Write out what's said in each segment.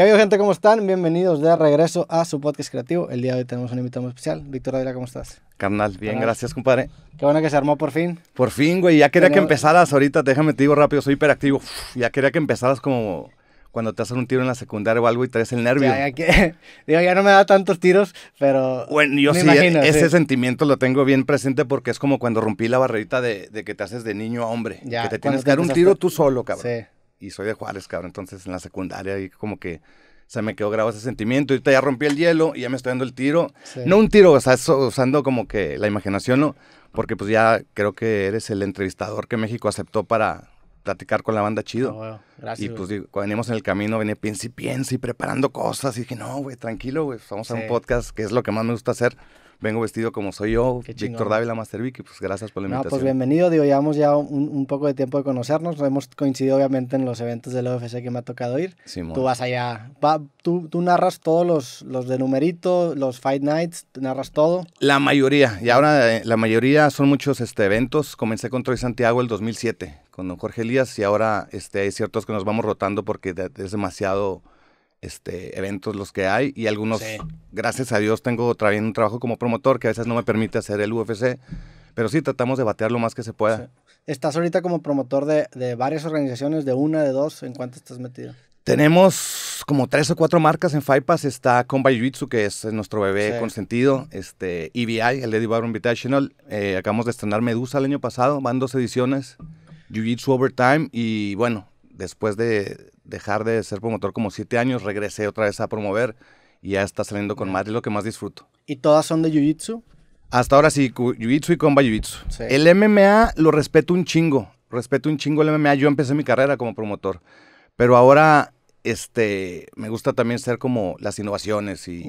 ¿Qué habido gente? ¿Cómo están? Bienvenidos de regreso a su podcast creativo. El día de hoy tenemos un invitado muy especial. Víctor Ávila, ¿cómo estás? Carnal, bien, gracias, compadre. Qué bueno que se armó por fin. Por fin, güey. Ya quería que empezaras ahorita. Déjame te digo rápido, soy hiperactivo. ya quería que empezaras como cuando te hacen un tiro en la secundaria o algo y traes el nervio. Ya, que, digo, ya no me da tantos tiros, pero. Bueno, yo sí, e- ese sentimiento lo tengo bien presente porque es como cuando rompí la barrerita de, que te haces de niño a hombre. Ya, que te tienes que dar un tiro tú solo, cabrón. Sí y soy de Juárez, cabrón. Entonces en la secundaria ahí como que se me quedó grabado ese sentimiento. Ahorita ya rompí el hielo y ya me estoy dando el tiro. No un tiro, o sea, usando como que la imaginación, ¿no? Porque pues ya creo que eres el entrevistador que México aceptó para platicar con la banda chido. Ah, y pues digo, cuando en el camino, venía piensa y piensa y preparando cosas. Y dije, no, güey, tranquilo, güey, pues, vamos a un podcast, que es lo que más me gusta hacer vengo vestido como soy yo, Víctor Dávila Mastervic, y pues gracias por la invitación. No, pues bienvenido, digo, llevamos ya un, poco de tiempo de conocernos, hemos coincidido obviamente en los eventos del OFC que me ha tocado ir. Tú vas allá, tú, narras todos los, los de numerito, los Fight Nights, narras todo. La mayoría, y ahora eh, la mayoría son muchos este, eventos, comencé con Troy Santiago el 2007, con don Jorge Elías, y ahora este, hay ciertos que nos vamos rotando porque es demasiado este, eventos los que hay y algunos, gracias a Dios, tengo también un trabajo como promotor que a veces no me permite hacer el UFC, pero sí tratamos de batear lo más que se pueda. ¿Estás ahorita como promotor de, varias organizaciones, de una, de dos? ¿En cuánto estás metido? Tenemos como tres o cuatro marcas en Pass Está Comba Jiu-Jitsu, que es nuestro bebé consentido. Este, EBI, el Lady Baron Invitational. Eh, acabamos de estrenar Medusa el año pasado. Van dos ediciones. Jiu-Jitsu Overtime. Y bueno, después de dejar de ser promotor como siete años, regresé otra vez a promover y ya está saliendo con más, es lo que más disfruto. ¿Y todas son de Jiu-Jitsu? Hasta ahora sí, Jiu-Jitsu y Comba Jiu-Jitsu. El MMA lo respeto un chingo, respeto un chingo el MMA, yo empecé mi carrera como promotor, pero ahora este, me gusta también ser como las innovaciones y...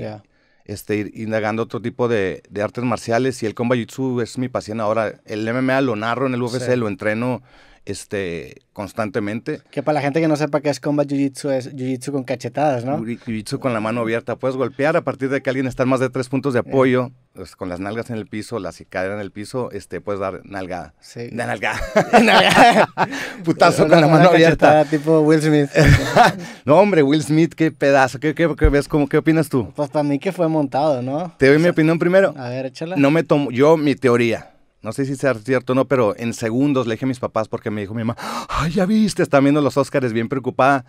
Este, ir indagando otro tipo de, artes marciales y el Comba jiu Jitsu es mi pasión ahora. El MMA lo narro en el UFC, lo entreno este, constantemente. Que para la gente que no sepa qué es combat jiu-jitsu, es jiu-jitsu con cachetadas, ¿no? Jiu-jitsu con la mano abierta. Puedes golpear a partir de que alguien está en más de tres puntos de apoyo, eh. pues, con las nalgas en el piso, la cadera en el piso, este, puedes dar nalgada. Sí. Da nalgada. Putazo con la mano abierta. Tipo Will Smith. no, hombre, Will Smith, qué pedazo. ¿Qué, ves? ¿Qué opinas tú? Pues para mí que fue montado, ¿no? Te doy mi opinión primero. A ver, échala. No me tomo, yo mi teoría no sé si sea cierto o no, pero en segundos le dije a mis papás porque me dijo mi mamá, ay, ya viste, están viendo los Oscars, bien preocupada.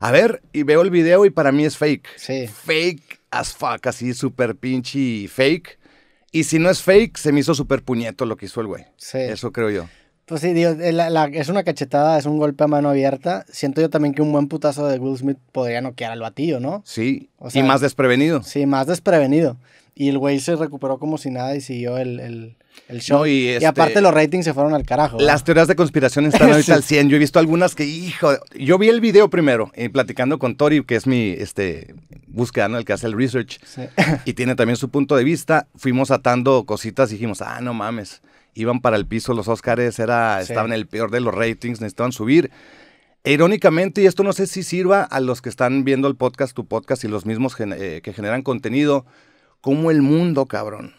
A ver, y veo el video y para mí es fake. Sí. Fake as fuck, así súper pinche fake. Y si no es fake, se me hizo súper puñeto lo que hizo el güey. Sí. Eso creo yo. Pues sí, digo, eh, es una cachetada, es un golpe a mano abierta. Siento yo también que un buen putazo de Will Smith podría noquear al batillo, ¿no? Sí, o y más desprevenido. Sí, más desprevenido. Y el güey se recuperó como si nada y siguió el el show. y, este, aparte los ratings se fueron al carajo. Las teorías de conspiración están ahorita al 100. Yo he visto algunas que, hijo, yo vi el video primero, eh, platicando con Tori, que es mi este, búsqueda, el que hace el research, y tiene también su punto de vista. Fuimos atando cositas y dijimos, ah, no mames, iban para el piso los Oscars, era, estaban en el peor de los ratings, necesitaban subir. E irónicamente, y esto no sé si sirva a los que están viendo el podcast, tu podcast y los mismos eh, que generan contenido, como el mundo, cabrón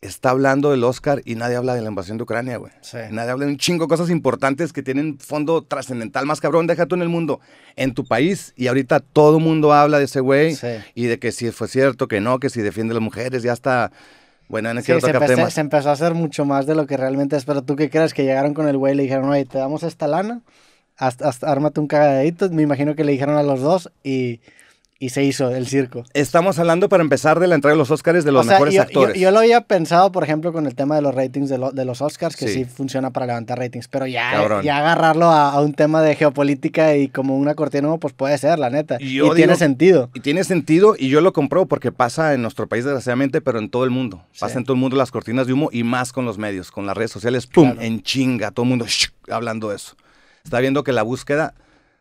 está hablando del Oscar y nadie habla de la invasión de Ucrania, güey. Nadie habla de un chingo de cosas importantes que tienen fondo trascendental más cabrón, deja tú en el mundo, en tu país. Y ahorita todo el mundo habla de ese güey y de que si fue cierto, que no, que si defiende a las mujeres, ya está... Bueno, en se, se, empezó a hacer mucho más de lo que realmente es, pero tú qué crees que llegaron con el güey y le dijeron, oye, te damos esta lana, hasta, ármate un cagadito. Me imagino que le dijeron a los dos y y se hizo el circo. Estamos hablando para empezar de la entrada de los Oscars de los mejores actores. Yo, lo había pensado, por ejemplo, con el tema de los ratings de, los Oscars, que sí. funciona para levantar ratings, pero ya, agarrarlo a, un tema de geopolítica y como una cortina, de humo, pues puede ser, la neta. Y, tiene sentido. Y tiene sentido y yo lo compro porque pasa en nuestro país desgraciadamente, pero en todo el mundo. Pasa en todo el mundo las cortinas de humo y más con los medios, con las redes sociales, ¡pum! En chinga, todo el mundo hablando de eso. Está viendo que la búsqueda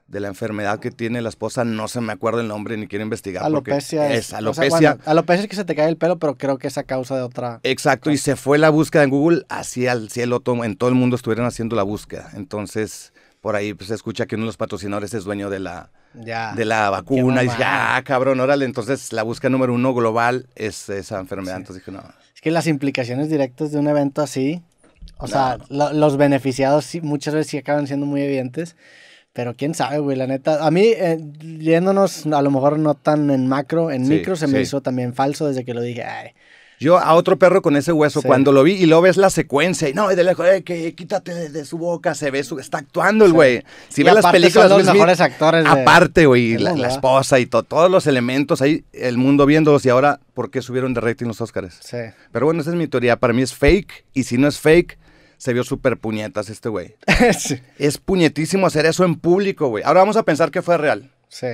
de la enfermedad que tiene la esposa, no se me acuerda el nombre ni quiero investigar. Alopecia. Porque es, alopecia. es que se te cae el pelo, pero creo que es a causa de otra. Exacto, y se fue la búsqueda en Google así al cielo, en todo el mundo estuvieron haciendo la búsqueda. Entonces, por ahí pues, se escucha que uno de los patrocinadores es dueño de la, de la vacuna. Y dice, ya, ah, cabrón, órale. Entonces, la búsqueda número uno global es esa enfermedad. Entonces dije, no. Es que las implicaciones directas de un evento así, o sea, los beneficiados muchas veces sí acaban siendo muy evidentes. Pero quién sabe, güey, la neta. A mí, eh, yéndonos a lo mejor no tan en macro, en micro se me hizo también falso desde que lo dije. Yo a otro perro con ese hueso, cuando lo vi y lo ves la secuencia, y no, y de lejos, que quítate de, su boca, se ve, su, está actuando el güey. Si ve las películas, los mejores actores. Aparte, güey, la, ¿eh? esposa y todos los elementos ahí, el mundo viéndolos y ahora, ¿por qué subieron de rating los Oscars? Sí. Pero bueno, esa es mi teoría. Para mí es fake y si no es fake, se vio súper puñetas este güey. Es puñetísimo hacer eso en público, güey. Ahora vamos a pensar que fue real. Sí.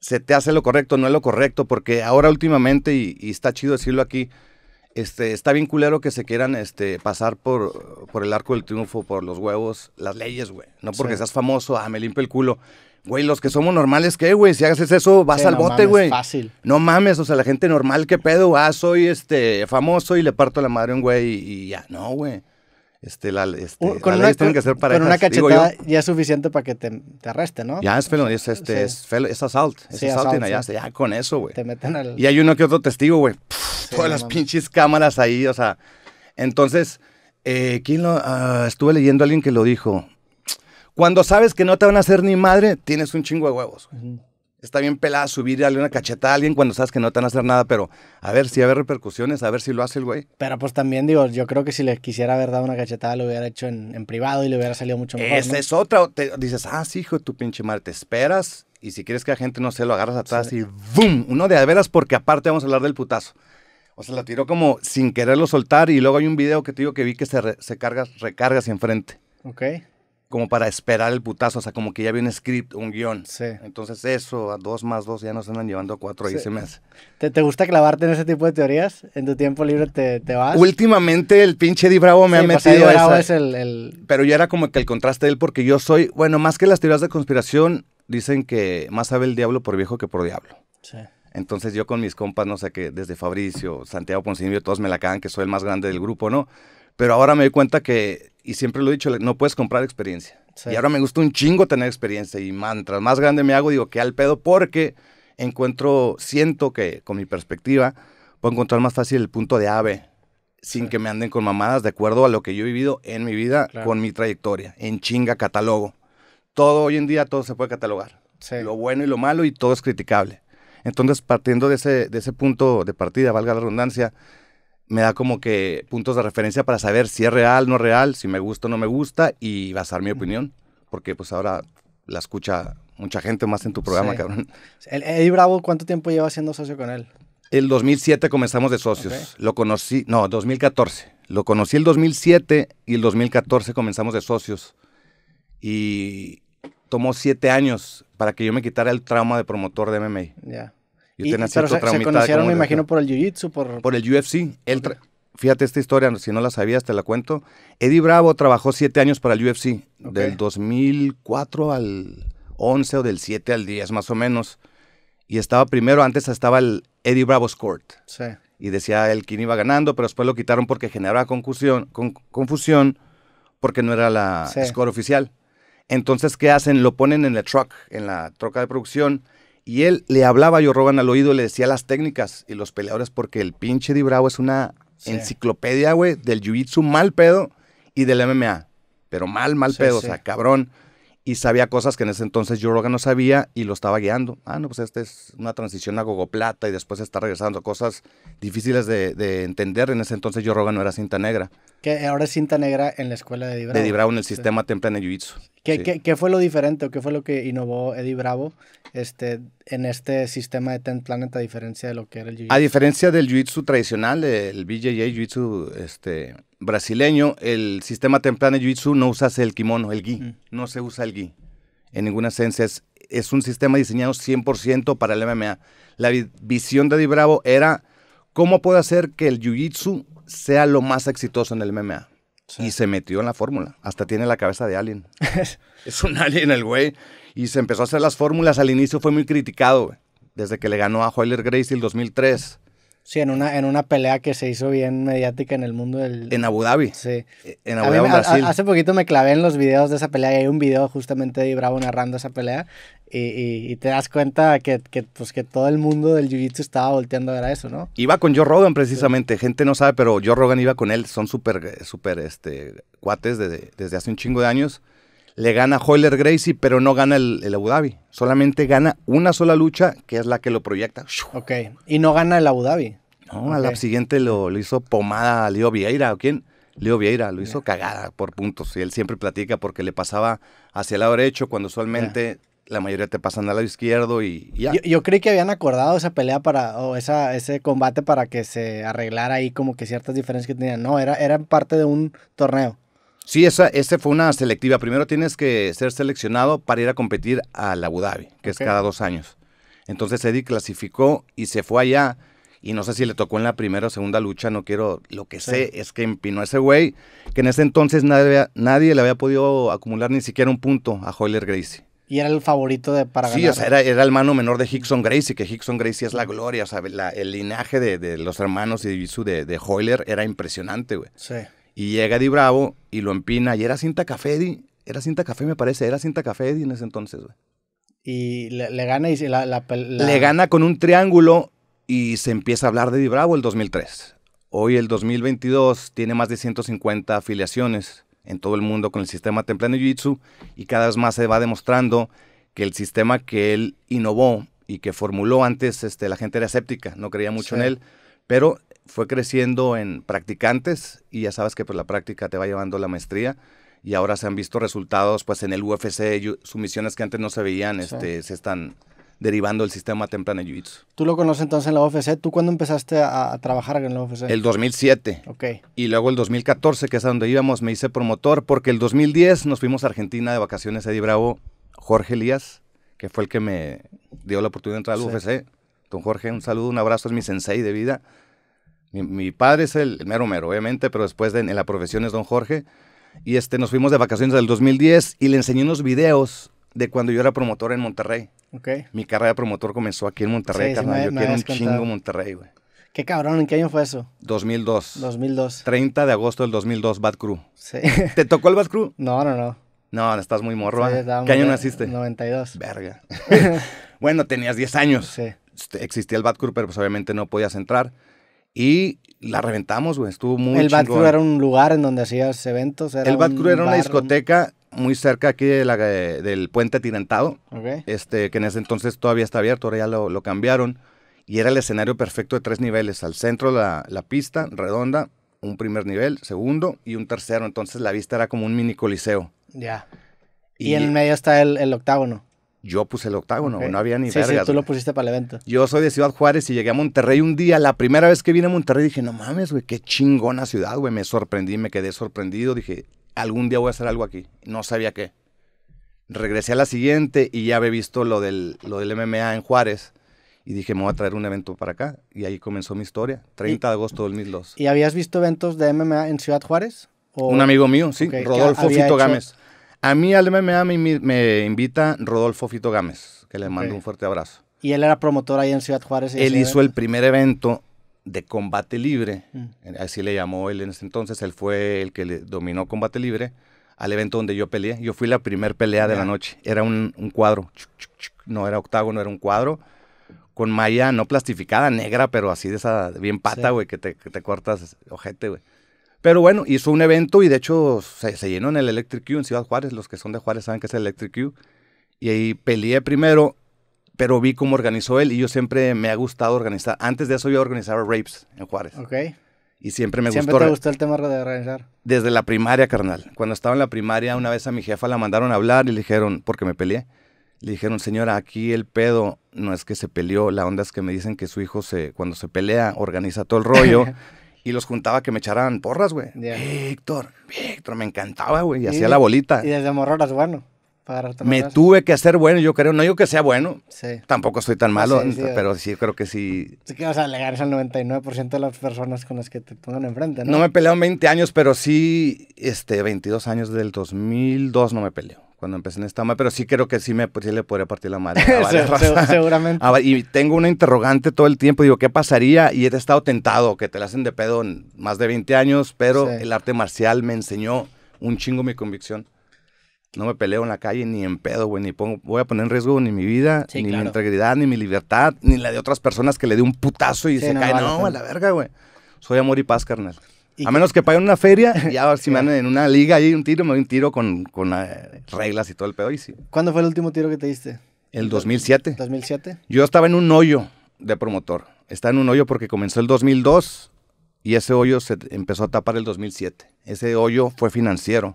Se te hace lo correcto, no es lo correcto, porque ahora últimamente, y, está chido decirlo aquí, este, está bien culero que se quieran este, pasar por, por el arco del triunfo, por los huevos, las leyes, güey. No porque seas famoso, ah, me limpio el culo. Güey, los que somos normales, ¿qué, güey? Si haces eso, vas al bote, güey. fácil. No mames, o sea, la gente normal, ¿qué pedo? Ah, soy este, famoso y le parto la madre a un güey y ya. No, güey este, la, este, con una, que Con una cachetada ya es suficiente para que te, te ¿no? Ya es felon, es, este, es, fel, assault, ya con eso, güey. Te meten al... Y hay uno que otro testigo, güey. todas las pinches cámaras ahí, o sea. Entonces, eh, ¿quién lo...? Ah, estuve leyendo a alguien que lo dijo. Cuando sabes que no te van a hacer ni madre, tienes un chingo de huevos, está bien pelada subir una cachetada a alguien cuando sabes que no te van a hacer nada, pero a ver si hay haber repercusiones, a ver si lo hace el güey. Pero pues también digo, yo creo que si le quisiera haber dado una cachetada lo hubiera hecho en, privado y le hubiera salido mucho mejor. Esa es otra, te, dices, ah, sí, hijo de tu pinche madre, te esperas y si quieres que la gente no se lo agarras atrás y ¡boom! Uno de a veras porque aparte vamos a hablar del putazo. O sea, la tiró como sin quererlo soltar y luego hay un video que te digo que vi que se, recarga se recargas enfrente. Ok como para esperar el putazo, o sea, como que ya había un script, un guión. Sí. Entonces eso, a dos más dos ya nos andan llevando a cuatro ahí se me hace. ¿Te, gusta clavarte en ese tipo de teorías? ¿En tu tiempo libre te, te vas? Últimamente el pinche Di Bravo me ha pues, metido Bravo Es el, Pero yo era como que el contraste de él porque yo soy, bueno, más que las teorías de conspiración, dicen que más sabe el diablo por viejo que por diablo. Sí. Entonces yo con mis compas, no sé qué, desde Fabricio, Santiago Poncinibio, todos me la cagan que soy el más grande del grupo, ¿no? Pero ahora me doy cuenta que y siempre lo he dicho, no puedes comprar experiencia. Y ahora me gusta un chingo tener experiencia y mientras más grande me hago, digo, que al pedo, porque encuentro, siento que con mi perspectiva, puedo encontrar más fácil el punto de ave sin que me anden con mamadas de acuerdo a lo que yo he vivido en mi vida con mi trayectoria. En chinga catalogo. Todo hoy en día, todo se puede catalogar. Lo bueno y lo malo y todo es criticable. Entonces, partiendo de ese, de ese punto de partida, valga la redundancia, me da como que puntos de referencia para saber si es real, no real, si me gusta o no me gusta y basar mi opinión, porque pues ahora la escucha mucha gente más en tu programa, cabrón. Bravo, ¿cuánto tiempo lleva siendo socio con él? El 2007 comenzamos de socios. Lo conocí, no, 2014. Lo conocí el 2007 y el 2014 comenzamos de socios. Y tomó siete años para que yo me quitara el trauma de promotor de MMA. Ya y, se, conocieron, me imagino, por el jiu-jitsu, por... Por el UFC. Fíjate esta historia, si no la sabías, te la cuento. Eddie Bravo trabajó siete años para el UFC, del 2004 al 11 o del 7 al 10 más o menos. Y estaba primero, antes estaba el Eddie Bravo's Court. Sí. Y decía él quién iba ganando, pero después lo quitaron porque generaba confusión, con, confusión porque no era la score oficial. Entonces, ¿qué hacen? Lo ponen en la truck, en la troca de producción y él le hablaba a Joe al oído, le decía las técnicas y los peleadores, porque el pinche Di Bravo es una enciclopedia, güey, del jiu-jitsu mal pedo y del MMA. Pero mal, mal pedo, o sea, cabrón. Y sabía cosas que en ese entonces Joe no sabía y lo estaba guiando. Ah, no, pues esta es una transición a Gogoplata plata y después está regresando cosas difíciles de, de entender. En ese entonces Joe no era cinta negra. Que ahora es cinta negra en la escuela de Eddie Bravo. De Eddie Bravo en el sistema templano Jiu-Jitsu. ¿Qué, qué, ¿Qué, fue lo diferente o qué fue lo que innovó Eddie Bravo este, en este sistema de Ten Planet a diferencia de lo que era el Jiu-Jitsu? A diferencia del Jiu-Jitsu tradicional, el BJJ Jiu-Jitsu este, brasileño, el sistema Templana Jiu-Jitsu no usas el kimono, el gi. No se usa el gi. En ninguna esencia es, es un sistema diseñado 100% para el MMA. La visión de Eddie Bravo era ¿Cómo puede hacer que el jiu-jitsu sea lo más exitoso en el MMA? Y se metió en la fórmula. Hasta tiene la cabeza de alien. es un alien el güey. Y se empezó a hacer las fórmulas. Al inicio fue muy criticado, Desde que le ganó a Hoyler Gracie el 2003. Sí, en una, en una pelea que se hizo bien mediática en el mundo del... En Abu Dhabi. Sí. Eh, en Abu Dhabi, Brasil. hace poquito me clavé en los videos de esa pelea y hay un video justamente de Bravo narrando esa pelea y, y, te das cuenta que, que, pues, que todo el mundo del jiu-jitsu estaba volteando a ver eso, ¿no? Iba con Joe Rogan precisamente, gente no sabe, pero Joe Rogan iba con él, son súper eh, súper, este, cuates desde hace un chingo de años le gana Hoyler Gracie, pero no gana el, Abu Dhabi. Solamente gana una sola lucha, que es la que lo proyecta. Ok, y no gana el Abu Dhabi. No, al a la siguiente lo, hizo pomada a Leo Vieira, ¿o quién? Leo Vieira lo hizo cagada por puntos. Y él siempre platica porque le pasaba hacia el lado derecho cuando usualmente la mayoría te pasan al lado izquierdo y, ya. Yo, creí que habían acordado esa pelea para, o esa, ese combate para que se arreglara ahí como que ciertas diferencias que tenían. No, era, era parte de un torneo. Sí, esa, ese fue una selectiva. Primero tienes que ser seleccionado para ir a competir a la Abu Dhabi, que es cada dos años. Entonces Eddie clasificó y se fue allá. Y no sé si le tocó en la primera o segunda lucha, no quiero. Lo que sé es que empinó ese güey, que en ese entonces nadie, nadie le había podido acumular ni siquiera un punto a Hoyler Gracie. Y era el favorito de, para ganar. Sí, o sea, era, el mano menor de Hickson Gracie, que Hickson Gracie es la gloria, o sea, el linaje de, los hermanos y de, de Hoyler era impresionante, güey. Sí. Y llega Di Bravo y lo empina. Y era cinta café, Era cinta café, me parece. Era cinta café, en ese entonces, Y le, gana y la, Le gana con un triángulo y se empieza a hablar de Di Bravo el 2003. Hoy, el 2022, tiene más de 150 afiliaciones en todo el mundo con el sistema templano Jiu-Jitsu y cada vez más se va demostrando que el sistema que él innovó y que formuló antes, este, la gente era escéptica, no creía mucho en él, pero fue creciendo en practicantes y ya sabes que por pues, la práctica te va llevando la maestría y ahora se han visto resultados pues en el UFC, sumisiones que antes no se veían, este, se están derivando del sistema temprano Jiu Jitsu. Tú lo conoces entonces en la UFC, ¿tú cuándo empezaste a, trabajar en la UFC? El 2007. Ok. Y luego el 2014, que es a donde íbamos, me hice promotor, porque el 2010 nos fuimos a Argentina de vacaciones, Eddie Bravo, Jorge Elías, que fue el que me dio la oportunidad de entrar al UFC. Don Jorge, un saludo, un abrazo, es mi sensei de vida. Mi, padre es el, mero mero, obviamente, pero después de, en la profesión es don Jorge. Y este, nos fuimos de vacaciones del 2010 y le enseñé unos videos de cuando yo era promotor en Monterrey. Okay. Mi carrera de promotor comenzó aquí en Monterrey, carnal. yo quiero un chingo Monterrey, güey. Qué cabrón, ¿en qué año fue eso? 2002. 2002. 30 de agosto del 2002, Bad Crew. Sí. ¿Te tocó el Bad Crew? No, no, no. No, estás muy morro. ¿eh? ¿Qué año naciste? 92. Verga. bueno, tenías 10 años. Sí. Este, existía el Bad Crew, pero pues, obviamente no podías entrar. Y la reventamos, güey. Estuvo muy El Bad Crew era un lugar en donde hacías eventos. el Bad Crew era una discoteca muy cerca aquí del puente Tirantado. Este, que en ese entonces todavía está abierto, ahora ya lo, cambiaron. Y era el escenario perfecto de tres niveles. Al centro la, la, pista redonda, un primer nivel, segundo y un tercero. Entonces la vista era como un mini coliseo. Ya. Y, en en medio está el octágono yo puse el octágono, no había ni sí, Sí, tú lo pusiste para el evento. Yo soy de Ciudad Juárez y llegué a Monterrey un día. La primera vez que vine a Monterrey dije, no mames, güey, qué chingona ciudad, güey. Me sorprendí, me quedé sorprendido. Dije, algún día voy a hacer algo aquí. No sabía qué. Regresé a la siguiente y ya había visto lo del, lo del MMA en Juárez. Y dije, me voy a traer un evento para acá. Y ahí comenzó mi historia, 30 de agosto del 2002. ¿Y habías visto eventos de MMA en Ciudad Juárez? Un amigo mío, sí, Rodolfo Fito Gámez a mí al MMA me, me invita Rodolfo Fito Gámez, que le mando un fuerte abrazo. Y él era promotor ahí en Ciudad Juárez. Él hizo el primer evento de combate libre, mm. así le llamó él en ese entonces, él fue el que le dominó combate libre al evento donde yo peleé. Yo fui la primer pelea de la noche, era un, cuadro, no era octágono, era un cuadro con malla no plastificada, negra, pero así de esa, bien pata, güey, que, te, que te cortas ojete, güey. Pero bueno, hizo un evento y de hecho se, llenó en el Electric Q en Ciudad Juárez. Los que son de Juárez saben que es el Electric Q. Y ahí peleé primero, pero vi cómo organizó él y yo siempre me ha gustado organizar. Antes de eso yo organizaba rapes en Juárez. Ok. Y siempre me ¿Siempre gustó. ¿Siempre te gustó el tema de organizar? Desde la primaria, carnal. Cuando estaba en la primaria, una vez a mi jefa la mandaron a hablar y le dijeron, porque me peleé, le dijeron, señora, aquí el pedo no es que se peleó, la onda es que me dicen que su hijo se, cuando se pelea organiza todo el rollo. y los juntaba que me echaran porras, güey. Víctor, Víctor, me encantaba, güey. Y, hacía la bolita. Y desde morro eras bueno. Para me tuve que hacer bueno, yo creo. No digo que sea bueno. Sí. Tampoco estoy tan malo, pero sí creo que sí. Sí que vas a alegar al 99% de las personas con las que te pongan enfrente, ¿no? No me en 20 años, pero sí, este, 22 años del 2002 no me peleó cuando empecé en esta madre, pero sí creo que sí me le podría partir la madre. Seguramente. Ah, y tengo una interrogante todo el tiempo, digo, ¿qué pasaría? Y he estado tentado, que te la hacen de pedo más de 20 años, pero el arte marcial me enseñó un chingo mi convicción. No me peleo en la calle ni en pedo, güey, ni pongo, voy a poner en riesgo ni mi vida, ni mi integridad, ni mi libertad, ni la de otras personas que le dé un putazo y se cae. No, a la verga, güey. Soy amor y paz, carnal a menos que en una feria, ya si me dan en una liga ahí un tiro, me doy un tiro con, con eh, reglas y todo el pedo. Y sí. ¿Cuándo fue el último tiro que te diste? El 2007. ¿2007? Yo estaba en un hoyo de promotor. Estaba en un hoyo porque comenzó el 2002 y ese hoyo se empezó a tapar el 2007. Ese hoyo fue financiero.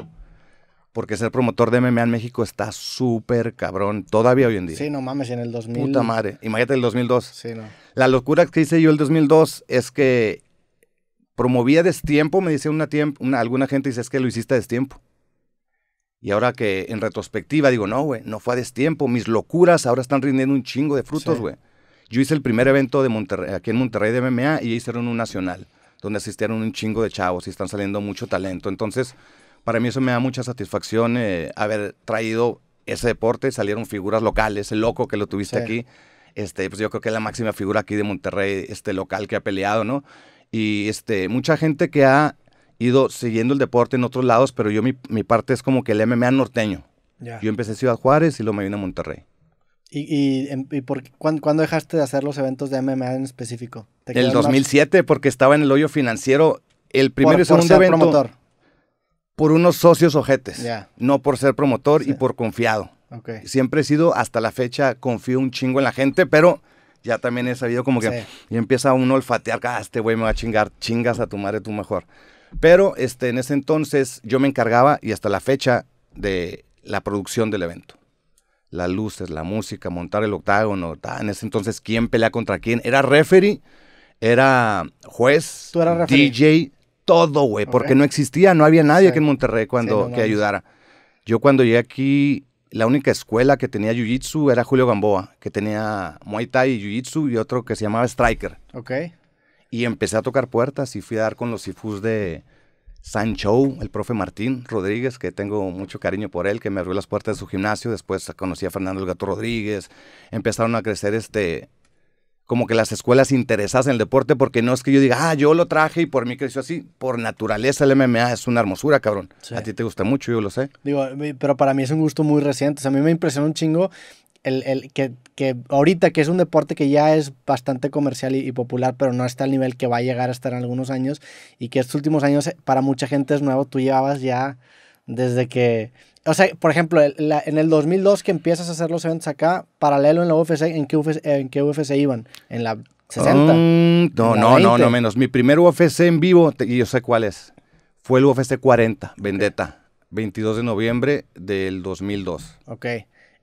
Porque ser promotor de MMA en México está súper cabrón, todavía hoy en día. Sí, no mames, en el 2000. Puta madre. Imagínate el 2002. Sí, no. La locura que hice yo el 2002 es que promovía destiempo, me dice una, tiempo, alguna gente, dice, es que lo hiciste a destiempo. Y ahora que en retrospectiva digo, no, güey, no fue a destiempo, mis locuras ahora están rindiendo un chingo de frutos, güey. Yo hice el primer evento de Monterrey, aquí en Monterrey de MMA y hicieron un nacional, donde asistieron un chingo de chavos y están saliendo mucho talento. Entonces, para mí eso me da mucha satisfacción eh, haber traído ese deporte, salieron figuras locales, el loco que lo tuviste aquí, este, pues yo creo que es la máxima figura aquí de Monterrey, este local que ha peleado, ¿no? y este, mucha gente que ha ido siguiendo el deporte en otros lados, pero yo mi, parte es como que el MMA norteño. Yo empecé en Ciudad Juárez y luego me vine a Monterrey. ¿Y, y, em, por, ¿cuándo, dejaste de hacer los eventos de MMA en específico? En el 2007, porque estaba en el hoyo financiero. El primero por, y promotor. Por unos socios ojetes. No por ser promotor y por confiado. Siempre he sido, hasta la fecha, confío un chingo en la gente, pero ya también he sabido como que y empieza uno a olfatear, ah, este güey me va a chingar, chingas a tu madre tu mejor. Pero este, en ese entonces yo me encargaba y hasta la fecha de la producción del evento. Las luces, la música, montar el octágono, en ese entonces quién pelea contra quién. Era referee, era juez, DJ, todo, güey, porque no existía, no había nadie aquí en Monterrey cuando que ayudara. Yo cuando llegué aquí la única escuela que tenía Jiu-Jitsu era Julio Gamboa, que tenía Muay Thai y Jiu-Jitsu y otro que se llamaba Striker. Ok. Y empecé a tocar puertas y fui a dar con los sifus de Sancho, el profe Martín Rodríguez, que tengo mucho cariño por él, que me abrió las puertas de su gimnasio. Después conocí a Fernando el Gato Rodríguez. Empezaron a crecer este, como que las escuelas interesadas en el deporte, porque no es que yo diga, ah, yo lo traje y por mí creció así. Por naturaleza, el MMA es una hermosura, cabrón. A ti te gusta mucho, yo lo sé. Digo, pero para mí es un gusto muy reciente. O sea, a mí me impresionó un chingo el, que, que, ahorita, que es un deporte que ya es bastante comercial y, popular, pero no está al nivel que va a llegar a estar en algunos años, y que estos últimos años eh, para mucha gente es nuevo, tú llevabas ya desde que o sea, por ejemplo, en el 2002 que empiezas a hacer los eventos acá, paralelo en la UFC, ¿en qué UFC, iban? ¿En la 60? Mm, no, no, no, no menos. Mi primer UFC en vivo, y yo sé cuál es, fue el UFC 40, Vendetta, 22 de noviembre del 2002. Ok.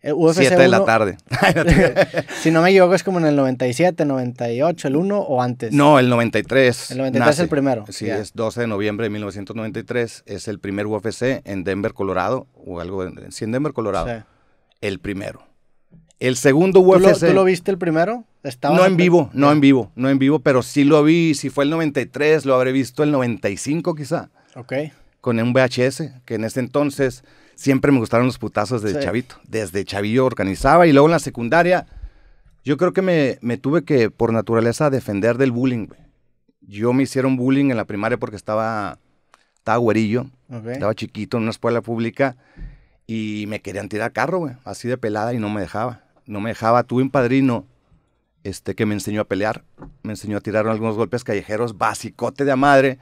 7 eh, de la tarde. si no me equivoco, es como en el 97, 98, el 1 o antes. No, el 93. El 93 es el primero. Sí, es 12 de noviembre de 1993. Es el primer UFC en Denver, Colorado, o algo. Sí, en Denver, Colorado. Sí. El primero. El segundo UFC. ¿Tú lo, viste el primero? no en vivo, no en vivo, no en vivo, pero sí lo vi. Si fue el 93, lo habré visto el 95 quizá. Ok. Con un VHS, que en ese entonces siempre me gustaron los putazos desde chavito. Desde chavillo organizaba y luego en la secundaria, yo creo que me, tuve que, por naturaleza, defender del bullying, Yo me hicieron bullying en la primaria porque estaba, estaba güerillo, estaba chiquito en una escuela pública y me querían tirar carro, güey, así de pelada y no me dejaba. No me dejaba. Tuve un padrino este, que me enseñó a pelear, me enseñó a tirar algunos golpes callejeros, basicote de a madre.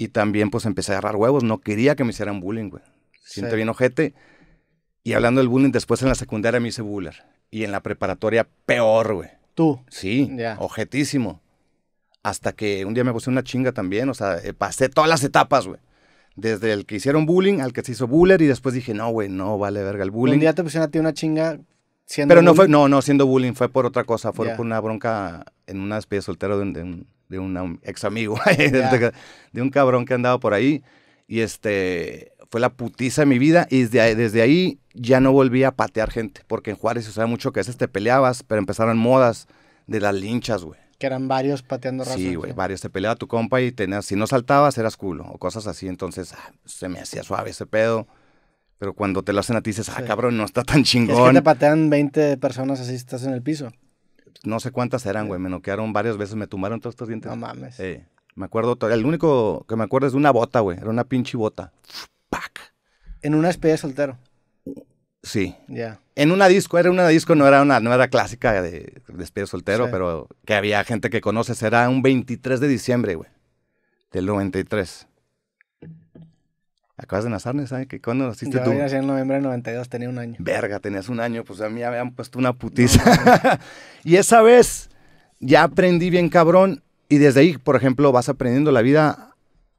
Y también pues empecé a agarrar huevos, no quería que me hicieran bullying, güey siente bien ojete. Y hablando del bullying, después en la secundaria me hice buller. Y en la preparatoria, peor, güey. ¿Tú? Sí, ojetísimo. Hasta que un día me puse una chinga también, o sea, eh, pasé todas las etapas, güey. Desde el que hicieron bullying al que se hizo buller y después dije, no, güey, no vale verga el bullying. Un día te pusieron a ti una chinga siendo Pero no fue, no, no, siendo bullying, fue por otra cosa, fue por una bronca en una despedida soltera de un, de un, ex amigo, de un cabrón que andaba por ahí. Y este, fue la putiza de mi vida y desde, ahí ya no volví a patear gente, porque en Juárez se sabe mucho que a veces te peleabas, pero empezaron modas de las linchas, güey. Que eran varios pateando razón. Sí, güey, varios. Te peleaba tu compa y tenías, si no saltabas, eras culo o cosas así. Entonces, ah, se me hacía suave ese pedo. Pero cuando te lo hacen a ti, dices, ah, cabrón, no está tan chingón. Es que te patean 20 personas así, estás en el piso. No sé cuántas eran, güey. Me noquearon varias veces, me tumbaron todos estos dientes. No mames. me acuerdo, el único que me acuerdo es de una bota, güey. Era una pinche bota. En una despedida soltero. Sí. Ya. En una disco, era una disco, no era una, no era clásica de despedida soltero, pero que había gente que conoce será un 23 de diciembre, güey. Del 93. Acabas de nacer, ¿sabes? ¿Cuándo naciste tú? Yo nací en noviembre del 92, tenía un año. Verga, tenías un año, pues a mí me habían puesto una putiza. y esa vez ya aprendí bien cabrón y desde ahí, por ejemplo, vas aprendiendo la vida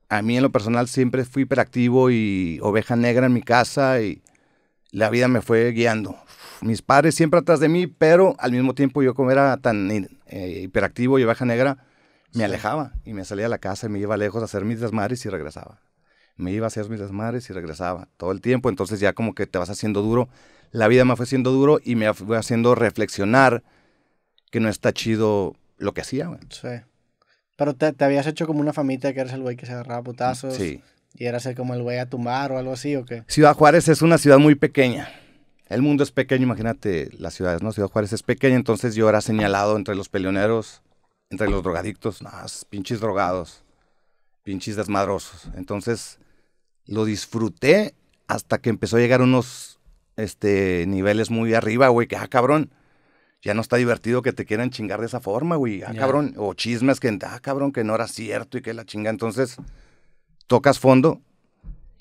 a mí en lo personal siempre fui hiperactivo y oveja negra en mi casa y la vida me fue guiando. Mis padres siempre atrás de mí, pero al mismo tiempo yo como era tan eh, hiperactivo y oveja negra, me alejaba y me salía a la casa y me iba lejos a hacer mis desmadres y regresaba. Me iba a hacer mis desmadres y regresaba todo el tiempo. Entonces ya como que te vas haciendo duro. La vida me fue haciendo duro y me fue haciendo reflexionar que no está chido lo que hacía. Pero te, habías hecho como una famita que eres el güey que se agarraba putazos. Y eras el, como el güey a tumbar o algo así, ¿o qué? Ciudad Juárez es una ciudad muy pequeña. El mundo es pequeño, imagínate las ciudades, ¿no? Ciudad Juárez es pequeña, entonces yo era señalado entre los peleoneros, entre los drogadictos, no, pinches drogados, pinches desmadrosos. Entonces lo disfruté hasta que empezó a llegar unos este, niveles muy arriba, güey, que ah, cabrón ya no está divertido que te quieran chingar de esa forma, güey. Ah, cabrón. O chismes que, ah, cabrón, que no era cierto y que la chinga. Entonces, tocas fondo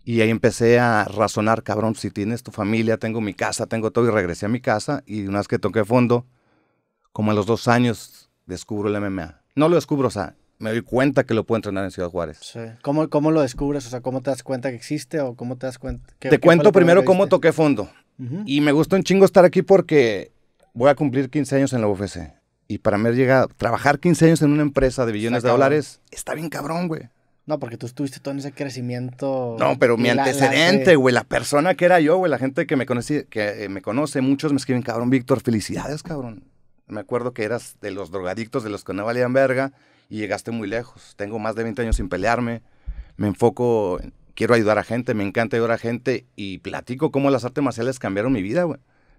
y ahí empecé a razonar, cabrón, si tienes tu familia, tengo mi casa, tengo todo. Y regresé a mi casa y una vez que toqué fondo, como a los dos años, descubro el MMA. No lo descubro, o sea, me doy cuenta que lo puedo entrenar en Ciudad Juárez. Sí. ¿Cómo, lo descubres? O sea, ¿cómo te das cuenta que existe o cómo te das cuenta? te cuento primero cómo toqué fondo. Y me gustó un chingo estar aquí porque voy a cumplir 15 años en la UFC. Y para mí llega trabajar 15 años en una empresa de billones de dólares, está bien cabrón, güey. No, porque tú estuviste todo en ese crecimiento. No, pero mi antecedente, güey, la, persona que era yo, güey, la gente que me conoce, que eh, me conoce, muchos me escriben, cabrón, Víctor, felicidades, cabrón. Me acuerdo que eras de los drogadictos, de los que no valían verga, y llegaste muy lejos. Tengo más de 20 años sin pelearme, me enfoco, quiero ayudar a gente, me encanta ayudar a gente, y platico cómo las artes marciales cambiaron mi vida, güey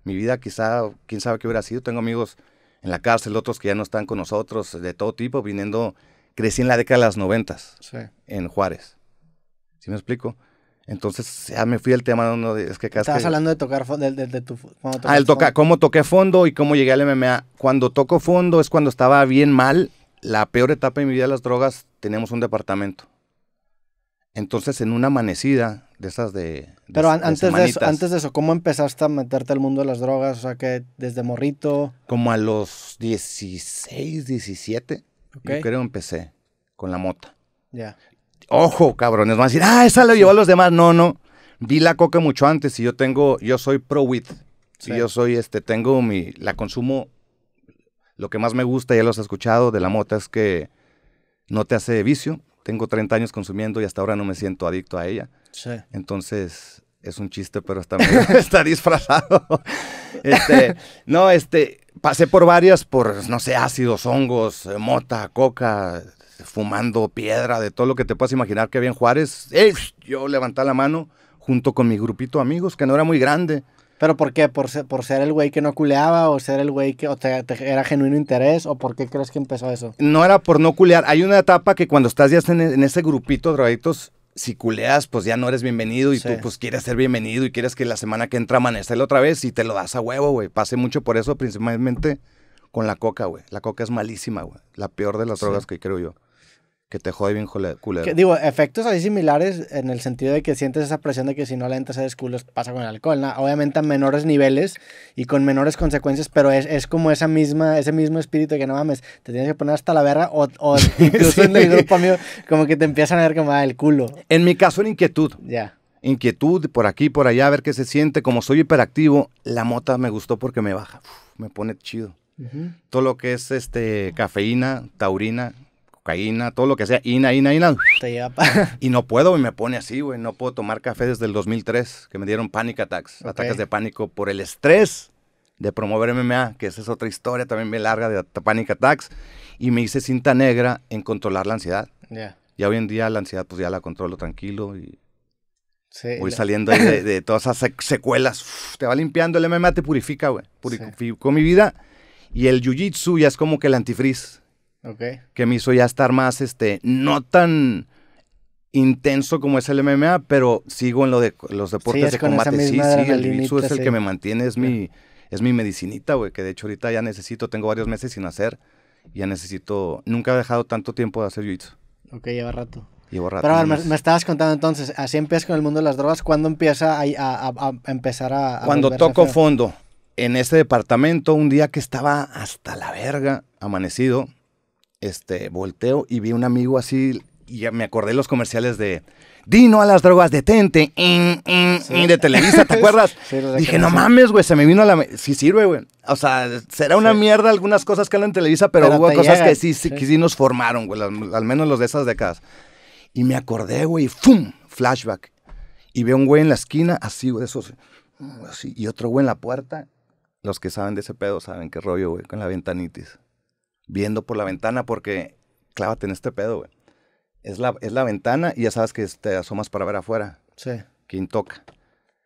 mi vida quizá, quién sabe qué hubiera sido. Tengo amigos en la cárcel, otros que ya no están con nosotros, de todo tipo, viniendo, crecí en la década de las noventas, en Juárez. ¿Sí me explico? Entonces ya me fui al tema no, es que Estabas hablando de tocar fondo, de, tu... ah, el toca, cómo toqué fondo y cómo llegué al MMA. Cuando toco fondo es cuando estaba bien mal, la peor etapa de mi vida de las drogas, teníamos un departamento entonces, en una amanecida de esas de... Pero antes, de eso, antes de eso, ¿cómo empezaste a meterte al mundo de las drogas? O sea, que desde morrito... Como a los 16, 17, yo creo empecé con la mota. Ya. Ojo, cabrones, van a decir, ah, esa lo llevó a los demás. No, no, vi la coca mucho antes y yo tengo, yo soy pro wit. Si yo soy, este, tengo mi, la consumo, lo que más me gusta, ya los has escuchado, de la mota es que no te hace vicio, tengo 30 años consumiendo y hasta ahora no me siento adicto a ella. Sí. Entonces, es un chiste, pero está, está disfrazado. Este, no, este, pasé por varias, por, no sé, ácidos, hongos, eh, mota, coca, fumando piedra, de todo lo que te puedas imaginar que había en Juárez. Yo levanté la mano junto con mi grupito amigos, que no era muy grande. ¿Pero por qué? ¿Por ser, por ser el güey que no culeaba o ser el güey que o te, era genuino interés? ¿O por qué crees que empezó eso? No era por no culear. Hay una etapa que cuando estás ya en, ese grupito de si culeas, pues ya no eres bienvenido y tú pues quieres ser bienvenido y quieres que la semana que entra el otra vez y te lo das a huevo, güey. Pase mucho por eso, principalmente con la coca, güey. La coca es malísima, güey. La peor de las drogas que creo yo que te jode bien culero. digo, efectos así similares en el sentido de que sientes esa presión de que si no la entras a desculos pasa con el alcohol, Obviamente a menores niveles y con menores consecuencias, pero es, es como esa misma, ese mismo espíritu de que no mames, te tienes que poner hasta la verga o, o incluso en el grupo mío como que te empiezan a ver como va ah, el culo. En mi caso la inquietud. Ya. Inquietud por aquí, por allá, a ver qué se siente. Como soy hiperactivo, la mota me gustó porque me baja, me pone chido. Todo lo que es este cafeína, taurina, cocaína, todo lo que sea, ina, ina, ina. Te Y no puedo, y me pone así, güey. No puedo tomar café desde el 2003, que me dieron panic attacks, ataques de pánico por el estrés de promover MMA, que esa es otra historia también bien larga de panic attacks. Y me hice cinta negra en controlar la ansiedad. ya Ya hoy en día la ansiedad, pues ya la controlo tranquilo y Sí, Voy saliendo de, todas esas secuelas. te va limpiando, el MMA te purifica, güey. Purificó mi vida. Y el Jiu-Jitsu ya es como que el antifriz. Que me hizo ya estar más, este, no tan intenso como es el MMA, pero sigo en lo de los deportes de combate. Sí, sí, el jiu es el que me mantiene, es mi, es mi medicinita, güey, que de hecho ahorita ya necesito, tengo varios meses sin hacer, ya necesito, nunca he dejado tanto tiempo de hacer jiu-jitsu. Ok, lleva rato. Llevo rato. Pero me, estabas contando entonces, así empiezas con el mundo de las drogas, cuando empieza a, a, empezar a... Cuando toco fondo, en ese departamento, un día que estaba hasta la verga, amanecido, este, volteo y vi un amigo así, y me acordé los comerciales de Dino a las drogas, detente, in, de Televisa, ¿te acuerdas? Dije, no mames, güey, se me vino a la... Sí sirve, güey. O sea, será una mierda algunas cosas que hablan en Televisa, pero, hubo cosas que sí, que sí nos formaron, güey, al menos los de esas décadas. Y me acordé, güey, ¡fum! Flashback. Y veo un güey en la esquina, así, güey, esos... Así, y otro güey en la puerta. Los que saben de ese pedo saben qué rollo, güey, con la ventanitis viendo por la ventana porque clávate en este pedo, güey. Es la, es la ventana y ya sabes que te asomas para ver afuera. Sí. Quien toca.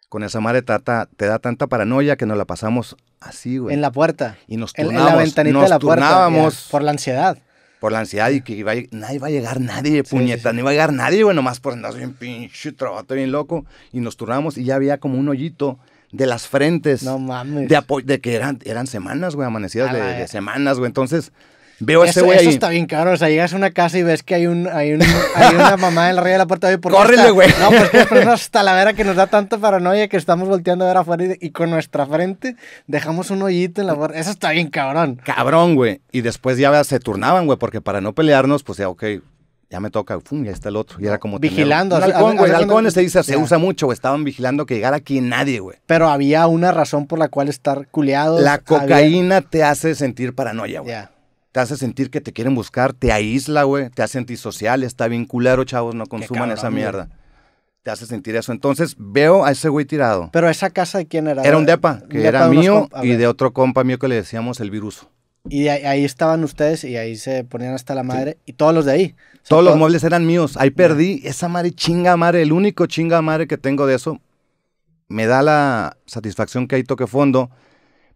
Con esa madre tata, te da tanta paranoia que nos la pasamos así, güey. En la puerta. Y nos turnábamos. En, la ventanita de la puerta. por la ansiedad. Por la ansiedad y que nadie va a llegar, nadie, puñeta, no iba a llegar nadie, güey, nomás por andar bien pinche, bien loco. Y nos turnábamos y ya había como un hoyito de las frentes. No mames. De, de que eran, eran semanas, güey, amanecidas de, semanas, güey. Entonces, Veo ese güey. Eso está bien cabrón. O sea, llegas a una casa y ves que hay un, hay, un, una mamá en la raya de la puerta. ¡Córrele, güey! No, pues, pues, pues hasta la vera que nos da tanta paranoia que estamos volteando a ver afuera y, y con nuestra frente dejamos un hoyito en la puerta. Eso está bien cabrón. Cabrón, güey. Y después ya se turnaban, güey, porque para no pelearnos, pues ya, ok, ya me toca, ¡fum! ya está el otro. Y era como. Vigilando. el Halcón, güey. Halcón se dice, se usa mucho, Estaban vigilando que llegara aquí nadie, güey. Pero había una razón por la cual estar culeado. La cocaína te hace sentir paranoia, güey. Te hace sentir que te quieren buscar, te aísla, güey. Te hace antisocial, está bien culero, chavos, no consuman esa mierda. Te hace sentir eso. Entonces veo a ese güey tirado. Pero esa casa de quién era? Era un depa, que era mío y de otro compa mío que le decíamos el viruso. Y ahí estaban ustedes y ahí se ponían hasta la madre. Y todos los de ahí. todos, los muebles eran míos. Ahí perdí esa madre chinga madre. El único chinga madre que tengo de eso. Me da la satisfacción que ahí toque fondo.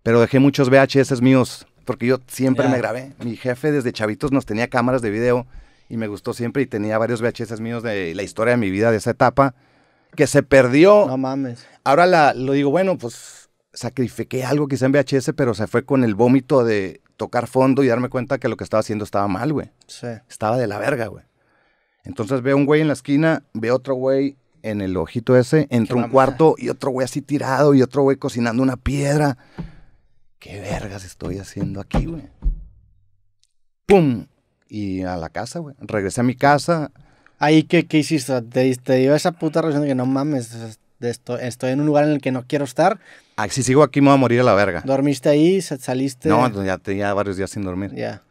Pero dejé muchos VHS míos. Porque yo siempre me grabé. Mi jefe desde chavitos nos tenía cámaras de video. Y me gustó siempre. Y tenía varios VHS míos de la historia de mi vida de esa etapa. Que se perdió. No mames. Ahora la, lo digo, bueno, pues sacrifiqué algo quizá en VHS, pero se fue con el vómito de tocar fondo y darme cuenta que lo que estaba haciendo estaba mal, güey. Sí. Estaba de la verga, güey. Entonces veo un güey en la esquina, veo otro güey en el ojito ese, entro un cuarto y otro güey así tirado y otro güey cocinando una piedra. ¿Qué vergas estoy haciendo aquí, güey? ¡Pum! Y a la casa, güey. Regresé a mi casa. Ahí, ¿qué, qué hiciste? ¿Te, te dio esa puta razón de que no mames, estoy, estoy en un lugar en el que no quiero estar Ah, si sigo aquí me voy a morir a la verga. ¿Dormiste ahí? ¿Saliste? No, ya tenía varios días sin dormir. Ya.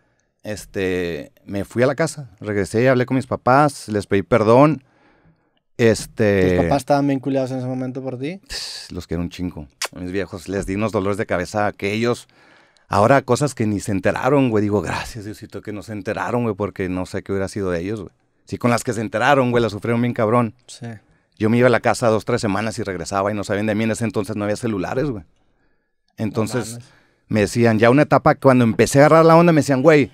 Este, me fui a la casa, regresé y hablé con mis papás, les pedí perdón. Este. ¿Tus papás estaban vinculados en ese momento por ti? Los quiero un chingo. mis viejos les di unos dolores de cabeza a aquellos. Ahora cosas que ni se enteraron, güey. Digo, gracias, Diosito, que no se enteraron, güey, porque no sé qué hubiera sido de ellos, güey. Sí, con las que se enteraron, güey, la sufrieron bien cabrón. Sí. Yo me iba a la casa dos, tres semanas y regresaba y no sabían de mí. En ese entonces no había celulares, güey. Entonces me decían, ya una etapa, cuando empecé a agarrar la onda, me decían, güey,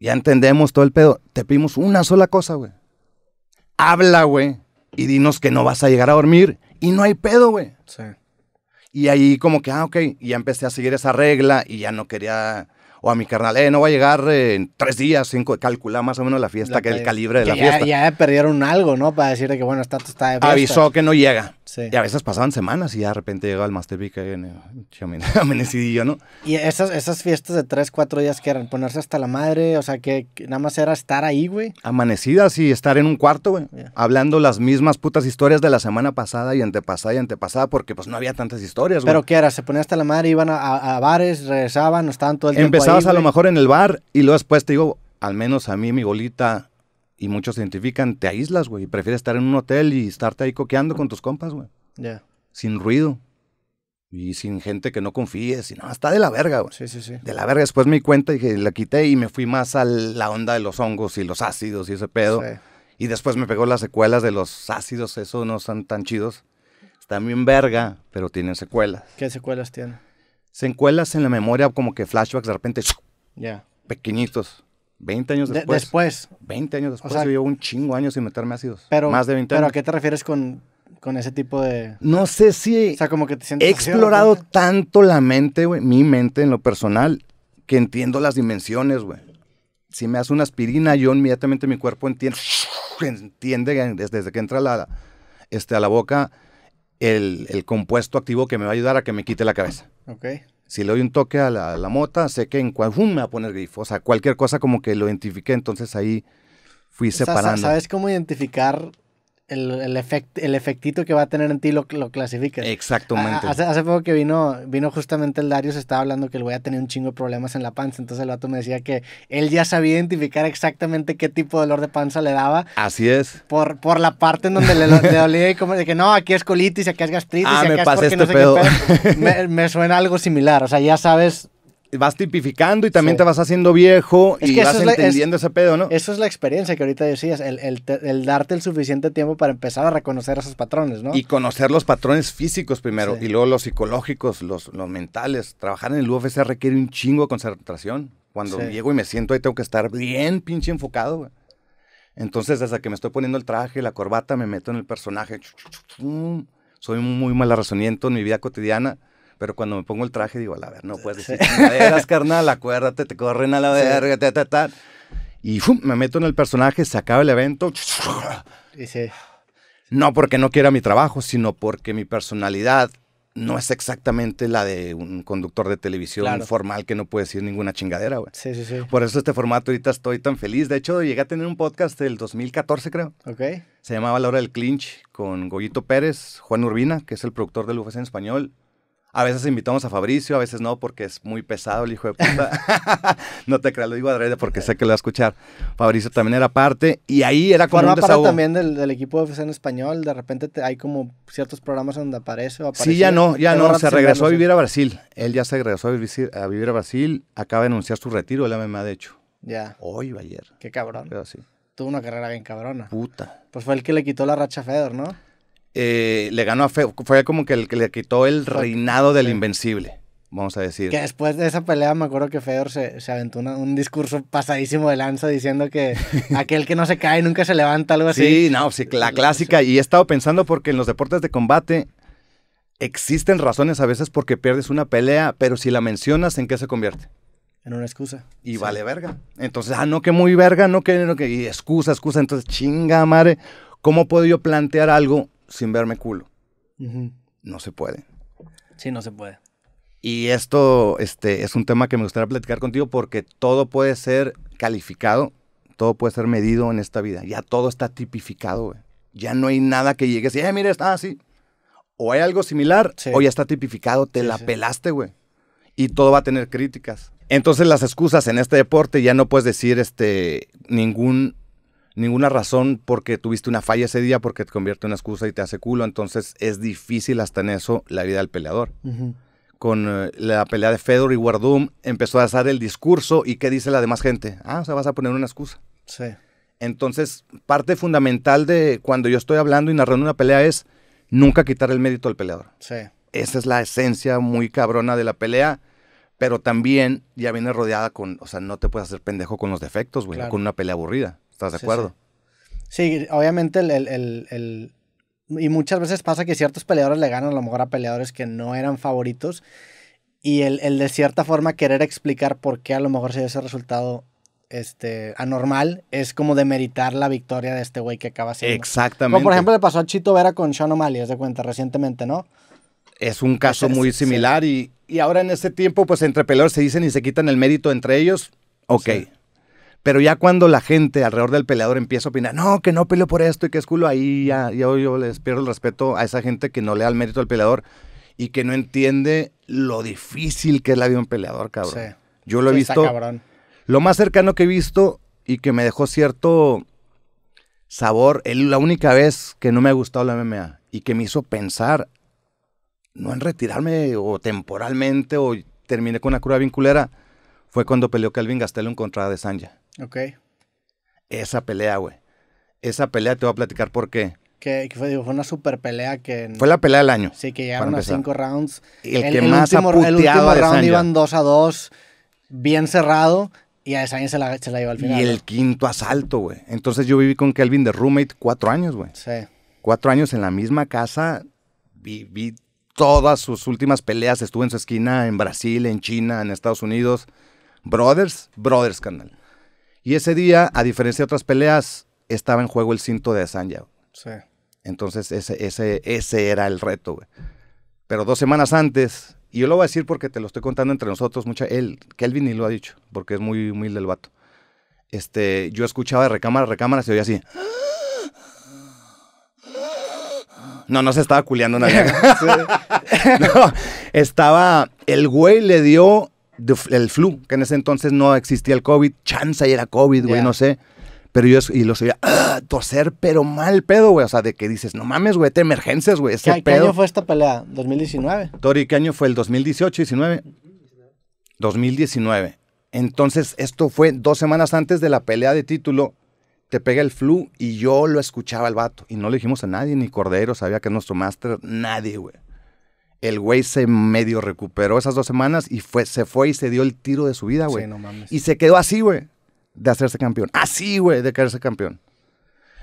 ya entendemos todo el pedo. Te pedimos una sola cosa, güey. Habla, güey, y dinos que no vas a llegar a dormir. Y no hay pedo, güey. Sí. Y ahí como que, ah, ok, y ya empecé a seguir esa regla y ya no quería o a mi carnal, eh, no va a llegar en tres días, cinco, calcula más o menos la fiesta, que el calibre de la fiesta. Ya perdieron algo, ¿no? Para decir que, bueno, está, está Avisó que no llega. Sí. Y a veces pasaban semanas y ya de repente llega el Master Vic eh, amanecidillo, ¿no? Y esas, esas fiestas de tres, cuatro días que eran ponerse hasta la madre, o sea, que, nada más era estar ahí, güey. Amanecidas y estar en un cuarto, güey, hablando las mismas putas historias de la semana pasada y antepasada y antepasada, porque pues no había tantas historias, güey. ¿Pero qué era? ¿Se ponía hasta la madre, iban a, bares, regresaban, estaban todo el tiempo Estabas a lo mejor en el bar y luego después te digo, al menos a mí mi bolita y muchos se identifican, te aíslas, güey. Prefieres estar en un hotel y estarte ahí coqueando con tus compas, güey. Ya. Sin ruido. Y sin gente que no confíes. Y no, está de la verga, güey. Sí, sí, sí. De la verga. Después me di cuenta y la quité y me fui más a la onda de los hongos y los ácidos y ese pedo. Y después me pegó las secuelas de los ácidos, eso no son tan chidos. Están bien verga, pero tienen secuelas. ¿Qué secuelas tienen? se encuelas en la memoria como que flashbacks de repente, pequeñitos. 20 años después. después. 20 años después. O un chingo años sin meterme ácidos. Pero, Más de 20 años. ¿Pero a qué te refieres con, ese tipo de...? No sé si... O sea, como que te sientes... He explorado tanto la mente, güey, mi mente en lo personal, que entiendo las dimensiones, güey. Si me hace una aspirina, yo inmediatamente mi cuerpo entiende, entiende desde que entra la, este, a la boca el, compuesto activo que me va a ayudar a que me quite la cabeza. Ok. Si le doy un toque a la, mota, sé que en cual, me va a poner grifo. O sea, cualquier cosa como que lo identifique, entonces ahí fui separando. ¿Sabes cómo identificar el, el, el efectito que va a tener en ti lo, lo clasifica Exactamente. hace, poco que vino, vino justamente el Darius, estaba hablando que el güey a tener un chingo de problemas en la panza. Entonces el vato me decía que él ya sabía identificar exactamente qué tipo de dolor de panza le daba. Así es. Por, por la parte en donde le, le dolía y como de que no, aquí es colitis, aquí es gastritis, ah, me es porque este no sé Qué me suena algo similar. O sea, ya sabes vas tipificando y también te vas haciendo viejo y vas entendiendo ese pedo, ¿no? Eso es la experiencia que ahorita decías, el, darte el suficiente tiempo para empezar a reconocer esos patrones, ¿no? Y conocer los patrones físicos primero y luego los psicológicos, los, mentales. Trabajar en el UFC requiere un chingo de concentración. Cuando llego y me siento ahí tengo que estar bien pinche enfocado, Entonces, hasta que me estoy poniendo el traje, la corbata, me meto en el personaje. Soy muy mal razonamiento en mi vida cotidiana pero cuando me pongo el traje digo, a la ver, no puedes decir chingaderas, carnal, acuérdate, te corren a la verga, ta, ta, ta. Y fum, me meto en el personaje, se acaba el evento. No porque no quiera mi trabajo, sino porque mi personalidad no es exactamente la de un conductor de televisión formal que no puede decir ninguna chingadera, güey. Sí, sí, sí. Por eso este formato ahorita estoy tan feliz. De hecho, llegué a tener un podcast del 2014, creo. Ok. Se llamaba La Hora del Clinch con Goyito Pérez, Juan Urbina, que es el productor de UFC en español, a veces invitamos a Fabricio, a veces no, porque es muy pesado el hijo de puta. no te creas, lo digo adrede porque sé que lo va a escuchar. Fabricio también era parte y ahí era como un parte también del, equipo de FC español. De repente hay como ciertos programas donde aparece o aparece. Sí, ya no, ya no. Se regresó a vivir a Brasil. Él ya se regresó a vivir, a Brasil. Acaba de anunciar su retiro él la misma de hecho. Ya. Hoy o ayer. Qué cabrón. Tuvo una carrera bien cabrona. Puta. Pues fue el que le quitó la racha a Fedor, ¿no? Eh, le ganó a Feo. fue como que el que le quitó el reinado del invencible. Vamos a decir. Que después de esa pelea me acuerdo que Fedor se, aventó un discurso pasadísimo de lanza diciendo que aquel que no se cae nunca se levanta, algo así. Sí, no, sí, la clásica. Y he estado pensando porque en los deportes de combate existen razones a veces porque pierdes una pelea, pero si la mencionas, ¿en qué se convierte? En una excusa. Y vale verga. Entonces, ah, no que muy verga, no que, no que, y excusa, excusa. Entonces, chinga madre, ¿cómo puedo yo plantear algo sin verme culo. No se puede. Sí, no se puede. Y esto este, es un tema que me gustaría platicar contigo porque todo puede ser calificado, todo puede ser medido en esta vida. Ya todo está tipificado, güey. Ya no hay nada que llegue y, eh, mira, está así. O hay algo similar, o ya está tipificado, te la pelaste, güey. Y todo va a tener críticas. Entonces las excusas en este deporte ya no puedes decir este, ningún ninguna razón porque tuviste una falla ese día porque te convierte en una excusa y te hace culo. Entonces es difícil hasta en eso la vida del peleador. Con eh, la pelea de Fedor y Wardum empezó a hacer el discurso y ¿qué dice la demás gente? Ah, o sea, vas a poner una excusa. Sí. Entonces, parte fundamental de cuando yo estoy hablando y narrando una pelea es nunca quitar el mérito al peleador. Sí. Esa es la esencia muy cabrona de la pelea pero también ya viene rodeada con, o sea, no te puedes hacer pendejo con los defectos, güey, con una pelea aburrida. ¿Estás de acuerdo? Sí, obviamente el, Y muchas veces pasa que ciertos peleadores le ganan a lo mejor a peleadores que no eran favoritos. Y el, de cierta forma querer explicar por qué a lo mejor se dio ese resultado este, anormal es como demeritar la victoria de este güey que acaba siendo. Exactamente. Como por ejemplo le pasó a Chito Vera con Sean O'Malley, es de cuenta, recientemente, ¿no? Es un caso muy similar y, ahora en este tiempo, pues entre peleadores se dicen y se quitan el mérito entre ellos. Ok, pero ya cuando la gente alrededor del peleador empieza a opinar, no, que no peleo por esto y que es culo, ahí ya, yo, les pierdo el respeto a esa gente que no le da el mérito al peleador y que no entiende lo difícil que es la vida de un peleador, cabrón. Yo lo he visto. lo más cercano que he visto y que me dejó cierto sabor, la única vez que no me ha gustado la MMA y que me hizo pensar, no en retirarme o temporalmente o terminé con una curva vinculera, fue cuando peleó Calvin Gastelum contra De Sanja. Ok. Esa pelea, güey. Esa pelea te voy a platicar por qué. Que, fue, una super pelea que... Fue la pelea del año. Sí, que llegaron a cinco rounds. el, que más último, El último round iban dos a dos, bien cerrado, y a esa se la, se la llevó al final. Y el quinto asalto, güey. Entonces yo viví con Kelvin de roommate cuatro años, güey. Sí. Cuatro años en la misma casa, viví todas sus últimas peleas, estuve en su esquina en Brasil, en China, en Estados Unidos. Brothers, brothers, canal. Y ese día, a diferencia de otras peleas, estaba en juego el cinto de Asanya. Sí. Entonces ese, ese, ese era el reto, güey. Pero dos semanas antes, y yo lo voy a decir porque te lo estoy contando entre nosotros, mucha, él, Kelvin ni lo ha dicho, porque es muy humilde el vato. Este, yo escuchaba de recámara a recámara, se oía así. No, no se estaba culeando nadie. estaba, el güey le dio el flu, que en ese entonces no existía el COVID, chanza y era COVID, güey, no sé. Pero yo y lo oía ¡Ah! toser, pero mal pedo, güey. O sea, de que dices, no mames, güey, te emergencias, güey. ¿Qué, ¿Qué, año fue esta pelea? ¿2019? Tori, ¿qué año fue? ¿El 2018, 19? 2019. Entonces, esto fue dos semanas antes de la pelea de título. Te pega el flu y yo lo escuchaba al vato. Y no le dijimos a nadie, ni Cordero, sabía que nuestro máster, nadie, güey el güey se medio recuperó esas dos semanas y fue, se fue y se dio el tiro de su vida, güey. Sí, no mames. Y se quedó así, güey, de hacerse campeón. Así, güey, de quedarse campeón.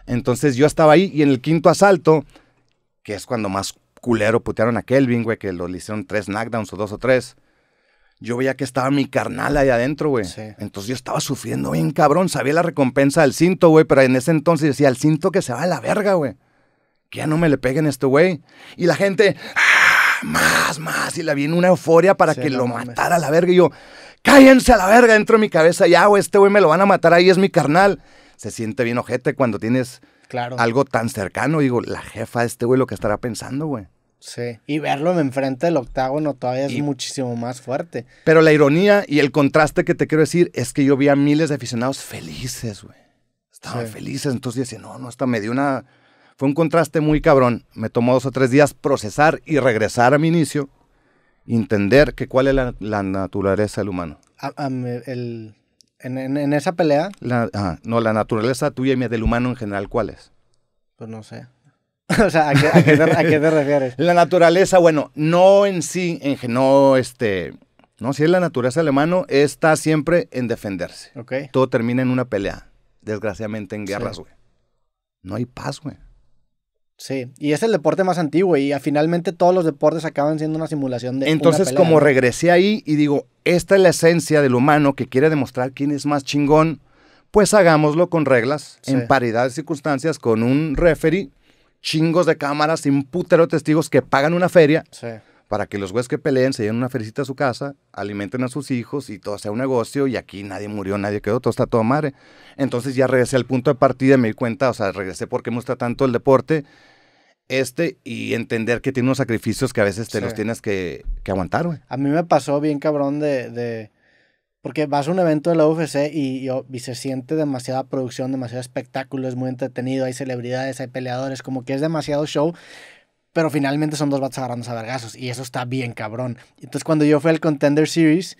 Entonces yo estaba ahí y en el quinto asalto, que es cuando más culero putearon a Kelvin, güey, que lo, le hicieron tres knockdowns o dos o tres. Yo veía que estaba mi carnal ahí adentro, güey. Sí. Entonces yo estaba sufriendo bien cabrón. Sabía la recompensa del cinto, güey, pero en ese entonces decía, el cinto que se va a la verga, güey. Que ya no me le peguen a este güey. Y la gente, más, más. Y la vi en una euforia para que lo matara a la verga. Y yo, cállense a la verga dentro de mi cabeza. Ya, o este güey me lo van a matar ahí, es mi carnal. Se siente bien ojete cuando tienes claro. algo tan cercano. Digo, la jefa de este güey lo que estará pensando, güey. Sí. Y verlo enfrente del octágono todavía es muchísimo más fuerte. Pero la ironía y el contraste que te quiero decir es que yo vi a miles de aficionados felices, güey. Estaban felices. Entonces yo decía, no, no, hasta me dio una fue un contraste muy cabrón. Me tomó dos o tres días procesar y regresar a mi inicio, entender que cuál es la, naturaleza del humano. Ah, ah, en, esa pelea? no, la naturaleza tuya y mía del humano en general, ¿cuál es? Pues no sé. o sea, ¿a qué, te, refieres? La naturaleza, bueno, no en sí, en no este. No, si es la naturaleza del humano, está siempre en defenderse. Okay. Todo termina en una pelea. Desgraciadamente en guerras, güey. No hay paz, güey. Sí, y es el deporte más antiguo y finalmente todos los deportes acaban siendo una simulación de... Entonces como regresé ahí y digo, esta es la esencia del humano que quiere demostrar quién es más chingón, pues hagámoslo con reglas, en paridad de circunstancias, con un referee, chingos de cámaras, un putero testigos que pagan una feria. Sí para que los güeyes que peleen se lleven una felicita a su casa, alimenten a sus hijos y todo sea un negocio y aquí nadie murió, nadie quedó, todo está todo madre. Entonces ya regresé al punto de partida, y me di cuenta, o sea, regresé porque muestra tanto el deporte este y entender que tiene unos sacrificios que a veces te los tienes que, que aguantar, güey. A mí me pasó bien cabrón de, de... Porque vas a un evento de la UFC y, oh, y, se siente demasiada producción, demasiado espectáculo, es muy entretenido, hay celebridades, hay peleadores, como que es demasiado show pero finalmente son dos vatos agarrándose a vergazos y eso está bien cabrón. Entonces cuando yo fui al Contender Series,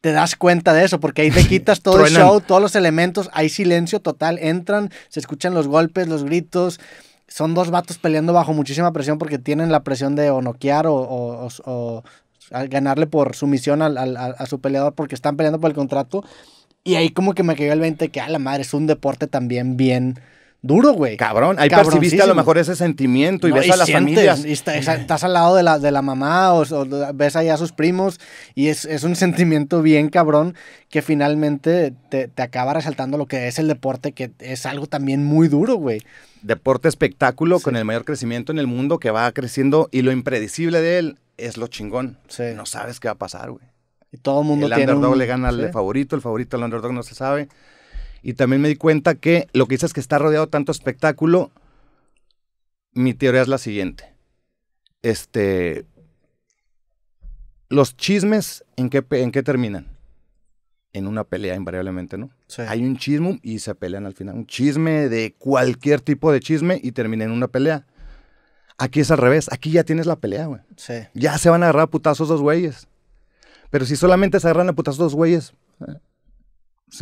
te das cuenta de eso, porque ahí te quitas todo el show, todos los elementos, hay silencio total, entran, se escuchan los golpes, los gritos. Son dos vatos peleando bajo muchísima presión porque tienen la presión de o noquear o, o, ganarle por sumisión al, a su peleador porque están peleando por el contrato. Y ahí como que me cayó el 20 que, a la madre, es un deporte también bien duro, güey. Cabrón, ahí percibiste a lo mejor ese sentimiento y ves a las familias. Y estás al lado de la, mamá o, ves allá a sus primos y es, un sentimiento bien cabrón que finalmente te, acaba resaltando lo que es el deporte, que es algo también muy duro, güey. Deporte espectáculo con el mayor crecimiento en el mundo que va creciendo y lo impredecible de él es lo chingón. No sabes qué va a pasar, güey. Y todo el mundo underdog le gana al favorito, el favorito al underdog no se sabe. Y también me di cuenta que lo que dices es que está rodeado tanto espectáculo, mi teoría es la siguiente. Este, los chismes, ¿en qué, en terminan? En una pelea, invariablemente, ¿no? Hay un chisme y se pelean al final. Un chisme de cualquier tipo de chisme y termina en una pelea. Aquí es al revés. Aquí ya tienes la pelea, güey. Sí. Ya se van a agarrar a putazos dos güeyes. Pero si solamente se agarran a putazos dos güeyes. Eh,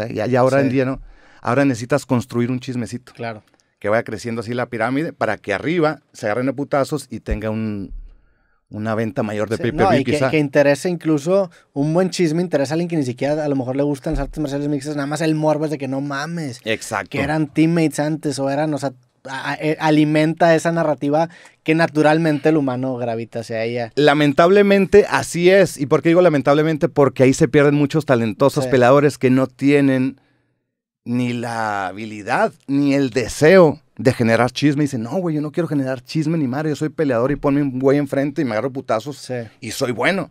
o ya, ahora en día, ¿no? Ahora necesitas construir un chismecito. Claro. Que vaya creciendo así la pirámide para que arriba se agarren de putazos y tenga una venta mayor de sí, pay quizá. Que, interese incluso, un buen chisme interesa a alguien que ni siquiera a lo mejor le gustan las artes marciales mixtas, nada más el morbo es de que no mames. Exacto. Que eran teammates antes o eran, o sea, eh, alimenta esa narrativa que naturalmente el humano gravita hacia ella. Lamentablemente así es. ¿Y por qué digo lamentablemente? Porque ahí se pierden muchos talentosos peladores que no tienen ni la habilidad, ni el deseo de generar chisme. Y dice, no, güey, yo no quiero generar chisme ni madre, yo soy peleador y ponme un güey enfrente y me agarro putazos y soy bueno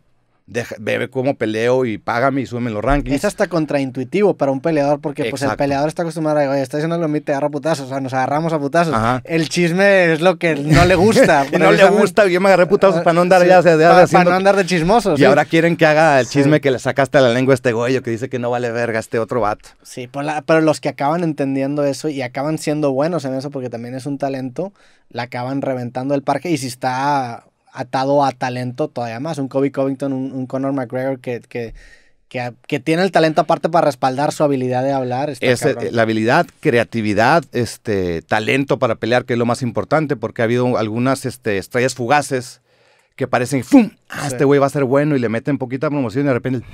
bebe como peleo y págame y súbeme los rankings. Es hasta contraintuitivo para un peleador porque pues, el peleador está acostumbrado a, oye, está diciendo lo mío, te agarro putazos, o sea, nos agarramos a putazos. El chisme es lo que no le gusta. no le gusta, yo me agarré putazos para no andar ya, de, de chismosos. Y ahora quieren que haga el chisme que le sacaste a la lengua a este o que dice que no vale verga este otro vato. Sí, pero los que acaban entendiendo eso y acaban siendo buenos en eso porque también es un talento, la acaban reventando el parque y si está atado a talento todavía más. Un Kobe Covington, un, Conor McGregor que, que, tiene el talento aparte para respaldar su habilidad de hablar. la habilidad, creatividad, este, talento para pelear, que es lo más importante, porque ha habido algunas este, estrellas fugaces que parecen, ¡fum! Ah, este güey va a ser bueno y le meten poquita promoción y de repente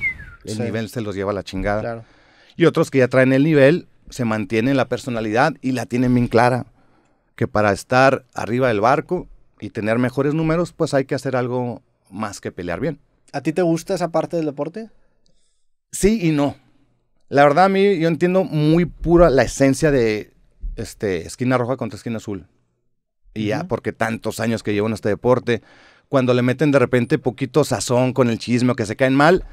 el, nivel se los lleva a la chingada. Y otros que ya traen el nivel, se mantienen la personalidad y la tienen bien clara, que para estar arriba del barco y tener mejores números, pues hay que hacer algo más que pelear bien. ¿A ti te gusta esa parte del deporte? Sí y no. La verdad, a mí yo entiendo muy pura la esencia de este, esquina roja contra esquina azul. Y ya, porque tantos años que llevo en este deporte, cuando le meten de repente poquito sazón con el chisme o que se caen mal,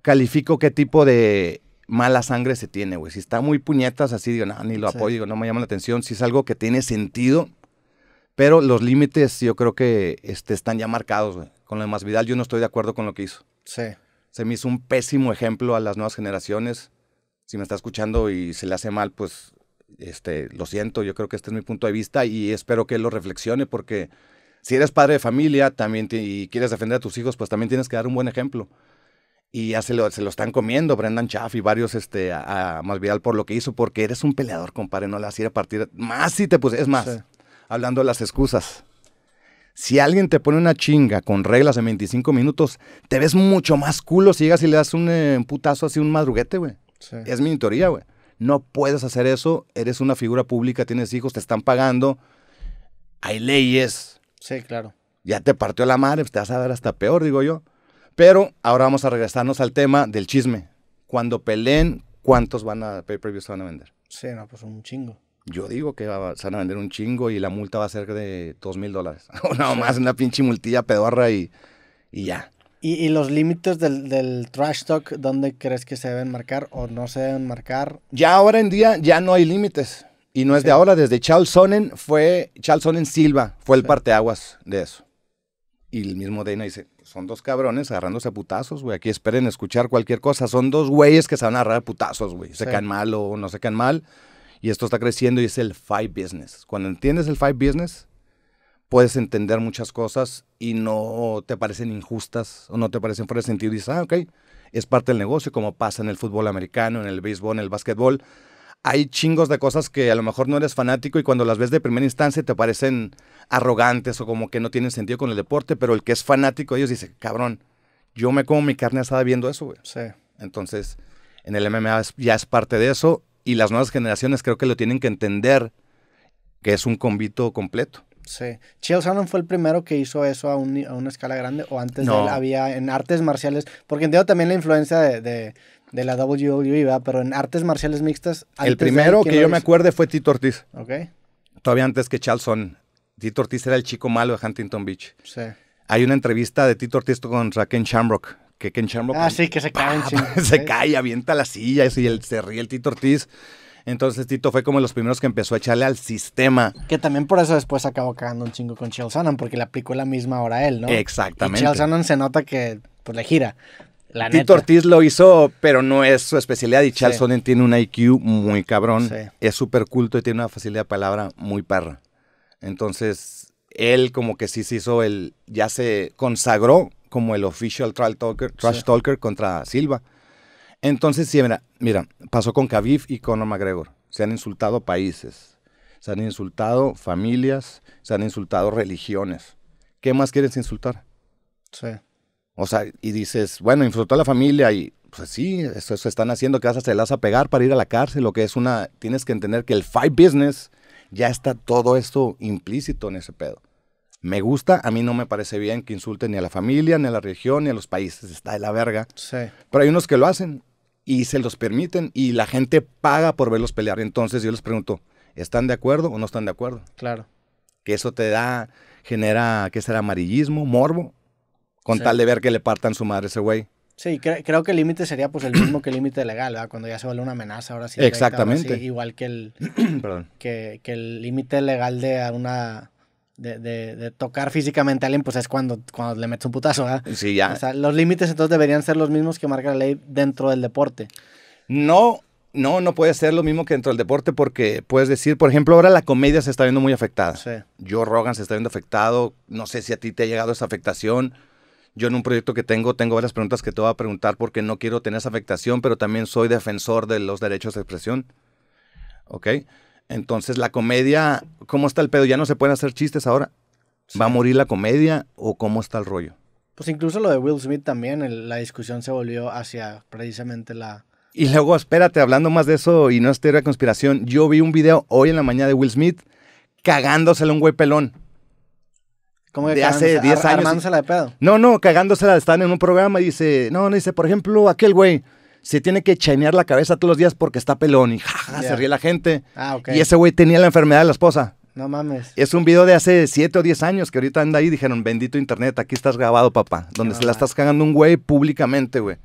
califico qué tipo de mala sangre se tiene, güey. Si está muy puñetas así, digo, no, ni lo apoyo, no me llama la atención. Si es algo que tiene sentido, pero los límites yo creo que este, están ya marcados, Con lo de Masvidal yo no estoy de acuerdo con lo que hizo. Sí. Se me hizo un pésimo ejemplo a las nuevas generaciones. Si me está escuchando y se le hace mal, pues este, lo siento, yo creo que este es mi punto de vista y espero que él lo reflexione porque si eres padre de familia también y quieres defender a tus hijos, pues también tienes que dar un buen ejemplo. Y ya se lo, están comiendo Brendan Chaff y varios este, a, más Masvidal por lo que hizo, porque eres un peleador, compadre, no le vas a ir a partir. Más si te pues es más hablando de las excusas. Si alguien te pone una chinga con reglas en 25 minutos, te ves mucho más culo si llegas y le das un, eh, putazo así, un madruguete, güey. Es mi teoría, güey. No puedes hacer eso, eres una figura pública, tienes hijos, te están pagando, hay leyes. Sí, claro. Ya te partió la madre, pues, te vas a dar hasta peor, digo yo. Pero ahora vamos a regresarnos al tema del chisme. Cuando peleen, ¿cuántos van a pay-per-views van a vender? Sí, no, pues un chingo. Yo digo que se van a vender un chingo y la multa va a ser de dos mil dólares. O nada más una pinche multilla pedorra y, y ya. ¿Y, los límites del, trash talk, dónde crees que se deben marcar o no se deben marcar? Ya ahora en día ya no hay límites. Y no es de ahora, desde Charles Sonnen fue, Charles Sonnen Silva fue el parteaguas de eso. Y el mismo Dana dice, son dos cabrones agarrándose a putazos, güey. Aquí esperen escuchar cualquier cosa. Son dos güeyes que se van a agarrar a putazos, güey. Se caen mal o no se caen mal. Y esto está creciendo y es el Five Business. Cuando entiendes el Five Business, puedes entender muchas cosas y no te parecen injustas o no te parecen fuera de sentido. Y dices, ah, ok, es parte del negocio, como pasa en el fútbol americano, en el béisbol, en el básquetbol. Hay chingos de cosas que a lo mejor no eres fanático y cuando las ves de primera instancia te parecen arrogantes o como que no tienen sentido con el deporte, pero el que es fanático, ellos dice, cabrón, yo me como mi carne asada viendo eso, Sí. Entonces, en el MMA ya es parte de eso y las nuevas generaciones creo que lo tienen que entender que es un convito completo. Sí. Chael Sonnen fue el primero que hizo eso a, una escala grande, o antes de él había en artes marciales, porque entiendo también la influencia de, la WWE, ¿verdad? pero en artes marciales mixtas. el primero que yo me acuerde fue Tito Ortiz. Ok. Todavía antes que Chael Sonnen. Tito Ortiz era el chico malo de Huntington Beach. Sí. Hay una entrevista de Tito Ortiz con Raquel Shamrock, que Ken Shamrock. Ah, sí, que se cae. se cae, avienta la silla y se ríe el Tito Ortiz. Entonces Tito fue como de los primeros que empezó a echarle al sistema. Que también por eso después acabó cagando un chingo con Chael Sonnen, porque le aplicó la misma hora a él, ¿no? Exactamente. Chael Sonnen se nota que pues, le gira. La Tito Ortiz lo hizo, pero no es su especialidad. Y Chael Sonnen tiene un IQ muy cabrón. Es súper culto y tiene una facilidad de palabra muy parra. Entonces, él como que sí se hizo el... Ya se consagró como el official trash talker, contra Silva. Entonces, sí, mira, mira, pasó con Khabib y Conor McGregor. Se han insultado países, se han insultado familias, se han insultado religiones. ¿Qué más quieres insultar? Sí. O sea, y dices, bueno, insultó a la familia y pues sí, eso, se están haciendo, que vas a, las a pegar para ir a la cárcel, lo que es una, tienes que entender que el fight business ya está todo esto implícito en ese pedo me gusta, a mí no me parece bien que insulten ni a la familia, ni a la región, ni a los países, está de la verga. Sí. Pero hay unos que lo hacen y se los permiten y la gente paga por verlos pelear. Entonces yo les pregunto, ¿están de acuerdo o no están de acuerdo? Claro. Que eso te da, genera, ¿qué será? Amarillismo, morbo, con tal de ver que le partan su madre ese güey. Sí, creo que el límite sería pues el mismo que el límite legal, ¿verdad? Cuando ya se vale una amenaza, ahora sí. Exactamente. igual que el que, que el límite legal de una de, tocar físicamente a alguien, pues es cuando, cuando le metes un putazo, Sí, ya. O sea, los límites entonces deberían ser los mismos que marca la ley dentro del deporte. No, no, no puede ser lo mismo que dentro del deporte porque puedes decir, por ejemplo, ahora la comedia se está viendo muy afectada. Yo, Rogan, se está viendo afectado. No sé si a ti te ha llegado esa afectación. Yo en un proyecto que tengo, tengo varias preguntas que te voy a preguntar porque no quiero tener esa afectación, pero también soy defensor de los derechos de expresión. ¿Ok? Entonces la comedia, ¿cómo está el pedo? Ya no se pueden hacer chistes ahora. ¿Va a morir la comedia o cómo está el rollo? Pues incluso lo de Will Smith también, la discusión se volvió hacia precisamente la... Y luego, espérate, hablando más de eso y no es teoría de conspiración, yo vi un video hoy en la mañana de Will Smith cagándosela un güey pelón. ¿Cómo que de hace 10 años. No, no, cagándosela, están en un programa y dice, no, no, dice, por ejemplo, aquel güey se tiene que chanear la cabeza todos los días porque está pelón y jaja, se ríe la gente. Ah, ok. Y ese güey tenía la enfermedad de la esposa. No mames. Es un video de hace 7 o 10 años que ahorita anda ahí dijeron, bendito internet, aquí estás grabado, papá. Donde se la estás cagando un güey públicamente, güey.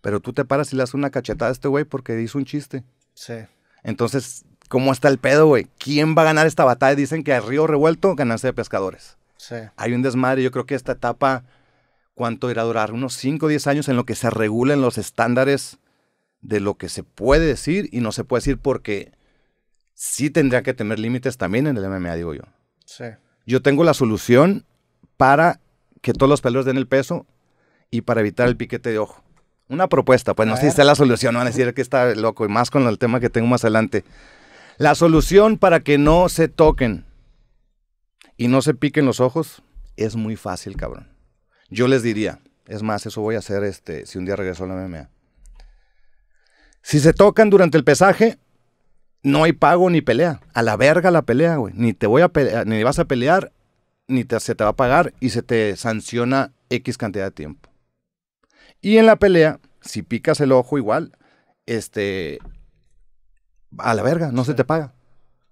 Pero tú te paras y le das una cachetada a este güey porque hizo un chiste. Sí. Entonces, ¿cómo está el pedo, güey? ¿Quién va a ganar esta batalla? Dicen que el río revuelto, ganarse de pescadores. Sí. Hay un desmadre. Yo creo que esta etapa ¿Cuánto irá a durar? Unos 5 o 10 años en lo que se regulen los estándares de lo que se puede decir y no se puede decir porque sí tendría que tener límites también en el MMA, digo yo. Sí. Yo tengo la solución para que todos los peleadores den el peso y para evitar el piquete de ojo. Una propuesta, pues no sé si está la solución, no van a decir que está loco, y más con el tema que tengo más adelante. La solución para que no se toquen y no se piquen los ojos es muy fácil, cabrón. Yo les diría, es más, eso voy a hacer este, si un día regreso a la MMA. Si se tocan durante el pesaje, no hay pago ni pelea. A la verga la pelea, güey. Ni te voy a pelear, ni vas a pelear, ni se te va a pagar y se te sanciona X cantidad de tiempo. Y en la pelea, si picas el ojo igual, este, a la verga, no se te paga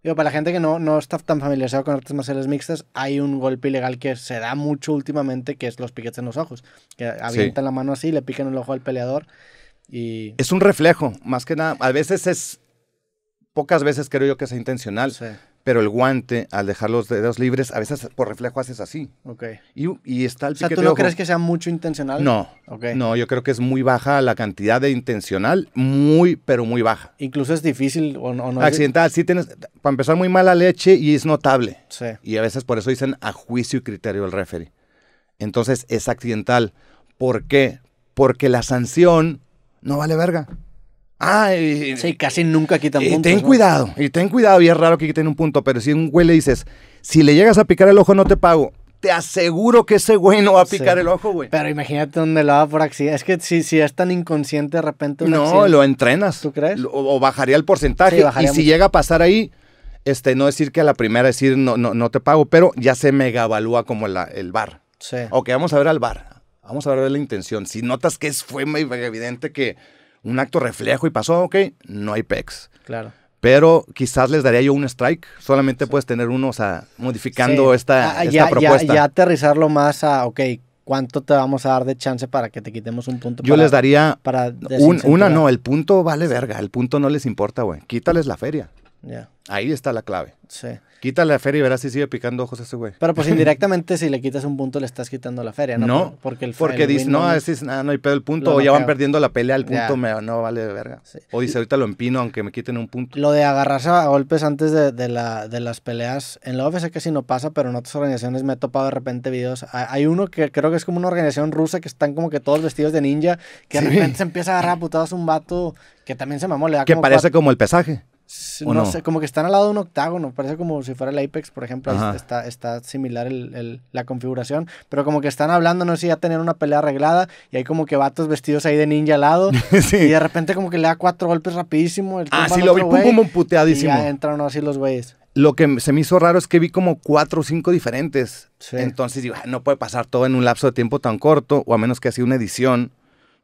para la gente que no, no está tan familiarizado con artes marciales mixtas, hay un golpe ilegal que se da mucho últimamente, que es los piquetes en los ojos. Que avientan la mano así, le pican el ojo al peleador y... Es un reflejo, más que nada. A veces es... Pocas veces creo yo que sea intencional pero el guante, al dejar los dedos libres, a veces por reflejo haces así. Ok. Y, está el O sea, ¿tú no crees que sea mucho intencional? No. Okay. No, yo creo que es muy baja la cantidad de intencional, muy, pero muy baja. Incluso es difícil o no. Accidental, sí tienes, para empezar, muy mala leche y es notable. Sí. Y a veces por eso dicen a juicio y criterio el referee. Entonces es accidental. ¿Por qué? Porque la sanción no vale verga. Ah, sí, casi nunca quitan puntos. Y ten cuidado, y ten cuidado, y es raro que quiten un punto, pero si un güey le dices, si le llegas a picar el ojo no te pago, te aseguro que ese güey no va a picar el ojo, güey. Pero imagínate dónde lo va por accidente. Es que si, si es tan inconsciente de repente. no, lo entrenas. ¿Tú crees? O, bajaría el porcentaje. y si llega a pasar ahí, este, no decir que a la primera decir no, no, no te pago, pero ya se mega evalúa como el bar. Sí. Ok, vamos a ver al bar. Vamos a ver la intención. Si notas que es, fue muy evidente que un acto reflejo y pasó, ok, no hay pecs. Claro. Pero quizás les daría yo un strike, solamente puedes tener uno, o sea, modificando esta, ah, ah, propuesta. Ya, aterrizarlo más a, ok, ¿cuánto te vamos a dar de chance para que te quitemos un punto? Yo les daría, para una no, el punto vale verga, el punto no les importa, güey, quítales la feria. Ahí está la clave. Sí. la feria y verás si sigue picando ojos a ese güey. Pero pues indirectamente si le quitas un punto le estás quitando la feria, ¿no? No, porque el Porque dice, no, no, ah, no hay pedo el punto, o ya van perdiendo la pelea, el punto no vale de verga. O dice, ahorita lo empino aunque me quiten un punto. Lo de agarrarse a golpes antes de, las peleas, en la que si no pasa, pero en otras organizaciones me he topado de repente videos. Hay uno que creo que es como una organización rusa que están como que todos vestidos de ninja, que de repente se empieza a agarrar a putadas un vato que también se mamó, le da Que parece como el pesaje. No, sé, como que están al lado de un octágono, parece como si fuera el Apex, por ejemplo, está, está similar el, la configuración, pero como que están hablando, no sé si ya tienen una pelea arreglada y hay como que vatos vestidos ahí de ninja al lado y de repente como que le da cuatro golpes rapidísimo. El ah, sí, lo vi como puteadísimo. Y ya entran así los güeyes. Lo que se me hizo raro es que vi como cuatro o cinco diferentes. Entonces digo, ah, no puede pasar todo en un lapso de tiempo tan corto, o a menos que haya sido una edición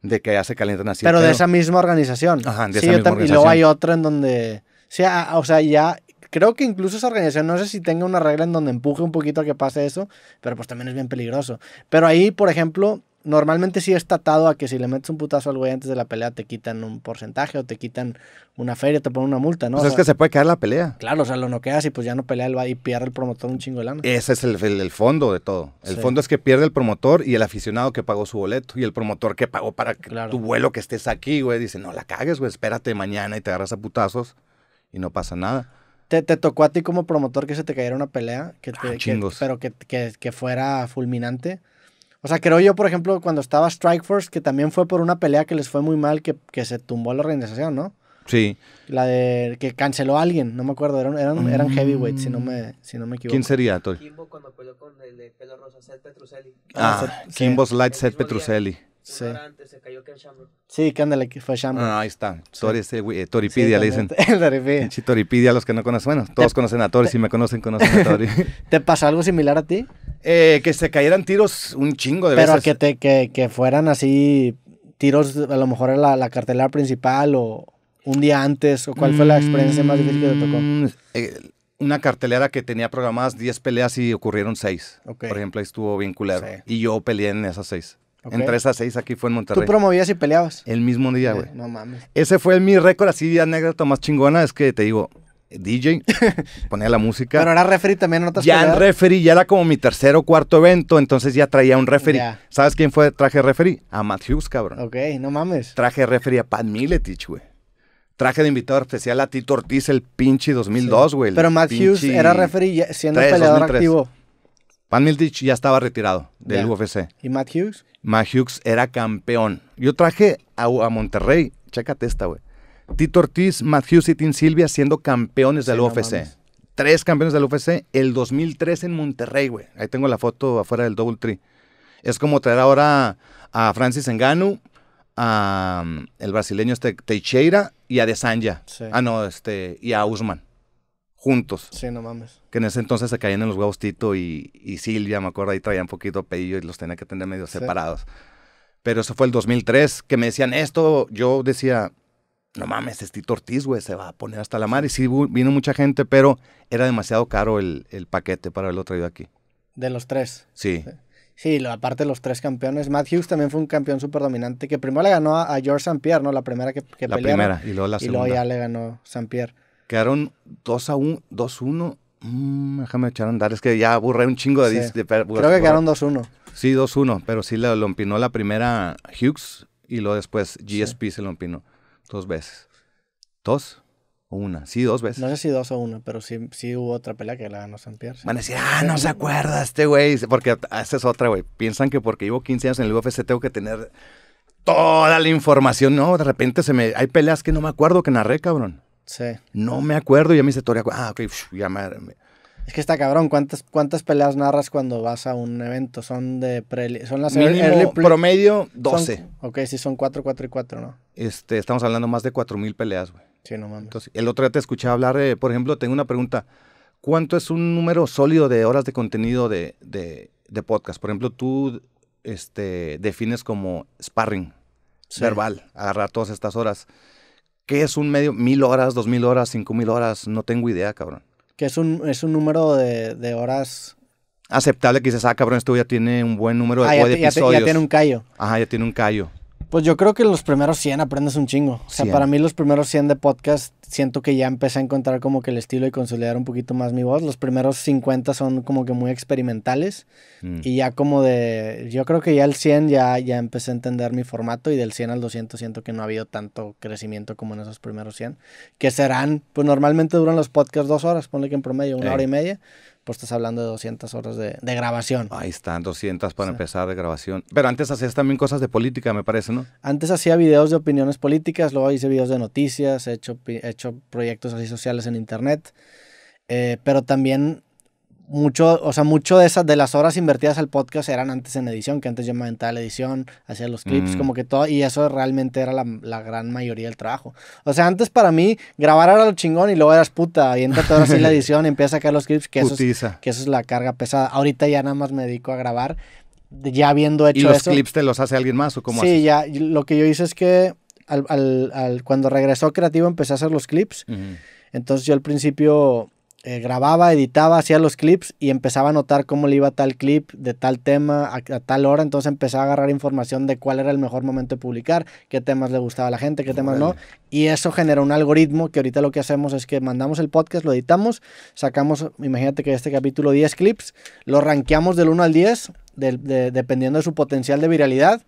de que ya se calientan así. Pero, de esa misma organización. Ajá, de esa misma organización. Y luego hay otra en donde sea, ah, ah, o sea, ya creo que incluso esa organización, no sé si tenga una regla en donde empuje un poquito a que pase eso, pero pues también es bien peligroso. Pero ahí, por ejemplo, normalmente sí es tratado a que si le metes un putazo al güey antes de la pelea te quitan un porcentaje o te quitan una feria, te ponen una multa, ¿no? Pues o sea, es que se puede quedar la pelea. Claro, o sea, lo noqueas y pues ya no pelea el y pierde el promotor un chingo de lana. Ese es el, el, fondo de todo. El fondo es que pierde el promotor y el aficionado que pagó su boleto y el promotor que pagó para tu vuelo que estés aquí, güey, dice, no la cagues, güey, espérate mañana y te agarras a putazos y no pasa nada. ¿Te, tocó a ti como promotor que se te cayera una pelea? Que ah, pero que, fuera fulminante. O sea, creo yo, por ejemplo, cuando estaba Strike Force, que también fue por una pelea que les fue muy mal, que, se tumbó la organización, ¿no? Sí. La de que canceló a alguien, no me acuerdo, eran, eran, eran heavyweights, si no me, mm. si no me equivoco. ¿Quién sería, Kimbo cuando peleó con el pelo rosa, Ah, Kimbo's ah, Light, Seth Petrucelli. Sí. Antes, se cayó Ken Shamrock. Sí, que que fue Shamrock. Ah, ahí está. Tori, eh, eh, Toripidia le dicen. El Toripidia. Toripidia, los que no conocen. Bueno, todos conocen a Tori. si me conocen, conocen a Tori. ¿Te pasó algo similar a ti? Eh, que se cayeran tiros un chingo de veces. Pero que, que, que fueran así tiros, a lo mejor en la, cartelera principal o un día antes. o ¿Cuál fue la experiencia más difícil que te tocó? Mm, una cartelera que tenía programadas 10 peleas y ocurrieron 6. Por ejemplo, ahí estuvo bien culero. Y yo peleé en esas 6. Entre esas seis aquí fue en Monterrey. ¿Tú promovías y peleabas? El mismo día, güey. Eh, no mames. Ese fue mi récord, así de anécdota más chingona, es que te digo, DJ, ponía la música. Pero era referee también, ¿no te has Ya en referee, ya era como mi tercer o cuarto evento, entonces ya traía un referee. ¿Sabes quién fue traje referee? A Matt Hughes, cabrón. Ok, no mames. Traje referee a Pat Miletich, güey. Traje de invitado especial a Tito Ortiz el pinche 2002, güey. Pero Matt Hughes era referee siendo peleador activo. Van Miltich ya estaba retirado del UFC. ¿Y Matt Hughes? Matt Hughes era campeón. Yo traje a, Monterrey, chécate esta, güey. Tito Ortiz, Matt Hughes y Tim Silvia siendo campeones del UFC. Tres campeones del UFC el 2003 en Monterrey, güey. Ahí tengo la foto afuera del Double Tree. Es como traer ahora a Francis Enganu, a mm, el brasileño este Teixeira y a Desanja. Sanja. Ah, no, este, y a Usman juntos. Sí, no mames. Que en ese entonces se caían en los huevos Tito y, y Silvia, me acuerdo, ahí traían poquito apellido y los tenía que tener medio separados. Pero eso fue el 2003, que me decían esto, yo decía, no mames, es Tito Ortiz, güey, se va a poner hasta la mar Y sí vino mucha gente, pero era demasiado caro el, el paquete para haberlo traído aquí. De los tres. Sí. sí. aparte de los tres campeones, Matt Hughes también fue un campeón súper dominante, que primero le ganó a, George St. Pierre, ¿no? La primera que, que La primera, y luego la segunda. Y luego ya le ganó St. Pierre. Quedaron 2 a 1, 2 1. déjame echar a andar, es que ya aburré un chingo de... Sí. Creo que quedaron 2-1. Sí, 2-1, pero sí lo, lo, la primera Hughes y luego después GSP se lo empinó dos veces. ¿Dos? ¿O una? Sí, dos veces. No sé si dos o una, pero sí, sí hubo otra pelea que la ganó San Pierre. Van a decir, ah, no se acuerda este güey, porque esa es otra, güey. Piensan que porque llevo 15 años en el UFC tengo que tener toda la información. No, de repente se me hay peleas que no me acuerdo que narré, cabrón. No me acuerdo, ya me hice historia. Ah, ok, ya me... Es que está cabrón, ¿cuántas, cuántas peleas narras cuando vas a un evento? Son de son las Mínimo, promedio 12. ok, sí, son 4, 4 y 4, ¿no? Este, estamos hablando más de 4000 peleas, güey. Sí, no mames. Entonces, el otro día te escuché hablar, por ejemplo, tengo una pregunta. ¿Cuánto es un número sólido de horas de contenido de, de, podcast? Por ejemplo, tú este, defines como sparring verbal, agarrar todas estas horas. ¿Qué es un medio? ¿Mil horas, dos mil horas, cinco mil horas? No tengo idea, cabrón. Que es un, es un número de, horas aceptable que dices, ah, cabrón, esto ya tiene un buen número de, ah, episodios. ya, tiene un callo. Ajá, ya tiene un callo. Pues yo creo que los primeros 100 aprendes un chingo. O sea, para mí los primeros 100 de podcast siento que ya empecé a encontrar como que el estilo y consolidar un poquito más mi voz. Los primeros 50 son como que muy experimentales mm. y ya como de yo creo que ya el 100 ya ya empecé a entender mi formato y del 100 al 200 siento que no ha habido tanto crecimiento como en esos primeros 100, que serán pues normalmente duran los podcasts dos horas, ponle que en promedio una hora y media pues estás hablando de 200 horas de, grabación. Ahí están, 200 para empezar de grabación. Pero antes hacías también cosas de política, me parece, ¿no? Antes hacía videos de opiniones políticas, luego hice videos de noticias, he hecho, he hecho proyectos así sociales en internet, eh, pero también mucho, o sea, mucho de esas, de las horas invertidas al podcast eran antes en edición, que antes yo me aventaba la edición, hacía los clips, mm. como que todo, y eso realmente era la, gran mayoría del trabajo. O sea, antes para mí, grabar era lo chingón y luego eras puta, y entra todo así la edición, empieza a sacar los clips, que eso, es, que eso es la carga pesada. Ahorita ya nada más me dedico a grabar, ya habiendo hecho ¿Y los clips te los hace alguien más o cómo Sí, ya, lo que yo hice es que al, cuando regresó Creativo empecé a hacer los clips, entonces yo al principio eh, grababa, editaba, hacía los clips y empezaba a notar cómo le iba tal clip de tal tema a, tal hora, entonces empezaba a agarrar información de cuál era el mejor momento de publicar, qué temas le gustaba a la gente, qué temas no, y eso generó un algoritmo que ahorita lo que hacemos es que mandamos el podcast, lo editamos, sacamos, imagínate que este capítulo 10 clips, lo ranqueamos del 1 al 10, dependiendo de su potencial de viralidad,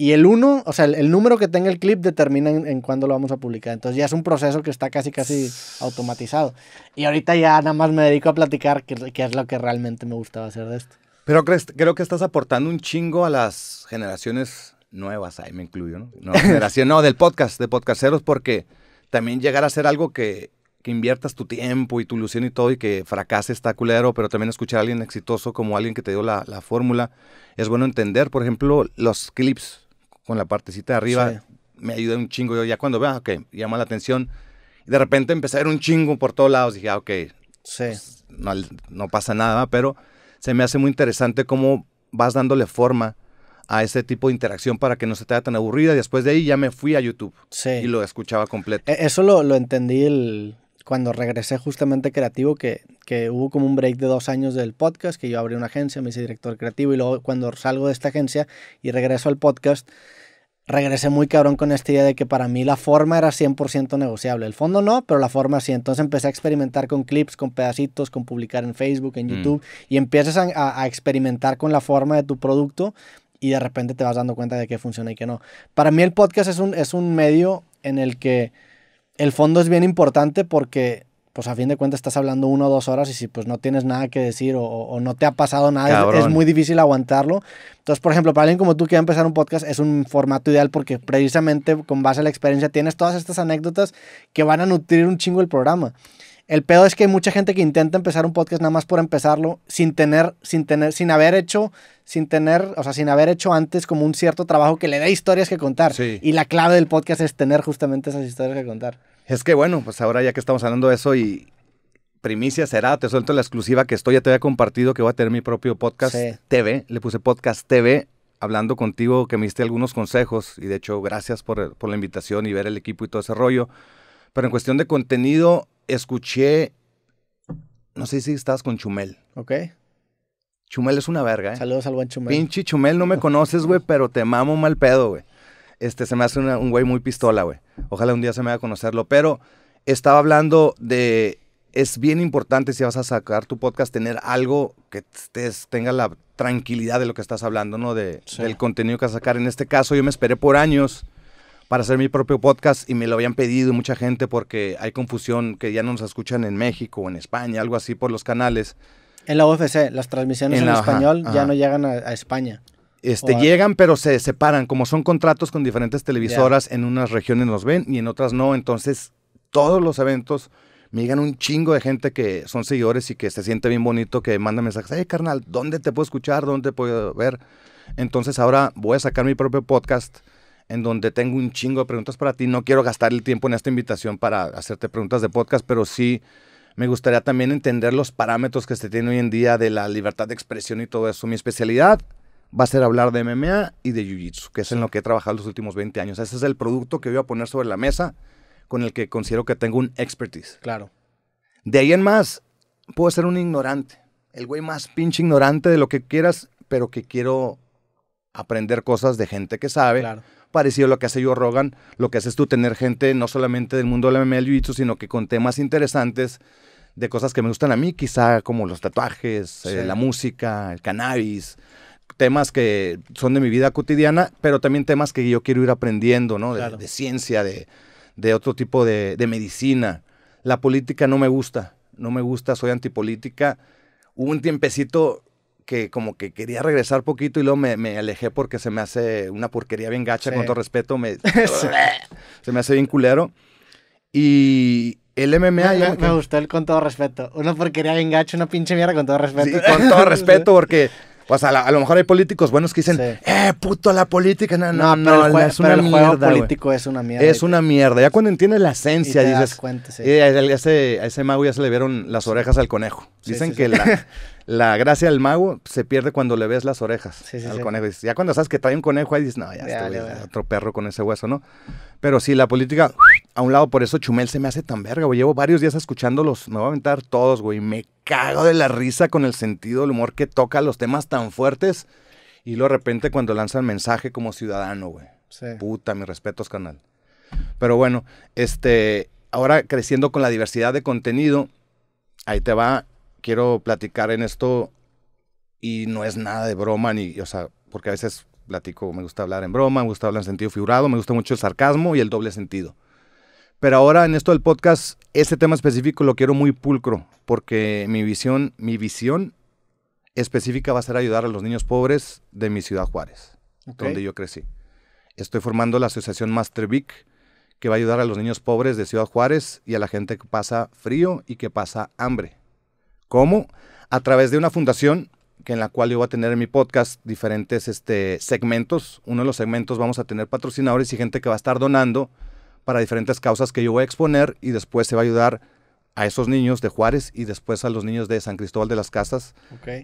y el uno, o sea, el, número que tenga el clip determina en, cuándo lo vamos a publicar. Entonces ya es un proceso que está casi, casi automatizado. Y ahorita ya nada más me dedico a platicar, qué es lo que realmente me gustaba hacer de esto. Pero crees, creo que estás aportando un chingo a las generaciones nuevas, ahí me incluyo, ¿no? generación, no, del podcast, de podcasteros, porque también llegar a hacer algo que, que inviertas tu tiempo y tu ilusión y todo y que fracase está culero, pero también escuchar a alguien exitoso como alguien que te dio la, la fórmula, es bueno entender, por ejemplo, los clips con la partecita de arriba, me ayuda un chingo. Yo ya cuando veo, ah, ok, llama la atención. Y de repente empecé a ver un chingo por todos lados. Dije, ah, ok, pues, no, pasa nada, pero se me hace muy interesante cómo vas dándole forma a ese tipo de interacción para que no se te haga tan aburrida. Y después de ahí ya me fui a YouTube sí. y lo escuchaba completo. E-, eso lo, lo entendí cuando regresé justamente creativo, que que hubo como un break de dos años del podcast, que yo abrí una agencia, me hice director creativo y luego cuando salgo de esta agencia y regreso al podcast, regresé muy cabrón con esta idea de que para mí la forma era 100% negociable. El fondo no, pero la forma sí. Entonces empecé a experimentar con clips, con pedacitos, con publicar en Facebook, en mm. YouTube, y empiezas a, experimentar con la forma de tu producto y de repente te vas dando cuenta de que funciona y que no. Para mí el podcast es un, es un medio en el que el fondo es bien importante porque pues a fin de cuentas estás hablando una o dos horas y si pues no tienes nada que decir o, no te ha pasado nada, es, muy difícil aguantarlo. Entonces, por ejemplo, para alguien como tú que va a empezar un podcast es un formato ideal porque precisamente con base a la experiencia tienes todas estas anécdotas que van a nutrir un chingo el programa. El pedo es que hay mucha gente que intenta empezar un podcast nada más por empezarlo sin tener, sin tener, sin haber hecho, sin tener, o sea, sin haber hecho antes como un cierto trabajo que le dé historias que contar. Y la clave del podcast es tener justamente esas historias que contar. Es que bueno, pues ahora ya que estamos hablando de eso y primicia será, te suelto la exclusiva que estoy, ya te había compartido que voy a tener mi propio podcast TV, le puse podcast TV, hablando contigo que me diste algunos consejos y de hecho gracias por, por la invitación y ver el equipo y todo ese rollo. Pero en cuestión de contenido, escuché, no sé si estabas con Chumel. Ok. Chumel es una verga, ¿eh? Saludos al buen Chumel. Pinche Chumel, no me conoces, güey, pero te mamo mal pedo, güey. Este, se me hace un güey muy pistola, güey. Ojalá un día se me a conocerlo. Pero estaba hablando de. Es bien importante si vas a sacar tu podcast tener algo que tenga la tranquilidad de lo que estás hablando, ¿no? De, el Del contenido que vas a sacar. En este caso, yo me esperé por años para hacer mi propio podcast y me lo habían pedido mucha gente porque hay confusión que ya no nos escuchan en México o en España, algo así por los canales. En la UFC, las transmisiones en, español ya no llegan a, a España. Este, llegan, pero se separan, como son contratos con diferentes televisoras, en unas regiones los ven y en otras no. Entonces, todos los eventos me llegan un chingo de gente que son seguidores y que se siente bien bonito, que manda mensajes, hey carnal, ¿dónde te puedo escuchar? ¿Dónde te puedo ver? Entonces ahora voy a sacar mi propio podcast en donde tengo un chingo de preguntas para ti. No quiero gastar el tiempo en esta invitación para hacerte preguntas de podcast, pero sí me gustaría también entender los parámetros que se tienen hoy en día de la libertad de expresión y todo eso. Mi especialidad va a ser hablar de MMA y de Jiu-Jitsu, que es en lo que he trabajado los últimos 20 años. Ese es el producto que voy a poner sobre la mesa con el que considero que tengo un expertise. Claro. De ahí en más, puedo ser un ignorante, el güey más pinche ignorante de lo que quieras, pero que quiero aprender cosas de gente que sabe. Claro. Parecido a lo que hace yo Rogan, lo que haces tú, tener gente no solamente del mundo de la MMA y Jiu-Jitsu, sino que con temas interesantes de cosas que me gustan a mí, quizá como los tatuajes, eh, la música, el cannabis, temas que son de mi vida cotidiana, pero también temas que yo quiero ir aprendiendo, ¿no? De, ciencia, de, otro tipo de, medicina. La política no me gusta, no me gusta, soy antipolítica. Hubo un tiempecito que como que quería regresar poquito y luego me, alejé porque se me hace una porquería bien gacha, con todo respeto, me, se me hace bien culero. Y, el MMA. Me, me, gustó el con todo respeto. Una porquería bien gacha, una pinche mierda con todo respeto. con todo respeto, porque o pues, sea, a, lo mejor hay políticos buenos que dicen, eh, puto, la política, no, no, no, pero es una el mierda, político es una mierda. Es una mierda. Ya cuando entiendes la esencia, dices, das eh, a ese, mago ya se le vieron las orejas al conejo. Dicen que la, gracia del mago se pierde cuando le ves las orejas al conejo. Ya cuando sabes que trae un conejo ahí dices, no, ya, estoy, otro perro con ese hueso, ¿no? Pero sí, la política a un lado, por eso Chumel se me hace tan verga, güey. Llevo varios días escuchándolos, me voy a aventar todos, güey. Me cago de la risa con el sentido, el humor que toca, los temas tan fuertes. Y luego de repente cuando el mensaje como ciudadano, güey. Puta, mis respetos, canal. Pero bueno, este, ahora creciendo con la diversidad de contenido, ahí te va, quiero platicar en esto y no es nada de broma, ni, o sea, porque a veces platico, me gusta hablar en broma, me gusta hablar en sentido figurado, me gusta mucho el sarcasmo y el doble sentido. Pero ahora en esto del podcast, este tema específico lo quiero muy pulcro, porque mi visión, mi visión específica va a ser ayudar a los niños pobres de mi ciudad Juárez, donde yo crecí. Estoy formando la asociación Master Vic, que va a ayudar a los niños pobres de Ciudad Juárez y a la gente que pasa frío y que pasa hambre. ¿Cómo? A través de una fundación que en la cual yo voy a tener en mi podcast diferentes este, segmentos. Uno de los segmentos vamos a tener patrocinadores y gente que va a estar donando para diferentes causas que yo voy a exponer y después se va a ayudar a esos niños de Juárez y después a los niños de San Cristóbal de las Casas.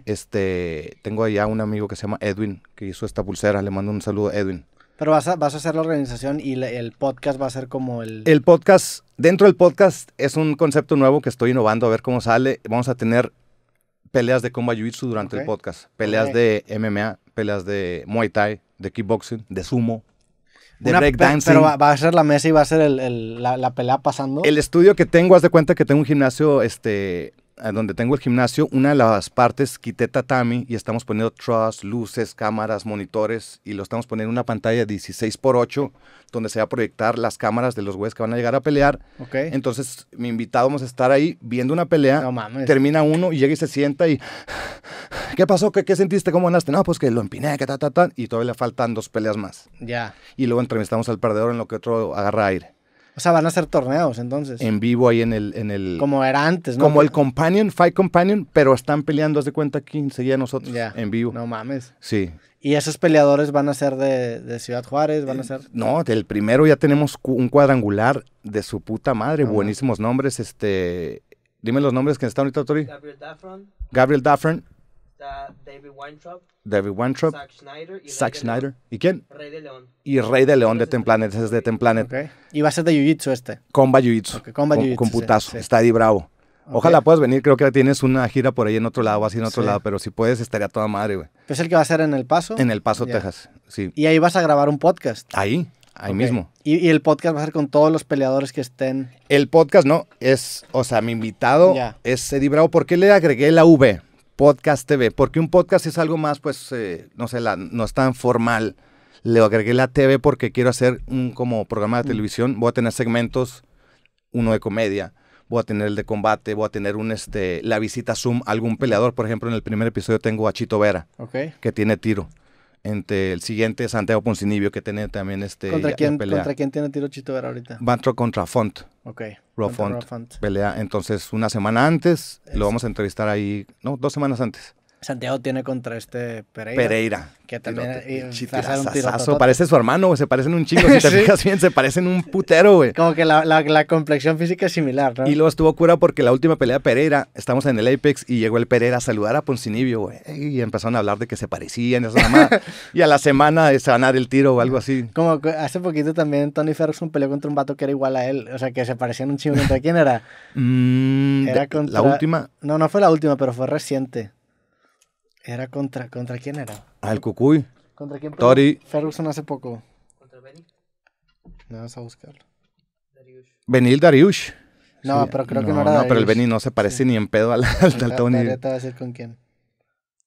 Este, tengo allá un amigo que se llama Edwin, que hizo esta pulsera. Le mando un saludo a Edwin. Pero vas a, vas a hacer la organización y el podcast va a ser como el... El podcast, dentro del podcast es un concepto nuevo que estoy innovando a ver cómo sale. Vamos a tener peleas de comba jiu durante el podcast. Peleas de MMA, peleas de Muay Thai, de kickboxing, de sumo de Pero va, a ser la mesa y va a ser el, la, la, pelea pasando. El estudio que tengo, haz de cuenta que tengo un gimnasio este, donde tengo el gimnasio, una de las partes quité tatami y estamos poniendo truss, luces, cámaras, monitores y lo estamos poniendo en una pantalla 16 por 8 donde se va a proyectar las cámaras de los güeyes que van a llegar a pelear. Entonces, mi invitado vamos a estar ahí viendo una pelea. Termina uno y llega y se sienta y ¿qué pasó? ¿Qué, sentiste? ¿Cómo ganaste? No, pues que lo empiné, que ta y todavía le faltan dos peleas más. Ya. Y luego entrevistamos al perdedor en lo que otro agarra aire. O sea, van a ser torneos entonces. En vivo ahí en el... En el como era antes, ¿no? Como el Companion, Fight Companion, pero están peleando, haz de cuenta, 15 días nosotros Ya. en vivo. No mames. Sí. ¿Y esos peleadores van a ser de, Ciudad Juárez? ¿Van a eh, ser? No, del primero ya tenemos un cuadrangular de su puta madre. Ah. Buenísimos nombres, este... Dime los nombres que están ahorita, Tori. Gabriel Daffron. Gabriel Daffron David Weintraub. David Zack Snyder. Y quién? Rey de León. Y Rey de León de Templanet. Es de Templanet. Y va a ser de Jiu-Jitsu este. Comba Jiu-Jitsu. Con, putazo. Está Eddie bravo. Ojalá puedas venir, creo que tienes una gira por ahí en otro lado, así en otro lado, pero si puedes estaría toda madre, güey. ¿Es el que va a ser en El Paso? En El Paso, Texas, sí. Y ahí vas a grabar un podcast. Ahí, ahí mismo. ¿Y, el podcast va a ser con todos los peleadores que estén. El podcast no, es, o sea, mi invitado es Eddie Bravo. ¿Por qué le agregué la V? Podcast TV, porque un podcast es algo más, pues, eh, no sé, no es tan formal. Le agregué la TV porque quiero hacer un como programa de mm. televisión. Voy a tener segmentos, uno de comedia, voy a tener el de combate, voy a tener un este la visita Zoom a algún peleador. Por ejemplo, en el primer episodio tengo a Chito Vera, que tiene tiro entre el siguiente Santiago Poncinibio que tiene también este ¿Contra quién, ¿Contra quién tiene tiro Chito ahorita? Bantro contra Font. Ok. Ro Font, Pelea. Entonces, una semana antes, lo vamos a entrevistar ahí, no, dos semanas antes. Santiago tiene contra este Pereira. Pereira. Que también Parece su hermano, güey. Se parecen un chingo. Si te fijas bien, se parecen un putero, güey. Como que la, complexión física es similar, ¿no? Y luego estuvo cura porque la última pelea de Pereira, estamos en el Apex y llegó el Pereira a saludar a Poncinibio, güey. Y empezaron a hablar de que se parecían, y a la semana se van a dar el tiro o algo así. Como hace poquito también Tony Ferguson peleó contra un vato que era igual a él. O sea, que se parecían un chingo. quién era? Mm, la última. No, no fue la última, pero fue reciente. Era contra, ¿contra quién era? Al ah, el Cucuy. ¿Contra quién? Tori. Ferguson hace poco. ¿Contra Benny? No, vamos a buscarlo. Dariush. Benil Dariush. No, pero creo que no era No, pero el Benny no se parece ni en pedo al, al, te va a decir con quién.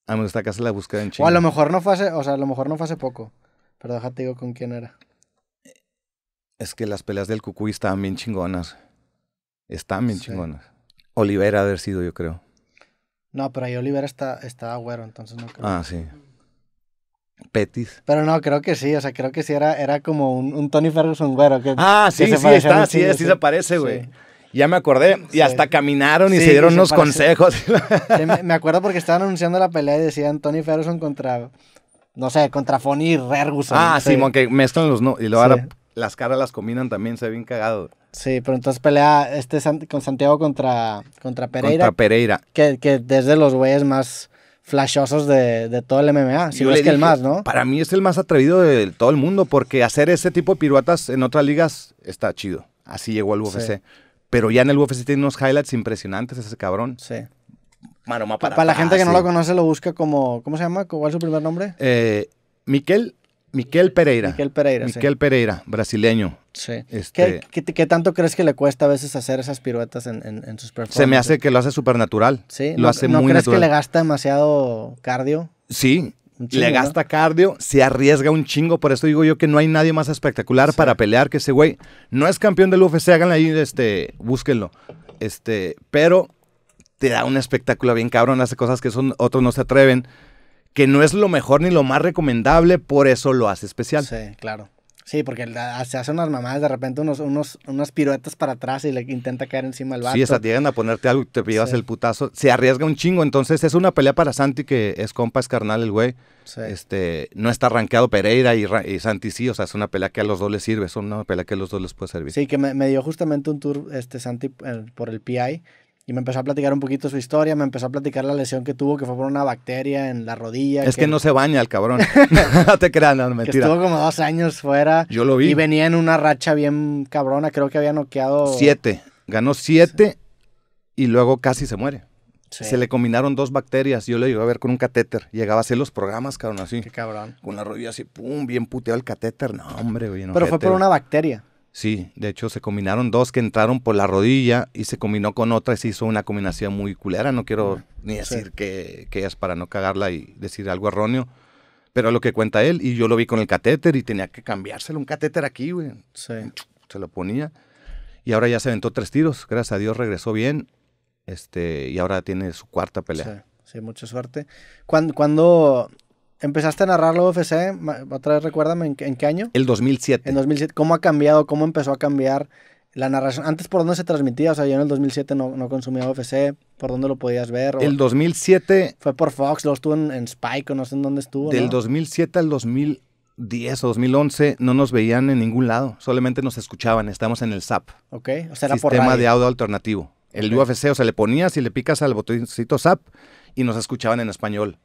Ah, me gusta que hace la búsqueda en Chile. O a lo mejor no fue hace, o sea, a lo mejor no fue hace poco. Pero déjate digo con quién era. Es que las peleas del Cucuy estaban bien chingonas. están bien chingonas. Olivera haber sido, yo creo. No, pero ahí Oliver está, güero, entonces no creo. Ah, sí. Petis. Pero no, creo que sí, o sea, creo que sí era, era como un, Tony Ferguson güero. Que, ah, sí, sí, está, sí, sí, se parece, güey. Ya me acordé, y hasta caminaron y se dieron unos consejos. me, me, acuerdo porque estaban anunciando la pelea y decían Tony Ferguson contra, no sé, contra Fonny y Ferguson. Ah, sí, sí, que mezclan los no, y luego ahora las caras las combinan también, se ve bien cagado. Sí, pero entonces pelea este con Santiago contra, contra Pereira. Contra Pereira. Que, que desde los güeyes más flashosos de, todo el MMA, el más, ¿no? Para mí es el más atrevido de todo el mundo, porque hacer ese tipo de piruatas en otras ligas está chido. Así llegó al UFC. Pero ya en el UFC tiene unos highlights impresionantes ese cabrón. Sí. para, la gente que no lo conoce, lo busca como. ¿Cómo se llama? ¿Cuál es su primer nombre? Eh, Miquel, Pereira. Miquel Pereira. Miquel Pereira, brasileño. Sí. Este ¿Qué, tanto crees que le cuesta a veces hacer esas piruetas en, sus performances? Se me hace que lo hace súper natural. Sí, lo no, crees que le gasta demasiado cardio? Sí, le gasta cardio, se arriesga un chingo. Por eso digo yo que no hay nadie más espectacular para pelear que ese güey. No es campeón del UFC, háganle ahí, este, búsquenlo. Este, pero te da un espectáculo bien cabrón, hace cosas que son, otros no se atreven. Que no es lo mejor ni lo más recomendable, por eso lo hace especial. Sí, claro. Sí, porque se hace unas mamadas de repente, unos, unos, unas piruetas para atrás y le intenta caer encima al vato. Sí, esa llegan a ponerte algo y te llevas el putazo. Se arriesga un chingo, entonces es una pelea para Santi que es compa, es carnal el güey. Este, no está arranqueado Pereira y, Santi sí, o sea, es una pelea que a los dos les sirve, es una pelea que a los dos les puede servir. Sí, que me, dio justamente un tour este Santi eh, por el PI y me empezó a platicar un poquito su historia, me empezó a platicar la lesión que tuvo, que fue por una bacteria en la rodilla. Es que, no se baña el cabrón. no te crean, no, mentira. estuvo como dos años fuera. Yo lo vi. Y venía en una racha bien cabrona, creo que había noqueado. Siete. Ganó siete y luego casi se muere. Se le combinaron dos bacterias. Yo le iba a ver con un catéter. Llegaba a hacer los programas, cabrón, así. Qué cabrón. Con la rodilla así, pum, bien puteado el catéter. No, hombre, güey. Pero fue por una bacteria. Sí, de hecho se combinaron dos que entraron por la rodilla y se combinó con otra y se hizo una combinación muy culera. No quiero ni decir que, que es para no cagarla y decir algo erróneo. Pero lo que cuenta él, y yo lo vi con el catéter y tenía que cambiárselo un catéter aquí, güey. Se lo ponía. Y ahora ya se aventó tres tiros. Gracias a Dios regresó bien. Este, y ahora tiene su cuarta pelea. Sí, mucha suerte. ¿Cuándo, cuando empezaste a narrar la UFC, otra vez recuérdame, ¿en, qué año? El 2007. En 2007, ¿cómo ha cambiado, cómo empezó a cambiar la narración? Antes, ¿por dónde se transmitía? O sea, yo en el 2007 no, no consumía UFC, ¿por dónde lo podías ver? el 2007... Fue por Fox, luego estuvo en, Spike o no sé en dónde estuvo. Del 2007 al 2010 o 2011 no nos veían en ningún lado, solamente nos escuchaban, estábamos en el SAP. Ok, o sea, era por radio. de audio alternativo. El UFC, o sea, le ponías y le picas al botoncito SAP y nos escuchaban en español.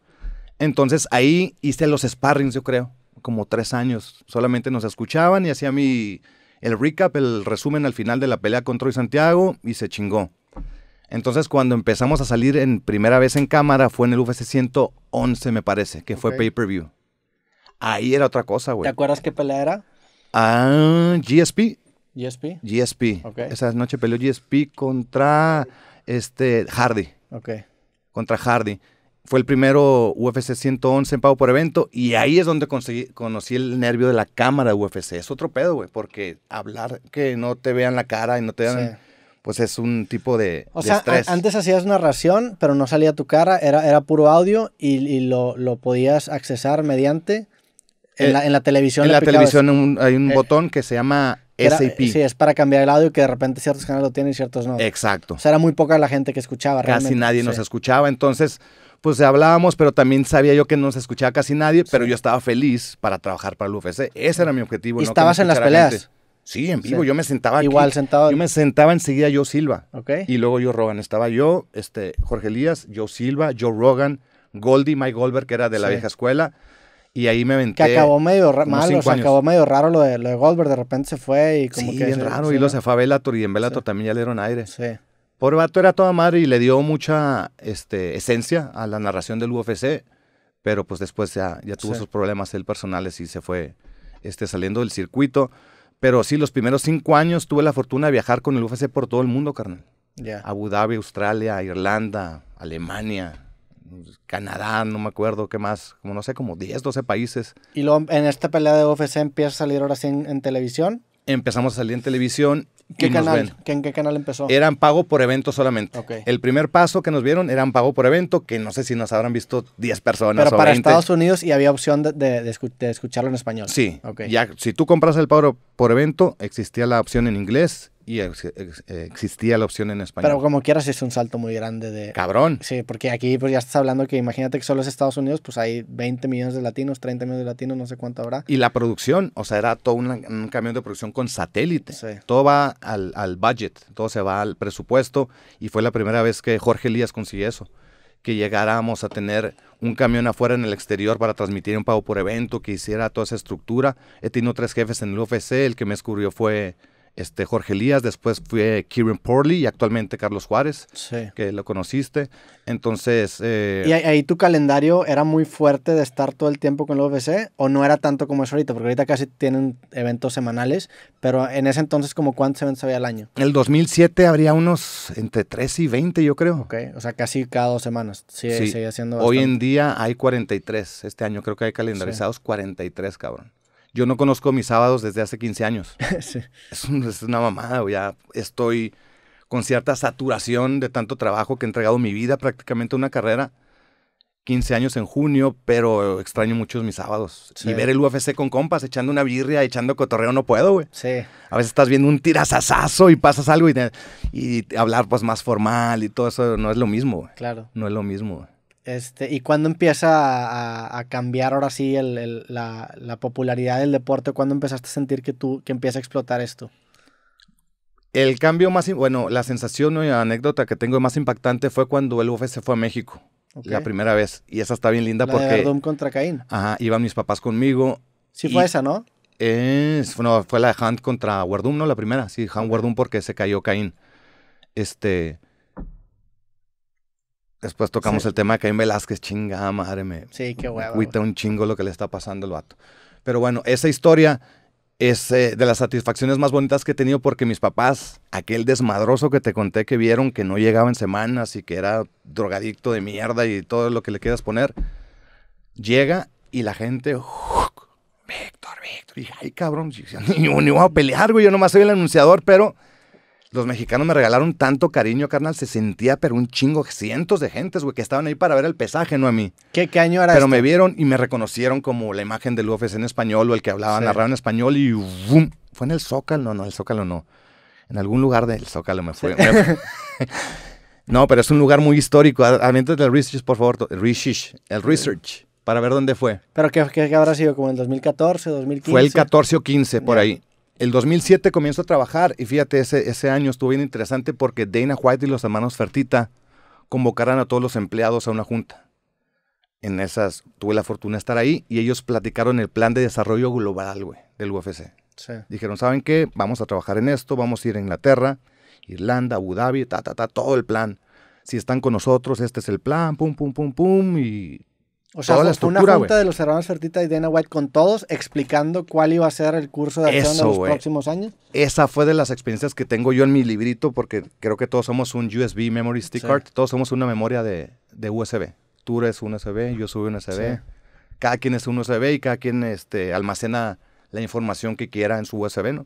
Entonces ahí hice los sparrings, yo creo, como tres años. Solamente nos escuchaban y hacía mi el recap, el resumen al final de la pelea contra Troy Santiago y se chingó. Entonces cuando empezamos a salir en primera vez en cámara fue en el UFC 111 me parece, que fue pay-per-view. Ahí era otra cosa, güey. ¿Te acuerdas qué pelea era? Ah, GSP. GSP. GSP. Esa noche peleó GSP contra este Hardy. Ok. Contra Hardy fue el primero UFC 111 en pago por evento y ahí es donde conocí el nervio de la cámara de UFC. Es otro pedo, güey, porque hablar que no te vean la cara y no te vean... Pues es un tipo de. O sea, estrés. antes hacías narración, pero no salía tu cara, era, era puro audio y, lo, lo, podías accesar mediante. En, eh, la, televisión. la televisión hay un eh, botón que se llama SAP. Sí, es para cambiar el audio que de repente ciertos canales lo tienen y ciertos no. Exacto. O sea, era muy poca la gente que escuchaba. Realmente. Casi nadie nos escuchaba. Entonces, pues hablábamos, pero también sabía yo que no se escuchaba casi nadie, pero yo estaba feliz para trabajar para el UFC. Ese era mi objetivo. ¿Y estabas en las peleas? Sí, en vivo. Yo me sentaba Igual sentado. Yo me sentaba enseguida yo Silva. Y luego yo Rogan. Estaba yo, este, Jorge Elías, yo Silva, yo Rogan, Goldie, Mike Goldberg, que era de la vieja escuela. Y ahí me aventé. Que acabó medio mal, o acabó medio raro lo de, lo de Goldberg, de repente se fue y como que. Bien raro, y lo se fue a y en también ya le dieron aire. Sí. Orbato era toda madre y le dio mucha este, esencia a la narración del UFC, pero pues después ya, tuvo sus problemas personales y se fue este, saliendo del circuito. Pero sí, los primeros cinco años tuve la fortuna de viajar con el UFC por todo el mundo, carnal. Ya. Abu Dhabi, Australia, Irlanda, Alemania, Canadá, no me acuerdo qué más, como no sé, como 10, 12 países. ¿Y luego en esta pelea de UFC empieza a salir ahora sí en televisión? Empezamos a salir en televisión ¿Qué canal? ¿En qué canal empezó? Eran pago por evento solamente. El primer paso que nos vieron eran pago por evento, que no sé si nos habrán visto 10 personas. Pero para Estados Unidos y había opción de, escucharlo en español. Sí. Ya, si tú compras el pago por evento, existía la opción en inglés y existía la opción en español. Pero como quieras es un salto muy grande de... Cabrón. Sí, porque aquí pues ya estás hablando que imagínate que solo es Estados Unidos, pues hay 20 millones de latinos, 30 millones de latinos, no sé cuánto habrá. Y la producción, o sea, era todo un, camión de producción con satélite. Todo va al, al, budget, todo se va al presupuesto y fue la primera vez que Jorge Elías consiguió eso que llegáramos a tener un camión afuera en el exterior para transmitir un pago por evento, que hiciera toda esa estructura. He tenido tres jefes en el UFC, el que me descubrió fue este, Jorge Elías, después fue Kieran Porley y actualmente Carlos Juárez, que lo conociste. Entonces... Eh, ¿Y ahí tu calendario era muy fuerte de estar todo el tiempo con la UFC o no era tanto como es ahorita? Porque ahorita casi tienen eventos semanales, pero en ese entonces como cuántos eventos había al año? En el 2007 habría unos entre 3 y 20 yo creo. Ok, o sea, casi cada dos semanas. sí, sigue Hoy en día hay 43, este año creo que hay calendarizados 43, cabrón. Yo no conozco mis sábados desde hace 15 años. es, una mamada, Ya estoy con cierta saturación de tanto trabajo que he entregado mi vida, prácticamente una carrera. 15 años en junio, pero extraño mucho mis sábados. Y ver el UFC con compas, echando una birria, echando cotorreo, no puedo, güey. Sí. A veces estás viendo un tirasazazo y pasas algo y, hablar pues más formal y todo eso no es lo mismo, Claro. No es lo mismo, güey. Este, ¿Y cuándo empieza a, cambiar ahora sí la, popularidad del deporte? ¿Cuándo empezaste a sentir que tú que empieza a explotar esto? El cambio más, bueno, la sensación o anécdota que tengo más impactante fue cuando el UFC fue a México. La primera vez. Y esa está bien linda porque. De contra Caín. Ajá, iban mis papás conmigo. Sí, fue esa, ¿no? Es, fue la de Hunt contra Wardum, ¿no? La primera, sí, Hunt Wardum porque se cayó Caín. Este. Después tocamos el tema de Caín Velázquez, chinga, madre, me. Sí, qué huevo. Cuita un chingo lo que le está pasando al vato. Pero bueno, esa historia es eh, de las satisfacciones más bonitas que he tenido porque mis papás, aquel desmadroso que te conté que vieron que no llegaba en semanas y que era drogadicto de mierda y todo lo que le quieras poner, llega y la gente. Víctor, Víctor. Y ay, cabrón, ni, ni, voy a pelear, güey. Yo nomás soy el anunciador, pero los mexicanos me regalaron tanto cariño, carnal. Se sentía, pero un chingo, cientos de gentes, güey, que estaban ahí para ver el pesaje, no a mí. ¿Qué, año era Pero me vieron y me reconocieron como la imagen del UFC en español o el que hablaba, narraba en español y Fue en el Zócalo, no, no, el Zócalo no. En algún lugar del Zócalo me fue. no, pero es un lugar muy histórico. Aviéntate el research, por favor. El research. para ver dónde fue. ¿Pero qué, habrá sido? ¿Como el 2014, 2015? Fue el 14 o 15, por ahí. El 2007 comienzo a trabajar y fíjate, ese, año estuvo bien interesante porque Dana White y los hermanos Fertita convocarán a todos los empleados a una junta. En esas tuve la fortuna de estar ahí y ellos platicaron el plan de desarrollo global, güey, del UFC. Dijeron, ¿saben qué? Vamos a trabajar en esto, vamos a ir a Inglaterra, Irlanda, Abu Dhabi, ta, ta, ta, todo el plan. Si están con nosotros, este es el plan, pum, pum, pum, pum, y o sea, una junta de los hermanos Fertita y Dana White con todos explicando cuál iba a ser el curso de acción de los próximos años. Esa fue de las experiencias que tengo yo en mi librito, porque creo que todos somos un USB Memory Stick todos somos una memoria de, USB. Tú eres un USB, yo soy un USB. Cada quien es un USB y cada quien este, almacena la información que quiera en su USB, ¿no?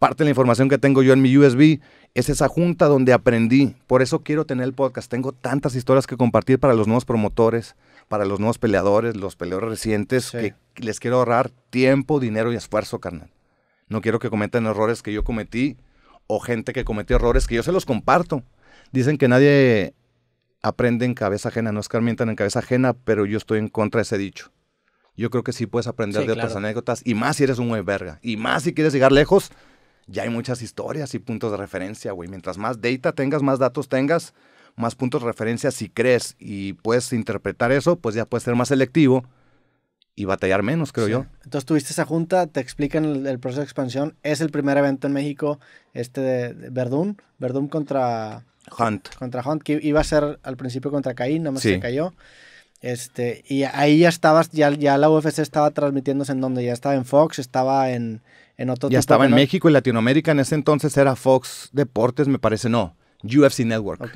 Parte de la información que tengo yo en mi USB es esa junta donde aprendí. Por eso quiero tener el podcast. Tengo tantas historias que compartir para los nuevos promotores para los nuevos peleadores, los peleadores recientes, que les quiero ahorrar tiempo, dinero y esfuerzo, carnal. No quiero que cometan errores que yo cometí o gente que cometió errores que yo se los comparto. Dicen que nadie aprende en cabeza ajena, no escarmientan en cabeza ajena, pero yo estoy en contra de ese dicho. Yo creo que sí puedes aprender de otras anécdotas y más si eres un güey verga. Y más si quieres llegar lejos, ya hay muchas historias y puntos de referencia, güey. Mientras más data tengas, más datos tengas, más puntos de referencia si crees y puedes interpretar eso, pues ya puedes ser más selectivo y batallar menos, creo yo. Entonces tuviste esa junta, te explican el, proceso de expansión. Es el primer evento en México, este de, Verdun, Verdún, Verdún contra Hunt. Contra Hunt, que iba a ser al principio contra Caín, nada más se cayó. Este, y ahí ya estabas, ya, ya la UFC estaba transmitiéndose en donde, ya estaba en Fox, estaba en, en otro Ya estaba en México y Latinoamérica, en ese entonces era Fox Deportes, me parece, no. UFC Network.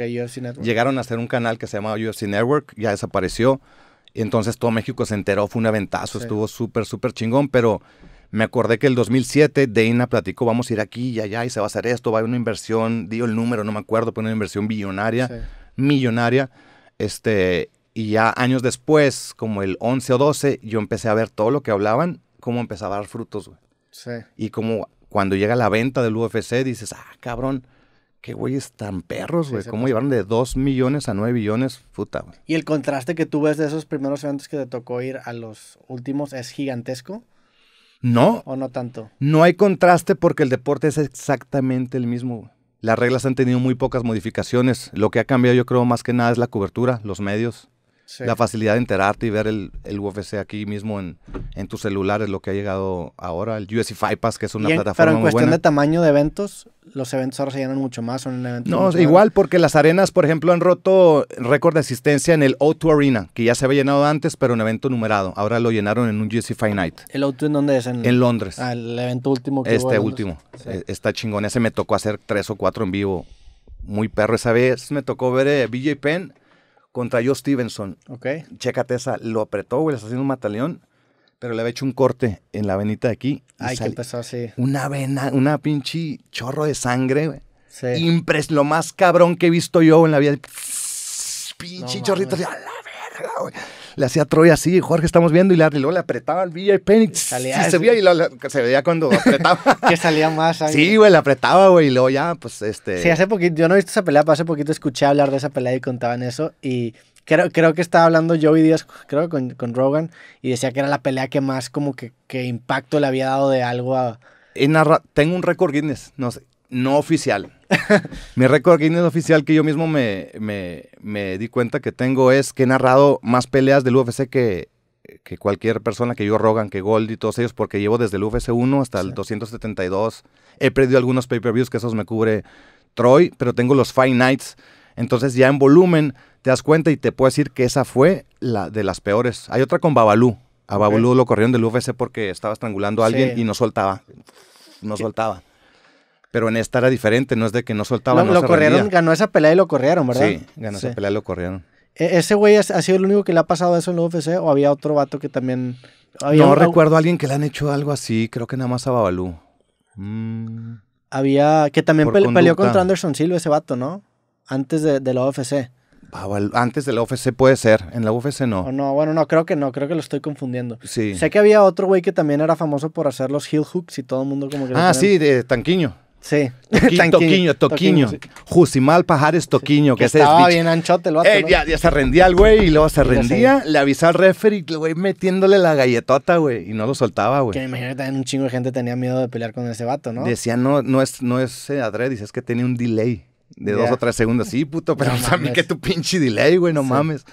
Llegaron a hacer un canal que se llamaba UFC Network, ya desapareció. Entonces todo México se enteró, fue un aventazo, estuvo súper, súper chingón, pero me acordé que el 2007 Dana platicó, vamos a ir aquí y allá y se va a hacer esto, va a haber una inversión, dio el número, no me acuerdo, pero una inversión billonaria, millonaria. Este, y ya años después, como el 11 o 12, yo empecé a ver todo lo que hablaban, cómo empezaba a dar frutos, güey. Y como cuando llega la venta del UFC, dices, ah, cabrón, qué güeyes tan perros, güey. ¿Cómo llevaron de 2 millones a 9 billones? Puta, Y el contraste que tú ves de esos primeros eventos que te tocó ir a los últimos es gigantesco. No. ¿O no tanto? No hay contraste porque el deporte es exactamente el mismo. Las reglas han tenido muy pocas modificaciones. Lo que ha cambiado, yo creo, más que nada es la cobertura, los medios la facilidad de enterarte y ver el, el UFC aquí mismo en, en, tu celular es lo que ha llegado ahora. El UFC Fight Pass, que es una plataforma Pero en cuestión de tamaño de eventos, los eventos ahora se llenan mucho más. Son no, igual porque las arenas, por ejemplo, han roto récord de asistencia en el O2 Arena, que ya se había llenado antes, pero un evento numerado. Ahora lo llenaron en un UFC Fight Night. ¿El O2 en dónde es? En, Londres. Ah, el evento último que Este último. E, está chingón. Ese me tocó hacer tres o cuatro en vivo muy perro esa vez. Me tocó ver a eh, BJ Penn contra Joe Stevenson. Ok. Chécate esa, lo apretó, güey, le está haciendo un mataleón, pero le había hecho un corte en la venita de aquí. Ay, qué empezó así. Una vena, una pinche chorro de sangre, güey. Sí. Impres, lo más cabrón que he visto yo en la vida. Pinche chorrito, a la verga, güey le hacía Troy así, Jorge, estamos viendo, y luego le apretaba el VIP y se veía, y se veía cuando apretaba. que salía más ahí. Sí, güey, le apretaba, güey, y luego ya, pues, este... Sí, hace poquito, yo no he visto esa pelea, pero hace poquito escuché hablar de esa pelea y contaban eso, y... Creo, creo, que estaba hablando Joey Díaz, creo, con, con, Rogan, y decía que era la pelea que más como que, impacto le había dado de algo a... tengo un récord Guinness, no sé, no oficial, Mi récord Guinness oficial que yo mismo me, di cuenta que tengo es que he narrado más peleas del UFC que, que cualquier persona que yo rogan, que Gold y todos ellos, porque llevo desde el UFC 1 hasta el 272. He perdido algunos pay-per-views que esos me cubre Troy, pero tengo los Fine Nights. Entonces ya en volumen te das cuenta y te puedo decir que esa fue la de las peores. Hay otra con Babalú. A Babalú lo corrieron del UFC porque estaba estrangulando a alguien y no soltaba. No soltaba. Pero en esta era diferente, no es de que no soltaban. Lo, corrieron, ganó esa pelea y lo corrieron, ¿verdad? Sí, ganó esa pelea y lo corrieron. E, ¿Ese güey ha sido el único que le ha pasado eso en la UFC o había otro vato que también... Había no recuerdo a alguien que le han hecho algo así, creo que nada más a Babalú. Mm. Había... Que también peleó contra Anderson Silva ese vato, ¿no? Antes de, la UFC. Antes de la UFC puede ser, en la UFC no. no, bueno, no, creo que no, creo que lo estoy confundiendo. Sí. Sé que había otro güey que también era famoso por hacer los heel hooks y todo el mundo como que... Ah, sí, de Tanquiño. Sí, Toquiño, Toquiño, Jusimal Pajares Toquiño, que, estaba este bien anchote el vato. ya, se rendía al güey y luego se rendía, le avisaba al referee, el güey metiéndole la galletota, güey, y no lo soltaba, güey. Que me imagino que también un chingo de gente tenía miedo de pelear con ese vato, ¿no? Decía, no, no es, no es eh, Adredis, es que tenía un delay de dos o tres segundos. Sí, puto, pero también que tu pinche delay, güey, no mames.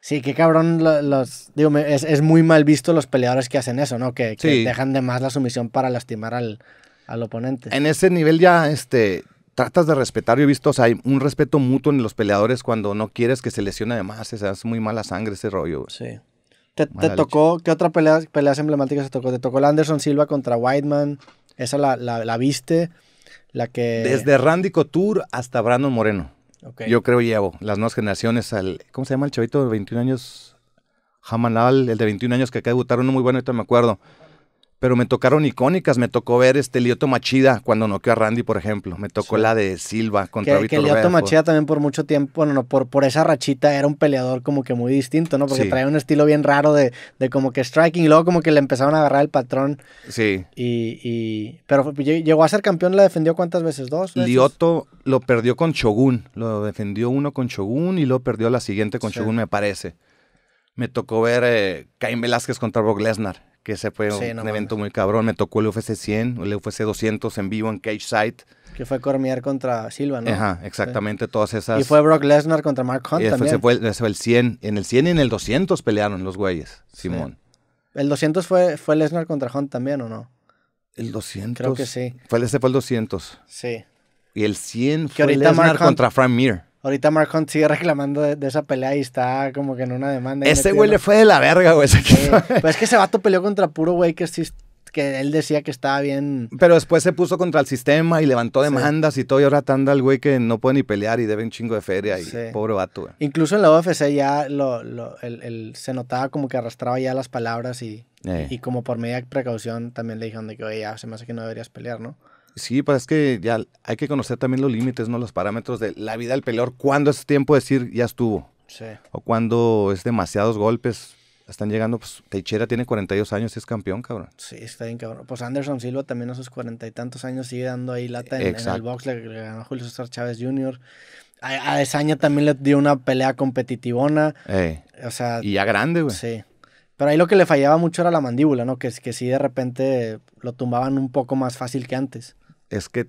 Sí, qué cabrón los... digo, es, muy mal visto los peleadores que hacen eso, ¿no? Que, dejan de más la sumisión para lastimar al, al oponente. En ese nivel ya, este, tratas de respetar. Yo he visto, o sea, hay un respeto mutuo en los peleadores cuando no quieres que se lesione además. O es muy mala sangre ese rollo. Sí. ¿Te, tocó, qué otra pelea, peleas emblemáticas te tocó? Te tocó Anderson Silva contra Whiteman. Esa la, viste. La que... Desde Randy Couture hasta Brandon Moreno. Okay. Yo creo llevo las nuevas generaciones al... ¿Cómo se llama el chavito de 21 años? Hamanal, el de 21 años que acá debutaron, muy bueno, ahorita me acuerdo pero me tocaron icónicas. Me tocó ver este Lioto Machida cuando noqueó a Randy, por ejemplo. Me tocó la de Silva contra que, Que Lioto Machida también por mucho tiempo, no, por, por esa rachita era un peleador como que muy distinto, ¿no? Porque traía un estilo bien raro de, de, como que striking y luego como que le empezaron a agarrar el patrón. Sí. Y, y pero pues, llegó a ser campeón, la defendió cuántas veces, dos. Lioto lo perdió con Shogun, lo defendió uno con Shogun y lo perdió la siguiente con Shogun, me parece. Me tocó ver eh, Caín Velázquez contra Brock Lesnar, que se fue un, evento muy cabrón. Me tocó el UFC 100, el UFC 200 en vivo en Cage Site. Que fue Cormier contra Silva, ¿no? Ajá, exactamente, todas esas. Y fue Brock Lesnar contra Mark Hunt también. fue, el 100. En el 100 y en el 200 pelearon los güeyes, Simón. ¿El 200 fue, fue Lesnar contra Hunt también o no? El 200. Creo que sí. Fue, ese fue el 200. Sí. Y el 100 fue Lesnar contra Frank Mir. Ahorita Mark Hunt sigue reclamando de, esa pelea y está como que en una demanda. Este güey le fue de la verga, güey. pues es que ese vato peleó contra puro güey que él decía que estaba bien. Pero después se puso contra el sistema y levantó demandas y todo. Y ahora tanda el güey que no puede ni pelear y debe un chingo de feria. Y pobre vato, güey. Incluso en la UFC ya lo, el, se notaba como que arrastraba ya las palabras eh. y, y, como por media precaución también le dijeron de que, oye, ya se me hace que no deberías pelear, ¿no? Sí, pues es que ya hay que conocer también los límites, ¿no? Los parámetros de la vida del peleador. ¿Cuándo es tiempo decir ya estuvo? Sí. O cuando es demasiados golpes. Están llegando, pues Teixeira tiene 42 años y es campeón, cabrón. Sí, está bien, cabrón. Pues Anderson Silva también a sus cuarenta y tantos años sigue dando ahí lata en, e, el box, le, ganó Julio César Chávez Jr. A, Desaña también le dio una pelea competitivona. O sea. Y ya grande, güey. Sí. Pero ahí lo que le fallaba mucho era la mandíbula, ¿no? Que, que sí de repente lo tumbaban un poco más fácil que antes es que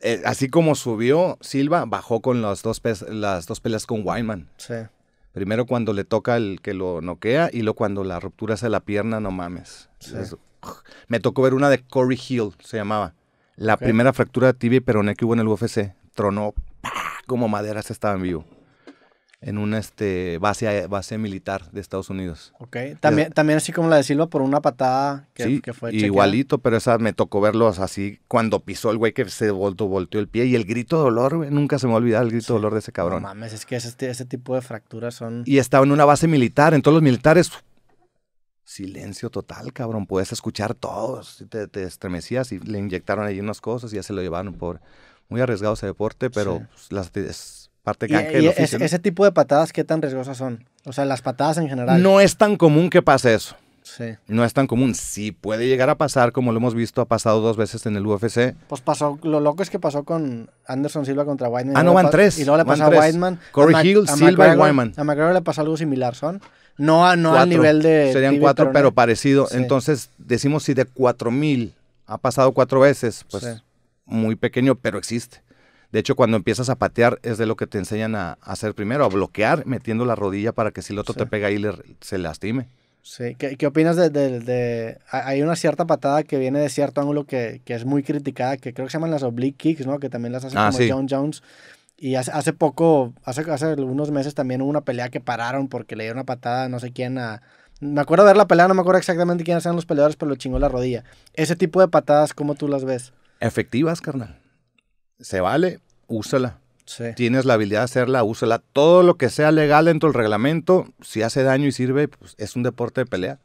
eh, así como subió Silva, bajó con las dos, las dos peleas con Wyman. Sí. Primero cuando le toca el que lo noquea y luego cuando la ruptura hace la pierna, no mames. me tocó ver una de Corey Hill, se llamaba. La primera fractura de tibia y peroné que hubo en el UFC. Tronó como madera, se estaba en vivo en una este, base, base militar de Estados Unidos. Ok, también, también así como la de Silva por una patada que, que fue igualito, pero esa me tocó verlos así cuando pisó el güey que se volteó, volteó el pie y el grito de dolor, güey, nunca se me va a el grito de dolor de ese cabrón. No mames, es que ese, tipo de fracturas son... Y estaba en una base militar, en todos los militares... Silencio total, cabrón, puedes escuchar todos, te, te estremecías y le inyectaron allí unas cosas y ya se lo llevaron, por Muy arriesgado ese deporte, pero pues, las parte que Ese tipo de patadas, ¿qué tan riesgosas son? O sea, las patadas en general. No es tan común que pase eso. Sí. No es tan común. Sí puede llegar a pasar, como lo hemos visto, ha pasado dos veces en el UFC. Pues pasó, lo loco es que pasó con Anderson Silva contra Whiteman. Ah, no, van tres. Y luego le pasó a Whiteman. Corey Hill, Silva y Whiteman. A McGregor le pasó algo similar, son. No, no al nivel de... Serían cuatro, pero, parecido. Entonces, decimos si de cuatro mil ha pasado cuatro veces, pues muy pequeño, pero existe. De hecho, cuando empiezas a patear es de lo que te enseñan a, hacer primero, a bloquear metiendo la rodilla para que si el otro te pega ahí se lastime. Sí, ¿qué, opinas de, de, Hay una cierta patada que viene de cierto ángulo que, es muy criticada, que creo que se llaman las oblique kicks, ¿no? Que también las hace ah, como John Jones. Y hace, hace poco, hace, hace algunos meses también hubo una pelea que pararon porque le dieron una patada no sé quién a... Me acuerdo de ver la pelea, no me acuerdo exactamente quiénes eran los peleadores, pero lo chingó la rodilla. Ese tipo de patadas, ¿cómo tú las ves? Efectivas, carnal se vale, úsala. Tienes la habilidad de hacerla, úsala. Todo lo que sea legal dentro del reglamento, si hace daño y sirve, pues, es un deporte de pelea.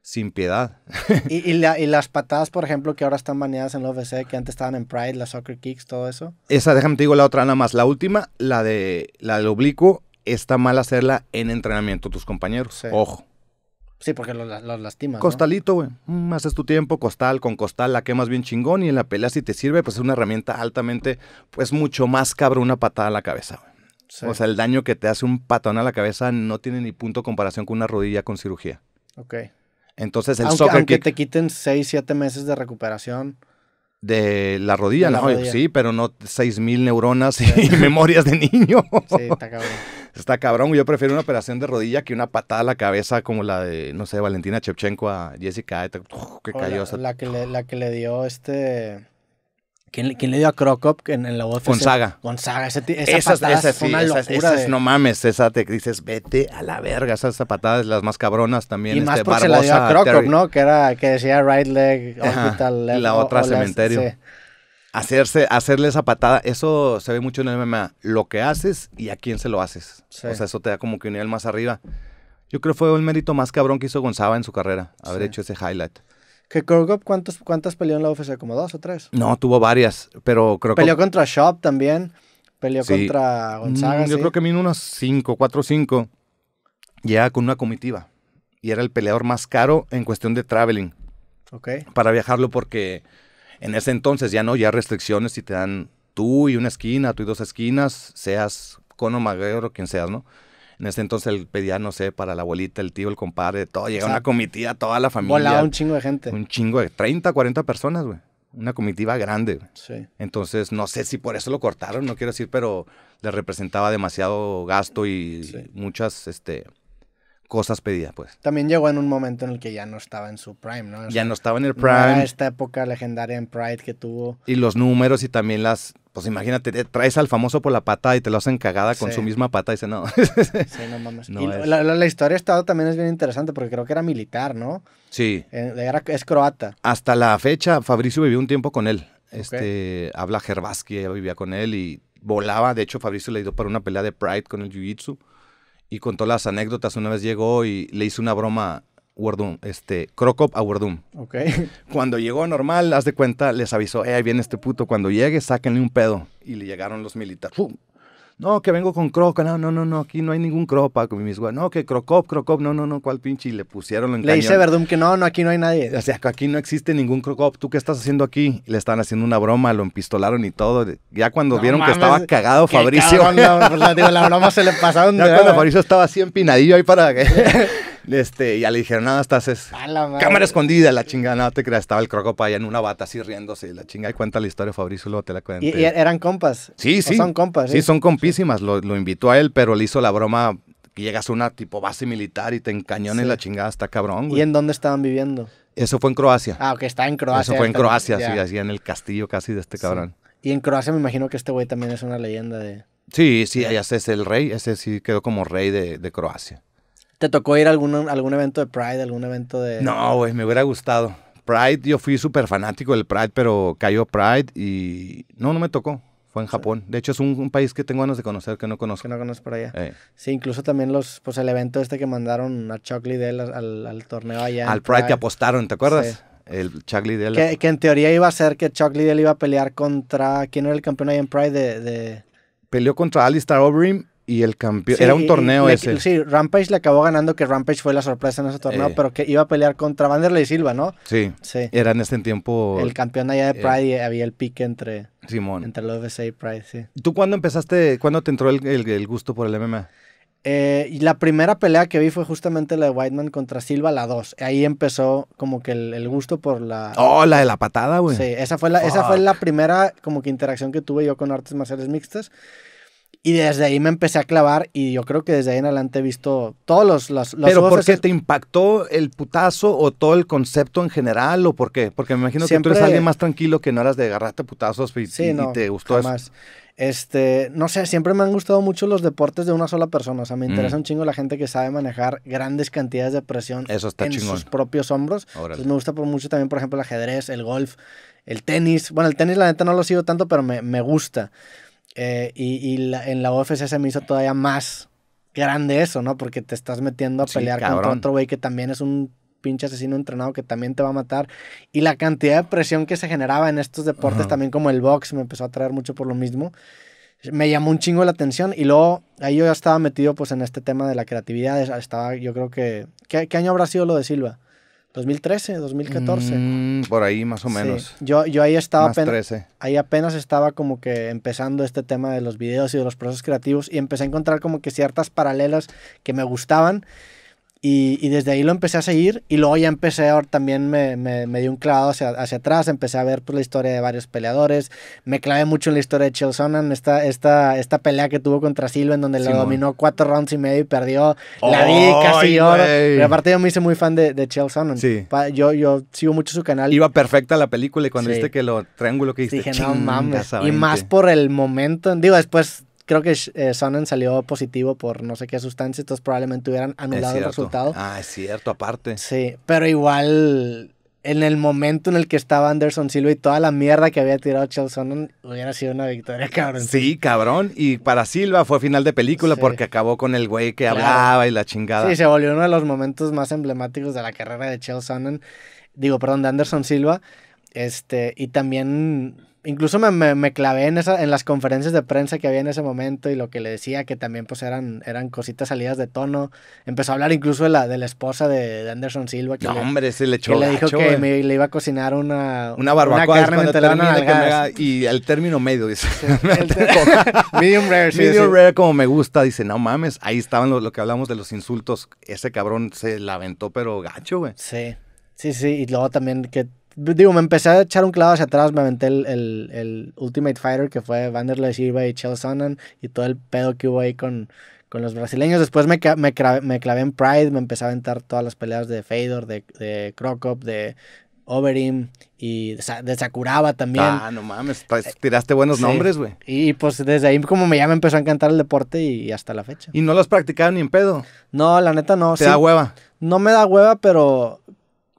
Sin piedad. ¿Y, las patadas, por ejemplo, que ahora están baneadas en la UFC, que antes estaban en Pride, las soccer kicks, todo eso? Esa, déjame te digo la otra nada más. La última, la de la del oblicuo, está mal hacerla en entrenamiento, tus compañeros. Ojo. Sí, porque los, lastima, lastimas. Costalito, güey. Mm, haces tu tiempo, costal con costal, la quemas bien chingón y en la pelea si te sirve, pues es una herramienta altamente, pues mucho más cabra una patada a la cabeza, güey. O sea, el daño que te hace un patón a la cabeza no tiene ni punto comparación con una rodilla con cirugía. Ok. Entonces el aunque, soccer te quiten 6, 7 meses de recuperación. De la rodilla, no, pues, sí, pero no seis mil neuronas y memorias de niño. Sí, está cabrón. Está cabrón. Yo prefiero una operación de rodilla que una patada a la cabeza como la de, no sé, Valentina Chepchenko a Jessica. que cayó. La, la, que le, la que le dio este... ¿Quién, ¿Quién, le dio a Crocop en, la voz? Gonzaga. Gonzaga, esa, patada esa, es sí, una locura. Esa, No mames, esa te dices, vete a la verga. Esas patadas, las más cabronas también. Y más este, porque se la dio a Crocop, ¿no? Que, era, que decía right leg, hospital Ajá, Y La otra, cementerio hacerse, hacerle esa patada, eso se ve mucho en el MMA. Lo que haces y a quién se lo haces. O sea, eso te da como que un nivel más arriba. Yo creo que fue el mérito más cabrón que hizo Gonzaga en su carrera, haber hecho ese highlight. ¿Que Krokop cuántos, cuántas peleó en la UFC? ¿Como dos o tres? No, tuvo varias, pero creo que... Peleó contra Shop también, peleó contra Gonzaga. Mm, yo creo que vino unos cinco, cuatro o cinco. ya con una comitiva y era el peleador más caro en cuestión de traveling. Ok. Para viajarlo porque en ese entonces ya no, ya restricciones si te dan tú y una esquina, tú y dos esquinas, seas cono o quien seas, ¿no? En ese entonces él pedía, no sé, para la abuelita, el tío, el compadre, todo. llega una comitiva, toda la familia. Volaba un chingo de gente. Un chingo de 30, 40 personas, güey. Una comitiva grande. Sí. Entonces, no sé si por eso lo cortaron, no quiero decir, pero le representaba demasiado gasto y muchas, este, cosas pedidas, pues. También llegó en un momento en el que ya no estaba en su prime, ¿no? ya no estaba en el prime. No esta época legendaria en Pride que tuvo. Y los números y también las... Pues imagínate, traes al famoso por la pata y te lo hacen cagada con su misma pata y dice, no. sí, no mames. No y la, historia de Estado también es bien interesante porque creo que era militar, ¿no? Sí. Era, es croata. Hasta la fecha, Fabricio vivió un tiempo con él. Este, habla Gervaski, vivía con él y volaba. De hecho, Fabricio le dio para una pelea de Pride con el Jiu-Jitsu y contó las anécdotas. Una vez llegó y le hizo una broma Wordum, este, Crocop a Wordum. Ok. Cuando llegó normal, haz de cuenta, les avisó, eh, ahí viene este puto, cuando llegue, sáquenle un pedo. Y le llegaron los militares, no, que vengo con croca. No, no, no, no. Aquí no hay ningún cropa. Con mis No, que crocop, crocop. No, no, no. ¿Cuál pinche? Y le pusieron en Le dice Verdum que no, no, aquí no hay nadie. O sea, aquí no existe ningún crocop. ¿Tú qué estás haciendo aquí? Le están haciendo una broma, lo empistolaron y todo. Ya cuando vieron que estaba cagado Fabricio. Pues, la broma se le pasaron. Ya cuando Fabricio estaba así empinadillo ahí para que. Este, ya le dijeron, nada, estás cámara escondida, la chingada, no te creas, estaba el croco allá en una bata así riéndose, la chingada, y cuenta la historia, Fabricio, luego te la cuenta. ¿Y, eran compas? Sí, sí. Son compas. Sí, ¿eh? son compísimas, lo, invitó a él, pero le hizo la broma que llegas a una tipo base militar y te encañones la chingada, está cabrón, ¿Y en dónde estaban viviendo? Eso fue en Croacia. Ah, ok, está en Croacia. Eso fue en Croacia, sí, así en el castillo casi de este cabrón. Y en Croacia me imagino que este güey también es una leyenda de... Sí, sí, allá es el rey, ese sí quedó como rey de Croacia. ¿Te tocó ir a algún, algún evento de Pride, algún evento de...? No, güey, me hubiera gustado. Pride, yo fui súper fanático del Pride, pero cayó Pride y... No, no me tocó. Fue en Japón. De hecho, es un, país que tengo ganas de conocer, que no conozco. Que no conozco por allá. Eh. Sí, incluso también los, pues el evento este que mandaron a Chuck Liddell al, torneo allá. Al Pride, que apostaron, ¿te acuerdas? El Chuck Liddell. Que, que, en teoría iba a ser que Chuck Liddell iba a pelear contra... ¿Quién era el campeón ahí en Pride de...? Peleó contra Alistair Overeem y el campeón. era un torneo ese. sí, Rampage le acabó ganando, que Rampage fue la sorpresa en ese torneo, eh. pero que iba a pelear contra Vanderlei Silva, ¿no? Sí. sí. Era en ese tiempo. El campeón allá de eh, Pride y había el pique entre. Simón. Entre los UFC y Pride, sí. ¿Tú cuándo empezaste, cuándo te entró el, el, gusto por el MMA? Eh, y la primera pelea que vi fue justamente la de Whiteman contra Silva, la 2. Ahí empezó como que el, el, gusto por la... Oh, la de la patada, güey. Sí, esa fue la, esa fue la primera como que interacción que tuve yo con artes marciales mixtas. Y desde ahí me empecé a clavar y yo creo que desde ahí en adelante he visto todos los... los, ¿Pero por qué te impactó el putazo o todo el concepto en general o por qué? Porque me imagino que tú eres alguien más tranquilo que no eras de agarrarte putazos y, te gustó más eso. Este, no sé, siempre me han gustado mucho los deportes de una sola persona. O sea, me mm. interesa un chingo la gente que sabe manejar grandes cantidades de presión en sus propios hombros. Entonces me gusta por mucho también, por ejemplo, el ajedrez, el golf, el tenis. Bueno, el tenis la neta no lo sigo tanto, pero me, me gusta. Eh, y, en la UFC se me hizo todavía más grande eso, ¿no? Porque te estás metiendo a pelear contra otro güey que también es un pinche asesino entrenado que también te va a matar. Y la cantidad de presión que se generaba en estos deportes, también como el box, me empezó a atraer mucho por lo mismo. Me llamó un chingo la atención y luego ahí yo ya estaba metido pues en este tema de la creatividad. Estaba, yo creo que... qué año habrá sido lo de Silva? 2013, 2014. Mm, por ahí más o menos. Yo, yo ahí estaba ahí apenas estaba como que empezando este tema de los videos y de los procesos creativos y empecé a encontrar como que ciertas paralelas que me gustaban y, desde ahí lo empecé a seguir y luego ya empecé, ahora también me, me, me di un clavado hacia, hacia, atrás, empecé a ver pues, la historia de varios peleadores, me clavé mucho en la historia de Chelsonan, esta, esta, esta pelea que tuvo contra Silva en donde le dominó cuatro rounds y medio y perdió, la di casi yo, pero aparte yo me hice muy fan de, de Chelsonan, sí. yo, yo sigo mucho su canal. Iba perfecta la película y cuando viste que lo triángulo que hiciste, dije, no mames, y más por el momento, digo, después creo que eh, Sonnen salió positivo por no sé qué sustancia, entonces probablemente hubieran anulado el resultado. Ah, es cierto, aparte. Sí, pero igual en el momento en el que estaba Anderson Silva y toda la mierda que había tirado Chael Sonnen, hubiera sido una victoria, cabrón. Sí, cabrón. Y para Silva fue final de película porque acabó con el güey que hablaba y la chingada. Sí, se volvió uno de los momentos más emblemáticos de la carrera de Chael Sonnen. Digo, perdón, de Anderson Silva. Este, y también incluso me, me, clavé en, esa, en las conferencias de prensa que había en ese momento y lo que le decía, que también pues eran, eran cositas salidas de tono. Empezó a hablar incluso de la, de la esposa de, Anderson Silva. Que no, hombre, se le echó que le dijo que le iba a cocinar una, una barbacoa. Una carne y el término medio, dice. medium rare, sí, Medium rare como me gusta, dice, no mames, ahí estaban lo que hablamos de los insultos. Ese cabrón se la aventó, pero gacho, güey. Sí. Sí, sí, y luego también que digo, me empecé a echar un clavo hacia atrás, me aventé el, Ultimate Fighter que fue Vanderlei Silva y Chael Sonnen y todo el pedo que hubo ahí con, con los brasileños. Después me, clavé, en Pride, me empecé a aventar todas las peleas de Fedor, de, de de Overeem y de Sakuraba también. Ah, no mames, tiraste buenos nombres, güey. Y, pues desde ahí como me ya me empezó a encantar el deporte y, hasta la fecha. ¿Y no lo has practicado ni en pedo? No, la neta no. ¿Te da hueva? No me da hueva, pero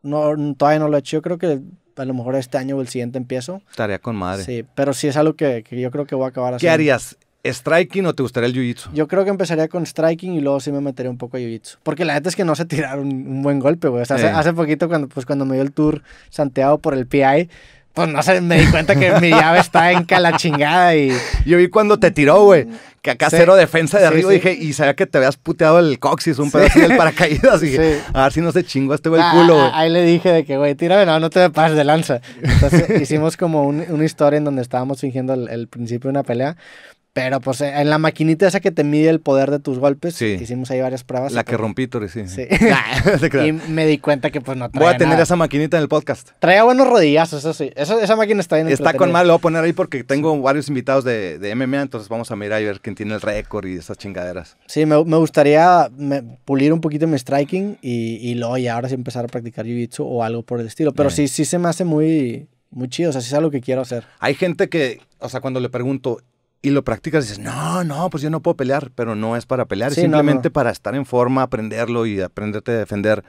no, todavía no lo he hecho. Yo creo que a lo mejor este año o el siguiente empiezo. Estaría con madre. Sí, pero sí es algo que, yo creo que voy a acabar haciendo. ¿Qué harías? ¿Striking o te gustaría el jiu-jitsu? Yo creo que empezaría con striking y luego sí me metería un poco a jiu-jitsu. Porque la neta es que no sé tirar un, buen golpe, güey. O hace, hace, poquito, cuando, pues, cuando me dio el tour santeado por el PI, pues no sé, me di cuenta que mi llave está en chingada y. Yo vi cuando te tiró, güey. Que acá cero defensa de arriba. Dije, y sabía que te habías puteado el coxis, un pedazo del paracaídas. Y dije, a ver si no se chingó este güey ah, culo, ah, güey. Ah, ahí le dije de que, güey, tírame, no, no te pases de lanza. Entonces hicimos como un, una historia en donde estábamos fingiendo el principio de una pelea. Pero pues eh, en la maquinita esa que te mide el poder de tus golpes, hicimos ahí varias pruebas. La que pues, rompí, Tori, sí. y me di cuenta que pues no traía Voy a tener esa maquinita en el podcast. Traía buenos rodillazos, eso sí. Esa, máquina está bien Está con mal, lo voy a poner ahí porque tengo varios invitados de, de, MMA, entonces vamos a mirar y ver quién tiene el récord y esas chingaderas. Sí, me, gustaría pulir un poquito mi striking y, y luego ya ahora sí empezar a practicar jiu-jitsu o algo por el estilo. Pero sí, sí se me hace muy, muy chido, o sea, sí es algo que quiero hacer. Hay gente que, o sea, cuando le pregunto, y lo practicas y dices, no, no, pues yo no puedo pelear, pero no es para pelear, es simplemente para estar en forma, aprenderlo y aprenderte a defender.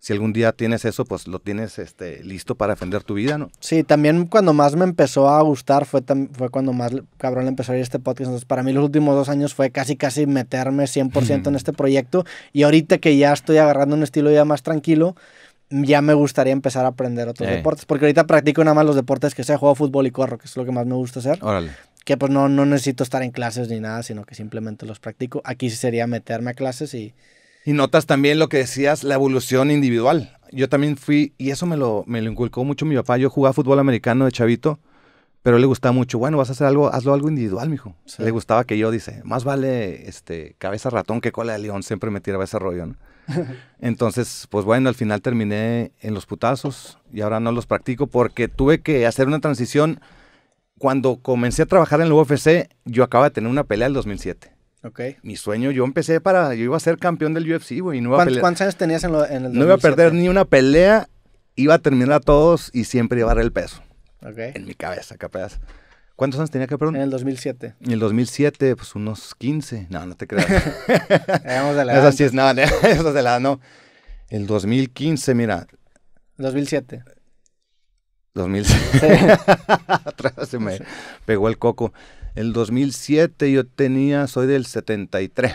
Si algún día tienes eso, pues lo tienes este, listo para defender tu vida, ¿no? Sí, también cuando más me empezó a gustar fue, fue cuando más, cabrón, empezó a ir este podcast. Entonces, para mí los últimos dos años fue casi, casi meterme 100% en este proyecto. Y ahorita que ya estoy agarrando un estilo ya más tranquilo, ya me gustaría empezar a aprender otros deportes. Porque ahorita practico nada más los deportes que sea, juego fútbol y corro, que es lo que más me gusta hacer. Órale que pues no, no necesito estar en clases ni nada, sino que simplemente los practico. Aquí sí sería meterme a clases y... Y notas también lo que decías, la evolución individual. Yo también fui, y eso me lo, me lo inculcó mucho mi papá, yo jugaba fútbol americano de chavito, pero le gustaba mucho, bueno, vas a hacer algo, hazlo algo individual, mijo. Le gustaba que yo, dice, más vale este, cabeza ratón que cola de león, siempre me tiraba ese rollo, Entonces, pues bueno, al final terminé en los putazos y ahora no los practico porque tuve que hacer una transición cuando comencé a trabajar en el UFC, yo acababa de tener una pelea el 2007. Okay. Mi sueño, yo empecé para, yo iba a ser campeón del UFC, güey, no iba a ¿Cuántos años tenías en, el 2007? No iba a perder ni una pelea, iba a terminar a todos y siempre llevar el peso. Okay. En mi cabeza, capaz. ¿Cuántos años tenía que perdón? En el 2007. En el 2007, pues unos 15. No, no te creas. Vamos de Eso sí es, no, eso es de la no. El 2015, mira. 2007. 2007. se me pegó el coco. El 2007 yo tenía, soy del 73.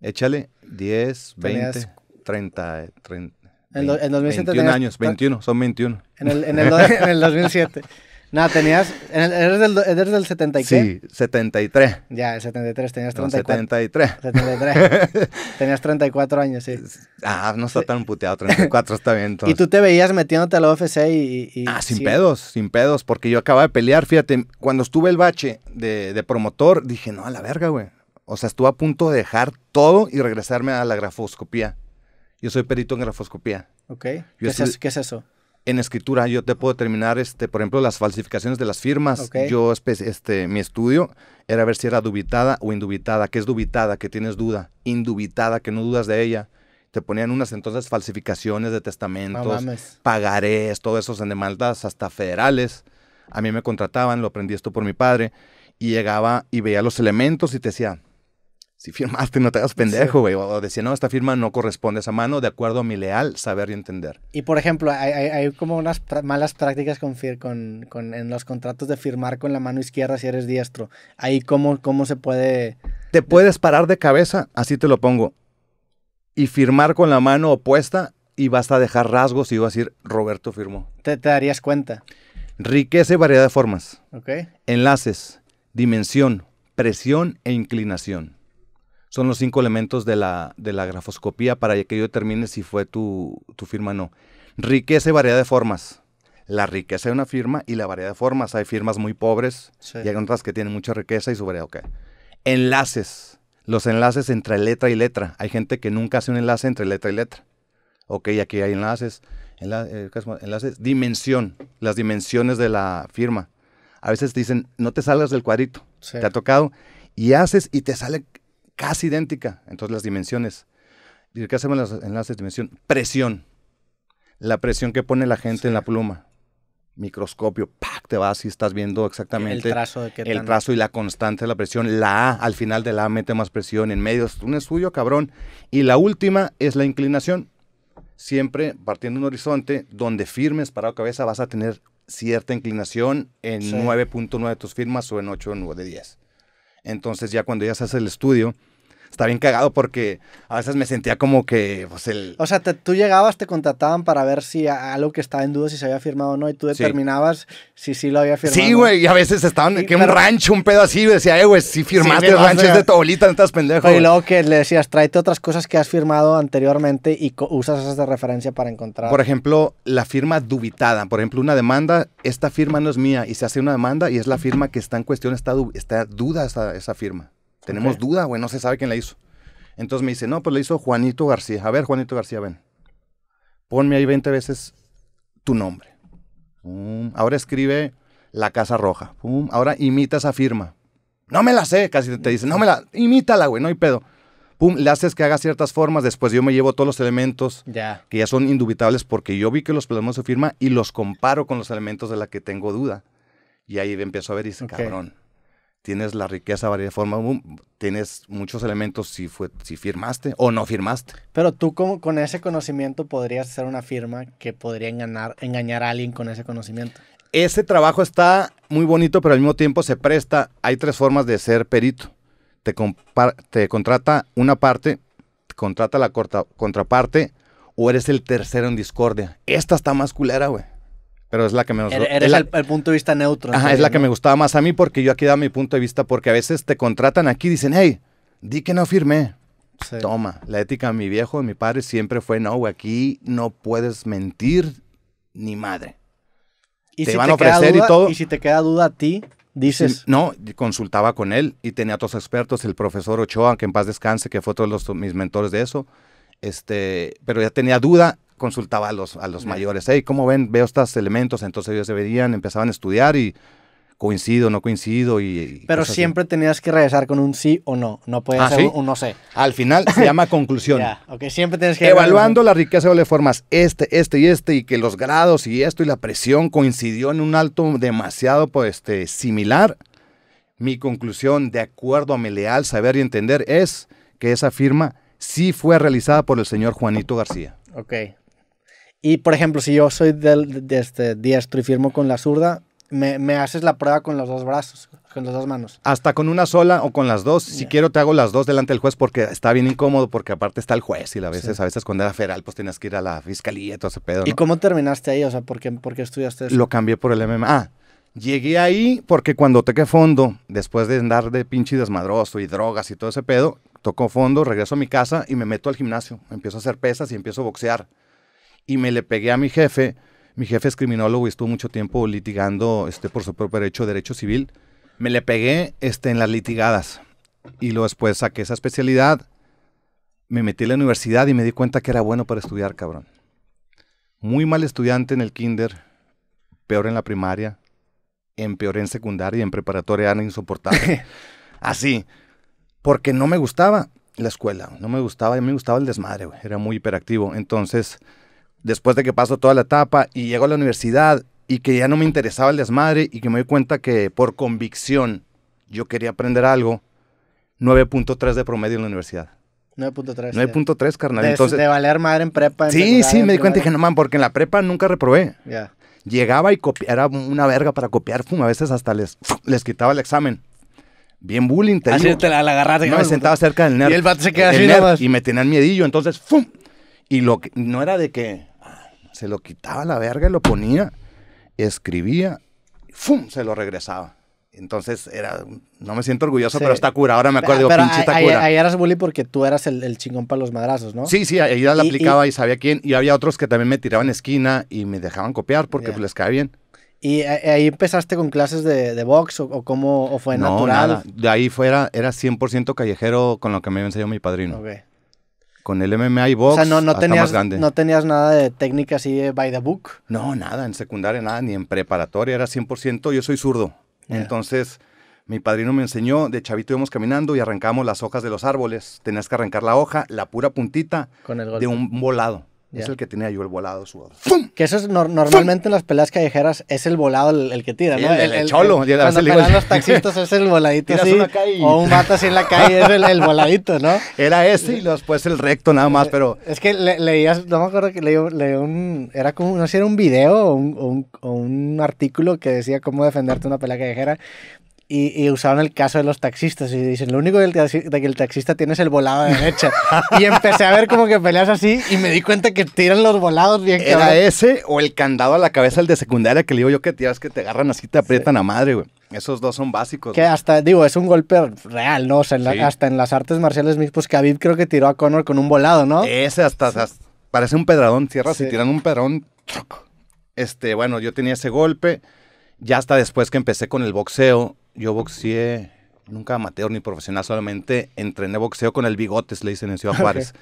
Échale 10, 20, 30, 30. En, 2007 21 años, 21, son 21. en el, en el 2007 No, tenías. ¿Eres del, eres del y Sí, 73. Ya, el 73, tenías 34. No, 73. 73. tenías 34 años, sí. Ah, no está tan puteado, 34 está bien. Y tú te veías metiéndote a la UFC y. ah, sin pedos, sin pedos, porque yo acababa de pelear, fíjate, cuando estuve el bache de, promotor, dije, no, a la verga, güey. O sea, estuve a punto de dejar todo y regresarme a la grafoscopía. Yo soy perito en grafoscopía. Ok. ¿Qué, es, eso? en escritura yo te puedo terminar, este, por ejemplo, las falsificaciones de las firmas. Yo, este, mi estudio era ver si era dubitada o indubitada. que es dubitada? Que tienes duda. Indubitada, que no dudas de ella. Te ponían unas entonces falsificaciones de testamentos, pagarés, todo eso en demandas hasta federales. A mí me contrataban, lo aprendí esto por mi padre, y llegaba y veía los elementos y te decía, si firmaste, no te hagas pendejo, güey. O decía, no, esta firma no corresponde a esa mano de acuerdo a mi leal saber y entender. Y por ejemplo, hay, como unas malas prácticas con, en los contratos de firmar con la mano izquierda si eres diestro. Ahí, ¿cómo, cómo se puede...? Te puedes parar de cabeza, así te lo pongo, y firmar con la mano opuesta y vas a dejar rasgos y vas a decir, Roberto firmó. Te, darías cuenta. Riqueza variedad de formas. Ok. Enlaces, dimensión, presión e inclinación son los cinco elementos de la, de grafoscopía para que yo determine si fue tu, tu firma o no. Riqueza y variedad de formas. La riqueza de una firma y la variedad de formas. Hay firmas muy pobres y hay otras que tienen mucha riqueza y su variedad. Enlaces. Los enlaces entre letra y letra. Hay gente que nunca hace un enlace entre letra y letra. Ok, aquí hay enlaces. Eh, enlaces. Dimensión. Las dimensiones de la firma. A veces te dicen, no te salgas del cuadrito. Te ha tocado y haces y te sale casi idéntica. Entonces las dimensiones. qué hacemos en las enlaces Presión. La presión que pone la gente en la pluma. Microscopio, ¡pac! te vas y estás viendo exactamente el trazo, y la constante de la presión. La A, al final de la A mete más presión, en medio es un cabrón. Y la última es la inclinación. Siempre partiendo un horizonte donde firmes, parado cabeza, vas a tener cierta inclinación en 9.9 de tus firmas o en 8 o de 10. Entonces ya cuando ya se hace el estudio, está bien cagado porque a veces me sentía como que, pues, O sea, tú llegabas, te contrataban para ver si algo que estaba en duda, si se había firmado o no, y tú determinabas si sí lo había firmado. Sí, güey, y a veces estaban, que un rancho, un pedo así, y decía, eh, güey, si firmaste el rancho es de tu no estás pendejo. Y luego que le decías, tráete otras cosas que has firmado anteriormente y usas esas de referencia para encontrar. Por ejemplo, la firma dubitada, por ejemplo, una demanda, esta firma no es mía, y se hace una demanda y es la firma que está en cuestión, está, está duda esa, esa firma. Tenemos duda, güey, no se sabe quién la hizo. Entonces me dice, no, pues la hizo Juanito García. A ver, Juanito García, ven. Ponme ahí 20 veces tu nombre. ahora escribe La Casa Roja. ahora imita esa firma. No me la sé, casi te dice, no me la, imítala, güey, no hay pedo. Pum, le haces que haga ciertas formas, después yo me llevo todos los elementos que ya son indubitables porque yo vi que los plasmó de firma y los comparo con los elementos de la que tengo duda. Y ahí empiezo a ver y dice, cabrón, tienes la riqueza varias de formas tienes muchos elementos si, fue, si firmaste o no firmaste. Pero tú con, con ese conocimiento podrías hacer una firma que podría engañar, engañar a alguien con ese conocimiento. Ese trabajo está muy bonito, pero al mismo tiempo se presta. Hay tres formas de ser perito. Te, contrata una parte, te contrata la contraparte, o eres el tercero en discordia. Esta está más culera, güey pero es la que menos... Eres el, el, punto de vista neutro. Ajá, es la que me gustaba más a mí porque yo aquí daba mi punto de vista porque a veces te contratan aquí y dicen, hey, di que no firmé. Toma, la ética de mi viejo, de mi padre siempre fue, no, güey, aquí no puedes mentir ni madre. ¿Y te si van a ofrecer y todo. Y si te queda duda a ti, dices. no, consultaba con él y tenía otros expertos, el profesor Ochoa, que en paz descanse, que fue otro de los, mis mentores de eso. Este, pero ya tenía duda consultaba a los, a los mayores, hey, ¿cómo ven? Veo estos elementos, entonces ellos se veían, empezaban a estudiar y coincido, no coincido y... Pero siempre tenías que regresar con un sí o no, no puede ¿Ah, ser un, no sé. Al final se llama conclusión. siempre tienes que... Evaluando la riqueza de formas, este, este y este, y que los grados y esto y la presión coincidió en un alto demasiado pues, este, similar, mi conclusión, de acuerdo a mi leal saber y entender, es que esa firma sí fue realizada por el señor Juanito García. Ok, y por ejemplo, si yo soy del, de este diestro y firmo con la zurda, me, haces la prueba con los dos brazos, con las dos manos. Hasta con una sola o con las dos. Si quiero te hago las dos delante del juez porque está bien incómodo porque aparte está el juez y a veces a veces cuando era federal pues tenías que ir a la fiscalía y todo ese pedo. ¿Y cómo terminaste ahí? O sea, ¿por qué, estudiaste eso? Lo cambié por el MMA. Ah, llegué ahí porque cuando toqué fondo, después de andar de pinche desmadroso y drogas y todo ese pedo, tocó fondo, regreso a mi casa y me meto al gimnasio. Empiezo a hacer pesas y empiezo a boxear y me le pegué a mi jefe. Mi jefe es criminólogo y estuvo mucho tiempo litigando este, por su propio derecho, derecho civil. Me le pegué este, en las litigadas y luego después saqué esa especialidad. Me metí en la universidad y me di cuenta que era bueno para estudiar, cabrón. Muy mal estudiante en el kinder, peor en la primaria, empeoré en secundaria y en preparatoria era insoportable. Así, porque no me gustaba la escuela, no me gustaba, y me gustaba el desmadre, era muy hiperactivo. Entonces, después de que paso toda la etapa y llego a la universidad y que ya no me interesaba el desmadre y que me doy cuenta que por convicción yo quería aprender algo, 9.3 de promedio en la universidad. 9.3. 9.3, carnal. Entonces, de valer madre en prepa. sí, sí, me di cuenta y dije, no man, porque en la prepa nunca reprobé. Llegaba y copiaba una verga para copiar, fum, a veces hasta les, les quitaba el examen. Bien bullying, Así te la, me sentaba cerca del nerd. Y el vato se queda así Y me tenían miedillo, entonces, ¡fum! Y lo que, no era de que se lo quitaba la verga y lo ponía, escribía, ¡fum! se lo regresaba. Entonces era, no me siento orgulloso, pero está cura. Ahora me acuerdo, de ah, digo, pinche está cura. Ahí eras bully porque tú eras el, chingón para los madrazos, ¿no? Sí, sí, ahí la aplicaba y, sabía quién. Y había otros que también me tiraban esquina y me dejaban copiar porque pues, les caía bien. ¿Y ahí empezaste con clases de, box o, cómo o fue no, natural? Nada. De ahí fuera, era 100% callejero con lo que me había enseñado mi padrino. Okay. Con el MMA y box. no, tenías, más grande. no tenías nada de técnica así by the book. No, nada, en secundaria nada, ni en preparatoria, era 100%. Yo soy zurdo. Entonces, mi padrino me enseñó, de chavito íbamos caminando y arrancamos las hojas de los árboles. Tenías que arrancar la hoja, la pura puntita, de un volado. Es el que tenía yo el volado su Que eso es normalmente en las peleas callejeras es el volado el, que tira, ¿no? El, cholo. cuando pelean los taxistas es el voladito O un vato así en la calle es el, voladito, ¿no? Era ese y después el recto nada más, pero. Es que leías, no me acuerdo que leí, un. Era como, no sé si era un video o un, o un, o un artículo que decía cómo defenderte una pelea callejera. Y, usaban usaron el caso de los taxistas y dicen, lo único del el, taxista, que el taxista tiene es el volado de derecha. y empecé a ver como que peleas así y me di cuenta que tiran los volados bien Era ese o el candado a la cabeza, el de secundaria, que le digo yo que tiras que te agarran así, te aprietan a madre, güey. Esos dos son básicos. Que hasta, digo, es un golpe real, ¿no? O hasta en las artes marciales mismos, pues Khabib creo que tiró a Conor con un volado, ¿no? Ese hasta, parece un pedradón, cierras si tiran un pedrón Este, bueno, yo tenía ese golpe. Ya hasta después que empecé con el boxeo, yo boxeé, nunca amateur ni profesional, solamente entrené boxeo con el Bigotes, le dicen en Ciudad Juárez.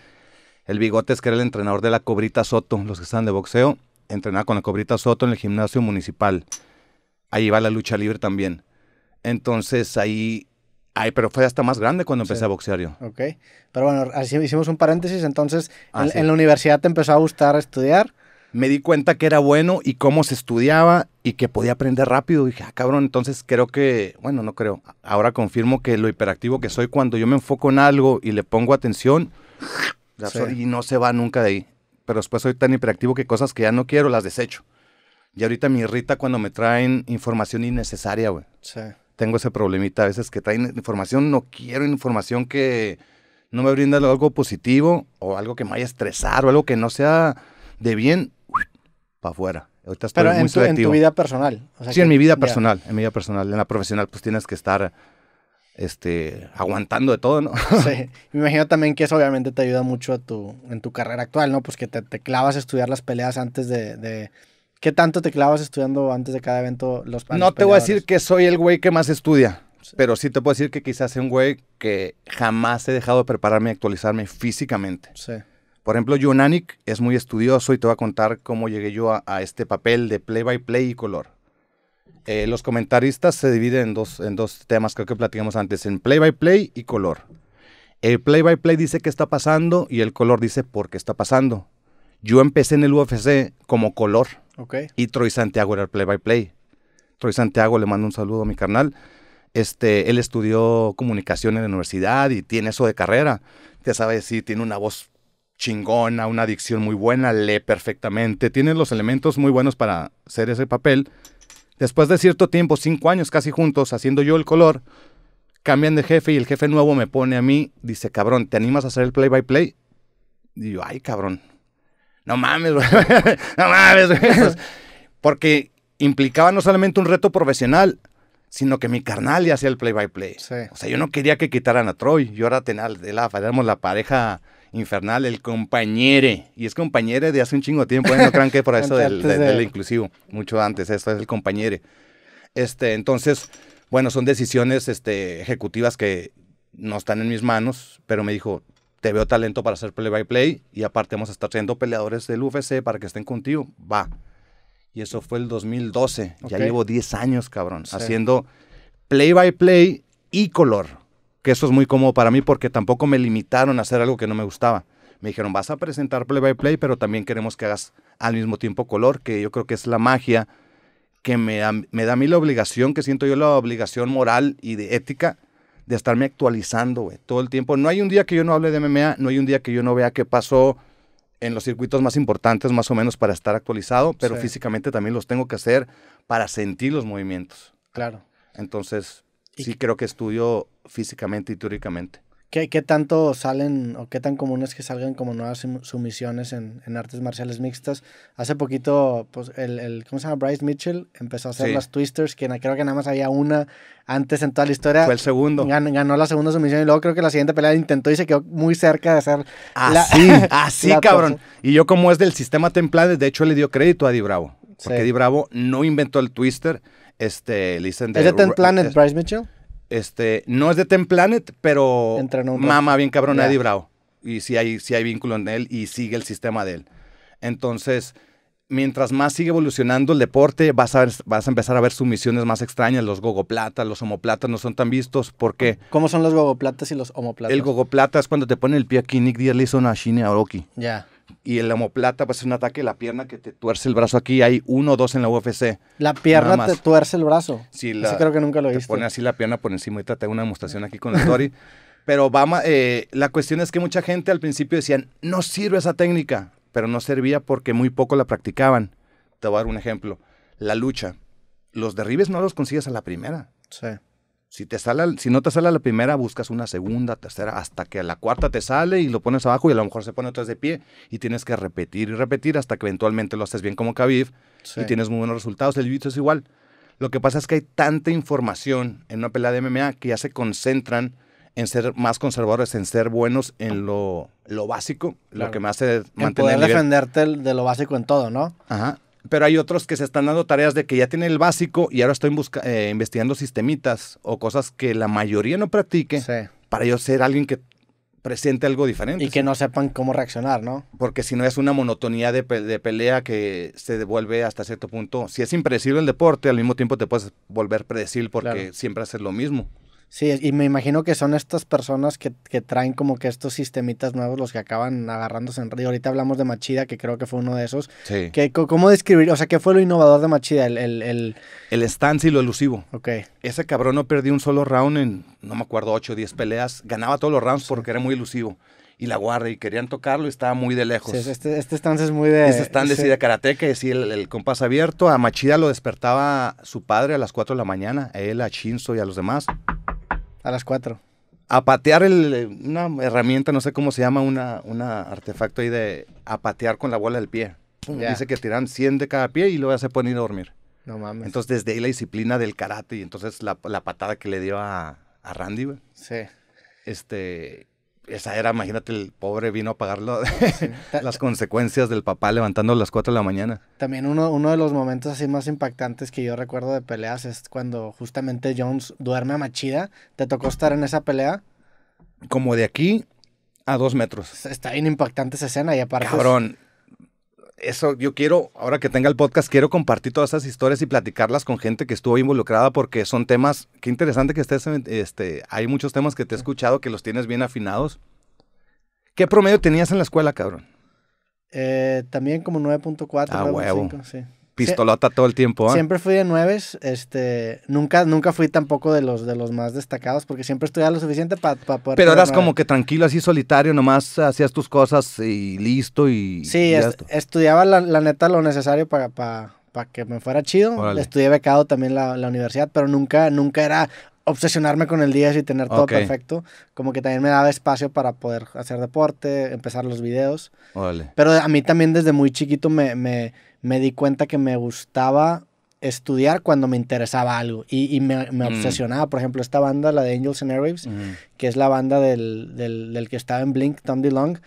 El Bigotes, que era el entrenador de la Cobrita Soto, los que están de boxeo, entrenaba con la Cobrita Soto en el gimnasio municipal. Ahí va la lucha libre también. Entonces ahí pero fue hasta más grande cuando empecé a boxear yo. Ok. Pero bueno, así hicimos un paréntesis. Entonces, ah, en, en, la universidad te empezó a gustar estudiar. Me di cuenta que era bueno y cómo se estudiaba y que podía aprender rápido. dije, ah, cabrón, entonces creo que, bueno, no creo. Ahora confirmo que lo hiperactivo que soy cuando yo me enfoco en algo y le pongo atención, y no se va nunca de ahí. Pero después soy tan hiperactivo que cosas que ya no quiero las desecho. Y ahorita me irrita cuando me traen información innecesaria, güey. Sí. Tengo ese problemita a veces que traen información, no quiero información que no me brinda algo positivo o algo que me vaya a estresar o algo que no sea de bien, pa' afuera. Pero en, tu, en, tu, vida personal. sí, en mi vida personal, en mi vida personal. En la profesional, pues tienes que estar este, aguantando de todo, ¿no? Sí. Me imagino también que eso obviamente te ayuda mucho a tu, en tu carrera actual, ¿no? Pues que te, clavas a estudiar las peleas antes de, de... ¿Qué tanto te clavas estudiando antes de cada evento los No te voy a decir que soy el güey que más estudia, pero sí te puedo decir que quizás es un güey que jamás he dejado de prepararme y actualizarme físicamente. Sí. Por ejemplo, Yunanik es muy estudioso y te va a contar cómo llegué yo a, este papel de play by play y color. Eh, los comentaristas se dividen en dos, en dos temas, creo que platicamos antes, en play by play y color. El play by play dice qué está pasando y el color dice por qué está pasando. Yo empecé en el UFC como color. Y Troy Santiago era el play by play. Troy Santiago le mando un saludo a mi carnal. Este, él estudió comunicación en la universidad y tiene eso de carrera. Ya sabes, sí, tiene una voz chingona, una adicción muy buena, lee perfectamente, tiene los elementos muy buenos para hacer ese papel. Después de cierto tiempo, cinco años casi juntos, haciendo yo el color, cambian de jefe y el jefe nuevo me pone a mí, dice, cabrón, ¿te animas a hacer el play by play? Y yo, ay, cabrón, no mames, güey. no mames, güey. Pues, porque implicaba no solamente un reto profesional, sino que mi carnal ya hacía el play by play. O sea, yo no quería que quitaran a Troy. Yo ahora teníamos la pareja infernal, el compañere. Y es compañere de hace un chingo de tiempo, ¿eh? no crean por eso del, inclusivo, mucho antes, esto es el compañere. Este, entonces, bueno, son decisiones este, ejecutivas que no están en mis manos, pero me dijo, te veo talento para hacer play by play y aparte vamos a estar siendo peleadores del UFC para que estén contigo, va. Y eso fue el 2012, ya llevo 10 años, cabrón, haciendo play by play y color que eso es muy cómodo para mí porque tampoco me limitaron a hacer algo que no me gustaba. Me dijeron, vas a presentar play by play, pero también queremos que hagas al mismo tiempo color, que yo creo que es la magia que me, da a mí la obligación, que siento yo la obligación moral y de ética de estarme actualizando, todo el tiempo. No hay un día que yo no hable de MMA, no hay un día que yo no vea qué pasó en los circuitos más importantes, más o menos, para estar actualizado, pero físicamente también los tengo que hacer para sentir los movimientos. Claro. Entonces, Sí, creo que estudio físicamente y teóricamente. ¿Qué, ¿Qué, tanto salen o qué tan común es que salgan como nuevas sumisiones en, en artes marciales mixtas? Hace poquito, pues, el, ¿cómo se llama? Bryce Mitchell empezó a hacer las twisters, que creo que nada más había una antes en toda la historia. Fue el segundo. Ganó, la segunda sumisión y luego creo que la siguiente pelea intentó y se quedó muy cerca de hacer. Así, ah, así, ah, cabrón. Y yo, como es del sistema templado, de hecho le dio crédito a Di Bravo. Porque Di Bravo no inventó el twister este, listen. ¿Es de Ten Planet, Bryce Mitchell? Este, no es de Ten Planet, pero mama bien cabrón Eddie Bravo. Y sí hay, si hay vínculo en él y sigue el sistema de él. Entonces, mientras más sigue evolucionando el deporte, vas a, vas a empezar a ver sumisiones más extrañas. Los gogoplatas, los homoplatas no son tan vistos. porque... ¿Cómo son los gogoplatas y los homoplatas? El gogoplata es cuando te pone el pie aquí. Nick Diaz a una Shine Aoki. Ya y el homoplata pues, es un ataque la pierna que te tuerce el brazo aquí hay uno o dos en la UFC la pierna te tuerce el brazo sí creo que nunca lo viste te pone así la pierna por encima ahorita tengo una demostración aquí con el Tori pero va eh, la cuestión es que mucha gente al principio decían no sirve esa técnica pero no servía porque muy poco la practicaban te voy a dar un ejemplo la lucha los derribes no los consigues a la primera sí si, te sale, si no te sale la primera, buscas una segunda, tercera, hasta que la cuarta te sale y lo pones abajo y a lo mejor se pone vez de pie y tienes que repetir y repetir hasta que eventualmente lo haces bien como Khabib y tienes muy buenos resultados. El bicho es igual. Lo que pasa es que hay tanta información en una pelea de MMA que ya se concentran en ser más conservadores, en ser buenos en lo, lo básico, lo que me hace mantener. En poder defenderte de lo básico en todo, ¿no? Ajá pero hay otros que se están dando tareas de que ya tienen el básico y ahora estoy eh, investigando sistemitas o cosas que la mayoría no practique para yo ser alguien que presente algo diferente. Y que no sepan cómo reaccionar, ¿no? Porque si no es una monotonía de, pelea que se devuelve hasta cierto punto. Si es impredecible el deporte, al mismo tiempo te puedes volver predecible porque siempre haces lo mismo. Sí, y me imagino que son estas personas que, traen como que estos sistemitas nuevos los que acaban agarrándose en Ahorita hablamos de Machida, que creo que fue uno de esos. Sí. ¿Cómo describir? O sea, ¿qué fue lo innovador de Machida? El, el, el... y lo elusivo. Ok. Ese cabrón no perdió un solo round en, no me acuerdo, 8 o 10 peleas. Ganaba todos los rounds porque era muy elusivo y la guarda y querían tocarlo y estaba muy de lejos. este, este es muy de... Este stand sí. de karate que decía el, el, compás abierto. A Machida lo despertaba su padre a las 4 de la mañana, a él, a Shinzo y a los demás. A las 4. A patear el, una herramienta, no sé cómo se llama, una, artefacto ahí de a patear con la bola del pie. Dice que tiran 100 de cada pie y luego ya se ponen a dormir. No mames. Entonces, desde ahí la disciplina del karate y entonces la, patada que le dio a, a Randy, güey. Sí. Este, esa era, imagínate, el pobre vino a pagarlo las consecuencias del papá levantando a las 4 de la mañana. También uno, uno de los momentos así más impactantes que yo recuerdo de peleas es cuando justamente Jones duerme a Machida. ¿Te tocó estar en esa pelea? Como de aquí a dos metros. Está bien impactante esa escena y aparte... Cabrón, eso yo quiero, ahora que tenga el podcast, quiero compartir todas esas historias y platicarlas con gente que estuvo involucrada porque son temas, qué interesante que estés, este, hay muchos temas que te he escuchado que los tienes bien afinados. ¿Qué promedio tenías en la escuela, cabrón? Eh, también como 9.4. Ah, sí pistolota todo el tiempo. ¿ah? Siempre fui de nueves, este, nunca, nunca fui tampoco de los, de los más destacados, porque siempre estudiaba lo suficiente para poder... Pero eras como que tranquilo, así solitario, nomás hacías tus cosas y listo y... Sí, estudiaba la, neta lo necesario para... para que me fuera chido. Estudié becado también la, la, universidad, pero nunca, nunca era obsesionarme con el día y tener todo perfecto. Como que también me daba espacio para poder hacer deporte, empezar los videos. Pero a mí también desde muy chiquito me, me di cuenta que me gustaba estudiar cuando me interesaba algo y, me, mm. obsesionaba. Por ejemplo, esta banda, la de Angels and Airwaves, que es la banda del, del, del, que estaba en Blink, Tom DeLong,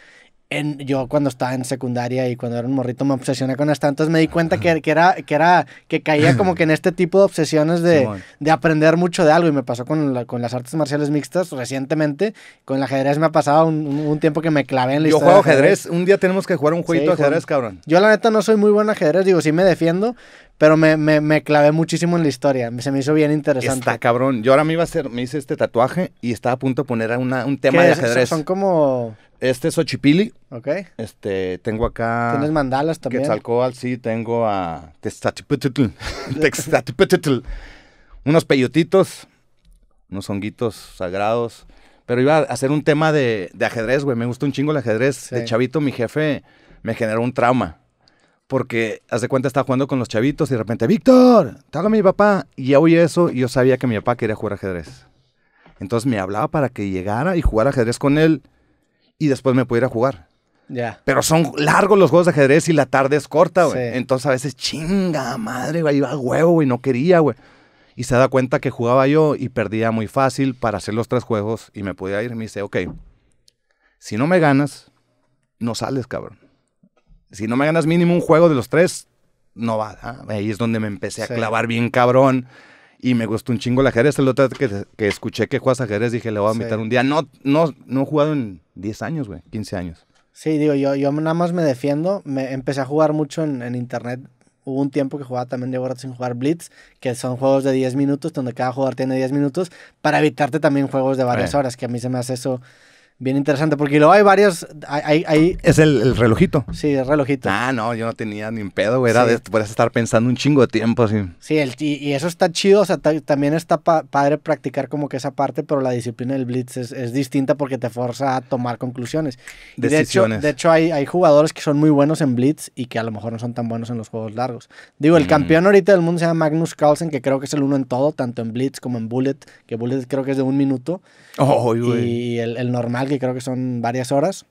yo cuando estaba en secundaria y cuando era un morrito me obsesioné con esta. entonces me di cuenta que, era, que era, que caía como que en este tipo de obsesiones de, aprender mucho de algo y me pasó con, con las artes marciales mixtas recientemente, con el ajedrez me ha pasado un, tiempo que me clavé en la historia. Yo juego ajedrez. un día tenemos que jugar un jueguito de ajedrez, cabrón. Yo la neta no soy muy buen ajedrez, digo, sí me defiendo, pero me, me, clavé muchísimo en la historia. Se me hizo bien interesante. Está cabrón. Yo ahora me a hacer, me hice este tatuaje y estaba a punto de poner a un tema de ajedrez. Son como. Este es Ochipili. Ok. Este, tengo acá. Tienes mandalas también. Quetzalcoatl, sí, tengo a Textatipetl. Textatipetl. unos peyotitos, unos honguitos sagrados. Pero iba a hacer un tema de, ajedrez, güey. Me gusta un chingo el ajedrez. El chavito, mi jefe me generó un trauma. Porque, hace de cuenta, estaba jugando con los chavitos y de repente, Víctor, tágame mi papá. Y ya oí eso y yo sabía que mi papá quería jugar ajedrez. Entonces me hablaba para que llegara y jugara ajedrez con él y después me pudiera jugar. Ya. Pero son largos los juegos de ajedrez y la tarde es corta, güey. Entonces a veces, chinga madre, güey, iba a huevo, y no quería, güey. Y se da cuenta que jugaba yo y perdía muy fácil para hacer los tres juegos y me podía ir. Me dice, ok, si no me ganas, no sales, cabrón. Si no me ganas mínimo un juego de los tres, no va. Ahí es donde me empecé a clavar bien, cabrón y me gustó un chingo la ajedrez. El otro que, que escuché que juegas ajedrez, dije, le voy a invitar un día. No, no, no he jugado en 10 años, güey, 15 años. Sí, digo, yo, yo nada más me defiendo. Me empecé a jugar mucho en, internet. Hubo un tiempo que jugaba también de sin jugar Blitz, que son juegos de 10 minutos, donde cada jugador tiene 10 minutos, para evitarte también juegos de varias horas, que a mí se me hace eso bien interesante, porque luego hay varios. Hay, Es el, relojito. Sí, el relojito. Ah, no, yo no tenía ni un pedo, güey. Era puedes estar pensando un chingo de tiempo así. Sí, y, eso está chido. O sea, también está padre practicar como que esa parte, pero la disciplina del Blitz es, distinta porque te forza a tomar conclusiones. Decisiones. De hecho, hay, jugadores que son muy buenos en Blitz y que a lo mejor no son tan buenos en los juegos largos. Digo, el mm. campeón ahorita del mundo se llama Magnus Carlsen, que creo que es el uno en todo, tanto en Blitz como en Bullet, que Bullet creo que es de un minuto. Oh, y el normal que creo que son varias horas.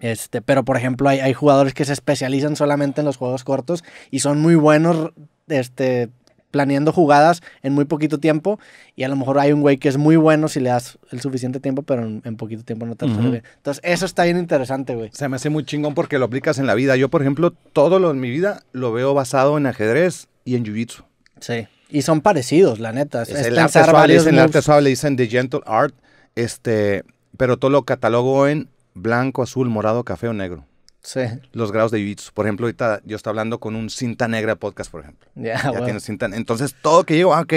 Este, pero por ejemplo, hay, jugadores que se especializan solamente en los juegos cortos y son muy buenos este, planeando jugadas en muy poquito tiempo. Y a lo mejor hay un güey que es muy bueno si le das el suficiente tiempo, pero en, poquito tiempo no te lo Entonces, eso está bien interesante, güey. Se me hace muy chingón porque lo aplicas en la vida. Yo, por ejemplo, todo lo en mi vida lo veo basado en ajedrez y en jiu-jitsu. Sí. Y son parecidos, la neta. es en el arte suave le dicen The Gentle Art. Este, pero todo lo catalogo en blanco, azul, morado, café o negro. Sí. Los grados de jiu Por ejemplo, ahorita yo estoy hablando con un cinta negra podcast, por ejemplo. Ya. ya, tiene cinta. Entonces, todo que llevo, ah, ok,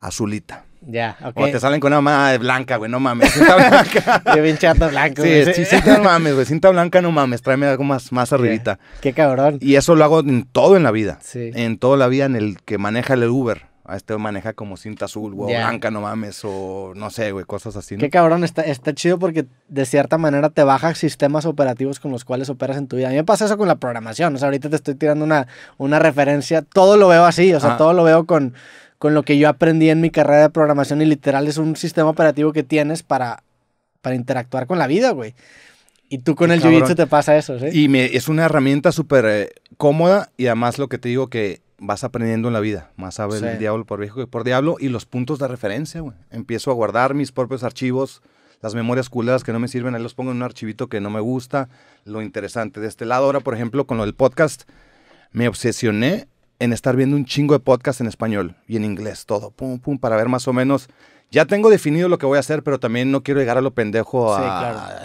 azulita. Ya, ok. O te salen con una mamá de blanca, güey, no mames. Cinta blanca. yo bien chato blanco, sí, Sí, no mames, güey. Cinta blanca, no mames. Tráeme algo más, más arribita. Qué cabrón. Y eso lo hago en todo en la vida. Sí. En toda la vida, en el que maneja el Uber a este maneja como cinta azul, o blanca, no mames, o no sé, güey, cosas así. Qué cabrón, está, está chido porque de cierta manera te baja sistemas operativos con los cuales operas en tu vida. A mí me pasa eso con la programación, o sea, ahorita te estoy tirando una, una referencia, todo lo veo así, o sea, todo lo veo con, con lo que yo aprendí en mi carrera de programación y literal es un sistema operativo que tienes para, para interactuar con la vida, güey. Y tú con el Jiu-Jitsu te pasa eso, ¿sí? Y es una herramienta súper eh, cómoda y además lo que te digo que vas aprendiendo en la vida, más sabe el diablo por viejo que por diablo y los puntos de referencia, Empiezo a guardar mis propios archivos, las memorias culadas que no me sirven, ahí los pongo en un archivito que no me gusta, lo interesante de este lado. Ahora, por ejemplo, con lo del podcast, me obsesioné en estar viendo un chingo de podcast en español y en inglés, todo, pum, pum, para ver más o menos. Ya tengo definido lo que voy a hacer, pero también no quiero llegar a lo pendejo a,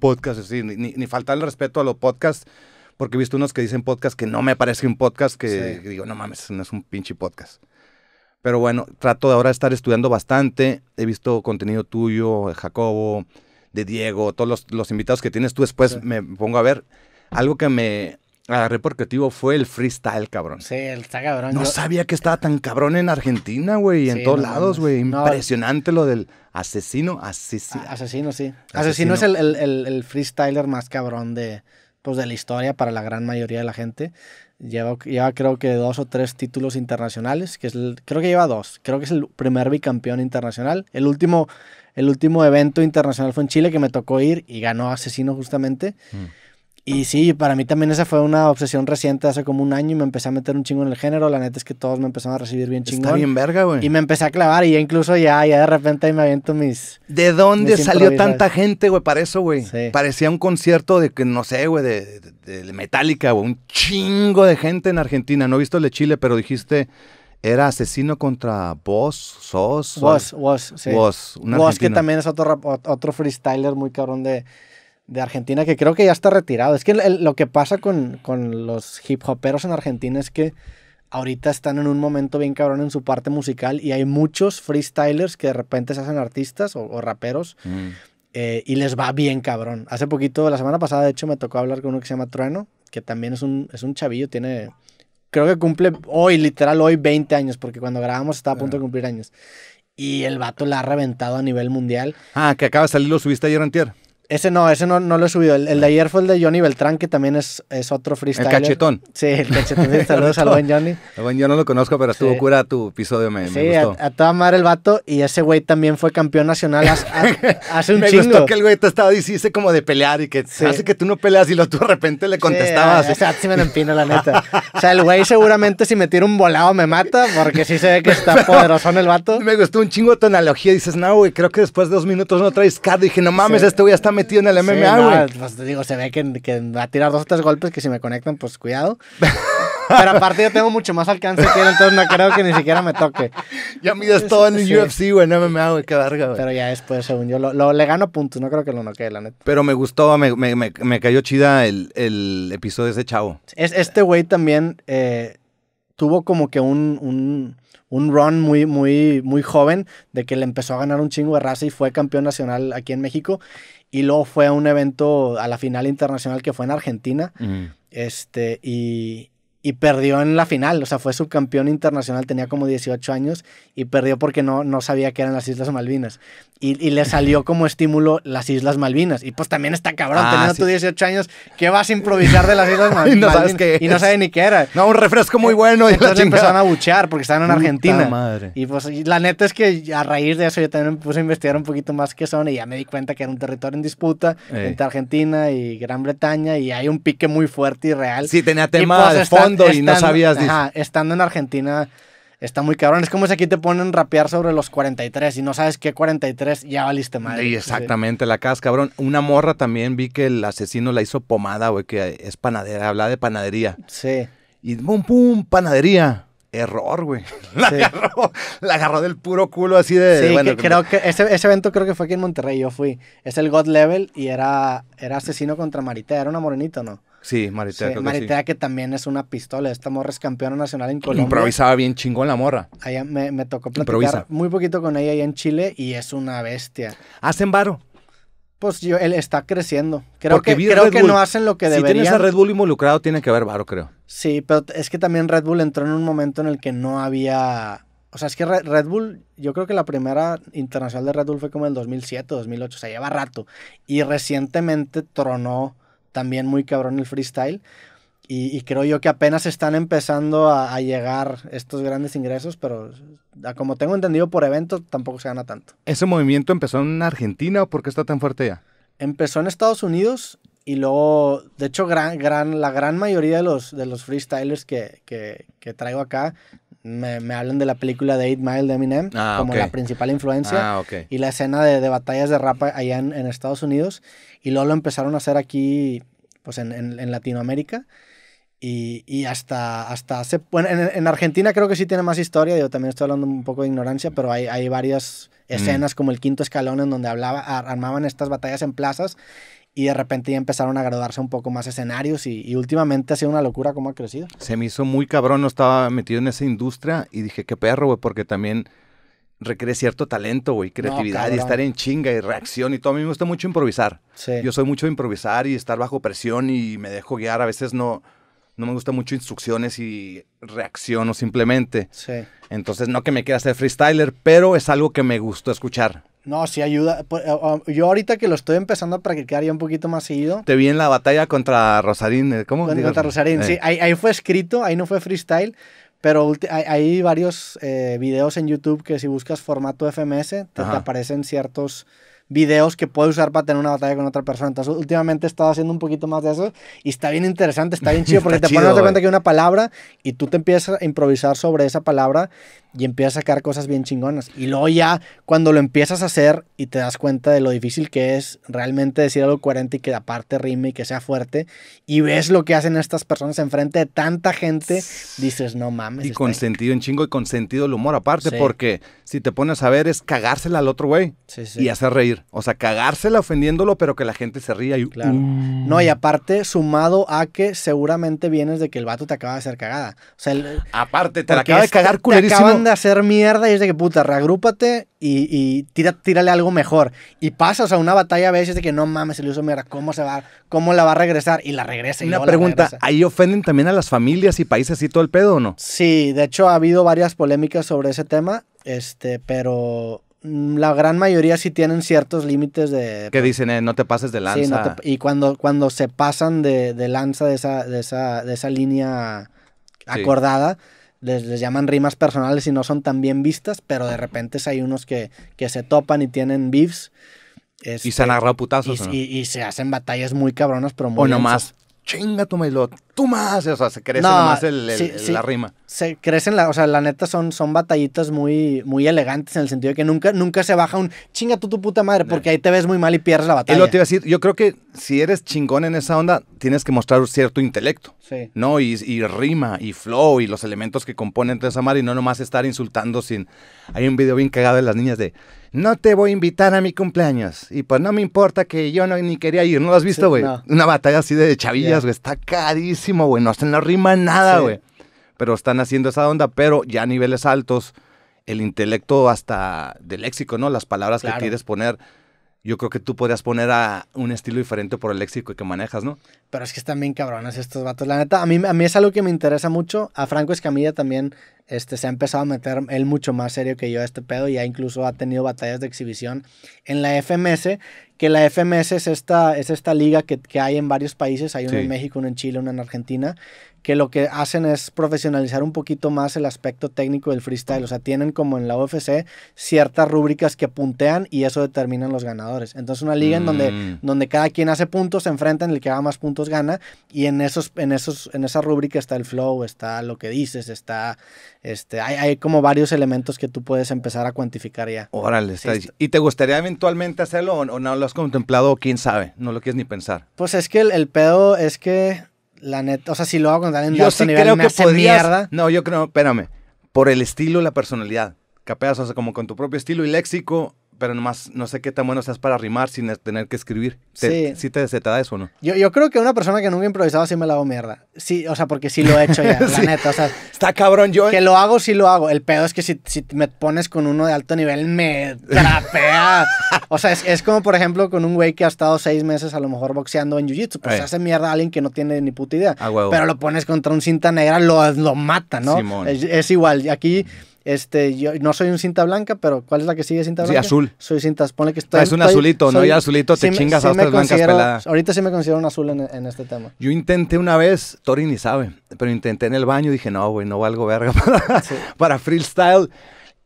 podcast así, ni, ni, faltar el respeto a los podcasts porque he visto unos que dicen podcast que no me parece un podcast, que digo, no mames, no es un pinche podcast. Pero bueno, trato de ahora estar estudiando bastante. He visto contenido tuyo, de Jacobo, de Diego, todos los, invitados que tienes tú. Después me pongo a ver. Algo que me agarré por creativo fue el freestyle, cabrón. Sí, está cabrón. No sabía que estaba tan cabrón en Argentina, güey, en todos lados, güey. Impresionante lo del asesino, asesino. Asesino, sí. Asesino, es el freestyler más cabrón de, pues, de la historia para la gran mayoría de la gente. Lleva, lleva creo que dos o tres títulos internacionales, que es el, creo que lleva dos. Creo que es el primer bicampeón internacional. El último, el último evento internacional fue en Chile que me tocó ir y ganó Asesino justamente. Mm. Y sí, para mí también esa fue una obsesión reciente, hace como un año, y me empecé a meter un chingo en el género. La neta es que todos me empezaron a recibir bien chingón. Está bien verga, güey. Y me empecé a clavar, y ya incluso ya, ya de repente ahí me aviento mis. ¿De dónde salió tanta gente, güey, para eso, güey? Parecía un concierto de que, no sé, güey, de, de, Metallica, güey. Un chingo de gente en Argentina. No he visto el de Chile, pero dijiste. Era asesino contra vos, Sos. Vos, vos, sí. Vos, que también es otro, otro freestyler muy cabrón de de Argentina que creo que ya está retirado. Es que lo que pasa con, los hip hoperos en Argentina es que ahorita están en un momento bien cabrón en su parte musical y hay muchos freestylers que de repente se hacen artistas o, raperos mm. eh, y les va bien cabrón. Hace poquito, la semana pasada, de hecho, me tocó hablar con uno que se llama Trueno, que también es un, es un chavillo, tiene... Creo que cumple hoy, literal hoy, 20 años, porque cuando grabamos estaba a punto de cumplir años. Y el vato la ha reventado a nivel mundial. Ah, que acaba de salir, lo subiste ayer Tier ese no, ese no, no lo he subido. El, el, de ayer fue el de Johnny Beltrán, que también es, es otro freestyle. El cachetón. Sí, el cachetón. Saludos al buen Johnny. El buen, yo no lo conozco, pero estuvo cura tu episodio, me, sí, gustó. A, a, toda madre el vato. Y ese güey también fue campeón nacional hace, un chingo. Me gustó que el güey te estaba diciendo como de pelear y que hace que tú no peleas y lo tú de repente le contestabas. ¿eh? Sí, o sí me lo empino, la neta. o sea, el güey seguramente si me tira un volado me mata, porque sí se ve que está poderosón el vato. Me gustó un chingo tu analogía. Dices, no, güey, creo que después de dos minutos no traes cardio. Dije, no mames, este güey está metido en el MMA, güey. Pues, te digo, se ve que, va a tirar dos o tres golpes que si me conectan, pues cuidado. Pero aparte yo tengo mucho más alcance que él, entonces no creo que ni siquiera me toque. Ya mides todo en el UFC, güey, en MMA, güey, qué verga, güey. Pero ya después, según yo, lo, le gano puntos, no creo que lo noquee, la neta. Pero me gustó, me, cayó chida el, episodio de ese chavo. este güey también eh, tuvo como que un, un un run muy, muy, muy joven de que le empezó a ganar un chingo de raza y fue campeón nacional aquí en México. Y luego fue a un evento a la final internacional que fue en Argentina. Este, y, y perdió en la final, o sea, fue subcampeón internacional, tenía como 18 años y perdió porque no, no sabía que eran las Islas Malvinas. Y, y le salió como estímulo las Islas Malvinas. Y pues también está cabrón, ah, teniendo tú 18 años, ¿qué vas a improvisar de las Islas Malvinas? y, no sabes y no sabe ni qué era. No, un refresco muy eh, bueno. Y Entonces empezaron a buchear porque estaban en Argentina. Madre. Y pues la neta es que a raíz de eso yo también me puse a investigar un poquito más qué son y ya me di cuenta que era un territorio en disputa entre Argentina y Gran Bretaña y hay un pique muy fuerte y real. Sí, tenía tema pues de estando, y no sabías. estando en Argentina está muy cabrón. Es como si aquí te ponen rapear sobre los 43 y no sabes qué 43, ya valiste madre. Y exactamente, la casa, cabrón. Una morra también vi que el asesino la hizo pomada, güey, que es panadera, habla de panadería. Sí. Y pum, pum, panadería. Error, güey. La, agarró, la agarró del puro culo así de... Sí, bueno, creo que ese, ese, evento creo que fue aquí en Monterrey, yo fui. Es el God Level y era, era asesino contra Marita, era una morenita, ¿no? Sí, Maritea Sí, que también es una pistola. Esta morra es campeona nacional en Colombia. Improvisaba bien chingón la morra. Allá me, tocó platicar muy poquito con ella allá en Chile y es una bestia. ¿Hacen varo? Pues yo, él está creciendo. Creo que, que no hacen lo que deberían. Si tienes a Red Bull involucrado, tiene que haber varo, creo. Sí, pero es que también Red Bull entró en un momento en el que no había... O sea, es que Red Bull, yo creo que la primera internacional de Red Bull fue como en el 2007, 2008, o sea, lleva rato. Y recientemente tronó también muy cabrón el freestyle. Y, creo yo que apenas están empezando a, llegar estos grandes ingresos, pero como tengo entendido por evento, tampoco se gana tanto. ¿Ese movimiento empezó en Argentina o por qué está tan fuerte ya? Empezó en Estados Unidos y luego, de hecho, gran, gran, la gran mayoría de los, de los freestylers que, que, que traigo acá me, hablan de la película de 8 Mile de Eminem ah, como la principal influencia. Ah, y la escena de, de, batallas de rap allá en, en, Estados Unidos. Y luego lo empezaron a hacer aquí, pues en, en, Latinoamérica. Y, y, hasta, hasta hace... Bueno, en, en, Argentina creo que sí tiene más historia, yo también estoy hablando un poco de ignorancia, pero hay, hay varias mm. escenas como el quinto escalón en donde hablaba, armaban estas batallas en plazas y de repente ya empezaron a graduarse un poco más escenarios y, últimamente ha sido una locura cómo ha crecido. Se me hizo muy cabrón, no estaba metido en esa industria y dije, qué perro, güey, porque también requiere cierto talento, güey, creatividad y estar en chinga y reacción y todo. A mí me gusta mucho improvisar. Yo soy mucho de improvisar y estar bajo presión y me dejo guiar. A veces no, no me gusta mucho instrucciones y o simplemente. Sí. Entonces, no que me quiera ser freestyler, pero es algo que me gustó escuchar. No, sí ayuda. Pues, eh, um, yo ahorita que lo estoy empezando para que ya un poquito más seguido. Te vi en la batalla contra Rosarín, eh, ¿cómo? Contra, Rosarín, eh. sí. Ahí, fue escrito, ahí no fue freestyle, pero hay, varios videos en YouTube que si buscas formato FMS, te aparecen ciertos videos que puede usar para tener una batalla con otra persona. Entonces, últimamente he estado haciendo un poquito más de eso y está bien interesante, está bien chido, porque te pones a cuenta que hay una palabra y tú te empiezas a improvisar sobre esa palabra y empiezas a sacar cosas bien chingonas. Y luego ya, cuando lo empiezas a hacer y te das cuenta de lo difícil que es realmente decir algo coherente y que aparte rime y que sea fuerte, y ves lo que hacen estas personas enfrente de tanta gente, dices, no mames. Y con sentido en chingo y con sentido el humor aparte, porque si te pones a ver es cagársela al otro güey y hacer reír. O sea, cagársela ofendiéndolo, pero que la gente se ría y. Uh. No, y aparte, sumado a que seguramente vienes de que el vato te acaba de hacer cagada. O sea, aparte, te la acaba de este cagar culerísimo. Te acaban de hacer mierda y es de que puta, reagrúpate y, tírale algo mejor. Y pasa, o sea, una batalla a veces de que no mames, se le hizo mierda, ¿cómo se va? ¿Cómo la va a regresar? Y la regresa. Y una pregunta, ¿ahí ofenden también a las familias y países y todo el pedo o no? Sí, de hecho ha habido varias polémicas sobre ese tema, este, pero Mm, la gran mayoría sí tienen ciertos límites de... Que pues, dicen, eh, no te pases de lanza. y cuando, cuando se pasan de, lanza de esa, de esa, de esa línea acordada, les, llaman rimas personales y no son tan bien vistas, pero de repente hay unos que, se topan y tienen beefs. y se han este, agarrado putazos. Y, se hacen batallas muy cabronas, pero muy. O chinga tu maíz, tú más, o sea, se crece nomás la rima. Se crecen, la, o sea, la neta son, son batallitas muy, muy elegantes en el sentido de que nunca, nunca se baja un chinga tú tu puta madre, porque ahí te ves muy mal y pierdes la batalla. Y lo te iba a decir, yo creo que si eres chingón en esa onda, tienes que mostrar cierto intelecto, ¿no? Y, y, rima, y flow, y los elementos que componen toda esa madre, y no nomás estar insultando sin... Hay un video bien cagado de las niñas de no te voy a invitar a mi cumpleaños. Y pues no me importa que yo ni quería ir. ¿No lo has visto, güey? Una batalla así de chavillas, güey. Está carísimo, güey. No hacen la rima nada, güey. Pero están haciendo esa onda, pero ya a niveles altos, el intelecto hasta del léxico, ¿no? Las palabras que quieres poner yo creo que tú podrías poner a un estilo diferente por el léxico que manejas, ¿no? Pero es que están bien cabronas estos vatos. La neta, a mí, a mí es algo que me interesa mucho. A Franco Escamilla también este, se ha empezado a meter él mucho más serio que yo a este pedo. y Ya incluso ha tenido batallas de exhibición en la FMS, que la FMS es esta, es esta liga que, hay en varios países. Hay uno en México, uno en Chile, uno en Argentina que lo que hacen es profesionalizar un poquito más el aspecto técnico del freestyle. O sea, tienen como en la UFC ciertas rúbricas que puntean y eso determina los ganadores. Entonces, una liga en donde, mm. donde cada quien hace puntos, se enfrenta, en el que haga más puntos gana. Y en esos, en esos, en esa rúbrica está el flow, está lo que dices, está este, hay, como varios elementos que tú puedes empezar a cuantificar ya. Órale, está ¿Y te gustaría eventualmente hacerlo o, no lo has contemplado o quién sabe? No lo quieres ni pensar. Pues es que el, el pedo es que la neta, o sea, si lo hago con talento yo sí nivel, creo me que mierda. No, yo creo, espérame. Por el estilo, la personalidad. Capaz, o sea, como con tu propio estilo y léxico, pero nomás no sé qué tan bueno seas para rimar sin tener que escribir. sí. ¿Sí te, se eso o no? Yo, creo que una persona que nunca ha improvisado sí me la hago mierda. Sí, o sea, porque sí lo he hecho ya, la neta. Está cabrón yo. Que eh. lo hago, sí lo hago. El pedo es que si, me pones con uno de alto nivel, me trapea. o sea, es, como, por ejemplo, con un güey que ha estado seis meses a lo mejor boxeando en jiu-jitsu. Pues eh. hace mierda a alguien que no tiene ni puta idea. Ah, pero lo pones contra un cinta negra, lo, mata, ¿no? Es, es igual. Aquí... Este, yo no soy un cinta blanca, pero ¿cuál es la que sigue cinta blanca? Sí, azul. Soy cintas, pone que estoy... Ah, es un azulito, ¿no? y azulito te chingas a otras blancas peladas. Ahorita sí me considero un azul en, este tema. Yo intenté una vez, Tori ni sabe, pero intenté en el baño y dije, no, güey, no valgo verga para, freestyle.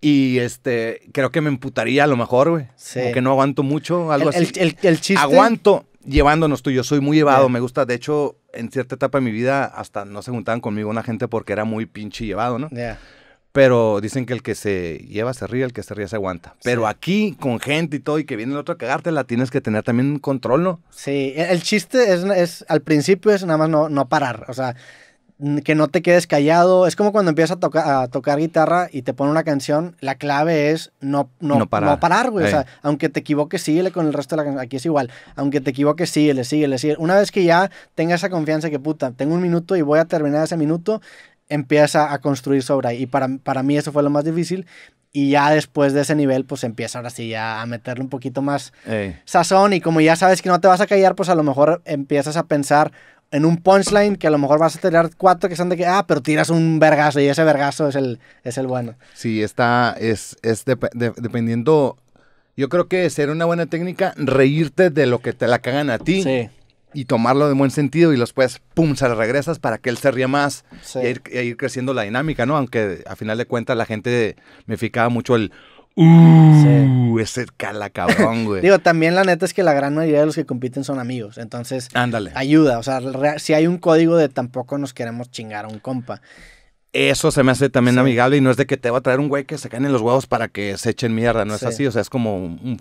Y este, creo que me emputaría a lo mejor, güey. Sí. no aguanto mucho, algo así. El, chiste. Aguanto llevándonos tú. Yo soy muy llevado, me gusta. De hecho, en cierta etapa de mi vida, hasta no se juntaban conmigo una gente porque era muy pinche llevado, ¿no? Ya. Pero dicen que el que se lleva se ríe, el que se ríe se aguanta. Pero aquí, con gente y todo, y que viene el otro a cagarte, la tienes que tener también un control, ¿no? Sí, e-, el chiste es, es al principio es nada más no, no parar. O sea, que no te quedes callado. Es como cuando empiezas a, tocar, a tocar guitarra y te pone una canción, la clave es no, no, parar. No parar güey. O sea, aunque te equivoques, síguele con el resto de la canción. Aquí es igual. Aunque te equivoques, síguele, síguele, síguele. Una vez que ya tenga esa confianza que, puta, tengo un minuto y voy a terminar ese minuto, empieza a construir sobre ahí. Y para, mí eso fue lo más difícil. Y ya después de ese nivel, pues empieza ahora sí ya a meterle un poquito más sazón. Y como ya sabes que no te vas a callar, pues a lo mejor empiezas a pensar en un punchline que a lo mejor vas a tirar cuatro que son de que, ah, pero tiras un vergazo y ese vergazo es el, es el bueno. Sí, está, es, es dependiendo, yo creo que ser una buena técnica reírte de lo que te la cagan a ti. Sí y tomarlo de buen sentido y después, pum, se regresas para que él se ría más e ir, creciendo la dinámica, ¿no? Aunque a final de cuentas la gente me ficaba mucho el... Uh, ese cala cabrón, güey. Digo, también la neta es que la gran mayoría de los que compiten son amigos. Entonces, ándale. Ayuda. O sea, si hay un código de tampoco nos queremos chingar a un compa. Eso se me hace también amigable y no es de que te va a traer un güey que se caen en los huevos para que se echen mierda, no es así, o sea, es como un,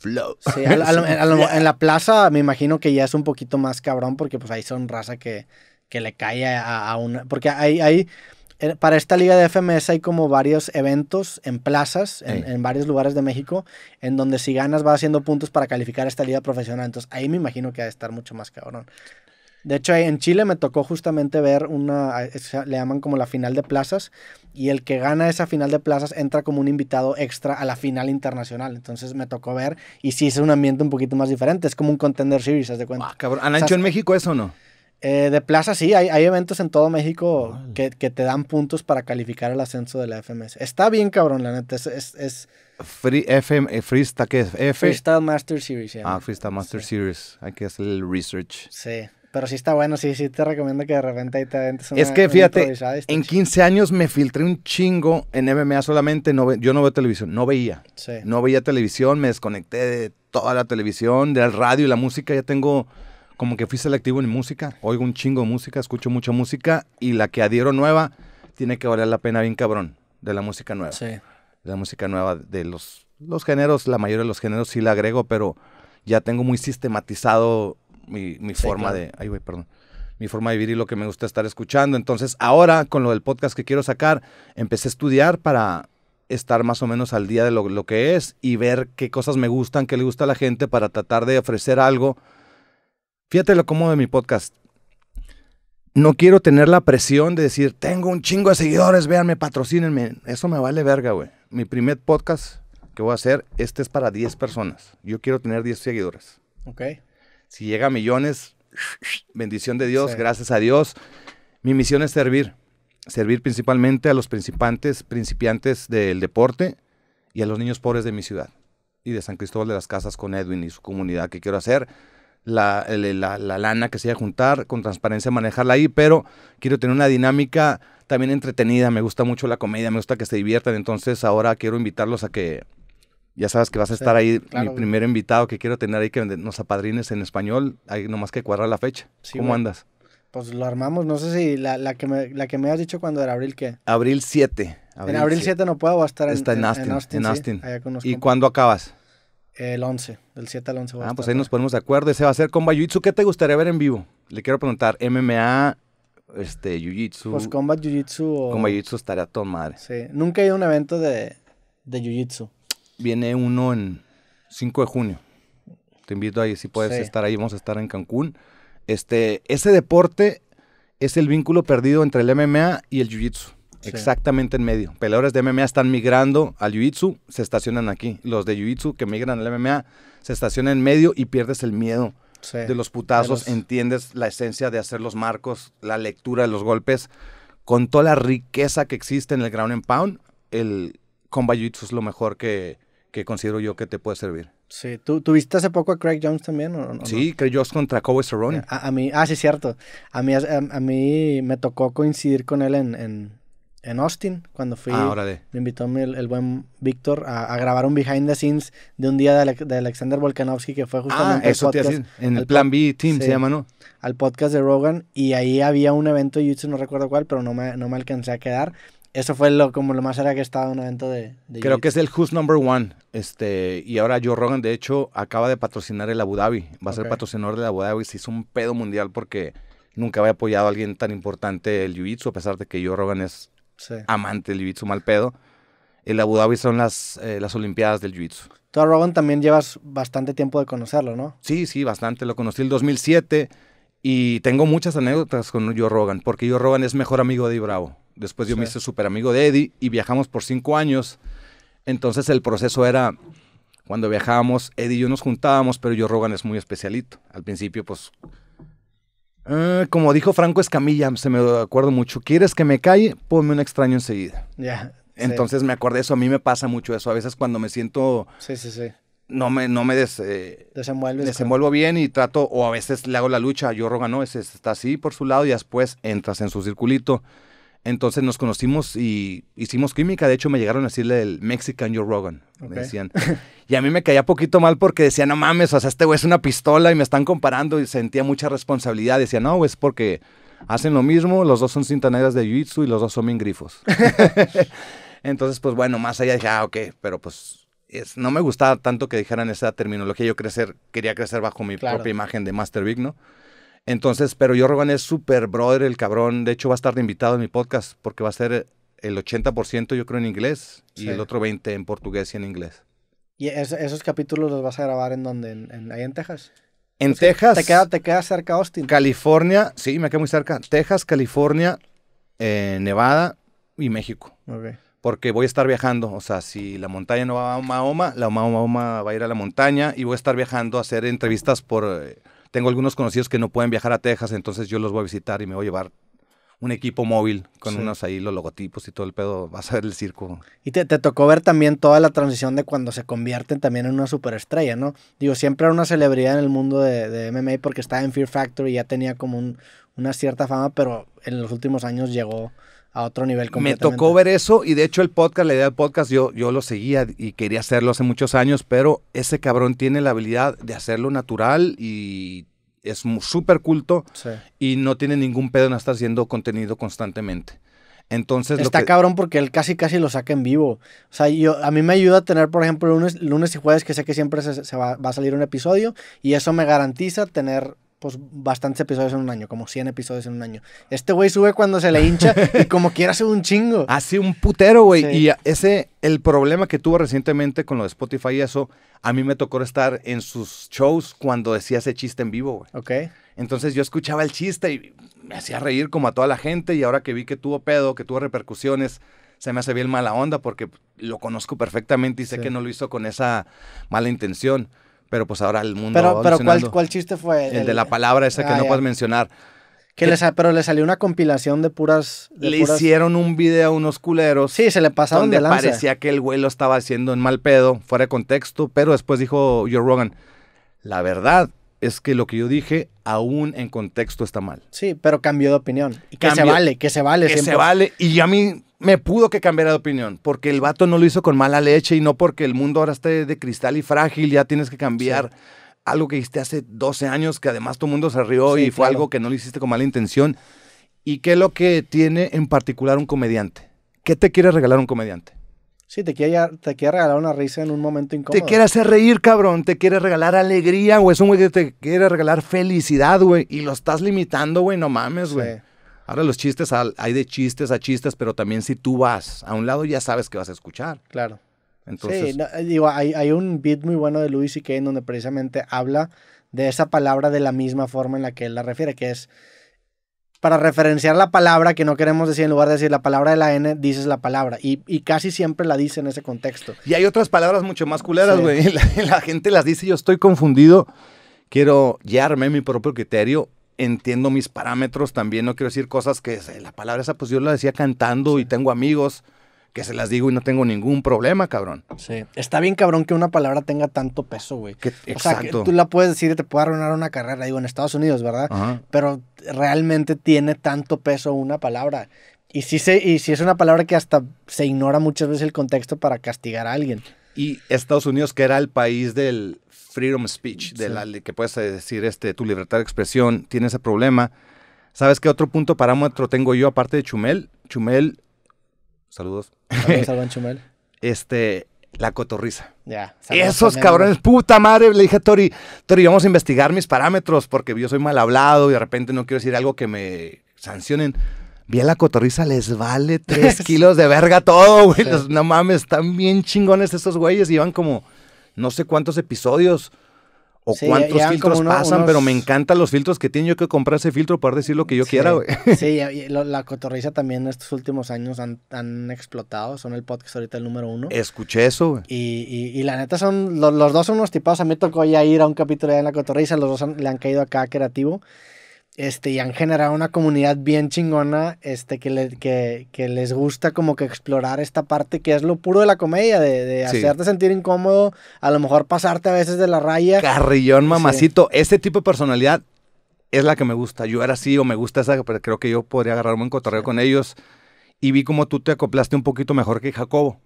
flow. Sí, a en la plaza me imagino que ya es un poquito más cabrón porque pues ahí son raza que, que le cae a, una... Porque hay, hay, eh, para esta liga de FMS hay como varios eventos en plazas, en, en, varios lugares de México, en donde si ganas vas haciendo puntos para calificar a esta liga profesional, entonces ahí me imagino que ha de estar mucho más cabrón. De hecho, en Chile me tocó justamente ver una, le llaman como la final de plazas, y el que gana esa final de plazas entra como un invitado extra a la final internacional. Entonces me tocó ver, y sí es un ambiente un poquito más diferente, es como un contender series, ¿haz de cuenta? Ah, cabrón. ¿Han hecho en México eso o no? Eh, de plaza sí, hay, eventos en todo México que, te dan puntos para calificar el ascenso de la FMS. Está bien cabrón, la neta, es... Free, FM, eh, Freestyle, es? Master Series. Ah, Freestyle Master Series. Hay que hacer el research. Sí. Pero sí está bueno, sí, sí te recomiendo que de repente ahí te aventes Es que fíjate, en 15 años me filtré un chingo en MMA solamente, no yo no veo televisión, no veía. No veía televisión, me desconecté de toda la televisión, del radio y la música, ya tengo como que fui selectivo en música, oigo un chingo de música, escucho mucha música y la que adhiero nueva tiene que valer la pena bien cabrón de la música nueva. Sí. De la música nueva de los los géneros, la mayoría de los géneros sí la agrego, pero ya tengo muy sistematizado mi, forma de... Ay, perdón. Mi forma de vivir y lo que me gusta estar escuchando. Entonces, ahora con lo del podcast que quiero sacar, empecé a estudiar para estar más o menos al día de lo, que es y ver qué cosas me gustan, qué le gusta a la gente para tratar de ofrecer algo. Fíjate lo cómodo de mi podcast no quiero tener la presión de decir, tengo un chingo de seguidores, véanme, patrocínenme. Eso me vale verga, güey. Mi primer podcast que voy a hacer, este es para 10 personas. Yo quiero tener 10 seguidores. Ok. Si llega a millones, bendición de Dios, gracias a Dios. Mi misión es servir. Servir principalmente a los principiantes, principiantes del deporte y a los niños pobres de mi ciudad y de San Cristóbal de las Casas con Edwin y su comunidad que quiero hacer. La, la, la lana que se va a juntar, con transparencia manejarla ahí, pero quiero tener una dinámica también entretenida. Me gusta mucho la comedia, me gusta que se diviertan. Entonces ahora quiero invitarlos a que ya sabes que vas a estar ahí, mi primer invitado que quiero tener ahí, que nos apadrines en español, hay nomás que cuadrar la fecha. ¿Cómo andas? Pues lo armamos, no sé si la, la que, me, la has dicho cuando era abril, ¿qué? Abril 7. en abril 7, no puedo, estar en, Está en, Austin. En Austin, ¿Y cuándo acabas? El 11, del 7 al 11. Voy ah, pues ahí nos ponemos de acuerdo. Ese va a ser con Jiu-Jitsu. ¿Qué te gustaría ver en vivo? Le quiero preguntar, MMA, este, Jiu-Jitsu. Pues Combat Jiu-Jitsu o... Combat Jiu-Jitsu estaría todo madre. Sí, nunca he ido a un evento de, de Jiu-Jitsu. Viene uno en 5 de junio. Te invito ahí si puedes estar ahí. Vamos a estar en Cancún. Este, ese deporte es el vínculo perdido entre el MMA y el Jiu-Jitsu. Exactamente en medio. Peleadores de MMA están migrando al Jiu-Jitsu, se estacionan aquí. Los de Jiu-Jitsu que migran al MMA se estacionan en medio y pierdes el miedo de los putazos. Entiendes la esencia de hacer los marcos, la lectura de los golpes. Con toda la riqueza que existe en el ground and pound, el comba Jiu-Jitsu es lo mejor que, que considero yo que te puede servir. Sí, ¿tú tuviste hace poco a Craig Jones también? Sí, Craig Jones contra Cowboy Cerrone. a, mí, ah, sí, cierto. A mí, a, mí me tocó coincidir con él en, en, Austin, cuando fui. Ah, Me invitó el, buen Víctor a, grabar un behind the scenes de un día de, Alexander Volkanovski, que fue ah, justamente. eso En el Plan B Team se llama, ¿no? Al podcast de Rogan, y ahí había un evento de no recuerdo cuál, pero no me, no me alcancé a quedar eso fue lo, como lo más era que estaba en un evento de, Creo que es el Who's Number One. Este, y ahora Joe Rogan, de hecho, acaba de patrocinar el Abu Dhabi. Va a ser patrocinador del Abu Dhabi. Se hizo un pedo mundial porque nunca había apoyado a alguien tan importante el Jiu-Jitsu, a pesar de que Joe Rogan es amante del Jiu-Jitsu, mal pedo. El Abu Dhabi son las, eh, las Olimpiadas del Jiu-Jitsu. Tú a Rogan también llevas bastante tiempo de conocerlo, ¿no? Sí, sí, bastante. Lo conocí en el 2007 y tengo muchas anécdotas con Joe Rogan, porque Joe Rogan es mejor amigo de Ibravo. Después yo me hice súper amigo de Eddie y viajamos por cinco años. Entonces el proceso era, cuando viajábamos, Eddie y yo nos juntábamos, pero yo Rogan es muy especialito. Al principio, pues, ah, como dijo Franco Escamilla, se me acuerdo mucho, ¿quieres que me calle? Ponme un extraño enseguida. Ya. Entonces me acordé eso, a mí me pasa mucho eso. A veces cuando me siento... Sí, sí, sí. No me, no me eh, desenvuelvo bien y trato, o a veces le hago la lucha, yo Rogan no, ese está así por su lado y después entras en su circulito. Entonces nos conocimos y hicimos química. De hecho, me llegaron a decirle el Mexican Joe Rogan. Me decían. Y a mí me caía poquito mal porque decía, no mames, o sea, este güey es una pistola y me están comparando y sentía mucha responsabilidad. Decía, no, es porque hacen lo mismo, los dos son cintaneras de jiu-jitsu y los dos son min grifos. Entonces, pues bueno, más allá dije, ah, ok, pero pues es, no me gustaba tanto que dijeran esa terminología. Yo crecer, quería crecer bajo mi propia imagen de Master Big, ¿no? Entonces, pero yo Rogan es super brother, el cabrón. De hecho, va a estar de invitado en mi podcast porque va a ser eh, el 80% yo creo en inglés y el otro 20% en portugués y en inglés. ¿Y esos capítulos los vas a grabar en donde? ¿En, ahí en Texas? En Texas. Te queda, ¿Te queda cerca Austin? California, sí, me queda muy cerca. Texas, California, eh, Nevada y México. Porque voy a estar viajando, o sea, si la montaña no va a Mahoma, la Mahoma va a ir a la montaña y voy a estar viajando a hacer entrevistas por... Eh, tengo algunos conocidos que no pueden viajar a Texas, entonces yo los voy a visitar y me voy a llevar un equipo móvil con unos ahí los logotipos y todo el pedo. Vas a ver el circo. Y te, tocó ver también toda la transición de cuando se convierten también en una superestrella, ¿no? Digo, siempre era una celebridad en el mundo de, MMA porque estaba en Fear Factory y ya tenía como una cierta fama, pero en los últimos años llegó a otro nivel completamente. Me tocó ver eso y de hecho el podcast, la idea del podcast, yo, yo lo seguía y quería hacerlo hace muchos años, pero ese cabrón tiene la habilidad de hacerlo natural y es súper culto y no tiene ningún pedo en estar haciendo contenido constantemente. Entonces, Está cabrón porque él casi casi lo saca en vivo. O sea, yo, a mí me ayuda a tener, por ejemplo, lunes, lunes y jueves que sé que siempre se, va, a salir un episodio y eso me garantiza tener pues bastantes episodios en un año, como 100 episodios en un año. Este güey sube cuando se le hincha y como quiera sube un chingo. Así ah, un putero, güey. Y ese, el problema que tuvo recientemente con lo de Spotify y eso, a mí me tocó estar en sus shows cuando decía ese chiste en vivo, güey. Ok. Entonces yo escuchaba el chiste y me hacía reír como a toda la gente y ahora que vi que tuvo pedo, que tuvo repercusiones, se me hace bien mala onda porque lo conozco perfectamente y sé que no lo hizo con esa mala intención. Pero pues ahora el mundo. Pero, ¿cuál, chiste fue? El, de la palabra esa que no puedes mencionar. Que, pero le salió una compilación de puras. le hicieron un video a unos culeros. Sí, se le pasaron de lanza. parecía que el güey lo estaba haciendo en mal pedo, fuera de contexto, pero después dijo Joe Rogan: La verdad, es que lo que yo dije, aún en contexto, está mal. Sí, pero cambió de opinión. Y que se vale, que se vale. Que se vale. Y a mí me pudo que cambiara de opinión, porque el vato no lo hizo con mala leche y no porque el mundo ahora esté de cristal y frágil, ya tienes que cambiar. Algo que hiciste hace 12 años, que además todo mundo se rió y fue algo que no lo hiciste con mala intención. ¿Y qué es lo que tiene en particular un comediante? ¿Qué te quiere regalar un comediante? Sí, te quiere, te quiere regalar una risa en un momento incómodo. Te quiere hacer reír, cabrón. Te quiere regalar alegría, güey. Es un güey que te quiere regalar felicidad, güey. Y lo estás limitando, güey. No mames, güey. Ahora los chistes, hay de chistes a chistes, pero también si tú vas a un lado ya sabes que vas a escuchar. Claro. Entonces... Sí, eh, digo, hay, un beat muy bueno de Louis C.K. en donde precisamente habla de esa palabra de la misma forma en la que él la refiere, que es para referenciar la palabra que no queremos decir, en lugar de decir la palabra de la N, dices la palabra. Y, casi siempre la dice en ese contexto. Y hay otras palabras mucho más culeras, güey. La, gente las dice, yo estoy confundido, quiero, guiarme mi propio criterio, entiendo mis parámetros también, no quiero decir cosas que, eh, la palabra esa, pues yo la decía cantando y tengo amigos que se las digo y no tengo ningún problema, cabrón. Sí, está bien cabrón que una palabra tenga tanto peso, güey. o sea, que tú la puedes decir y te puede arruinar una carrera, digo, en Estados Unidos, ¿verdad? Pero realmente tiene tanto peso una palabra. Y si se, y si es una palabra que hasta se ignora muchas veces el contexto para castigar a alguien. Y Estados Unidos, que era el país del freedom speech, de que puedes eh, decir este, tu libertad de expresión, tiene ese problema. ¿Sabes qué otro punto parámetro tengo yo aparte de Chumel? Chumel Saludos. Saludos Salvan Este, la cotorriza. Ya. Esos cabrones, puta madre. Le dije a Tori, Tori, vamos a investigar mis parámetros porque yo soy mal hablado y de repente no quiero decir algo que me sancionen. Vi a la cotorriza, les vale tres kilos de verga todo, güey. No mames, están bien chingones estos güeyes. Iban como no sé cuántos episodios o cuántos filtros pasan, pero me encantan los filtros que tiene. Yo que comprar ese filtro para decir lo que yo quiera, güey. Sí, la cotorriza también en estos últimos años han, explotado. Son el podcast ahorita el número uno. Escuché eso, güey. Y, y, la neta son, los, dos son unos tipados. A mí tocó ya ir a un capítulo ya en la cotorriza, los dos le han caído acá creativo este, y han generado una comunidad bien chingona, este, que, les gusta como que explorar esta parte que es lo puro de la comedia, de, hacerte sentir incómodo, a lo mejor pasarte a veces de la raya. Carrillón, mamacito, Ese este tipo de personalidad es la que me gusta, yo era así o me gusta esa, pero creo que yo podría agarrarme un cotorreo con ellos. Y vi como tú te acoplaste un poquito mejor que Jacobo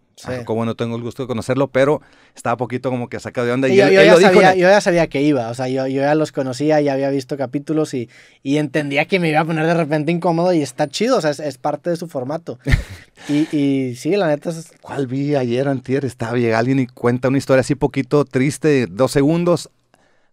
como no tengo el gusto de conocerlo, pero estaba poquito como que sacado de onda. Y, yo, él, ya sabía, dijo... yo, ya sabía, que iba, o sea, yo, ya los conocía, ya había visto capítulos y, y, entendía que me iba a poner de repente incómodo y está chido, o sea, es, parte de su formato. y, y, sí, la neta es... ¿Cuál vi ayer, antier? Estaba, llega alguien y cuenta una historia así poquito triste, dos segundos,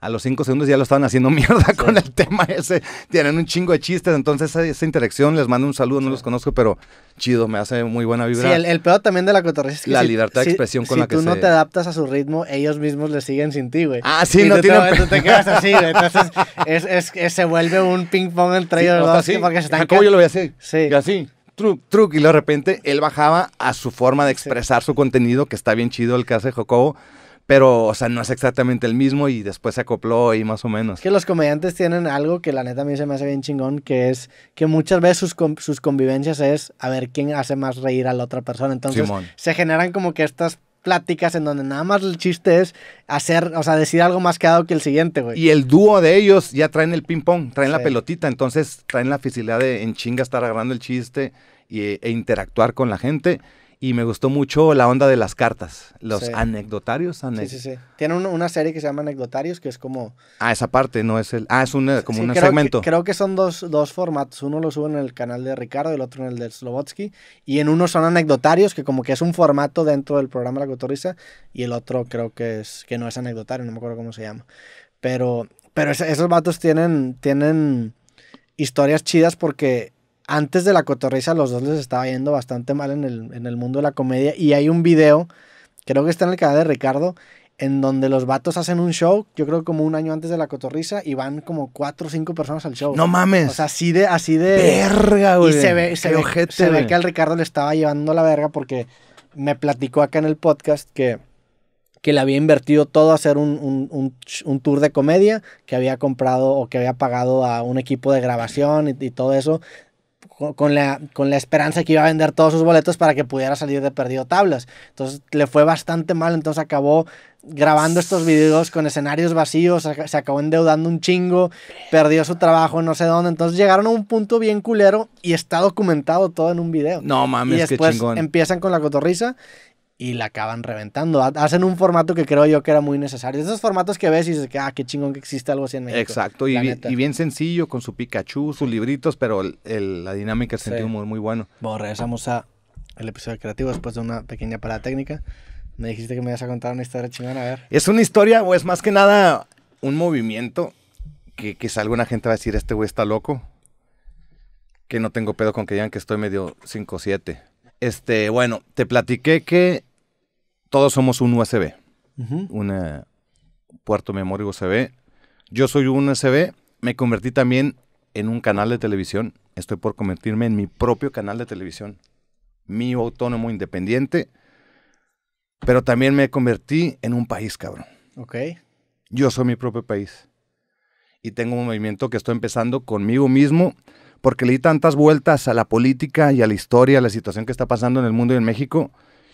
a los cinco segundos ya lo estaban haciendo mierda con el tema ese. Tienen un chingo de chistes, entonces esa, interacción, les mando un saludo, no los conozco, pero chido, me hace muy buena vibra. Sí, el, el peor también de la cotorrisa es que La libertad de expresión con la que tú no te adaptas a su ritmo, ellos mismos le siguen sin ti, güey. Ah, sí, no tiene. tú te quedas así, güey. Entonces es, es, se vuelve un ping-pong entre ellos dos, porque se están... yo lo voy a hacer? Sí. Y así truc, truc, y de repente él bajaba a su forma de expresar su contenido, que está bien chido el que hace Jocobo, pero, o sea, no es exactamente el mismo y después se acopló y más o menos. Que los comediantes tienen algo que la neta a mí se me hace bien chingón, que es que muchas veces sus, sus convivencias es a ver quién hace más reír a la otra persona. Entonces se generan como que estas pláticas en donde nada más el chiste es hacer, o sea, decir algo más quedado que el siguiente, güey. Y el dúo de ellos ya traen el ping-pong, traen la pelotita, entonces traen la facilidad de en chinga estar agarrando el chiste e interactuar con la gente. Y me gustó mucho la onda de las cartas, los anecdotarios. sí, sí, sí. Tienen una serie que se llama Anecdotarios, que es como... Ah, esa parte, no es el... Ah, es como un segmento. creo que son dos, formatos. Uno lo suben en el canal de Ricardo, el otro en el de Slovotsky. Y en uno son anecdotarios, que como que es un formato dentro del programa La Cotorriza. Y el otro creo que es que no es anecdotario, no me acuerdo cómo se llama. Pero, pero esos vatos tienen, tienen historias chidas porque antes de la cotorriza los dos les estaba yendo bastante mal en el, mundo de la comedia. Y hay un video, creo que está en el canal de Ricardo, en donde los vatos hacen un show, yo creo como un año antes de la cotorriza, y van como cuatro o cinco personas al show. No mames. O sea, así de, así de. Verga, güey. Y se ve, se, ve, que al Ricardo le estaba llevando la verga porque me platicó acá en el podcast que que le había invertido todo a hacer un, tour de comedia, que había comprado o que había pagado a un equipo de grabación y, y todo eso, con, la, con la esperanza que iba a vender todos sus boletos para que pudiera salir de perdido tablas. Entonces le fue bastante mal, entonces acabó grabando estos videos con escenarios vacíos, se acabó endeudando un chingo, perdió su trabajo no sé dónde, entonces llegaron a un punto bien culero y está documentado todo en un video. No mames, y después empiezan con la cotorriza y la acaban reventando. Hacen un formato que creo yo que era muy necesario. Esos formatos que ves y dices que, ah, qué chingón que existe algo así en México. Exacto, y, bien, sencillo, con su Pikachu, sus libritos, pero la dinámica se muy, muy bueno. regresamos a el episodio creativo después de una pequeña parada técnica. Me dijiste que me ibas a contar una historia chingona, a ver. Es una historia, o es más que nada un movimiento que salga una gente va a decir, este güey está loco. Que no tengo pedo con que digan que estoy medio 5-7 este, bueno, te platiqué que todos somos un USB. un eh, puerto memoria USB. Yo soy un USB. Me convertí también en un canal de televisión. Estoy por convertirme en mi propio canal de televisión. Mi autónomo independiente. Pero también me convertí en un país, cabrón. Ok. Yo soy mi propio país. Y tengo un movimiento que estoy empezando conmigo mismo porque le tantas vueltas a la política y a la historia, a la situación que está pasando en el mundo y en México,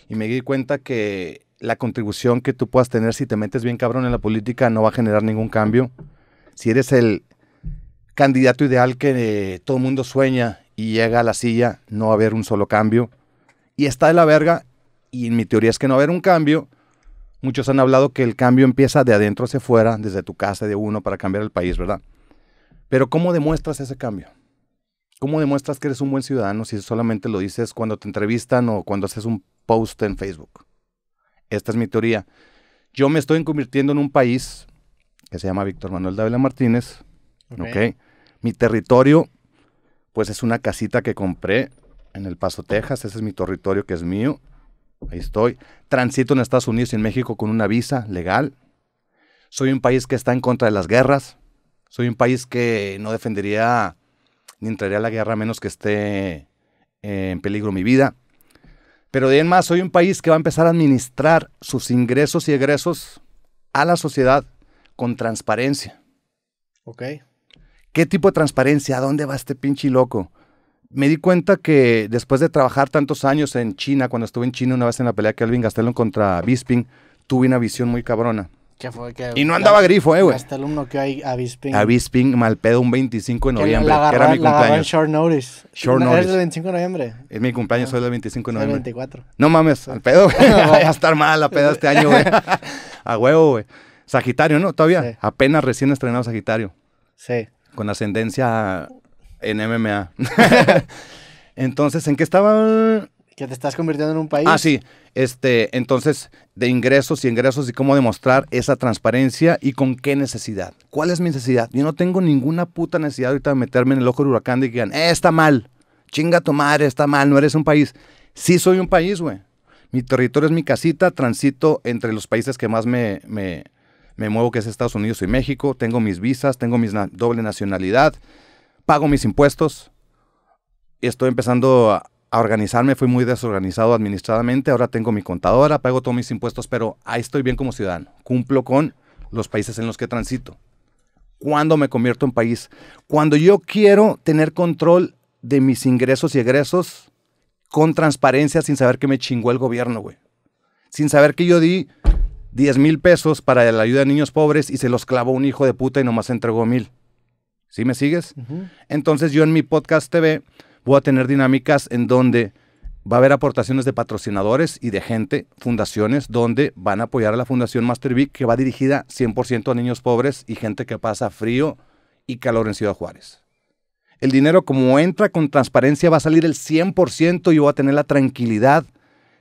y me di cuenta que la contribución que tú puedas tener si te metes bien cabrón en la política no va a generar ningún cambio. Si eres el candidato ideal que eh, todo el mundo sueña y llega a la silla, no va a haber un solo cambio. Y está de la verga, y mi teoría es que no va a haber un cambio. Muchos han hablado que el cambio empieza de adentro hacia afuera, desde tu casa, de uno, para cambiar el país, ¿verdad? Pero ¿cómo demuestras ese cambio? ¿Cómo demuestras que eres un buen ciudadano si solamente lo dices cuando te entrevistan o cuando haces un post en Facebook? Esta es mi teoría. Yo me estoy convirtiendo en un país que se llama Víctor Manuel Dávila Martínez. Mi territorio, pues es una casita que compré en El Paso, Texas. Ese es mi territorio que es mío. Ahí estoy. Transito en Estados Unidos y en México con una visa legal. Soy un país que está en contra de las guerras. Soy un país que no defendería ni entraré a la guerra a menos que esté eh, en peligro mi vida. Pero de en más, soy un país que va a empezar a administrar sus ingresos y egresos a la sociedad con transparencia. Ok. ¿Qué tipo de transparencia? ¿A dónde va este pinche loco? Me di cuenta que después de trabajar tantos años en China, cuando estuve en China una vez en la pelea que Alvin Gastelum contra Bisping, tuve una visión muy cabrona y no andaba grifo, eh, güey. Hasta el alumno que hay a Bisping. A Bisping, mal pedo, un 25 de noviembre. que era mi la cumpleaños. short notice. Short notice. ¿Eres el 25 de noviembre? Es mi cumpleaños, solo ah, soy el 25 de noviembre. El 24. No mames, al pedo, güey. va a estar mal la peda este año, güey. a huevo, güey. Sagitario, ¿no? Todavía. Apenas recién estrenado Sagitario. Sí. Con ascendencia en MMA. Entonces, ¿en qué estaba? Que te estás convirtiendo en un país. Ah, sí. Este, entonces, de ingresos y ingresos y cómo demostrar esa transparencia y con qué necesidad. ¿Cuál es mi necesidad? Yo no tengo ninguna puta necesidad ahorita de meterme en el ojo del huracán y digan, eh, está mal. Chinga tu madre, está mal, no eres un país. Sí soy un país, güey. Mi territorio es mi casita, transito entre los países que más me, muevo, que es Estados Unidos y México. Tengo mis visas, tengo mi doble nacionalidad, pago mis impuestos. Estoy empezando a, a organizarme, fui muy desorganizado administradamente, ahora tengo mi contadora, pago todos mis impuestos, pero ahí estoy bien como ciudadano, cumplo con los países en los que transito. ¿Cuándo me convierto en país? Cuando yo quiero tener control de mis ingresos y egresos con transparencia sin saber que me chingó el gobierno, güey. Sin saber que yo di 10 mil pesos para la ayuda a niños pobres y se los clavó un hijo de puta y nomás entregó mil. ¿Sí me sigues? Entonces yo en mi podcast TV voy a tener dinámicas en donde va a haber aportaciones de patrocinadores y de gente, fundaciones, donde van a apoyar a la Fundación Master que va dirigida 100% a niños pobres y gente que pasa frío y calor en Ciudad Juárez. El dinero, como entra con transparencia, va a salir el 100% y voy a tener la tranquilidad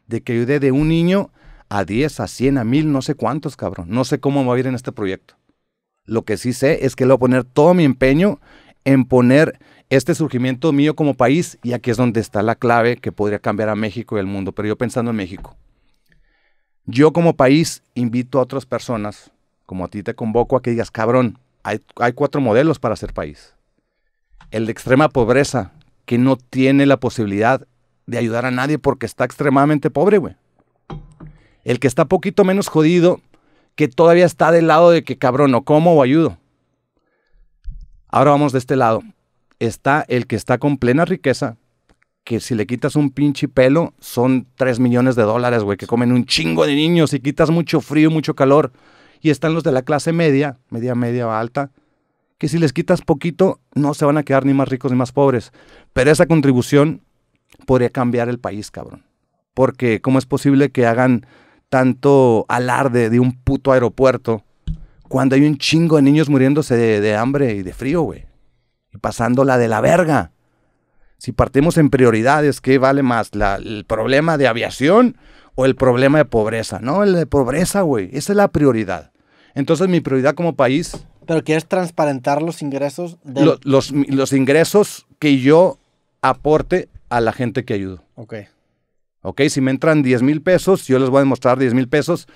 de que ayude de un niño a 10, a 100, a 1000, no sé cuántos, cabrón. No sé cómo va a ir en este proyecto. Lo que sí sé es que le voy a poner todo mi empeño en poner este surgimiento mío como país, y aquí es donde está la clave que podría cambiar a México y el mundo, pero yo pensando en México. Yo como país invito a otras personas, como a ti te convoco a que digas, cabrón, hay, cuatro modelos para ser país. El de extrema pobreza, que no tiene la posibilidad de ayudar a nadie porque está extremadamente pobre, güey. El que está poquito menos jodido, que todavía está del lado de que cabrón, o como o ayudo. Ahora vamos de este lado está el que está con plena riqueza, que si le quitas un pinche pelo, son 3 millones de dólares, güey, que comen un chingo de niños y quitas mucho frío, y mucho calor. Y están los de la clase media, media, media, alta, que si les quitas poquito, no se van a quedar ni más ricos ni más pobres. Pero esa contribución podría cambiar el país, cabrón. Porque ¿cómo es posible que hagan tanto alarde de un puto aeropuerto cuando hay un chingo de niños muriéndose de, de hambre y de frío, güey? y la de la verga. Si partimos en prioridades, ¿qué vale más? ¿El problema de aviación o el problema de pobreza? No, el de pobreza, güey. Esa es la prioridad. Entonces, mi prioridad como país. Pero quieres transparentar los ingresos. los, los, ingresos que yo aporte a la gente que ayudo. Ok. Ok, si me entran 10 mil pesos, yo les voy a demostrar 10 mil pesos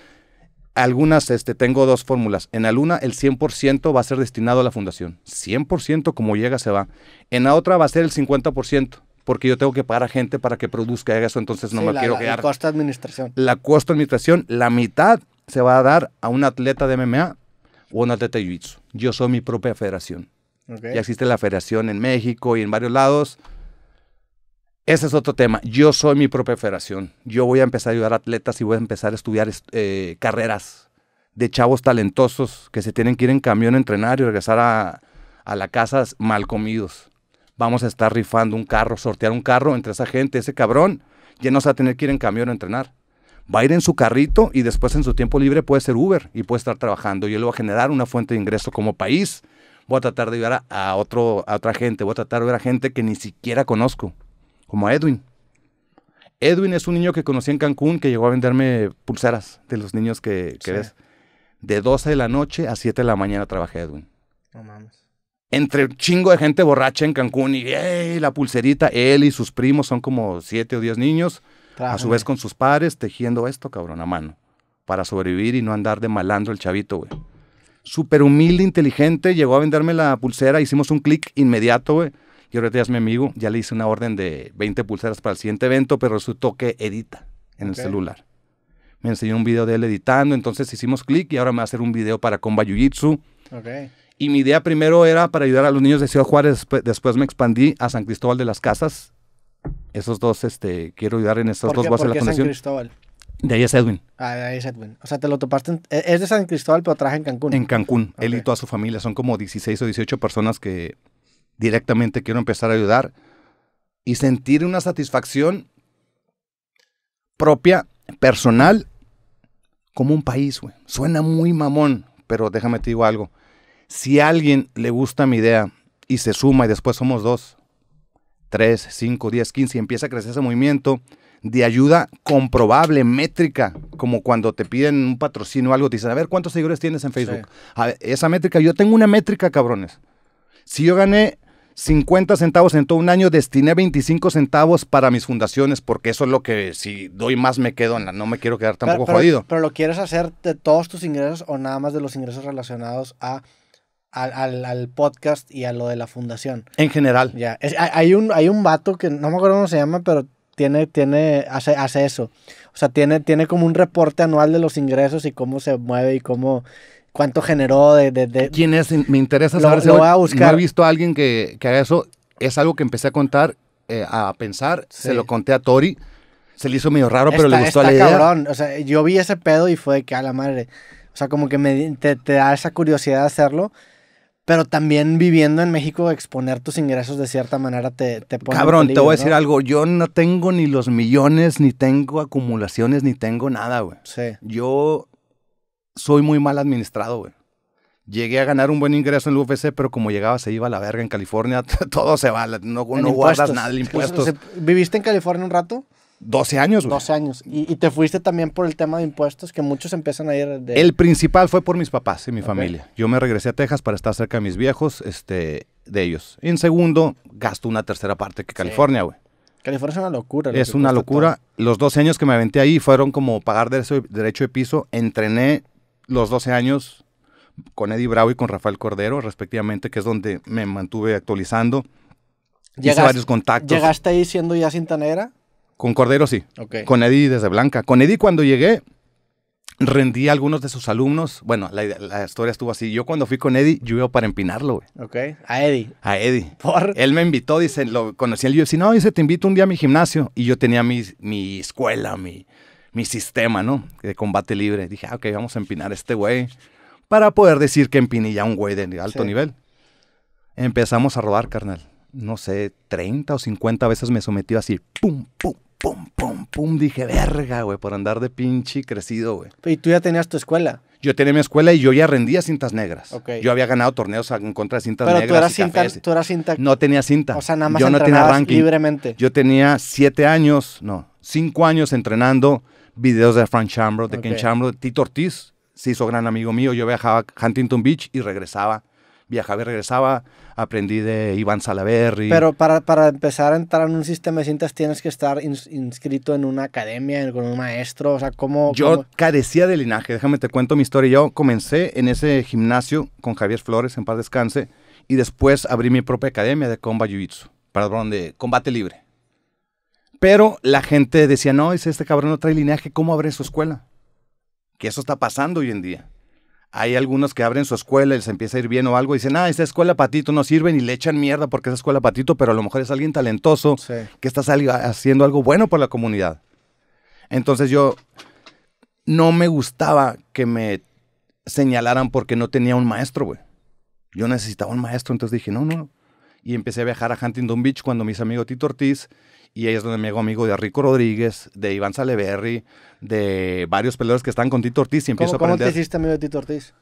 algunas, este, tengo dos fórmulas. En la luna, el 100% va a ser destinado a la fundación. 100% como llega se va. En la otra va a ser el 50%, porque yo tengo que pagar a gente para que produzca eso, entonces no me quiero quedar. La costa administración. La costa administración, la mitad se va a dar a un atleta de MMA o un atleta de jiu Yo soy mi propia federación. Ya existe la federación en México y en varios lados. Ese es otro tema. Yo soy mi propia federación. Yo voy a empezar a ayudar a atletas y voy a empezar a estudiar eh, carreras de chavos talentosos que se tienen que ir en camión a entrenar y regresar a, la casa mal comidos. Vamos a estar rifando un carro, sortear un carro entre esa gente. Ese cabrón ya no se va a tener que ir en camión a entrenar. Va a ir en su carrito y después en su tiempo libre puede ser Uber y puede estar trabajando. Yo le va a generar una fuente de ingreso como país. Voy a tratar de ayudar a, otro, a otra gente. Voy a tratar de ver a gente que ni siquiera conozco como Edwin. Edwin es un niño que conocí en Cancún que llegó a venderme pulseras de los niños que, ves. De 12 de la noche a 7 de la mañana trabajé Edwin. No mames. Entre un chingo de gente borracha en Cancún y la pulserita, él y sus primos son como 7 o 10 niños, a su vez con sus padres, tejiendo esto, cabrón, a mano, para sobrevivir y no andar de malandro el chavito, güey. Súper humilde, inteligente, llegó a venderme la pulsera, hicimos un clic inmediato, güey yo ahora mi amigo, ya le hice una orden de 20 pulseras para el siguiente evento, pero resultó que edita en el celular. Me enseñó un video de él editando, entonces hicimos clic y ahora me va a hacer un video para Comba Jiu Jitsu. Y mi idea primero era para ayudar a los niños de Ciudad Juárez, después me expandí a San Cristóbal de las Casas. Esos dos, este, quiero ayudar en esos dos bases de la fundación. San Cristóbal? De ahí es Edwin. Ah, de ahí es Edwin. O sea, te lo topaste. E, es de San Cristóbal, pero traje en Cancún. En Cancún. Él y toda su familia. Son como 16 o 18 personas que directamente quiero empezar a ayudar y sentir una satisfacción propia, personal, como un país, güey. Suena muy mamón, pero déjame te digo algo. Si a alguien le gusta mi idea y se suma y después somos dos, tres, cinco, diez, quince, y empieza a crecer ese movimiento de ayuda comprobable, métrica, como cuando te piden un patrocinio o algo, te dicen, a ver, ¿cuántos seguidores tienes en Facebook? esa métrica, yo tengo una métrica, cabrones. Si yo gané 50 centavos en todo un año, destiné 25 centavos para mis fundaciones, porque eso es lo que si doy más me quedo en la, no me quiero quedar tampoco jodido. Pero lo quieres hacer de todos tus ingresos o nada más de los ingresos relacionados a al, podcast y a lo de la fundación. En general. Ya. hay, un, hay un vato que no me acuerdo cómo se llama, pero tiene, tiene, hace, hace eso. O sea, tiene, tiene como un reporte anual de los ingresos y cómo se mueve y cómo cuánto generó de... ¿Quién es? Me interesa saber. Lo, lo voy a buscar. No he visto a alguien que, que haga eso. Es algo que empecé a contar, eh, a pensar. Se lo conté a Tori. Se le hizo medio raro, pero le gustó la idea. cabrón. O sea, yo vi ese pedo y fue que a la madre... O sea, como que te, da esa curiosidad de hacerlo pero también viviendo en México, exponer tus ingresos de cierta manera te, te pone. Cabrón, te voy a decir algo. Yo no tengo ni los millones, ni tengo acumulaciones, ni tengo nada, güey. Sí. Yo soy muy mal administrado, güey. Llegué a ganar un buen ingreso en el UFC, pero como llegaba se iba a la verga en California, todo se va, no, guardas nada de impuestos. ¿Viviste en California un rato? 12 años, güey. 12 años. Y, te fuiste también por el tema de impuestos, que muchos empiezan a ir El principal fue por mis papás y mi familia. Yo me regresé a Texas para estar cerca de mis viejos, este, de ellos. En segundo, gasto una tercera parte que California, güey. California es una locura. es una locura. Los 12 años que me aventé ahí fueron como pagar derecho de piso. Entrené los 12 años con Eddie Bravo y con Rafael Cordero, respectivamente, que es donde me mantuve actualizando. Llegaste, Hice varios contactos. ¿Llegaste ahí siendo ya cintanera? Con Cordero sí. Con Eddie desde Blanca. Con Eddie cuando llegué, rendí a algunos de sus alumnos. Bueno, la, historia estuvo así. Yo cuando fui con Eddie, yo iba para empinarlo, güey. Ok. A Eddie. A Eddie. ¿Por? Él me invitó, dice, lo conocí yo decía, No, dice, te invito un día a mi gimnasio. Y yo tenía mi, mi escuela, mi, mi sistema, ¿no? De combate libre. Dije, ah, ok, vamos a empinar a este güey para poder decir que empiné ya un güey de alto nivel. Empezamos a robar, carnal. No sé, 30 o 50 veces me sometí así, pum, pum, pum, pum, pum. Dije, verga, güey, por andar de pinche crecido, güey. ¿Y tú ya tenías tu escuela? Yo tenía mi escuela y yo ya rendía cintas negras. Yo había ganado torneos en contra de cintas negras. Tú cinta, tú eras cinta. No tenía cinta. O sea, nada más yo no tenía libremente. Yo tenía siete años, no, cinco años entrenando videos de Frank Chambro, de Ken Chambro, Tito Ortiz se hizo gran amigo mío. Yo viajaba a Huntington Beach y regresaba. Viajaba y regresaba, aprendí de Iván Salaverry. Pero para, empezar a entrar en un sistema de cintas tienes que estar inscrito en una academia, con un maestro, o sea, ¿cómo...? Yo carecía de linaje, déjame te cuento mi historia. Yo comencé en ese gimnasio con Javier Flores, en paz descanse, y después abrí mi propia academia de Comba Jiu-Jitsu, de combate libre. Pero la gente decía, no, dice, este cabrón no trae linaje, ¿cómo abre su escuela? Que eso está pasando hoy en día. Hay algunos que abren su escuela y les empieza a ir bien o algo y dicen, ah, esta escuela patito no sirve y le echan mierda porque es escuela patito, pero a lo mejor es alguien talentoso que está haciendo algo bueno por la comunidad. Entonces yo no me gustaba que me señalaran porque no tenía un maestro, güey. Yo necesitaba un maestro, entonces dije, no, no. Y empecé a viajar a Huntington Beach cuando mis amigos Tito Ortiz y ahí es donde me hago amigo de Rico Rodríguez, de Iván Saleverri, de varios peleadores que están con Tito Ortiz y empiezo a aprender. ¿Cómo te hiciste amigo de Tito Ortiz?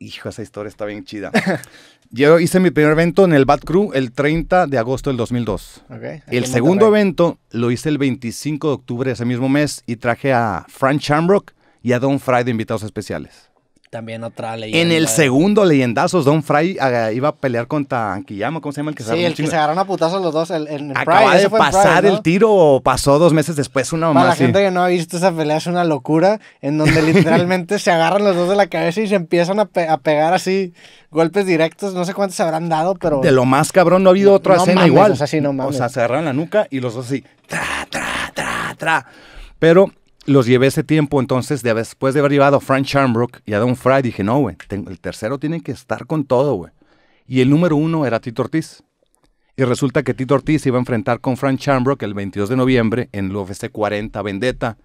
Hijo, esa historia está bien chida. Yo hice mi primer evento en el Bad Crew el 30 de agosto del 2002. el segundo evento lo hice el 25 de octubre de ese mismo mes y traje a Frank Shamrock y a Don Friday de invitados especiales. También otra leyenda. En el segundo leyendazos, Don Fry ah, iba a pelear contra Anquillamo, ¿cómo se llama el que se Sí, el que se agarraron a putazos los dos. El, Acaba de pasar el tiro, o pasó dos meses después una más. Para la gente que no ha visto esa pelea, es una locura, en donde literalmente se agarran los dos de la cabeza y se empiezan a, pegar así golpes directos. No sé cuántos se habrán dado, pero. De lo más cabrón, no ha habido otra escena igual. O sea, O sea, se agarran la nuca y los dos así. Tra, tra, tra, tra. Pero los llevé ese tiempo, entonces, después de haber llevado a Frank Shamrock y a Don Fry, dije, no, güey, el tercero tiene que estar con todo, güey. Y el número uno era Tito Ortiz. Y resulta que Tito Ortiz iba a enfrentar con Frank Shamrock el 22 de noviembre en el UFC 40 Vendetta.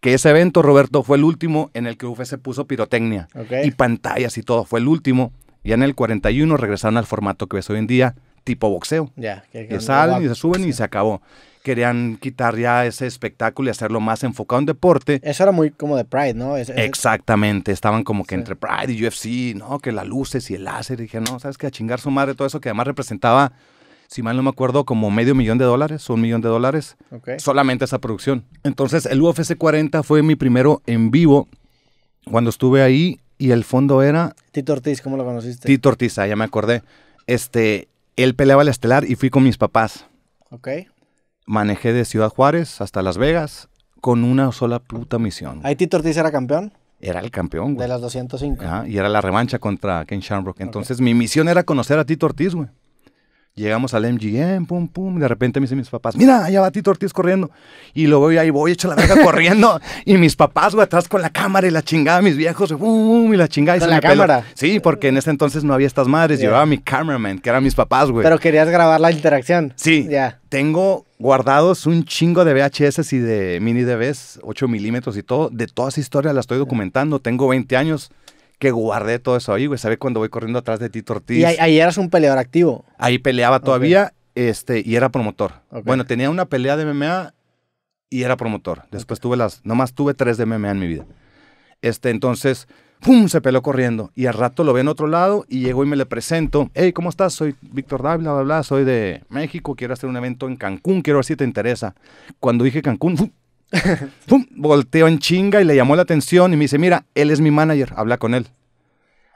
Que ese evento, Roberto, fue el último en el que UFC puso pirotecnia y pantallas y todo. Fue el último. Y en el 41 regresaron al formato que ves hoy en día, tipo boxeo. Ya. que, salen y se suben y se acabó querían quitar ya ese espectáculo y hacerlo más enfocado en deporte. Eso era muy como de Pride, ¿no? Exactamente, estaban como que entre Pride y UFC, ¿no? Que las luces y el láser, y dije, no, ¿sabes qué? A chingar su madre, todo eso que además representaba, si mal no me acuerdo, como medio millón de dólares o un millón de dólares. Ok. Solamente esa producción. Entonces, el UFC 40 fue mi primero en vivo cuando estuve ahí y el fondo era... Tito Ortiz, ¿cómo lo conociste? Tito Ortiz, ah, ya me acordé. Este, él peleaba el estelar y fui con mis papás. Ok manejé de Ciudad Juárez hasta Las Vegas con una sola puta misión. ¿Ahí Tito Ortiz era campeón? Era el campeón, güey. De las 205. y era la revancha contra Ken Shamrock. Entonces, mi misión era conocer a Tito Ortiz, güey. Llegamos al MGM, pum, pum, de repente me dicen mis papás, mira, allá va Tito Ortiz corriendo. Y lo voy ahí voy, hecho la verga corriendo. Y mis papás, güey, atrás con la cámara y la chingada, mis viejos, pum, y la chingada. Y la cámara? Sí, porque en ese entonces no había estas madres. Llevaba mi cameraman, que eran mis papás, güey. Pero querías grabar la interacción. Sí. Ya. Tengo guardados un chingo de VHS y de mini DVs, 8 milímetros y todo. De toda esa historia la estoy documentando. Tengo 20 años que guardé todo eso ahí, güey. Sabes cuando voy corriendo atrás de Tito Ortiz. Y ahí, eras un peleador activo. Ahí peleaba todavía este, y era promotor. Bueno, tenía una pelea de MMA y era promotor. Después tuve las, nomás tuve tres de MMA en mi vida. Este, entonces, ¡pum! se peló corriendo. Y al rato lo veo en otro lado y llego y me le presento. Hey, ¿cómo estás? Soy Víctor Dávila, bla, bla, soy de México, quiero hacer un evento en Cancún, quiero ver si te interesa. Cuando dije Cancún, Pum, volteó en chinga y le llamó la atención y me dice, mira, él es mi manager, habla con él.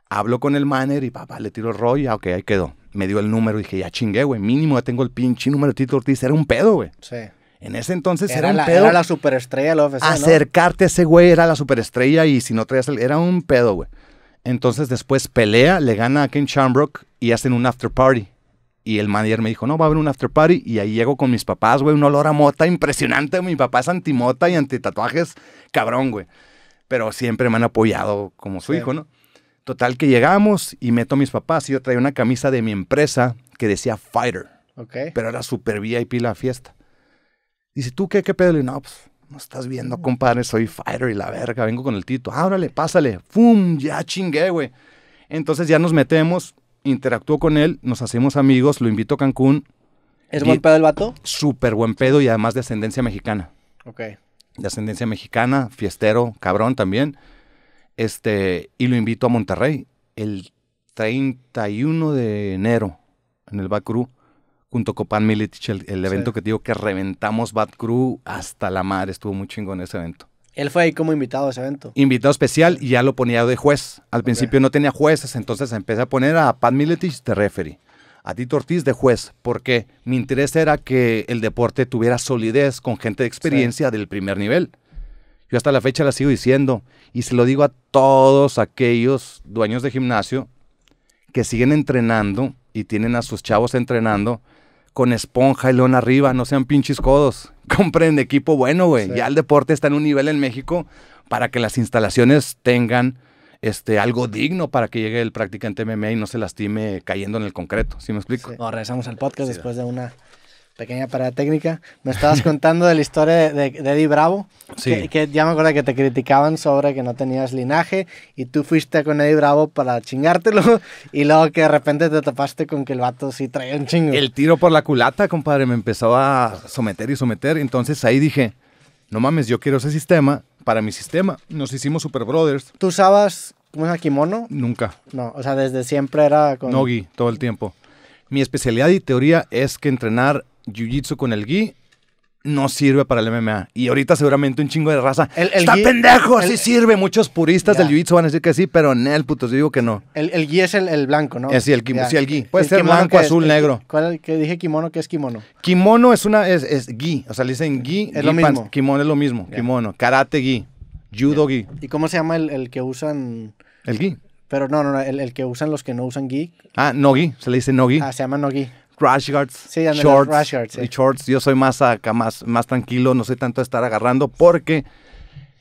Hablo con el manager y papá, le tiro el rollo, y, ah, ok, ahí quedó. Me dio el número y dije, ya chingué, güey, mínimo ya tengo el pinche número de Tito Ortiz, era un pedo, güey. Sí. En ese entonces era, un la, pedo. Era la superestrella lo Acercarte a ese güey era la superestrella y si no traías el, era un pedo, güey. Entonces después pelea, le gana a Ken Shamrock y hacen un after party. Y el manager me dijo, no, va a haber un after party. Y ahí llego con mis papás, güey, un olor a mota impresionante. Mi papá es antimota y anti-tatuajes cabrón, güey. Pero siempre me han apoyado como su hijo, ¿no? Total que llegamos y meto a mis papás y yo traía una camisa de mi empresa que decía Fighter. Pero era super y pila fiesta. Dice, ¿tú qué, qué pedo? Y no, pues, no estás viendo, compadre, soy Fighter y la verga, vengo con el Tito. Ábrale, pásale. ¡Fum! Ya chingué, güey. Entonces ya nos metemos Interactuó con él, nos hacemos amigos, lo invito a Cancún. ¿Es buen pedo el vato? Súper buen pedo y además de ascendencia mexicana. Ok. De ascendencia mexicana, fiestero, cabrón también. Este, y lo invito a Monterrey el 31 de enero en el Bad Crew, junto con Pan Militich, el, evento que digo que reventamos Bad Crew hasta la madre. Estuvo muy chingón ese evento. Él fue ahí como invitado a ese evento. Invitado especial y ya lo ponía de juez. Al principio no tenía jueces, entonces empecé a poner a Pat Miletich de referee, a Tito Ortiz de juez, porque mi interés era que el deporte tuviera solidez con gente de experiencia del primer nivel. Yo hasta la fecha la sigo diciendo y se lo digo a todos aquellos dueños de gimnasio que siguen entrenando y tienen a sus chavos entrenando con esponja y lona arriba, no sean pinches codos. Compren equipo bueno, güey. Ya el deporte está en un nivel en México para que las instalaciones tengan este, algo digno para que llegue el practicante MMA y no se lastime cayendo en el concreto. ¿Sí me explico? regresamos al podcast después de una pequeña parada técnica, me estabas contando de la historia de, Eddie Bravo, sí. que, que, ya me acuerdo que te criticaban sobre que no tenías linaje y tú fuiste con Eddie Bravo para chingártelo y luego que de repente te topaste con que el vato sí traía un chingo. El tiro por la culata, compadre, me empezó a someter y someter, entonces ahí dije, no mames, yo quiero ese sistema para mi sistema. Nos hicimos Super Brothers. ¿Tú usabas ¿Cómo es kimono? Nunca. No, o sea, desde siempre era con... Nogi, todo el tiempo. Mi especialidad y teoría es que entrenar jiu-jitsu con el gi no sirve para el MMA. Y ahorita seguramente un chingo de raza. ¡Está pendejo! sí sirve. Muchos puristas del jiu-jitsu van a decir que sí, pero en el puto, digo que no. El, el gi es el, blanco, ¿no? sí, el, gi. Puede ser blanco, azul, negro. ¿Cuál que dije kimono? ¿Qué es kimono? Kimono es una, es, es gi. O sea, le dicen gi. Es lo mismo. Kimono es lo mismo. Kimono. Karate gi. Judo gi. ¿Y cómo se llama el, que usan? El gi. Pero no, no, no el, que usan los que no usan gi. Ah, no gi. Se le dice no gi. Ah, se llama no gi rash guards, sí, shorts, shorts. Yo soy más acá, más, más tranquilo, no sé tanto estar agarrando porque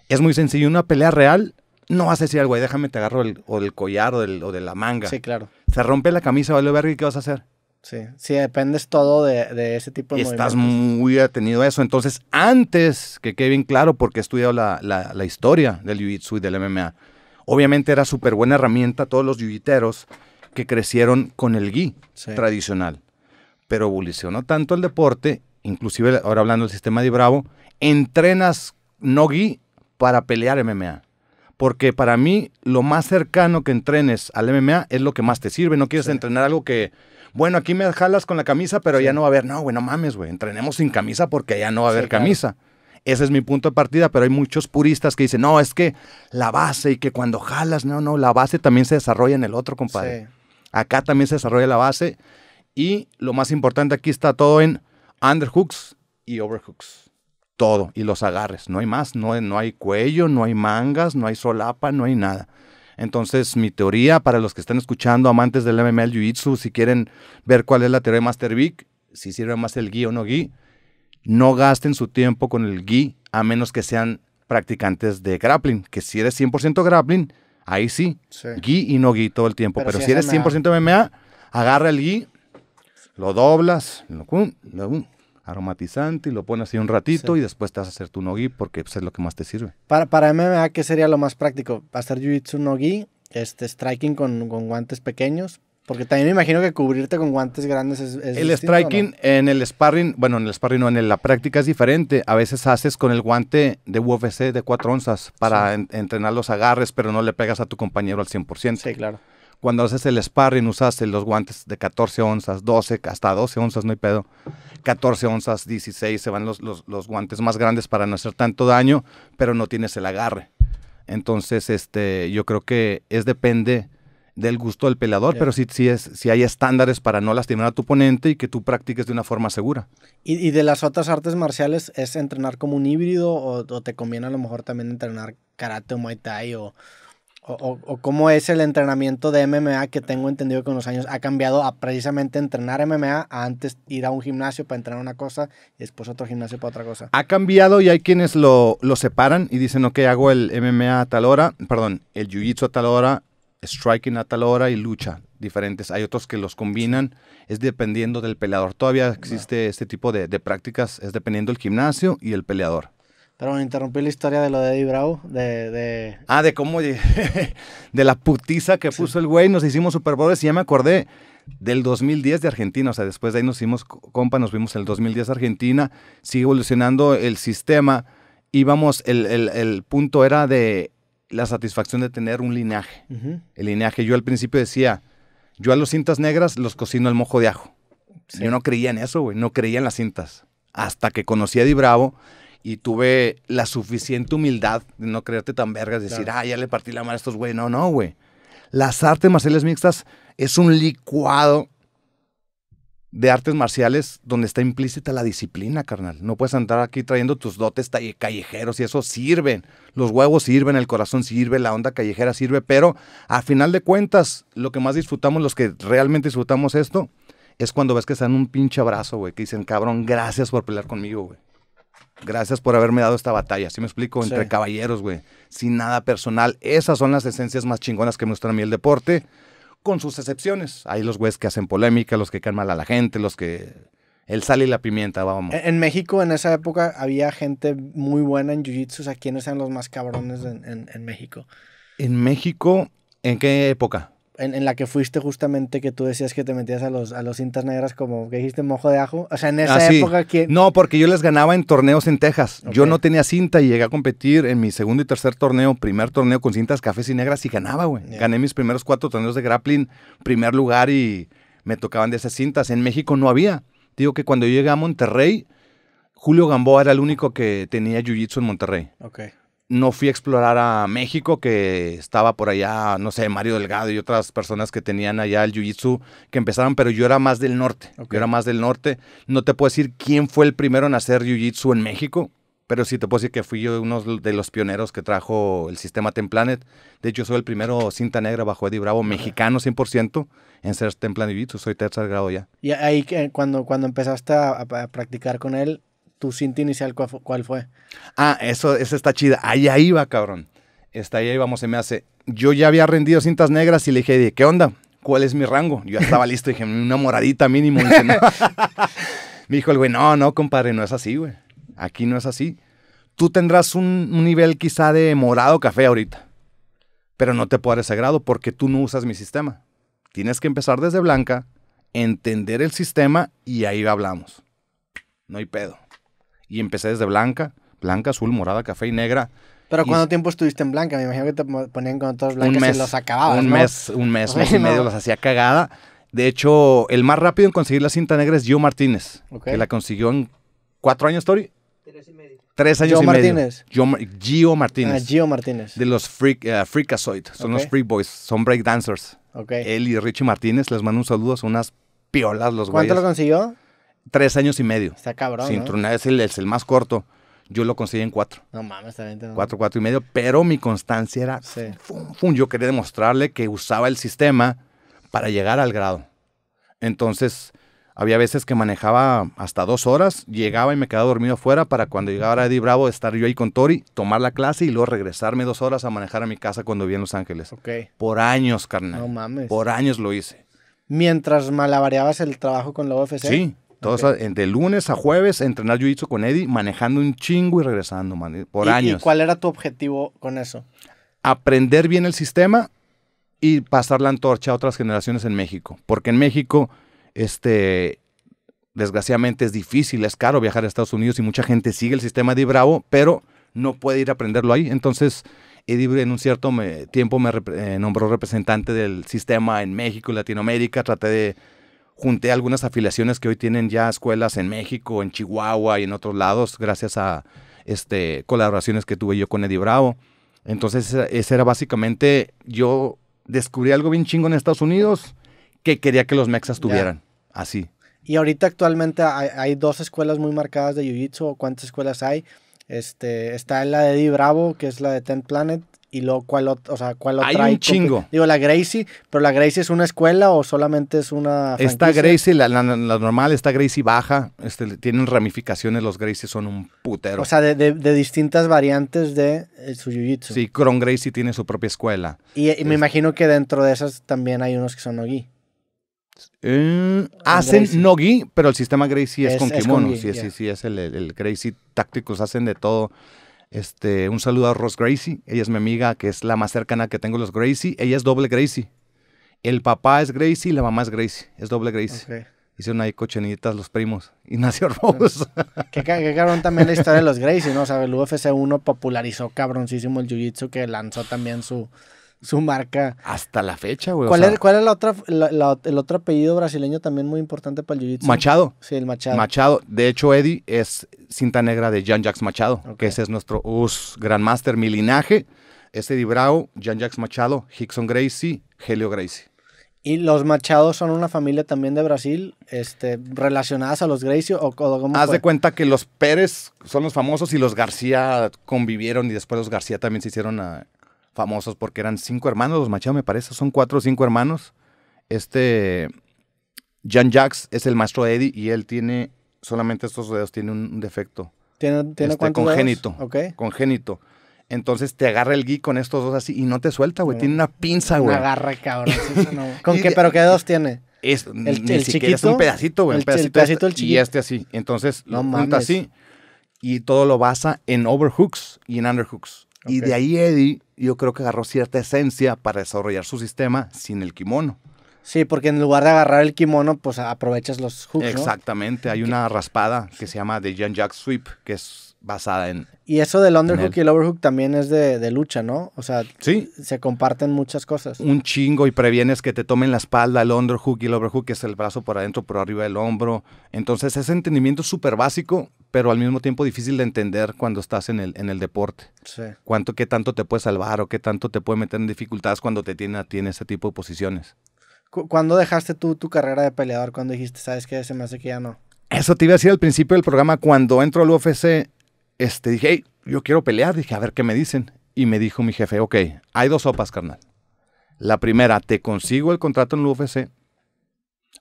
es muy sencillo. Una pelea real no vas a decir al güey, déjame te agarro el, o el collar o, de la manga. Sí, claro. Se rompe la camisa, vale verga, qué vas a hacer? Sí, sí, dependes todo de, ese tipo de Estás muy atenido a eso. Entonces, antes que quede bien claro, porque he estudiado la, historia del jiu-jitsu y del MMA, obviamente era súper buena herramienta todos los jiu que crecieron con el gi tradicional pero evolucionó tanto el deporte, inclusive ahora hablando del sistema de Bravo, entrenas Nogi para pelear MMA. Porque para mí lo más cercano que entrenes al MMA es lo que más te sirve. No quieres entrenar algo que, bueno, aquí me jalas con la camisa, pero ya no va a haber. No, güey, no mames, güey. Entrenemos sin camisa porque ya no va a haber camisa. Ese es mi punto de partida, pero hay muchos puristas que dicen, no, es que la base y que cuando jalas, no, no, la base también se desarrolla en el otro, compadre. Acá también se desarrolla la base y lo más importante aquí está todo en underhooks y overhooks. Todo. Y los agarres. No hay más. No, no hay cuello, no hay mangas, no hay solapa, no hay nada. Entonces, mi teoría para los que están escuchando, amantes del MMA Jiu-Jitsu, si quieren ver cuál es la teoría de Master Vic, si sirve más el gi o no gi, no gasten su tiempo con el gi a menos que sean practicantes de grappling. Que si eres 100% grappling, ahí sí, y no gi todo el tiempo. Pero, si, si eres 100% MMA, agarra el gi lo doblas, aromatizante y lo pones así un ratito y después te vas a hacer tu nogi porque pues, es lo que más te sirve. Para, para MMA, ¿qué sería lo más práctico? Hacer jiu-jitsu nogi, este, striking con, guantes pequeños. Porque también me imagino que cubrirte con guantes grandes es... el striking en el sparring, bueno, en el sparring no, en la práctica es diferente. A veces haces con el guante de UFC de 4 onzas para entrenar los agarres, pero no le pegas a tu compañero al 100%. Sí, claro. Cuando haces el sparring usas los guantes de 14 onzas, 12, hasta 12 onzas, no hay pedo. 14 onzas, 16, se van los, los, guantes más grandes para no hacer tanto daño, pero no tienes el agarre. Entonces, este, yo creo que es depende del gusto del peleador, pero sí, sí, es, si hay estándares para no lastimar a tu oponente y que tú practiques de una forma segura. ¿Y, de las otras artes marciales es entrenar como un híbrido o, o, te conviene a lo mejor también entrenar karate o muay thai o, o, o, cómo es el entrenamiento de MMA que tengo entendido que con los años ha cambiado a precisamente entrenar MMA a antes ir a un gimnasio para entrenar una cosa y después otro gimnasio para otra cosa. Ha cambiado y hay quienes lo, lo separan y dicen, ok, hago el MMA a tal hora, perdón, el Jiu-Jitsu a tal hora, striking a tal hora y lucha diferentes. Hay otros que los combinan, es dependiendo del peleador. Todavía existe este tipo de, de prácticas, es dependiendo del gimnasio y el peleador. Pero me interrumpí la historia de lo de Eddie Bravo, de... de... Ah, de cómo... de la putiza que puso el güey, nos hicimos Super y ya me acordé del 2010 de Argentina, o sea, después de ahí nos hicimos compa, nos vimos el 2010 Argentina, sigue evolucionando el sistema, íbamos, el, el, punto era de la satisfacción de tener un linaje. El linaje, yo al principio decía, yo a los cintas negras los cocino al mojo de ajo. Yo no creía en eso, güey, no creía en las cintas. Hasta que conocí a Di Bravo, y tuve la suficiente humildad de no creerte tan vergas, de decir, ah, ya le partí la mano a estos güey. No, no, güey. Las artes marciales mixtas es un licuado de artes marciales donde está implícita la disciplina, carnal. No puedes andar aquí trayendo tus dotes callejeros y eso sirven. Los huevos sirven, el corazón sirve, la onda callejera sirve, pero a final de cuentas, lo que más disfrutamos, los que realmente disfrutamos esto, es cuando ves que están un pinche abrazo, güey, que dicen, cabrón, gracias por pelear conmigo, güey gracias por haberme dado esta batalla. si me explico? Entre caballeros, güey. Sin nada personal. Esas son las esencias más chingonas que muestra a mí el deporte. Con sus excepciones. Hay los güeyes que hacen polémica, los que caen mal a la gente, los que. El sal y la pimienta, vamos. En, México, en esa época, había gente muy buena en jiu-jitsu. O sea, ¿quiénes eran los más cabrones en México? En México, ¿en qué época? en, la que fuiste justamente que tú decías que te metías a los, a los cintas negras como que dijiste mojo de ajo. O sea, en esa ah, época que... No, porque yo les ganaba en torneos en Texas. Yo no tenía cinta y llegué a competir en mi segundo y tercer torneo, primer torneo con cintas cafés y negras y ganaba, güey. Gané mis primeros cuatro torneos de grappling, primer lugar y me tocaban de esas cintas. En México no había. Digo que cuando yo llegué a Monterrey, Julio Gamboa era el único que tenía jiu-jitsu en Monterrey. ok no fui a explorar a México, que estaba por allá, no sé, Mario Delgado y otras personas que tenían allá el jiu-jitsu que empezaron, pero yo era más del norte. Yo era más del norte. No te puedo decir quién fue el primero en hacer jiu-jitsu en México, pero sí te puedo decir que fui yo uno de los pioneros que trajo el sistema Templanet. De hecho, soy el primero cinta negra bajo Eddie Bravo, mexicano 100%, en ser Templanet Jiu-Jitsu. Soy tercer grado ya. Y ahí, eh, cuando, cuando empezaste a practicar con él, tu cinta inicial cuál fue. Ah, eso, esa está chida. Ahí ahí va, cabrón. Está ahí, vamos, se me hace. Yo ya había rendido cintas negras y le dije, ¿qué onda? ¿Cuál es mi rango? Yo ya estaba listo, dije, una moradita mínimo. me dijo el güey, no, no, compadre, no es así, güey. Aquí no es así. Tú tendrás un, nivel quizá de morado café ahorita, pero no te puedo dar ese grado porque tú no usas mi sistema. Tienes que empezar desde blanca, entender el sistema y ahí hablamos. No hay pedo y empecé desde blanca, blanca, azul, morada, café y negra. Pero ¿cuánto tiempo estuviste en blanca? Me imagino que te ponían con todos blancas un mes, los acababas, Un mes, un mes, y medio los hacía cagada. De hecho, el más rápido en conseguir la cinta negra es Gio Martínez, que la consiguió en cuatro años, Tori. Tres y medio. años Gio Martínez. Martínez. Ah, Gio Martínez. Gio Martínez. De los freak, eh, Son los Freak Boys. Son break dancers. Él y Richie Martínez. Les mando un saludo. Son unas piolas los güeyes. ¿Cuánto lo consiguió? tres años y medio. Está cabrón. Sin ¿no? es el, más corto. Yo lo conseguí en cuatro. No mames, también. No. Cuatro, cuatro y medio, pero mi constancia era. Sí. Yo quería demostrarle que usaba el sistema para llegar al grado. Entonces, había veces que manejaba hasta dos horas, llegaba y me quedaba dormido afuera para cuando llegaba Eddie Bravo estar yo ahí con Tori, tomar la clase y luego regresarme dos horas a manejar a mi casa cuando vivía en Los Ángeles. Ok. Por años, carnal. No mames. Por años lo hice. Mientras malabareabas el trabajo con la UFC. Sí, todos de lunes a jueves, entrenar jiu-jitsu con Eddie, manejando un chingo y regresando, eh, por años. ¿Y cuál era tu objetivo con eso? Aprender bien el sistema y pasar la antorcha a otras generaciones en México. Porque en México, este, desgraciadamente es difícil, es caro viajar a Estados Unidos y mucha gente sigue el sistema de Bravo, pero no puede ir a aprenderlo ahí. Entonces, Eddie en un cierto tiempo me eh, nombró representante del sistema en México y Latinoamérica. Traté de junté algunas afiliaciones que hoy tienen ya escuelas en México, en Chihuahua y en otros lados, gracias a este, colaboraciones que tuve yo con Eddie Bravo. Entonces, ese era básicamente, yo descubrí algo bien chingo en Estados Unidos que quería que los mexas tuvieran, así. Y ahorita actualmente hay, dos escuelas muy marcadas de Jiu-Jitsu, ¿cuántas escuelas hay? Este, está la de Eddie Bravo, que es la de Ten Planet, y luego cuál, o, sea, cuál otra. Hay un chingo. digo, la Gracie, pero la Gracie es una escuela o solamente es una. Franquicia? Gracie, la, normal, está Gracie baja, este, tienen ramificaciones, los Gracie son un putero. O sea, de, distintas variantes de eh, su jiu-jitsu. Sí, Kron Gracie tiene su propia escuela. Y, me imagino que dentro de esas también hay unos que son nogi. Eh, hacen nogi, pero el sistema Gracie es, con kimono. sí, sí, sí, es el, el Gracie tácticos, hacen de todo este, un saludo a Ross Gracie. Ella es mi amiga, que es la más cercana que tengo los Gracie. Ella es doble Gracie. El papá es Gracie y la mamá es Gracie. Es doble Gracie. Hicieron ahí cochenitas los primos. Y nació Rose. Qué cabrón también la historia de los Gracie, ¿no? O el UFC 1 popularizó cabroncísimo el Jiu-Jitsu que lanzó también su su marca. Hasta la fecha, güey. ¿Cuál, es, la otra, el otro apellido brasileño también muy importante para el jiu Machado. Sí, el Machado. Machado. De hecho, Eddie es cinta negra de Jan Jacques Machado, que ese es nuestro US Grandmaster, mi linaje. Es Eddie Bravo, Jan Jacques Machado, Hickson Gracie, Helio Gracie. Y los Machados son una familia también de Brasil, este, relacionadas a los Gracie o, cómo Haz de cuenta que los Pérez son los famosos y los García convivieron y después los García también se hicieron a, famosos porque eran cinco hermanos, los Machado me parece, son cuatro o cinco hermanos. Este, Jan Jax es el maestro de Eddie y él tiene solamente estos dedos, tiene un defecto. ¿Tiene, tiene este, congénito, Congénito. Entonces te agarra el gui con estos dos así y no te suelta, güey. Tiene una pinza, güey. agarra, cabrón. ¿Con qué? ¿Pero qué dos tiene? Es, ni es un pedacito, güey. Un pedacito, Y este así. Entonces así y todo lo basa en overhooks y en underhooks. Y de ahí Eddie, yo creo que agarró cierta esencia para desarrollar su sistema sin el kimono. Sí, porque en lugar de agarrar el kimono, pues aprovechas los hooks. Exactamente, hay una raspada que se llama The Jan Jack Sweep, que es basada en... Y eso del underhook y el overhook también es de, lucha, ¿no? O sea, se comparten muchas cosas. Un chingo y previenes que te tomen la espalda el underhook y el overhook, que es el brazo por adentro, por arriba del hombro. Entonces, ese entendimiento es súper básico, pero al mismo tiempo difícil de entender cuando estás en el, en el deporte. Sí. Cuánto, qué tanto te puede salvar o qué tanto te puede meter en dificultades cuando te tiene ese tipo de posiciones. ¿Cuándo dejaste tú tu carrera de peleador? ¿Cuándo dijiste, sabes que se me hace que ya no? Eso te iba a decir al principio del programa, cuando entro al UFC, este, dije, yo quiero pelear, dije, a ver qué me dicen. Y me dijo mi jefe, ok, hay dos sopas, carnal. La primera, te consigo el contrato en el UFC,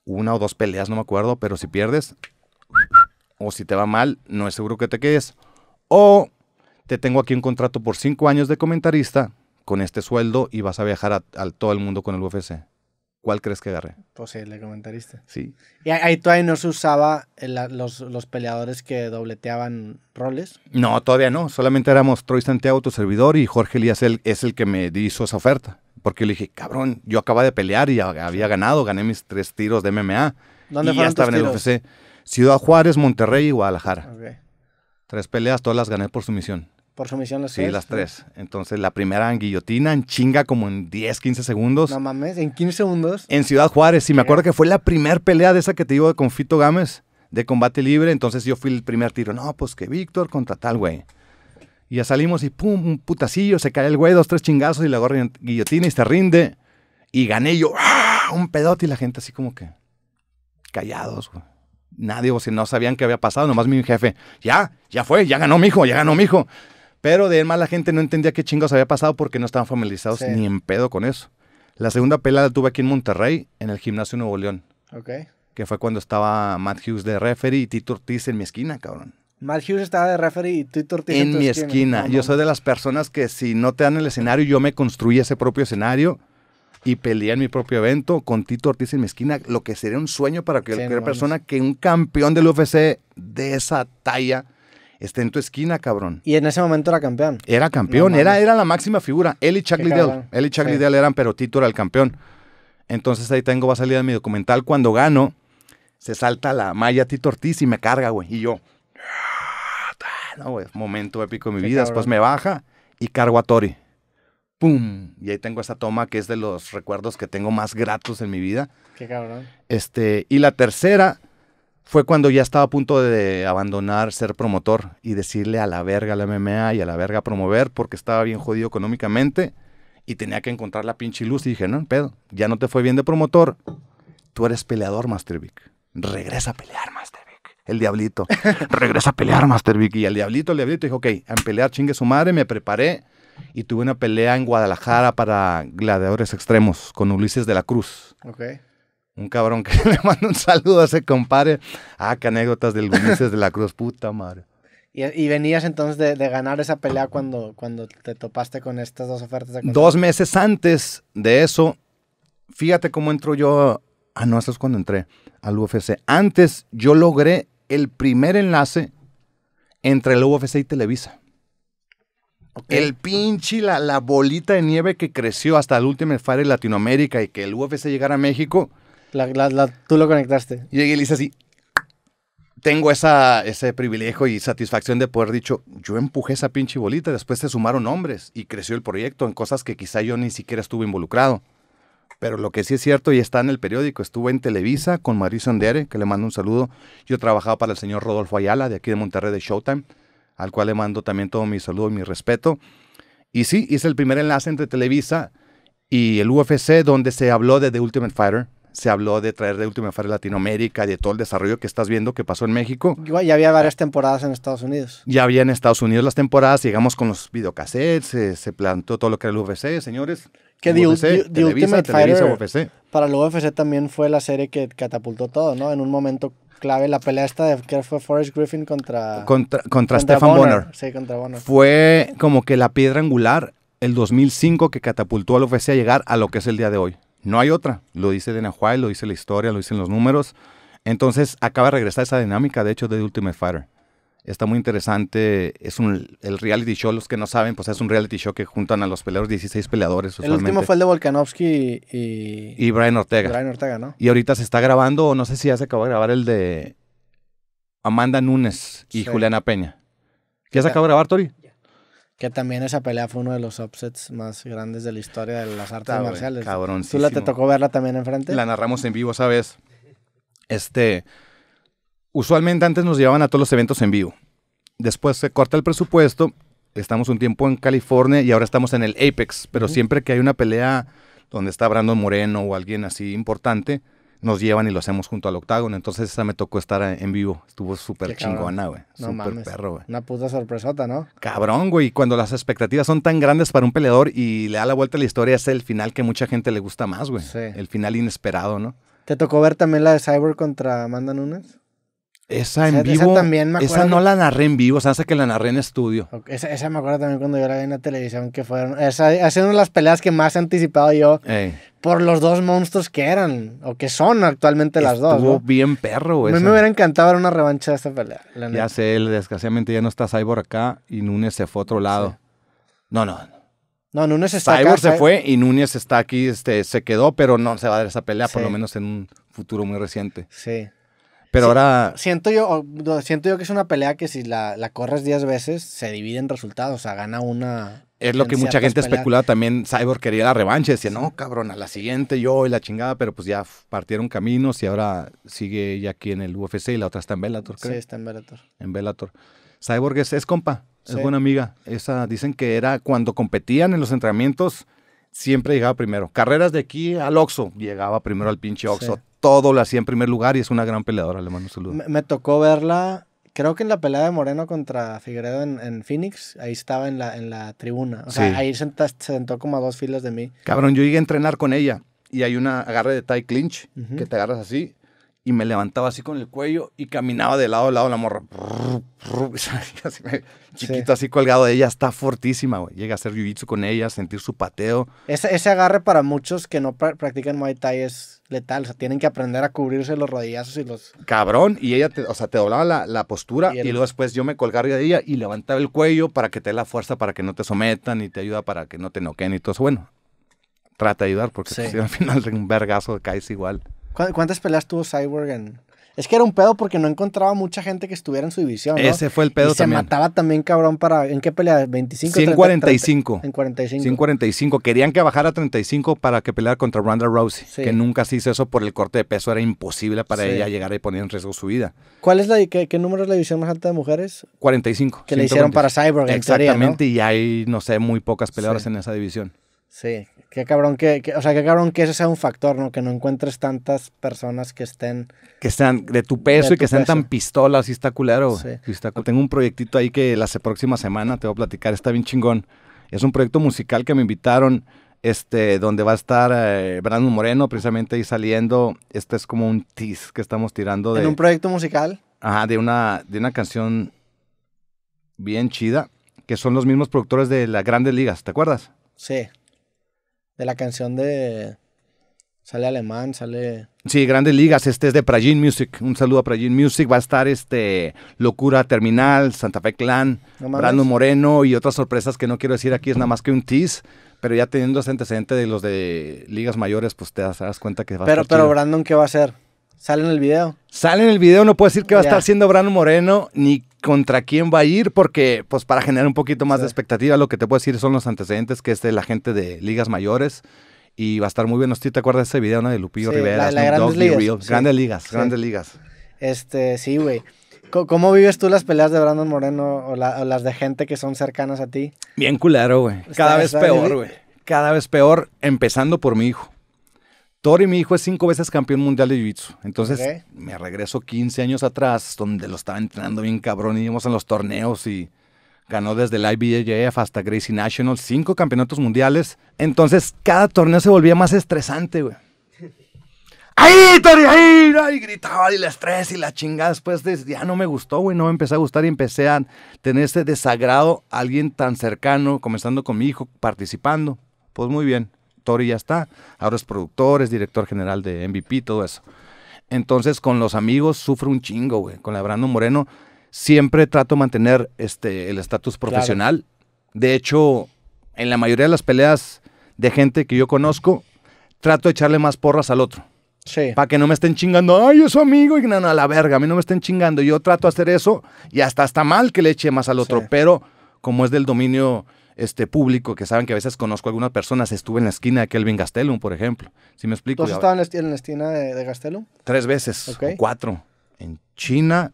una o dos peleas, no me acuerdo, pero si pierdes o si te va mal, no es seguro que te quedes. O te tengo aquí un contrato por cinco años de comentarista con este sueldo y vas a viajar al a todo el mundo con el UFC. ¿Cuál crees que agarré? Pues sí, le comentariste. Sí. ¿Y ahí todavía no se usaba los, peleadores que dobleteaban roles? No, todavía no. Solamente éramos Troy Santiago, tu servidor, y Jorge Elías es el que me hizo esa oferta. Porque le dije, cabrón, yo acababa de pelear y había ganado, gané mis tres tiros de MMA. ¿Dónde y fueron estaba en Ciudad Juárez, Monterrey y Guadalajara. Tres peleas, todas las gané por sumisión. Por sumisión las sí, tres. Sí, las tres. Entonces, la primera en guillotina, en chinga, como en 10, 15 segundos. No mames, en 15 segundos. En Ciudad Juárez, sí, me acuerdo que fue la primera pelea de esa que te digo con Fito Gámez, de combate libre. Entonces, yo fui el primer tiro. No, pues que Víctor contra tal, güey. Y ya salimos y pum, un putacillo, se cae el güey, dos, tres chingazos y la gorra guillotina y se rinde. Y gané yo, ¡ah! un pedote y la gente así como que callados, güey nadie, o si no sabían qué había pasado, nomás mi jefe, ya, ya fue, ya ganó mi hijo, ya ganó mi hijo. Pero de más la gente no entendía qué chingos había pasado porque no estaban familiarizados ni en pedo con eso. La segunda pelea la tuve aquí en Monterrey, en el gimnasio Nuevo León. Ok. Que fue cuando estaba Matt Hughes de referee y Tito Ortiz en mi esquina, cabrón. Matt Hughes estaba de referee y Tito Ortiz en, mi esquina. Yo soy de las personas que si no te dan el escenario, yo me construí ese propio escenario y peleé en mi propio evento con Tito Ortiz en mi esquina, lo que sería un sueño para cualquier persona que un campeón del UFC de esa talla Está en tu esquina, cabrón. Y en ese momento era campeón. Era campeón, era, era la máxima figura. Él y Chuck Liddell. Él y Chuck eran, pero Tito era el campeón. Entonces ahí tengo, va a salir en mi documental. Cuando gano, se salta la malla Tito Ortiz y me carga, güey. Y yo, ah, no, güey, momento épico de mi vida. Después me baja y cargo a Tori. ¡Pum! Y ahí tengo esa toma que es de los recuerdos que tengo más gratos en mi vida. Qué cabrón. Este, y la tercera fue cuando ya estaba a punto de abandonar ser promotor y decirle a la verga la MMA y a la verga promover porque estaba bien jodido económicamente y tenía que encontrar la pinche luz. Y dije, no, pedo, ya no te fue bien de promotor. Tú eres peleador, Master Vic. Regresa a pelear, Master Vic. El diablito. Regresa a pelear, Master Vic. Y el diablito, el diablito, dijo, ok, a pelear chingue su madre, me preparé y tuve una pelea en Guadalajara para gladiadores extremos con Ulises de la Cruz. ok un cabrón que le manda un saludo a ese compadre. Ah, qué anécdotas del Ulises de la Cruz, puta madre. Y, venías entonces de, ganar esa pelea cuando, cuando te topaste con estas dos ofertas. dos meses antes de eso, fíjate cómo entro yo. Ah, no, eso es cuando entré al UFC. Antes yo logré el primer enlace entre el UFC y Televisa. El pinche, la, la, bolita de nieve que creció hasta el último Fire Latinoamérica y que el UFC llegara a México tú lo conectaste. Llegué y le hice así. Tengo esa, ese privilegio y satisfacción de poder dicho, yo empujé esa pinche bolita, después se sumaron hombres y creció el proyecto en cosas que quizá yo ni siquiera estuve involucrado. Pero lo que sí es cierto y está en el periódico, estuve en Televisa con Mauricio Andere, que le mando un saludo. Yo trabajaba para el señor Rodolfo Ayala de aquí de Monterrey de Showtime, al cual le mando también todo mi saludo y mi respeto. Y sí, hice el primer enlace entre Televisa y el UFC donde se habló de The Ultimate Fighter, se habló de traer de Ultimate Fighter Latinoamérica, de todo el desarrollo que estás viendo que pasó en México. Ya había varias temporadas en Estados Unidos. Ya había en Estados Unidos las temporadas, llegamos con los videocassettes, se, plantó todo lo que era el UFC, señores. Que The, Ultimate para el UFC también fue la serie que catapultó todo, ¿no? En un momento clave la pelea esta de que fue Forrest Griffin contra contra, Stefan Sí, contra Bonner. Fue como que la piedra angular el 2005 que catapultó al UFC a llegar a lo que es el día de hoy. No hay otra. Lo dice de White, lo dice la historia, lo dicen los números. Entonces acaba de regresar esa dinámica, de hecho, de Ultimate Fighter. Está muy interesante. Es un, el reality show, los que no saben, pues es un reality show que juntan a los peleadores, 16 peleadores. El último fue el de Volkanovski y. Brian Ortega. Brian Ortega, Y ahorita se está grabando, no sé si ya se acabó de grabar el de Amanda Nunes y Juliana Peña. ¿Ya se acabó de grabar, Tori? Que también esa pelea fue uno de los upsets más grandes de la historia de las artes marciales. ¿Tú la te tocó verla también enfrente? La narramos en vivo, ¿sabes? Este. Usualmente antes nos llevaban a todos los eventos en vivo. Después se corta el presupuesto. Estamos un tiempo en California y ahora estamos en el Apex. Pero siempre que hay una pelea donde está Brandon Moreno o alguien así importante, nos llevan y lo hacemos junto al octágono. Entonces esa me tocó estar en vivo. Estuvo súper chingona, güey. No perro, güey. Una puta sorpresota, ¿no? Cabrón, güey. Cuando las expectativas son tan grandes para un peleador y le da la vuelta a la historia, es el final que mucha gente le gusta más, güey. Sí. El final inesperado, ¿no? ¿Te tocó ver también la de Cyber contra Amanda Nunes? Esa en vivo. Esa, también no la narré en vivo, o sea, esa que la narré en estudio. esa, me acuerdo también cuando yo la vi en la televisión, que fueron. Esa, ha sido una de las peleas que más he anticipado yo por los dos monstruos que eran, o que son actualmente las dos. Estuvo bien perro, güey. A mí me hubiera encantado ver una revancha de esta pelea. ya sé, desgraciadamente ya no está Cyborg acá y Núñez se fue a otro lado. No, no, no. Núñez está Cyborg se fue y Núñez está aquí, este, se quedó, pero no se va a dar esa pelea, por lo menos en un futuro muy reciente. Sí. Pero ahora. Siento yo, siento yo que es una pelea que si la, la corres 10 veces, se divide en resultados. O sea, gana una. Es lo que mucha gente especula especulaba también. Cyborg quería la revancha. Decía, no, cabrón, a la siguiente yo y la chingada. Pero pues ya partieron caminos y ahora sigue ya aquí en el UFC y la otra está en Bellator, creo. Sí, está en Bellator. En Bellator. Cyborg es, compa, es buena amiga. Esa, dicen que era cuando competían en los entrenamientos siempre llegaba primero. Carreras de aquí al Oxxo, llegaba primero al pinche Oxxo. Todo lo hacía en primer lugar y es una gran peleadora, le mando un saludo. Me, tocó verla, creo que en la pelea de Moreno contra Figueredo en, Phoenix, ahí estaba en la, en la tribuna. O sea, ahí se sentó como a dos filas de mí. Cabrón, yo llegué a entrenar con ella y hay una agarre de Ty clinch que te agarras así y me levantaba así con el cuello y caminaba de lado a lado la morra. chiquito así colgado de ella, está fortísima, güey. Llega a hacer jiu con ella, sentir su pateo. Ese, agarre para muchos que no practican Muay Thai es letal, o sea, tienen que aprender a cubrirse los rodillazos y los... Cabrón, y ella, te, doblaba la, postura y, luego después yo me colgaría de ella y levantaba el cuello para que te dé la fuerza para que no te sometan y te ayuda para que no te noquen y todo eso. Bueno, trata de ayudar porque si al final un vergazo caes igual. ¿Cuántas peleas tuvo Cyborg en.? Es que era un pedo porque no encontraba mucha gente que estuviera en su división. Ese fue el pedo Se mataba también, cabrón, para. ¿En qué pelea? ¿25? 145. En 45. 145. Querían que bajara a 35 para que peleara contra Ronda Rousey. Que nunca se hizo eso por el corte de peso. Era imposible para ella llegar y poner en riesgo su vida. ¿Cuál es la. Qué, número es la división más alta de mujeres? 45. Que le hicieron para Cyborg, en Exactamente. Teoría, Y hay, no sé, muy pocas peleadoras en esa división. Sí, qué cabrón que, o sea, qué cabrón que ese sea un factor, ¿no? Que no encuentres tantas personas que estén... Que sean de tu peso y que sean tan pistolas y está culero. Sí. está Tengo un proyectito ahí que la próxima semana te voy a platicar, está bien chingón. Es un proyecto musical que me invitaron, este, donde va a estar eh, Brandon Moreno precisamente ahí saliendo. Este es como un tease que estamos tirando de... ¿En un proyecto musical? Ajá, de una, de una canción bien chida, que son los mismos productores de las grandes ligas, ¿te acuerdas? Sí de la canción de... Sale alemán, sale... Sí, Grandes Ligas, este es de Prajin Music. Un saludo a Prajin Music. Va a estar este Locura Terminal, Santa Fe Clan, Brandon Brando Moreno y otras sorpresas que no quiero decir aquí, es nada más que un tease. Pero ya teniendo ese antecedente de los de ligas mayores, pues te das, cuenta que va pero, a estar Pero pero Brandon, ¿qué va a hacer? ¿Sale en el video? Sale en el video, no puedo decir que va a estar siendo Brandon Moreno, ni contra quién va a ir, porque pues para generar un poquito más de expectativa, lo que te puedo decir son los antecedentes, que es de la gente de ligas mayores. Y va a estar muy bien. te acuerdas de ese video, De Lupillo Rivera? La, grandes, ligas. grandes, ligas. grandes ligas. Este, sí, güey. ¿Cómo, vives tú las peleas de Brandon Moreno o, o, las de gente que son cercanas a ti? Bien culero, güey. Cada vez peor, güey. Cada vez peor, empezando por mi hijo. Tori, mi hijo, es cinco veces campeón mundial de Jiu-Jitsu. Entonces me regreso 15 años atrás, donde lo estaba entrenando bien cabrón, íbamos en los torneos y ganó desde el IBJJF hasta Gracie National, cinco campeonatos mundiales. Entonces cada torneo se volvía más estresante, güey. ¡Ahí, Tori! ¡Ahí! Y gritaba y el estrés y la chingada. Después de, ya no me gustó, güey. No me empecé a gustar y empecé a tener ese desagrado a alguien tan cercano, comenzando con mi hijo, participando. Pues muy bien y ya está. Ahora es productor, es director general de MVP, todo eso. Entonces, con los amigos sufre un chingo, güey. Con la Moreno siempre trato de mantener este, el estatus profesional. De hecho, en la mayoría de las peleas de gente que yo conozco, trato de echarle más porras al otro. Sí. Para que no me estén chingando, ay, es su amigo, y no, no, a la verga, a mí no me estén chingando. Yo trato de hacer eso y hasta está mal que le eche más al otro, pero como es del dominio este público que saben que a veces conozco a algunas personas. Estuve en la esquina de Kelvin Gastelum, por ejemplo. Si me explico. ¿Tú has en la esquina de, Gastelum? Tres veces, cuatro. En China,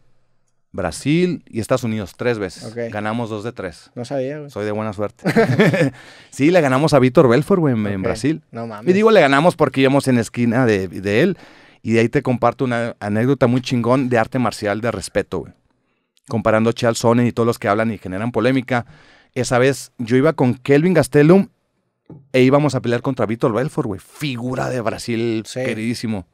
Brasil y Estados Unidos tres veces. Ganamos dos de tres. No sabía, güey. Soy de buena suerte. sí, le ganamos a Víctor Belfort, güey, en, Brasil. No mames. Y digo, le ganamos porque íbamos en esquina de, de, él. Y de ahí te comparto una anécdota muy chingón de arte marcial de respeto, güey. Comparando a Charles Sonnen y todos los que hablan y generan polémica esa vez yo iba con Kelvin Gastelum e íbamos a pelear contra Vitor Belfort, güey. Figura de Brasil, queridísimo.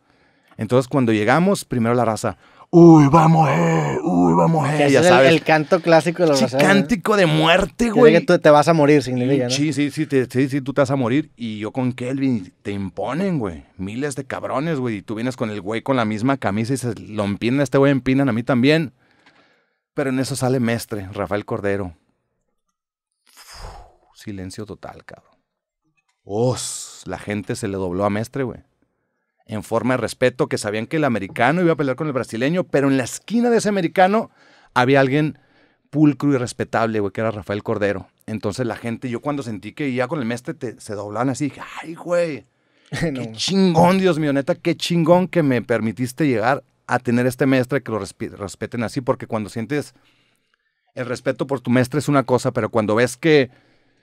Entonces, cuando llegamos, primero la raza. Uy, vamos, eh, uy, vamos, eh. Ya sabes. El, canto clásico de los sí, cántico de muerte, güey. Que tú te vas a morir, sin ¿no? Sí, sí, sí, sí, sí, tú te vas a morir. Y yo con Kelvin, te imponen, güey. Miles de cabrones, güey. Y tú vienes con el güey con la misma camisa y dices, lo empinan a este güey, empinan a mí también. Pero en eso sale Mestre, Rafael Cordero Silencio total, cabrón. oh La gente se le dobló a Mestre, güey. En forma de respeto, que sabían que el americano iba a pelear con el brasileño, pero en la esquina de ese americano había alguien pulcro y respetable, güey, que era Rafael Cordero. Entonces la gente, yo cuando sentí que ya con el mestre te, se doblaban así, dije, ay, güey, qué chingón, Dios mío, neta, qué chingón que me permitiste llegar a tener este mestre que lo respeten así, porque cuando sientes el respeto por tu mestre es una cosa, pero cuando ves que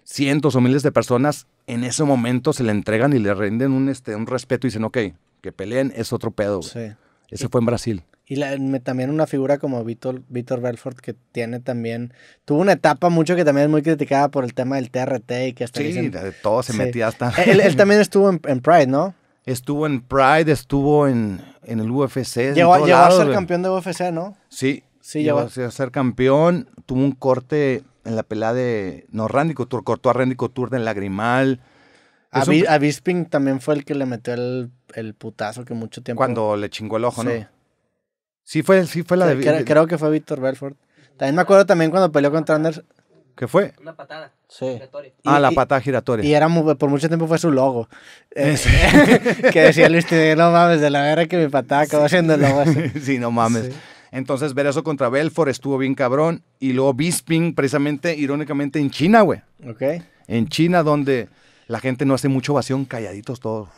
cientos o miles de personas en ese momento se le entregan y le rinden un, este, un respeto y dicen, ok, que peleen es otro pedo. Sí. Ese fue en Brasil. Y también una figura como Víctor, Vitor Belfort que tiene también, tuvo una etapa mucho que también es muy criticada por el tema del TRT y que hasta... Sí, de todo se metía hasta... Él, también estuvo en, Pride, ¿no? Estuvo en Pride, estuvo en, el UFC. Llegó, llegó a ser campeón de UFC, ¿no? Sí. Sí, llegó a ser campeón, tuvo un corte en la pelea de. No, Randy Couture, cortó a Randy Couture del lagrimal. A Bisping también fue el que le metió el, putazo que mucho tiempo. Cuando le chingó el ojo, ¿no? Sí, fue, sí fue la de. Creo, creo, que fue Víctor Belfort. También me acuerdo también cuando peleó contra Anders. ¿Qué fue? Una patada. Sí. Ah, la patada giratoria. Y era por mucho tiempo fue su logo. Eh, que decía Luis, no mames, de la verdad que mi patada acabó siendo el logo sí, no mames. Entonces, ver eso contra Belfort estuvo bien cabrón. Y luego Bisping, precisamente, irónicamente, en China, güey. Ok. En China, donde la gente no hace mucho ovación, calladitos todos.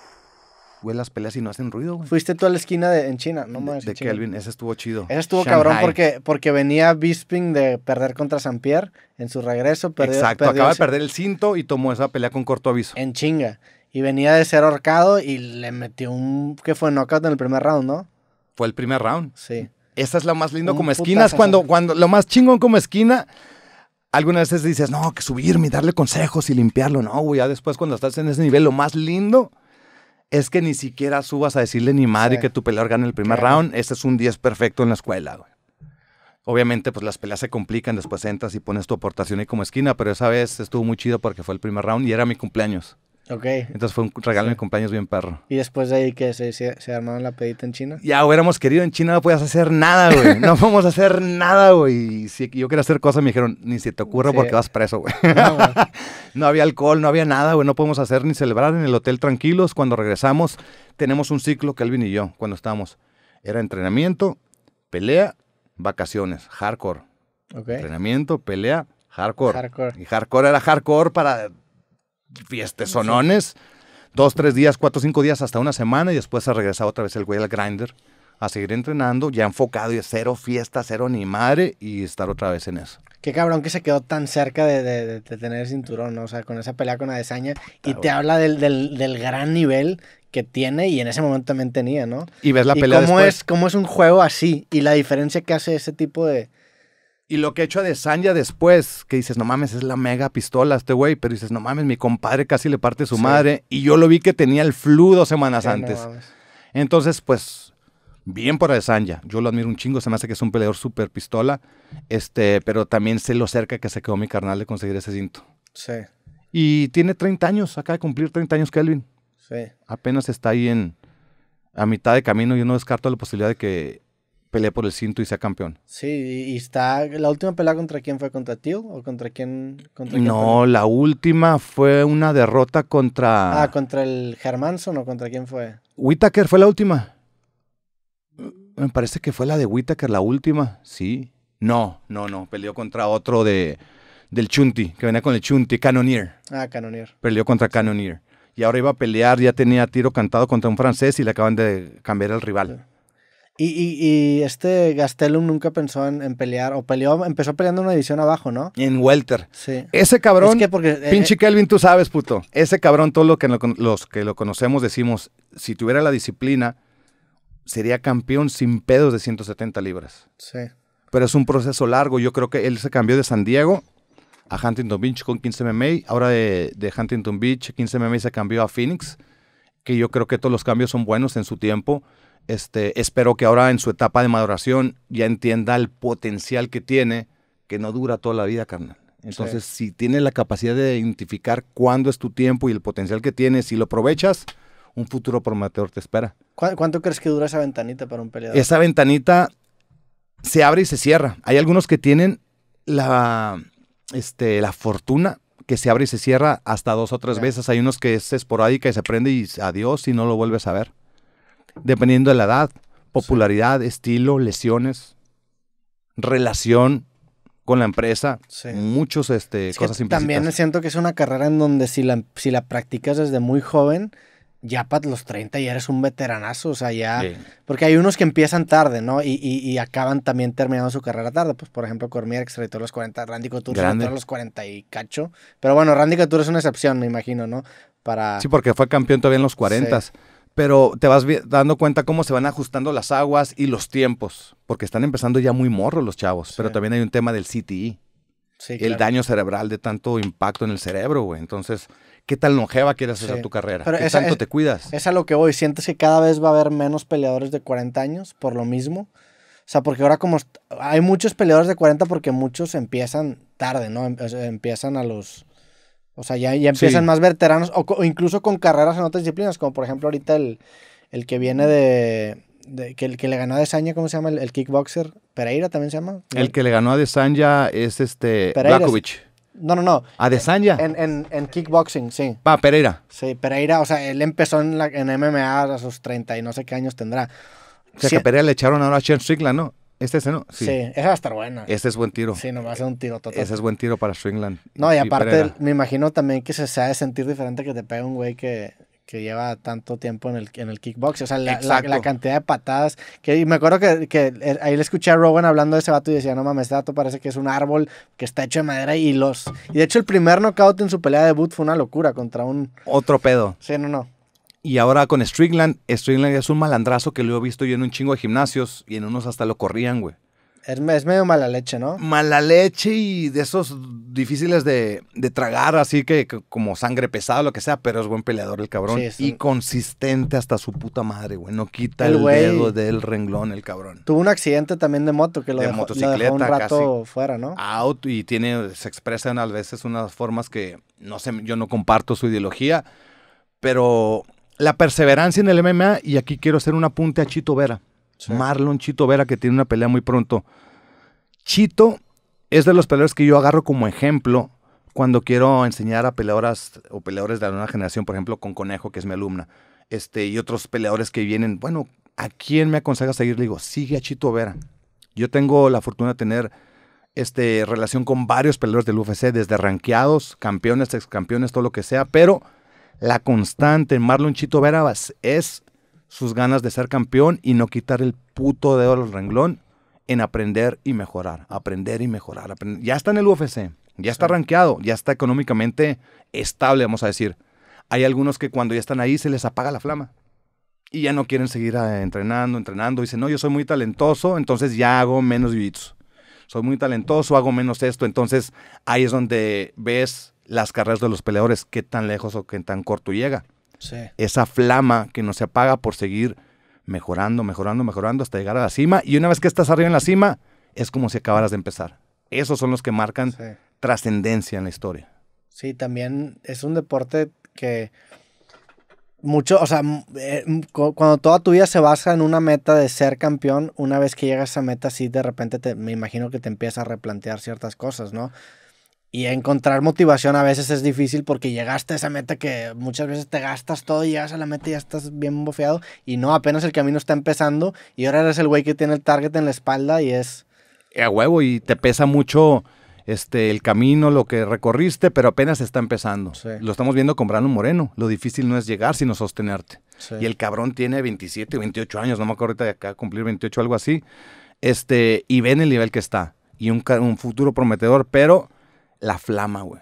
Güey, las peleas y no hacen ruido, güey. Fuiste tú a la esquina de, en China, no mames. De, Kelvin, ese estuvo chido. Ese estuvo cabrón porque, porque venía Bisping de perder contra San Pierre en su regreso. Perdió, Exacto, acaba de perder el cinto y tomó esa pelea con corto aviso. En chinga. Y venía de ser ahorcado y le metió un. ¿Qué fue knockout en el primer round, ¿no? Fue el primer round. Sí. Esa es la más lindo como esquina. Es cuando, cuando lo más chingón como esquina. Algunas veces dices, no, que subirme y darle consejos y limpiarlo. No, güey, ya después cuando estás en ese nivel, lo más lindo es que ni siquiera subas a decirle ni madre que tu peleador gane el primer round. Este es un 10 perfecto en la escuela, güey. Obviamente, pues las peleas se complican, después entras y pones tu aportación ahí como esquina, pero esa vez estuvo muy chido porque fue el primer round y era mi cumpleaños. Ok. Entonces fue un regalo de cumpleaños bien perro. ¿Y después de ahí que se, se, armaron la pedita en China? Ya hubiéramos querido en China, no podías hacer nada, güey. No podemos hacer nada, güey. Y si yo quería hacer cosas, me dijeron, ni se te ocurra porque vas preso, güey. No, había alcohol, no había nada, güey. No podemos hacer ni celebrar en el hotel tranquilos. Cuando regresamos, tenemos un ciclo, que Alvin y yo, cuando estábamos. Era entrenamiento, pelea, vacaciones, hardcore. Entrenamiento, pelea, hardcore. hardcore. Y hardcore era hardcore para sonones, Dos, tres días, cuatro, cinco días, hasta una semana y después se regresado otra vez el güey al grinder a seguir entrenando, ya enfocado y cero fiesta, cero ni madre y estar otra vez en eso. Qué cabrón que se quedó tan cerca de, tener el cinturón, ¿no? o sea, con esa pelea con Adesaña y te habla del, del, gran nivel que tiene y en ese momento también tenía, ¿no? Y ves la y pelea cómo es cómo es un juego así y la diferencia que hace ese tipo de y lo que he hecho a Sanya después, que dices, no mames, es la mega pistola este güey, pero dices, no mames, mi compadre casi le parte su madre. Y yo lo vi que tenía el flu dos semanas antes. Entonces, pues, bien por Adesanya. Yo lo admiro un chingo, se me hace que es un peleador súper pistola. Este, pero también sé lo cerca que se quedó mi carnal de conseguir ese cinto. Sí. Y tiene 30 años, acaba de cumplir 30 años Kelvin. Sí. Apenas está ahí en, a mitad de camino. Yo no descarto la posibilidad de que pelea por el cinto y sea campeón. Sí, y está. ¿La última pelea contra quién fue? ¿Contra Till? ¿O contra quién? Contra no, la última fue una derrota contra. Ah, contra el Hermanson o contra quién fue? Whitaker fue la última. Me parece que fue la de Whitaker, la última, sí. No, no, no. Peleó contra otro de del Chunti, que venía con el Chunti, Cannoneer. Ah, Cannoneer. Peleó contra Cannoneer. Y ahora iba a pelear, ya tenía tiro cantado contra un francés y le acaban de cambiar el rival. Y, este Gastelum nunca pensó en, pelear, o peleó, empezó peleando una división abajo, ¿no? En Welter. Sí. Ese cabrón, eh, pinche eh, Kelvin, tú sabes, puto. Ese cabrón, todos lo que los que lo conocemos decimos, si tuviera la disciplina, sería campeón sin pedos de 170 libras. Sí. Pero es un proceso largo. Yo creo que él se cambió de San Diego a Huntington Beach con 15 MMA. Ahora de, de Huntington Beach, 15 MMA se cambió a Phoenix, que yo creo que todos los cambios son buenos en su tiempo este, espero que ahora en su etapa de maduración ya entienda el potencial que tiene, que no dura toda la vida, carnal. Entonces, si tiene la capacidad de identificar cuándo es tu tiempo y el potencial que tienes, si lo aprovechas, un futuro prometedor te espera. ¿Cuánto crees que dura esa ventanita para un peleador? Esa ventanita se abre y se cierra. Hay algunos que tienen la, este, la fortuna que se abre y se cierra hasta dos o tres veces. Hay unos que es esporádica y se prende y adiós y no lo vuelves a ver dependiendo de la edad, popularidad, estilo, lesiones, relación con la empresa, muchos este, cosas También siento que es una carrera en donde si la, si la practicas desde muy joven, ya para los 30 ya eres un veteranazo, o sea, ya... Porque hay unos que empiezan tarde, ¿no? Y, y, acaban también terminando su carrera tarde. Pues, por ejemplo, Cormier, que se retiró los 40, Randy Couture se a los 40 y cacho. Pero bueno, Randy Couture es una excepción, me imagino, ¿no? Para... Sí, porque fue campeón todavía en los 40 pero te vas dando cuenta cómo se van ajustando las aguas y los tiempos, porque están empezando ya muy morros los chavos, pero también hay un tema del CTI. E. el daño cerebral de tanto impacto en el cerebro, güey. Entonces, ¿qué tal longeva quieres hacer tu carrera? ¿Qué tanto te cuidas? Es a lo que voy. Sientes que cada vez va a haber menos peleadores de 40 años por lo mismo. O sea, porque ahora como hay muchos peleadores de 40 porque muchos empiezan tarde, ¿no? Em-, empiezan a los o sea, ya, ya empiezan más veteranos, o, incluso con carreras en otras disciplinas, como por ejemplo ahorita el, el que viene de, que, el que le ganó a Desanya, ¿cómo se llama? El, kickboxer, Pereira también se llama. El que le ganó a Desanya es este Blakovic. No, no, no. ¿A Desanya. En, en, kickboxing, sí. Ah, Pereira. Sí, Pereira, o sea, él empezó en, la, en MMA a sus 30 y no sé qué años tendrá. O sea, que Pereira le echaron ahora a Chen Strickland, ¿no? ¿Este es, Sí. sí. esa va a estar buena. Este es buen tiro. Sí, va a ser un tiro total. Ese es buen tiro para Stringland. No, y, aparte, me imagino también que se, sea ha de sentir diferente que te pegue un güey que, que lleva tanto tiempo en el, en el kickbox. O sea, la, cantidad de patadas. y me acuerdo que, eh, ahí le escuché a Rowan hablando de ese vato y decía, no mames, este vato parece que es un árbol que está hecho de madera y los... Y de hecho el primer knockout en su pelea de boot fue una locura contra un... Otro pedo. Sí, no, no. Y ahora con Strickland, Strickland es un malandrazo que lo he visto yo en un chingo de gimnasios y en unos hasta lo corrían, güey. Es, medio mala leche, ¿no? Mala leche y de esos difíciles de, tragar, así que, como sangre pesada, lo que sea, pero es buen peleador el cabrón. Y consistente hasta su puta madre, güey. No quita el, dedo del renglón el cabrón. Tuvo un accidente también de moto que lo, dejó, un rato fuera, ¿no? Out y tiene, se expresan a veces unas formas que no sé, yo no comparto su ideología, pero la perseverancia en el MMA, y aquí quiero hacer un apunte a Chito Vera. Marlon Chito Vera, que tiene una pelea muy pronto. Chito es de los peleadores que yo agarro como ejemplo cuando quiero enseñar a peleadoras o peleadores de la nueva generación, por ejemplo, con Conejo, que es mi alumna, este, y otros peleadores que vienen, bueno, ¿a quién me aconseja seguir? Le digo, sigue a Chito Vera. Yo tengo la fortuna de tener este, relación con varios peleadores del UFC, desde ranqueados, campeones, excampeones, todo lo que sea, pero la constante en Marlon Chito Vera es sus ganas de ser campeón y no quitar el puto dedo al renglón en aprender y mejorar, aprender y mejorar. Ya está en el UFC, ya está rankeado, ya está económicamente estable, vamos a decir. Hay algunos que cuando ya están ahí se les apaga la flama y ya no quieren seguir eh, entrenando, entrenando. Dicen, no, yo soy muy talentoso, entonces ya hago menos jiu Soy muy talentoso, hago menos esto. Entonces ahí es donde ves las carreras de los peleadores, qué tan lejos o qué tan corto llega. Esa flama que no se apaga por seguir mejorando, mejorando, mejorando hasta llegar a la cima. Y una vez que estás arriba en la cima, es como si acabaras de empezar. Esos son los que marcan trascendencia en la historia. Sí, también es un deporte que mucho, o sea, eh, cuando toda tu vida se basa en una meta de ser campeón, una vez que llegas a esa meta, sí, de repente te, me imagino que te empiezas a replantear ciertas cosas, ¿no? Y encontrar motivación a veces es difícil porque llegaste a esa meta que muchas veces te gastas todo, y llegas a la meta y ya estás bien bofeado. Y no, apenas el camino está empezando y ahora eres el güey que tiene el target en la espalda y es... A huevo, y te pesa mucho este, el camino, lo que recorriste, pero apenas está empezando. Lo estamos viendo con Brano Moreno. Lo difícil no es llegar, sino sostenerte. Y el cabrón tiene 27, 28 años, no me acuerdo ahorita de acá, cumplir 28, algo así. Este, y ven el nivel que está. Y un, un futuro prometedor, pero la flama, güey.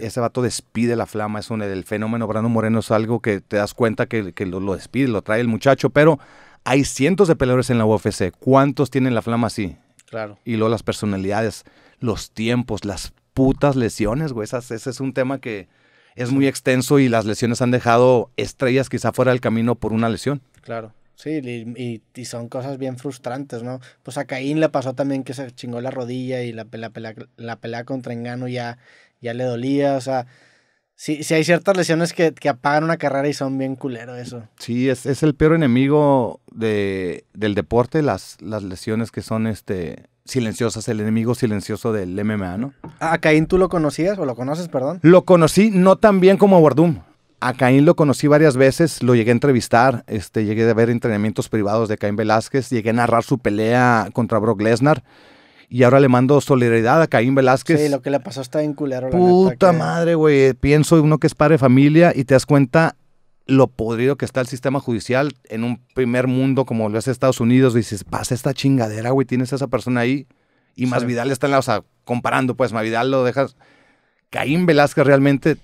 Ese vato despide la flama, es un, el fenómeno Brando Moreno es algo que te das cuenta que, lo, despide, lo trae el muchacho, pero hay cientos de peleadores en la UFC. ¿Cuántos tienen la flama así? Claro. Y luego las personalidades, los tiempos, las putas lesiones, güey. ese es un tema que es muy extenso y las lesiones han dejado estrellas quizá fuera del camino por una lesión. Claro. Sí, y, y, son cosas bien frustrantes, ¿no? Pues a Caín le pasó también que se chingó la rodilla y la, la, pelea contra Engano ya, ya le dolía, o sea, sí, sí hay ciertas lesiones que, apagan una carrera y son bien culero eso. Sí, es, el peor enemigo de, del deporte, las, las lesiones que son este silenciosas, el enemigo silencioso del MMA, ¿no? ¿A Caín tú lo conocías o lo conoces, perdón? Lo conocí no tan bien como Wardum. A Caín lo conocí varias veces, lo llegué a entrevistar, este, llegué a ver entrenamientos privados de Caín Velázquez, llegué a narrar su pelea contra Brock Lesnar. Y ahora le mando solidaridad a Caín Velázquez. Sí, lo que le pasó está bien culero. Puta madre, güey. Pienso uno que es padre de familia y te das cuenta lo podrido que está el sistema judicial en un primer mundo como lo es Estados Unidos. Dices, pasa esta chingadera, güey. Tienes a esa persona ahí. Y más Vidal está en la, o sea, comparando, pues, más Vidal lo dejas. Caín Velázquez realmente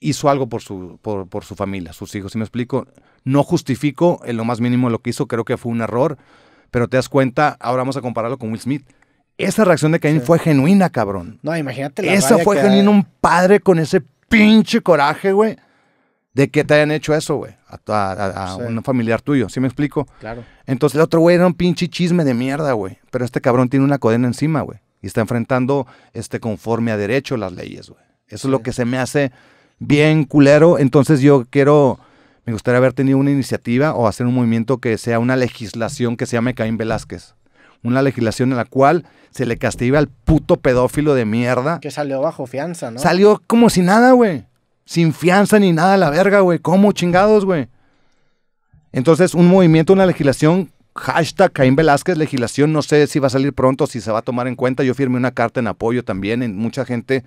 hizo algo por su, por, su familia, sus hijos. ¿Sí me explico, no justifico en lo más mínimo lo que hizo, creo que fue un error, pero te das cuenta, ahora vamos a compararlo con Will Smith. Esa reacción de Kevin fue genuina, cabrón. No, imagínate la Esa fue genuina, un padre con ese pinche coraje, güey, de que te hayan hecho eso, güey, a, un familiar tuyo, ¿sí me explico? Claro. Entonces el otro güey era un pinche chisme de mierda, güey, pero este cabrón tiene una cadena encima, güey, y está enfrentando este conforme a derecho las leyes, güey. Eso es lo que se me hace bien culero. Entonces yo quiero, me gustaría haber tenido una iniciativa o hacer un movimiento que sea una legislación que se llame Caín Velázquez. Una legislación en la cual se le castiga al puto pedófilo de mierda. Que salió bajo fianza, ¿no? Salió como si nada, güey. Sin fianza ni nada a la verga, güey. ¿Cómo chingados, güey? Entonces, un movimiento, una legislación hashtag Caín Velázquez, legislación, no sé si va a salir pronto, si se va a tomar en cuenta. Yo firmé una carta en apoyo también, en mucha gente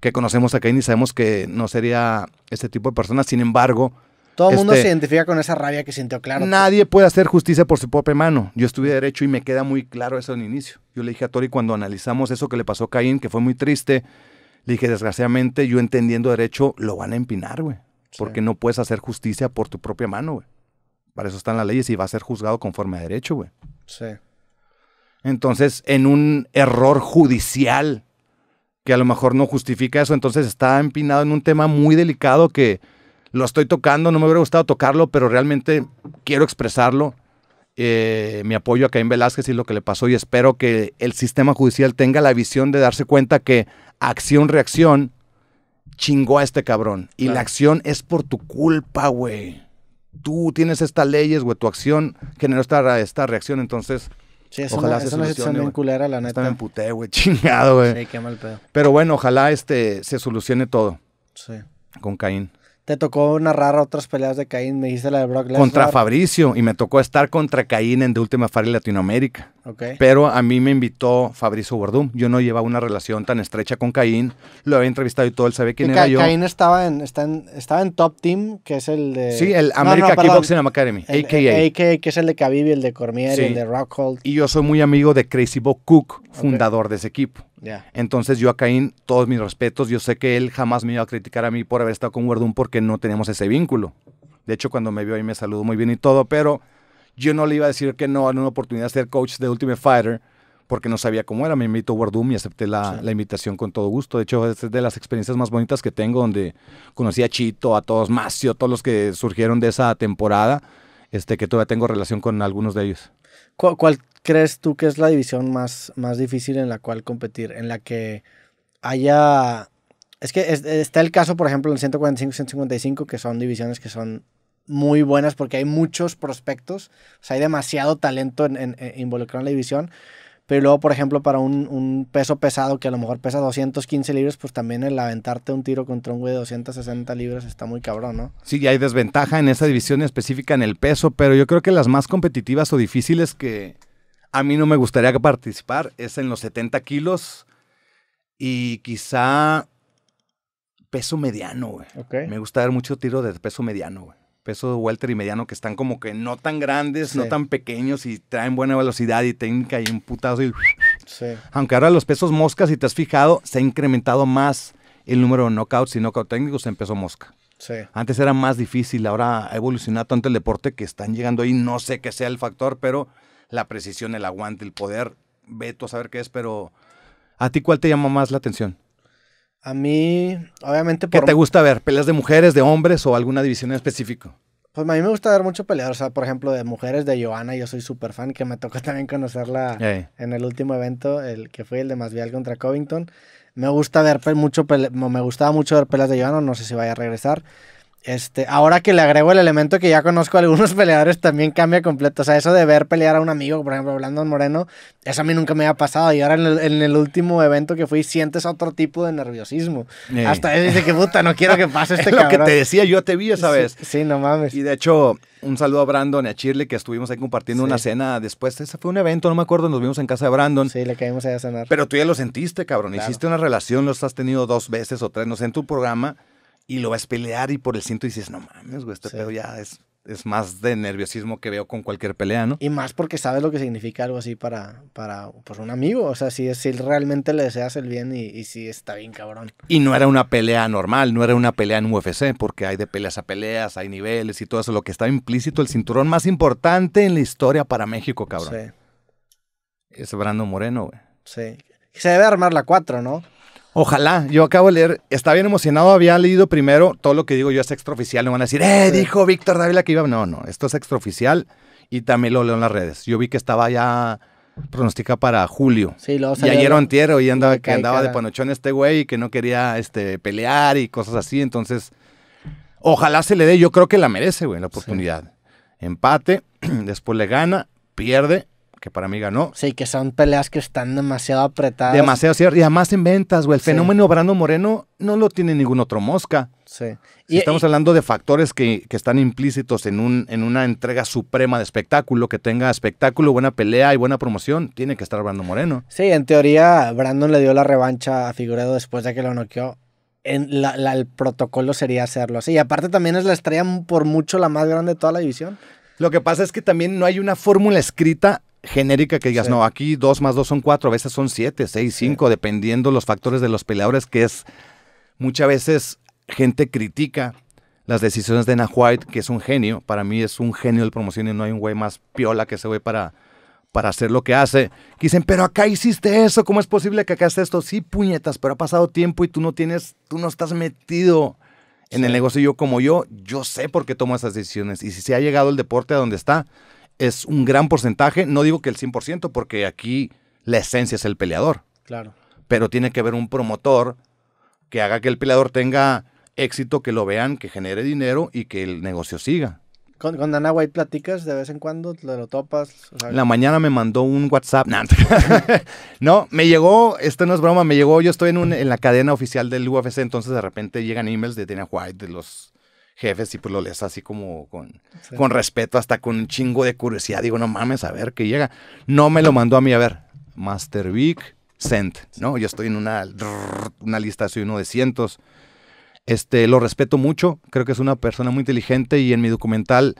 que conocemos a Caín y sabemos que no sería este tipo de personas, sin embargo... Todo el mundo este, se identifica con esa rabia que sintió claro. Nadie puede hacer justicia por su propia mano. Yo estuve derecho y me queda muy claro eso en inicio. Yo le dije a Tori cuando analizamos eso que le pasó a Caín, que fue muy triste, le dije, desgraciadamente, yo entendiendo derecho, lo van a empinar, güey. Porque no puedes hacer justicia por tu propia mano, güey. Para eso están las leyes y va a ser juzgado conforme a derecho, güey. Sí. Entonces, en un error judicial que a lo mejor no justifica eso, entonces está empinado en un tema muy delicado que lo estoy tocando, no me hubiera gustado tocarlo, pero realmente quiero expresarlo. Eh, mi apoyo a Caín Velázquez y lo que le pasó y espero que el sistema judicial tenga la visión de darse cuenta que acción-reacción chingó a este cabrón. Y la acción es por tu culpa, güey tú tienes estas leyes, güey, tu acción generó esta, esta reacción, entonces... Sí, ojalá se solucione, bien culera, la neta. Está me güey, chingado, güey. Sí, qué mal pedo. Pero bueno, ojalá este, se solucione todo. Sí. Con Caín. Te tocó narrar otras peleas de Caín, me dijiste la de Brock Lesnar. Contra Fabricio, y me tocó estar contra Caín en The Ultimate Fighter Latinoamérica. Pero a mí me invitó Fabrizio Gordum. Yo no llevaba una relación tan estrecha con Caín. Lo había entrevistado y todo, él sabe quién era yo. Caín estaba en, estaba en Top Team, que es el de... Sí, el America Kickboxing Academy, AKA. AKA, que es el de Khabib, el de Cormier, el de Rockhold. Y yo soy muy amigo de Crazy Bo Cook, fundador de ese equipo. Ya. Entonces yo a Caín, todos mis respetos, yo sé que él jamás me iba a criticar a mí por haber estado con Wardum porque no teníamos ese vínculo. De hecho, cuando me vio ahí me saludó muy bien y todo, pero yo no le iba a decir que no en una oportunidad de ser coach de Ultimate Fighter porque no sabía cómo era. Me invitó Wardum y acepté la, invitación con todo gusto. De hecho, es de las experiencias más bonitas que tengo, donde conocí a Chito, a todos, Macio, todos los que surgieron de esa temporada, este, que todavía tengo relación con algunos de ellos. ¿Cuál, crees tú que es la división más, más difícil en la cual competir? En la que haya... Es que está el caso, por ejemplo, en 145 155, que son divisiones que son muy buenas porque hay muchos prospectos, o sea, hay demasiado talento en, involucrado en la división. Pero luego, por ejemplo, para un, peso pesado que a lo mejor pesa 215 libras, pues también el aventarte un tiro contra un güey de 260 libras está muy cabrón, ¿no? Sí, y hay desventaja en esa división específica en el peso, pero yo creo que las más competitivas o difíciles que a mí no me gustaría participar es en los 70 kilos y quizá peso mediano, güey. Me gusta dar mucho tiro de peso mediano, güey peso Walter y mediano que están como que no tan grandes, no tan pequeños y traen buena velocidad y técnica y un putazo. Aunque ahora los pesos moscas, si te has fijado, se ha incrementado más el número de knockouts y knockout técnicos en peso mosca. Antes era más difícil, ahora ha evolucionado tanto el deporte que están llegando ahí. No sé qué sea el factor, pero la precisión, el aguante, el poder, veto a saber qué es, pero ¿a ti cuál te llama más la atención? A mí, obviamente... ¿Qué te gusta ver? ¿Peleas de mujeres, de hombres o alguna división en específico? Pues a mí me gusta ver mucho pelear, o sea, por ejemplo, de mujeres, de Joana, yo soy súper fan, que me tocó también conocerla en el último evento, el que fue el de Masvidal contra Covington. Me gusta ver mucho, me gustaba mucho ver peleas de Joana, no sé si vaya a regresar, este, ahora que le agrego el elemento que ya conozco a algunos peleadores, también cambia completo. O sea, eso de ver pelear a un amigo, por ejemplo, Brandon Moreno, eso a mí nunca me había pasado. Y ahora en el, último evento que fui, sientes otro tipo de nerviosismo. Hasta él dice que puta, no quiero que pase este lo que te decía, yo te vi esa vez. Sí, no mames. Y de hecho, un saludo a Brandon y a Chirley que estuvimos ahí compartiendo una cena después. Ese fue un evento, no me acuerdo, nos vimos en casa de Brandon. Sí, le caímos ahí a cenar. Pero tú ya lo sentiste, cabrón. Hiciste una relación, los has tenido dos veces o tres, no sé, en tu programa y lo vas a pelear y por el cinto dices, no mames, güey, este pedo ya es, más de nerviosismo que veo con cualquier pelea, ¿no? Y más porque sabes lo que significa algo así para, para pues, un amigo, o sea, si, si realmente le deseas el bien y, si está bien cabrón. Y no era una pelea normal, no era una pelea en UFC, porque hay de peleas a peleas, hay niveles y todo eso, lo que está implícito, el cinturón más importante en la historia para México, cabrón. Sí. Es Brando Moreno, güey. Sí. Se debe armar la 4, ¿no? Ojalá, yo acabo de leer, estaba bien emocionado, había leído primero todo lo que digo yo es extraoficial, no van a decir, eh, dijo Víctor Dávila que iba. No, no, esto es extraoficial y también lo leo en las redes. Yo vi que estaba ya pronostica para julio. Sí, lo Y ayer o antier, y andaba, que andaba de panochón este güey y que no quería este, pelear y cosas así, entonces ojalá se le dé, yo creo que la merece, güey, la oportunidad. Empate, después le gana, pierde que para mí ganó. Sí, que son peleas que están demasiado apretadas. Demasiado cierto. Y además en ventas, güey. El fenómeno Brando Moreno no lo tiene ningún otro mosca. Sí. estamos hablando de factores que, están implícitos en, un, en una entrega suprema de espectáculo, que tenga espectáculo, buena pelea y buena promoción, tiene que estar Brando Moreno. Sí, en teoría, Brandon le dio la revancha a Figueredo después de que lo noqueó. En el protocolo sería hacerlo así. Y aparte también es la estrella por mucho la más grande de toda la división. Lo que pasa es que también no hay una fórmula escrita genérica que digas, no, aquí dos más dos son cuatro, a veces son siete, seis, cinco, dependiendo los factores de los peleadores, que es muchas veces gente critica las decisiones de White que es un genio, para mí es un genio del promoción y no hay un güey más piola que se güey para, para hacer lo que hace. Que dicen, pero acá hiciste eso, ¿cómo es posible que acá hiciste esto? Sí, puñetas, pero ha pasado tiempo y tú no tienes, tú no estás metido en el negocio. Yo como yo, yo sé por qué tomo esas decisiones y si se ha llegado el deporte a donde está, es un gran porcentaje, no digo que el 100%, porque aquí la esencia es el peleador. Claro. Pero tiene que haber un promotor que haga que el peleador tenga éxito, que lo vean, que genere dinero y que el negocio siga. Con, con Dana White platicas de vez en cuando, lo, lo topas. en la mañana me mandó un WhatsApp. no, me llegó, esto no es broma, me llegó, yo estoy en, un, en la cadena oficial del UFC, entonces de repente llegan emails de Dana White, de los jefes y pues lo lees así como con, con respeto, hasta con un chingo de curiosidad. Digo, no mames, a ver qué llega. No me lo mandó a mí, a ver, Master Vic, Sent, ¿no? Yo estoy en una, una lista, soy uno de cientos. Este, lo respeto mucho, creo que es una persona muy inteligente y en mi documental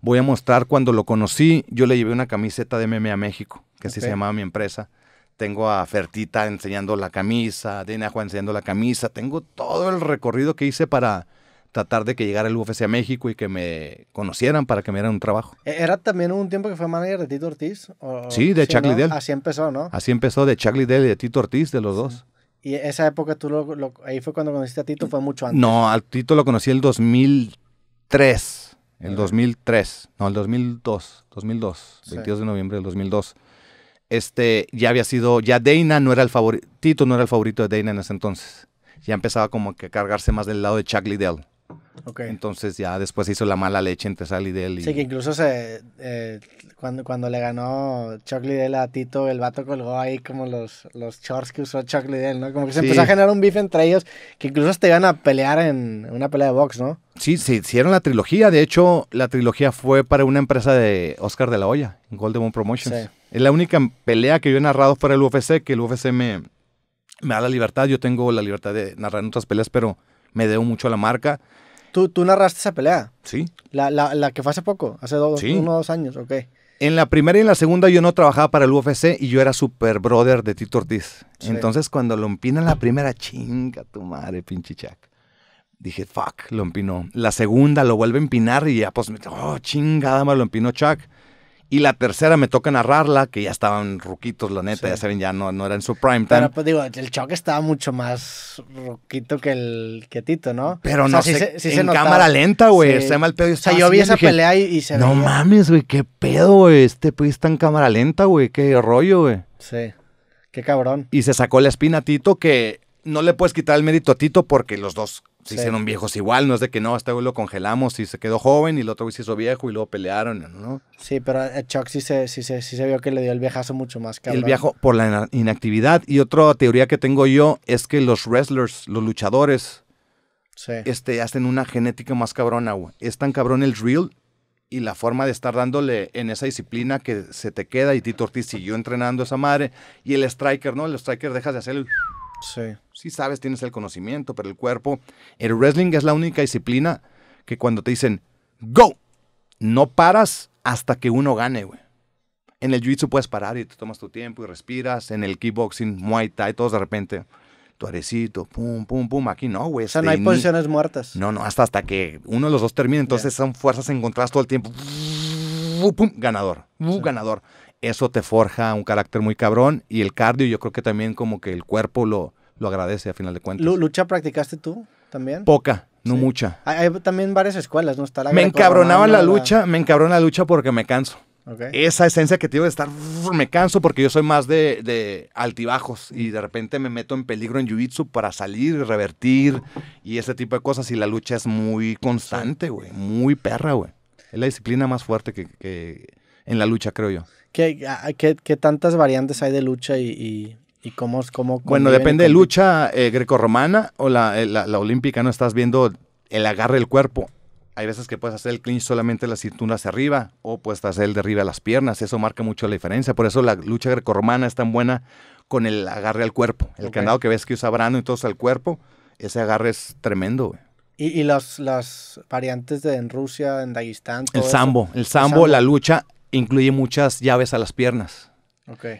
voy a mostrar cuando lo conocí, yo le llevé una camiseta de MMA México, que así se llamaba mi empresa. Tengo a Fertita enseñando la camisa, a Juan enseñando la camisa, tengo todo el recorrido que hice para, tratar de que llegara el UFC a México y que me conocieran para que me dieran un trabajo. E-, ¿Era también un tiempo que fue manager de Tito Ortiz? sí, de Chuck Así empezó, ¿no? Así empezó de Chuck Liddell y de Tito Ortiz, de los dos. ¿Y esa época tú ahí fue cuando conociste a Tito? ¿Fue mucho antes? No, a Tito lo conocí el 2003. El 2003, no, el 2002, 2002, 22 de noviembre del 2002. Este, ya había sido, ya Dana no era el favorito, Tito no era el favorito de Dana en ese entonces. Ya empezaba como que a cargarse más del lado de Chuck Liddell. Okay. Entonces ya después hizo la mala leche entre Sal y Dell. Y... Sí, que incluso se, eh, cuando, le ganó Chuck Liddell a Tito, el vato colgó ahí como los, los shorts que usó Chuck Liddell, ¿no? Como que se empezó a generar un bife entre ellos, que incluso te iban a pelear en una pelea de box, ¿no? Sí, sí hicieron la trilogía. De hecho, la trilogía fue para una empresa de Oscar de la Hoya, Golden Moon Promotions. Es la única pelea que yo he narrado para el UFC, que el UFC me, me da la libertad. Yo tengo la libertad de narrar en otras peleas, pero me debo mucho a la marca. ¿Tú, tú narraste esa pelea? Sí. La, que fue hace poco, hace dos, uno o dos años, ok. En la primera y en la segunda yo no trabajaba para el UFC y yo era super brother de Tito Ortiz. Entonces cuando lo empinan la primera, chinga tu madre, pinche Chuck. Dije, fuck, lo empinó. La segunda lo vuelve a empinar y ya, pues, oh, chingada, me lo empinó Chuck. Y la tercera me toca narrarla, que ya estaban ruquitos, la neta, ya saben, ya no, no era en su prime time. Pero pues digo, el choque estaba mucho más ruquito que el que Tito, ¿no? Pero no en cámara lenta, güey, se llama el pedo. O sea, yo vi esa pelea y, y se No mames, güey, qué pedo, güey, este pedo está en cámara lenta, güey, qué rollo, güey. Sí, qué cabrón. Y se sacó la espina a Tito que no le puedes quitar el mérito a Tito porque los dos se hicieron viejos igual, no es de que no, hasta este hoy lo congelamos y se quedó joven y el otro güey se hizo viejo y luego pelearon, ¿no? Sí, pero eh, Chuck sí se, sí, sí se vio que le dio el viejazo mucho más cabrón. El viejo por la inactividad. Y otra teoría que tengo yo es que los wrestlers, los luchadores, este, hacen una genética más cabrona, güey. Es tan cabrón el drill y la forma de estar dándole en esa disciplina que se te queda y Tito Ortiz siguió entrenando esa madre y el striker, ¿no? El striker dejas de hacer el Sí. Sí sabes, tienes el conocimiento, pero el cuerpo. El wrestling es la única disciplina que cuando te dicen go, no paras hasta que uno gane, güey. En el jiu-jitsu puedes parar y te tomas tu tiempo y respiras. En el kickboxing, muay thai, todos de repente, tu arecito, pum, pum, pum. Aquí no, güey. O sea, no hay posiciones muertas. No, no, hasta, hasta que uno de los dos termine. Entonces son fuerzas encontradas todo el tiempo. ganador, ganador eso te forja un carácter muy cabrón y el cardio yo creo que también como que el cuerpo lo, lo agradece a final de cuentas. ¿Lucha practicaste tú también? Poca. No mucha. Hay, también varias escuelas, ¿no? Está me encabronaba la lucha, me encabrona la lucha porque me canso. Esa esencia que tengo de estar, me canso porque yo soy más de, de altibajos y de repente me meto en peligro en jiu-jitsu para salir y revertir y ese tipo de cosas. Y la lucha es muy constante, güey, muy perra, güey. Es la disciplina más fuerte que en la lucha, creo yo. ¿Qué, tantas variantes hay de lucha y, y, y cómo, cómo Bueno, depende de lucha eh, grecorromana o eh, la, la, olímpica, ¿no? Estás viendo el agarre del cuerpo. Hay veces que puedes hacer el clinch solamente la cintura hacia arriba o puedes hacer el derriba a las piernas. Eso marca mucho la diferencia. Por eso la lucha grecorromana es tan buena con el agarre al cuerpo. El candado que ves que usa Brano y todos al cuerpo, ese agarre es tremendo, Y, las, las variantes de en Rusia, en Dagestán. el sambo, el sambo, la lucha incluye muchas llaves a las piernas.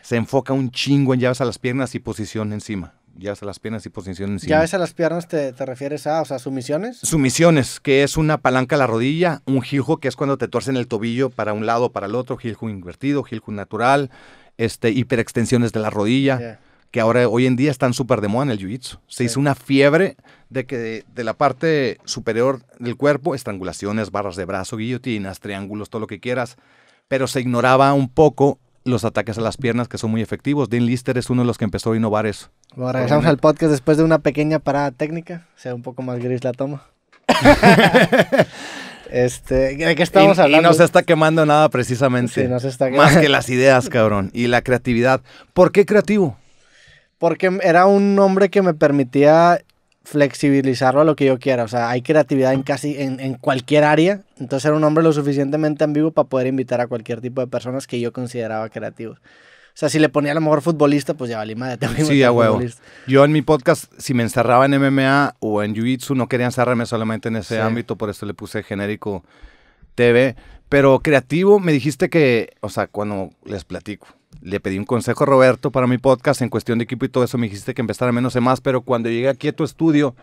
Se enfoca un chingo en llaves a las piernas y posición encima. Llaves a las piernas y posición encima. ¿Llaves a las piernas te, refieres a, o sea, sumisiones? Sumisiones, que es una palanca a la rodilla, un hijo que es cuando te torcen el tobillo para un lado o para el otro, hijo invertido, hijo natural, este, hiperextensiones de la rodilla. que ahora hoy en día están súper de moda en el jiu-jitsu. Se hizo una fiebre de que de, la parte superior del cuerpo, estrangulaciones, barras de brazo, guillotinas, triángulos, todo lo que quieras, pero se ignoraba un poco los ataques a las piernas que son muy efectivos. Dean Lister es uno de los que empezó a innovar eso. Bueno, regresamos al podcast después de una pequeña parada técnica. O sea, un poco más gris la toma. este, ¿De qué estamos hablando? Y no se está quemando nada precisamente. Sí, no se está quemando. Más que las ideas, cabrón. Y la creatividad. ¿Por qué creativo? Porque era un hombre que me permitía flexibilizarlo a lo que yo quiera. O sea, hay creatividad en casi en, cualquier área. Entonces era un hombre lo suficientemente ambiguo para poder invitar a cualquier tipo de personas que yo consideraba creativos. O sea, si le ponía a lo mejor futbolista, pues ya valí madre. Sí, a huevo. Yo en mi podcast, si me encerraba en MMA o en Jiu-Jitsu, no quería encerrarme solamente en ese ámbito, por eso le puse genérico TV. Pero creativo, me dijiste que, o sea, cuando les platico, le pedí un consejo a Roberto para mi podcast en cuestión de equipo y todo eso. Me dijiste que empezara menos y más, pero cuando llegué aquí a tu estudio,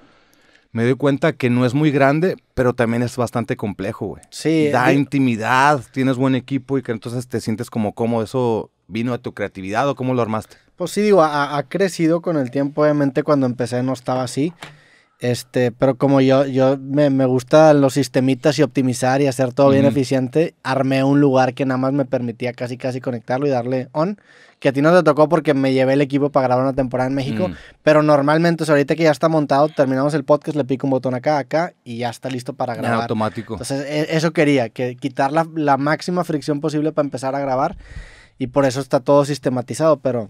me doy cuenta que no es muy grande, pero también es bastante complejo, güey. Sí. Da intimidad, tienes buen equipo y que entonces te sientes como cómodo. ¿Eso vino a tu creatividad o cómo lo armaste? Pues sí, digo, ha crecido con el tiempo. Obviamente, cuando empecé no estaba así. Este, pero como yo, yo me, me gustan los sistemitas y optimizar y hacer todo bien eficiente, armé un lugar que nada más me permitía casi casi conectarlo y darle on. Que a ti no te tocó porque me llevé el equipo para grabar una temporada en México. Mm. Pero normalmente, ahorita que ya está montado, terminamos el podcast, le pico un botón acá, acá y ya está listo para grabar. En automático. Entonces, e, eso quería, que quitar la, la máxima fricción posible para empezar a grabar. Y por eso está todo sistematizado, pero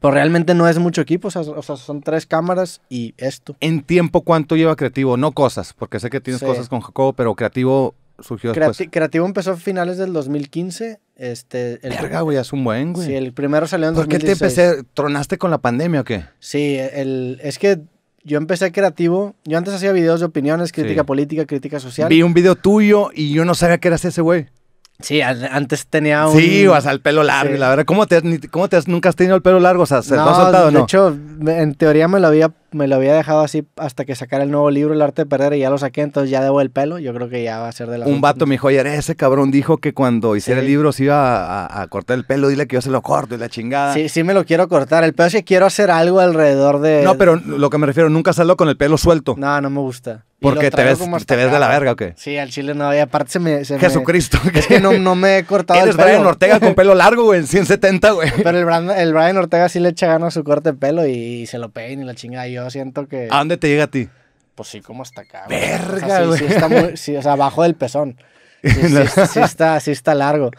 pero realmente no es mucho equipo, o sea, son tres cámaras y esto. ¿En tiempo cuánto lleva creativo? No cosas, porque sé que tienes cosas con Jacobo, pero creativo surgió después. Creativo empezó a finales del 2015. Este, el Verga, güey, es un buen, güey. Sí, el primero salió en ¿Por ¿Por qué te empecé? ¿Tronaste con la pandemia o qué? Sí, el, es que yo empecé creativo. Yo antes hacía videos de opiniones, crítica política, crítica social. Vi un video tuyo y yo no sabía que eras ese güey. Sí, antes tenía un. Sí, o sea, el pelo largo, la verdad. ¿Cómo te, has, cómo te nunca has tenido el pelo largo? O sea, se te ha soltado, de ¿no? De hecho, en teoría me lo había me lo había dejado así hasta que sacara el nuevo libro, El Arte de Perder, y ya lo saqué, entonces ya debo el pelo. Yo creo que ya va a ser de la. Un vato me dijo, ayer ese cabrón dijo que cuando hiciera el libro se iba a, cortar el pelo, dile que yo se lo corto y la chingada. Sí, sí me lo quiero cortar. El pelo es que quiero hacer algo alrededor de. No, pero lo que me refiero, nunca salgo con el pelo suelto. No, no me gusta. Porque te ves, te ves de la verga, ¿o qué? Sí, al chile no. Y aparte se me. Jesucristo. Es que no, me he cortado el pelo. Eres Brian Ortega con pelo largo, güey, en 170, güey. Pero el, Brian Ortega sí le echa ganas a su corte pelo y, se lo peina y la chingada. Yo siento que... ¿A dónde te llega a ti? Pues sí, como hasta acá. Verga, sí, Sí está muy, sí, o sea, abajo del pezón. Sí, está, sí está largo.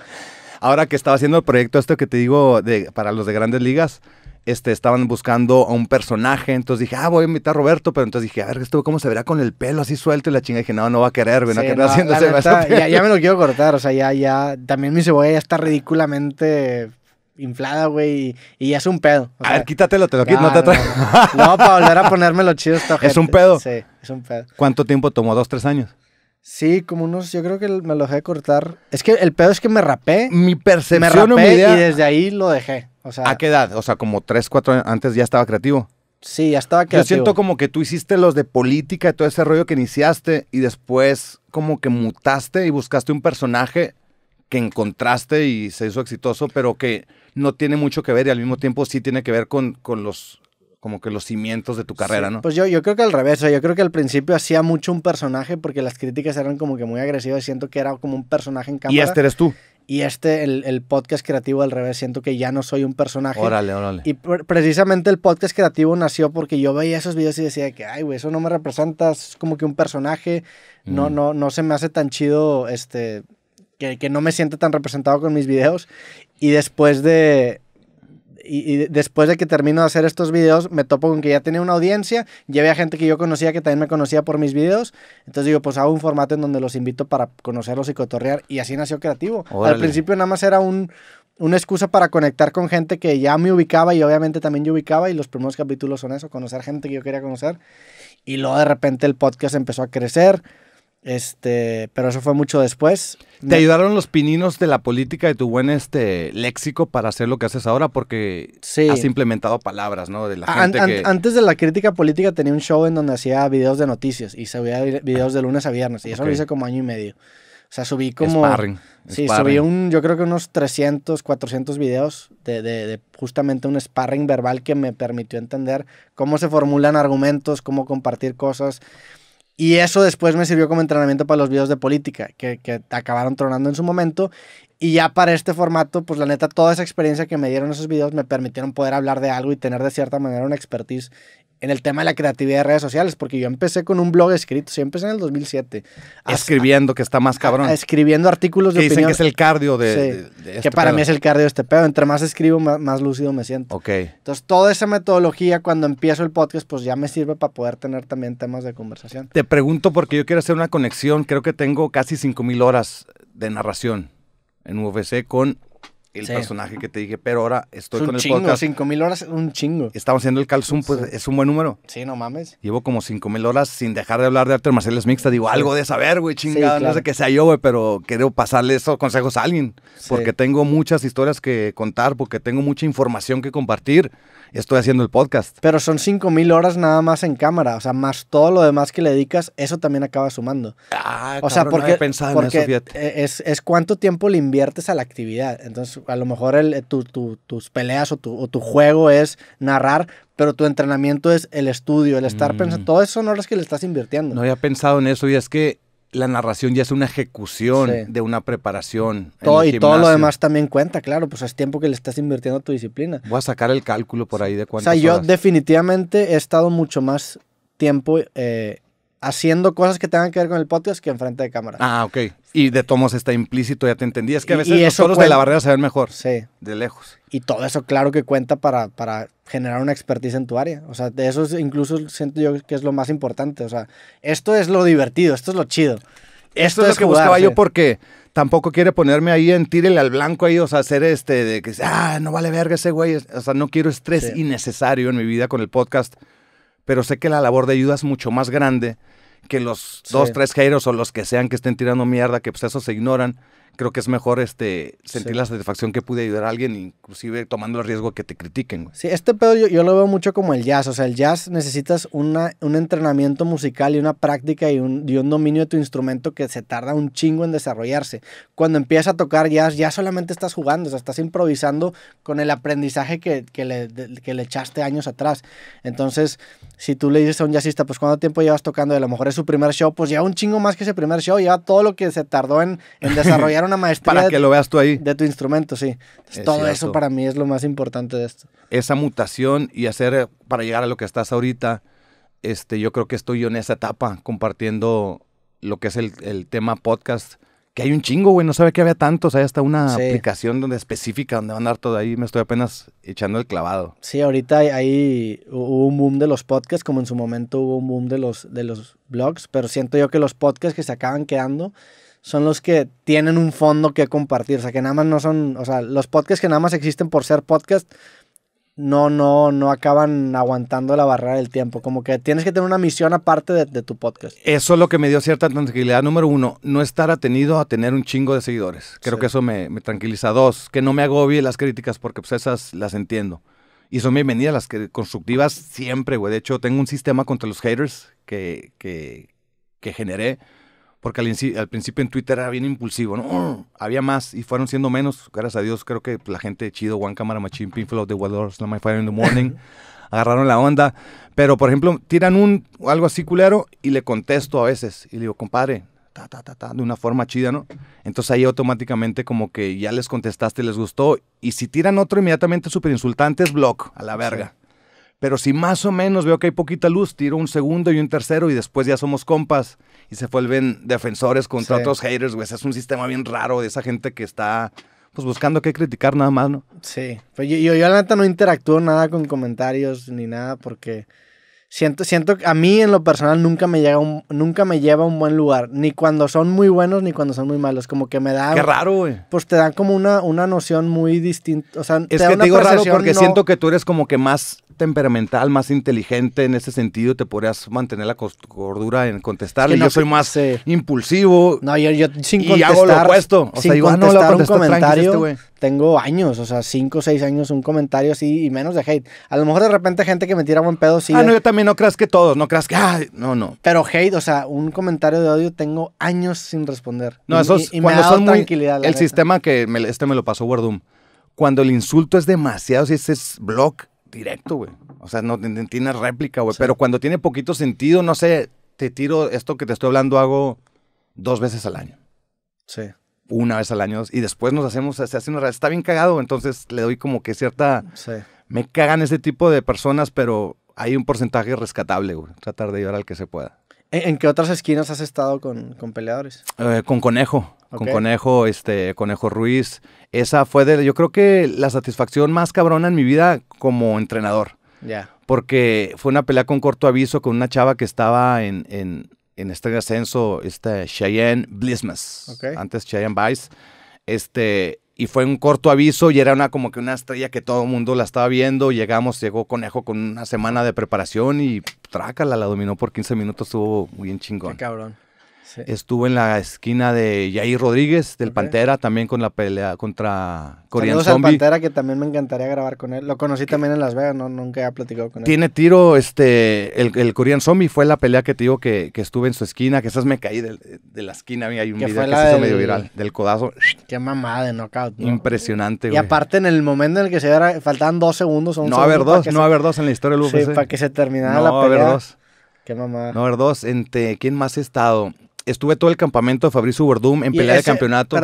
Ahora que estaba haciendo el proyecto esto que te digo de, para los de grandes ligas, este, estaban buscando a un personaje, entonces dije, ah, voy a invitar a Roberto, pero entonces dije, a ver, esto cómo se verá con el pelo así suelto y la chinga, dije, no, no va a querer, güey, va a querer haciéndose ya, me lo quiero cortar, o sea, ya, ya, también mi cebolla ya está ridículamente inflada, güey, y, es un pedo. a ver, quítatelo, te lo quito, no, te atrae. no, para volver a ponérmelo chido esta ¿Es un pedo? Sí, es un pedo. ¿Cuánto tiempo tomó? ¿Dos, tres años? Sí, como unos, yo creo que me lo dejé cortar. Es que el pedo es que me rapé. Mi percepción me rapé y desde ahí lo dejé. ¿A qué edad? O sea, como tres, cuatro años antes ya estaba creativo. Sí, ya estaba creativo. Yo siento como que tú hiciste los de política y todo ese rollo que iniciaste y después como que mutaste y buscaste un personaje que encontraste y se hizo exitoso, pero que no tiene mucho que ver y al mismo tiempo sí tiene que ver con, los como que los cimientos de tu carrera, ¿no? Pues yo, yo creo que al revés, yo creo que al principio hacía mucho un personaje porque las críticas eran como que muy agresivas, siento que era como un personaje en cámara. Y este eres tú. Y este, el, podcast creativo al revés, siento que ya no soy un personaje. Órale, órale. Y precisamente el podcast creativo nació porque yo veía esos videos y decía que, ay, güey, eso no me representa, es como que un personaje, no, mm. no, no se me hace tan chido, este, que, no me siente tan representado con mis videos. Y después de, y, después de que termino de hacer estos videos, me topo con que ya tenía una audiencia, ya había gente que yo conocía que también me conocía por mis videos. Entonces digo, pues hago un formato en donde los invito para conocerlos y cotorrear. Y así nació Creativo. Al principio nada más era un, una excusa para conectar con gente que ya me ubicaba y obviamente también yo ubicaba. Y los primeros capítulos son eso, conocer gente que yo quería conocer. Y luego de repente el podcast empezó a crecer. Este, pero eso fue mucho después. ¿Te ayudaron los pininos de la política y tu buen este léxico para hacer lo que haces ahora? Porque has implementado palabras, ¿no? De la ah, gente Antes de la crítica política tenía un show en donde hacía videos de noticias y subía videos ah. de lunes a viernes. Y eso lo hice como año y medio. O sea, subí como... Sparring. Sí, subí un, yo creo que unos 300, 400 videos de, de, justamente un sparring verbal que me permitió entender cómo se formulan argumentos, cómo compartir cosas. Y eso después me sirvió como entrenamiento para los videos de política, que, acabaron tronando en su momento. Y ya para este formato, pues la neta, toda esa experiencia que me dieron esos videos me permitieron poder hablar de algo y tener de cierta manera una expertise en el tema de la creatividad de redes sociales, porque yo empecé con un blog escrito, sí, empecé en el 2007. escribiendo, que está más cabrón. escribiendo artículos de opinión. Dicen que es el cardio de, Que este para mí es el cardio de este pedo. Entre más escribo, más, más, lúcido me siento. Ok. Entonces, toda esa metodología, cuando empiezo el podcast, pues ya me sirve para poder tener también temas de conversación. Te pregunto, porque yo quiero hacer una conexión. Creo que tengo casi 5.000 horas de narración en UFC con el personaje que te dije, pero ahora estoy con el chingo, podcast. cinco mil horas, un chingo. Estamos haciendo el calzum, pues es un buen número. Sí, no mames. Llevo como cinco mil horas sin dejar de hablar de de marciales mixtas. Digo, algo de saber, güey, chingada. No sé qué sea yo, güey, pero quiero pasarle esos consejos a alguien. Porque tengo muchas historias que contar, porque tengo mucha información que compartir estoy haciendo el podcast. Pero son 5.000 horas nada más en cámara, o sea, más todo lo demás que le dedicas, eso también acaba sumando. Ah, o sea, porque, pensado en eso, e, es, es, cuánto tiempo le inviertes a la actividad. Entonces, a lo mejor eh, tus peleas o tu, juego es narrar, pero tu entrenamiento es el estudio, el estar mm. pensando, todo eso son horas que le estás invirtiendo. No había pensado en eso y es que la narración ya es una ejecución de una preparación. Todo, y todo lo demás también cuenta, claro, pues es tiempo que le estás invirtiendo a tu disciplina. Voy a sacar el cálculo por ahí de cuánto. O sea, yo definitivamente he estado mucho más tiempo eh, haciendo cosas que tengan que ver con el podcast que enfrente de cámara. Ah, ok. Y de tomos está implícito, ya te entendí. Es que a veces los toros de la barrera se ven mejor. Sí. De lejos. Y todo eso, claro que cuenta para, para generar una expertise en tu área. O sea, de eso incluso siento yo que es lo más importante. O sea, esto es lo divertido, esto es lo chido. Esto, es, lo que buscaba yo porque tampoco quiere ponerme ahí en tírele al blanco ahí, o sea, hacer este de que, ah, no vale verga ese güey. O sea, no quiero estrés innecesario en mi vida con el podcast pero sé que la labor de ayuda es mucho más grande que los dos, tres haters o los que sean que estén tirando mierda, que pues eso se ignoran. Creo que es mejor este sentir la satisfacción que pude ayudar a alguien, inclusive tomando el riesgo que te critiquen. Sí, este pedo yo, lo veo mucho como el jazz. O sea, el jazz necesitas una, un entrenamiento musical y una práctica y un, dominio de tu instrumento que se tarda un chingo en desarrollarse. Cuando empiezas a tocar jazz, ya solamente estás jugando, o sea, estás improvisando con el aprendizaje que, que, le, que le echaste años atrás. Entonces, si tú le dices a un jazzista, pues cuánto tiempo llevas tocando y a lo mejor es su primer show, pues ya un chingo más que ese primer show, lleva todo lo que se tardó en, desarrollar una maestría. de, lo veas tú ahí. De tu instrumento, sí. todo eso para mí es lo más importante de esto. Esa mutación y hacer eh, para llegar a lo que estás ahorita, este, yo creo que estoy yo en esa etapa compartiendo lo que es el, el tema podcast que hay un chingo, güey. No sabía que había tantos. Hay hasta una aplicación donde específica donde van a dar todo. Ahí me estoy apenas echando el clavado. Sí, ahorita hay, hubo un boom de los podcasts, como en su momento hubo un boom de los, de los blogs. Pero siento yo que los podcasts que se acaban quedando son los que tienen un fondo que compartir. O sea, que nada más no son. O sea, los podcasts que nada más existen por ser podcast no, no, no acaban aguantando la barrera del tiempo. Como que tienes que tener una misión aparte de, tu podcast. Eso es lo que me dio cierta tranquilidad. Número uno, no estar atenido a tener un chingo de seguidores. Creo que eso me, tranquiliza. Dos, que no me agobie las críticas porque pues esas las entiendo. Y son bienvenidas las que, constructivas siempre, güey. De hecho, tengo un sistema contra los haters que, que, que generé porque al, principio en Twitter era bien impulsivo, ¿no? ¡Oh! Había más y fueron siendo menos. Gracias a Dios, creo que pues, la gente chido, Juan cámara Machín, Pink Floyd, The Slam My Fire in the Morning, agarraron la onda. Pero, por ejemplo, tiran un algo así culero y le contesto a veces. Y le digo, compadre, ta, ta, ta, ta, de una forma chida, ¿no? Entonces ahí automáticamente como que ya les contestaste, les gustó. Y si tiran otro inmediatamente súper insultante, es block, a la verga. Pero si más o menos veo que hay poquita luz, tiro un segundo y un tercero y después ya somos compas y se vuelven defensores contra otros haters, güey. Es un sistema bien raro de esa gente que está pues buscando qué criticar nada más, ¿no? Sí, pues, yo, yo la neta no interactúo nada con comentarios ni nada porque Siento, siento a mí en lo personal nunca me, llega un, nunca me lleva a un buen lugar, ni cuando son muy buenos ni cuando son muy malos, como que me da... Qué raro, güey. Pues te dan como una, una noción muy distinta, o sea... Es que te digo raro porque siento que tú eres como que más temperamental, más inteligente en ese sentido, te podrías mantener la cordura en contestarle. yo soy más impulsivo. No, yo, sin contestar... Y hago lo opuesto. O sea, digo, ah, no lo un este comentario, tengo años, o sea, cinco o seis años, un comentario así y menos de hate. A lo mejor de repente gente que me tira buen pedo sí... Ah, yo también no creas que todos, no creas que, no, no. Pero hate, o sea, un comentario de odio tengo años sin responder. No, eso es cuando son muy, tranquilidad, El sistema que este me lo pasó Wordum. Cuando el insulto es demasiado, si ese es blog directo, güey. O sea, no tiene réplica, güey. Pero cuando tiene poquito sentido, no sé, te tiro esto que te estoy hablando, hago dos veces al año. Sí. Una vez al año. Y después nos hacemos, se hace una. Está bien cagado, entonces le doy como que cierta. Me cagan ese tipo de personas, pero hay un porcentaje rescatable, Tratar de ayudar al que se pueda. ¿En, qué otras esquinas has estado con, peleadores? Eh, con Conejo. Con Conejo, este, Conejo Ruiz. Esa fue de, yo creo que la satisfacción más cabrona en mi vida como entrenador. Ya. Porque fue una pelea con corto aviso con una chava que estaba en, en, este ascenso, este Cheyenne Blismas. Antes Cheyenne Vice. Este, y fue un corto aviso y era una como que una estrella que todo el mundo la estaba viendo. Llegamos, llegó Conejo con una semana de preparación y trácala, la dominó por 15 minutos, estuvo muy bien chingón. Qué cabrón. Estuvo en la esquina de Jair Rodríguez, del Pantera, también con la pelea contra Korean Zombie. Al Pantera, que también me encantaría grabar con él. Lo conocí también en Las Vegas, no, nunca he platicado con él. Tiene tiro, este, el, el Korean Zombie fue la pelea que te digo que, que estuve en su esquina, que esas me caí de, de la esquina, mía hay un video que se hizo medio viral, del codazo. Qué mamada de knockout. ¿no? Impresionante, Y aparte, en el momento en el que se era, faltaban dos segundos o un No, segundo dos, no, haber dos en la historia del UFC. Sí, para que se terminara la pelea. No, haber dos. Qué mamada. No, a ver dos, entre, ¿quién más ha estado? estuve todo el campamento de Fabrizio Verdum en pelea de campeonato.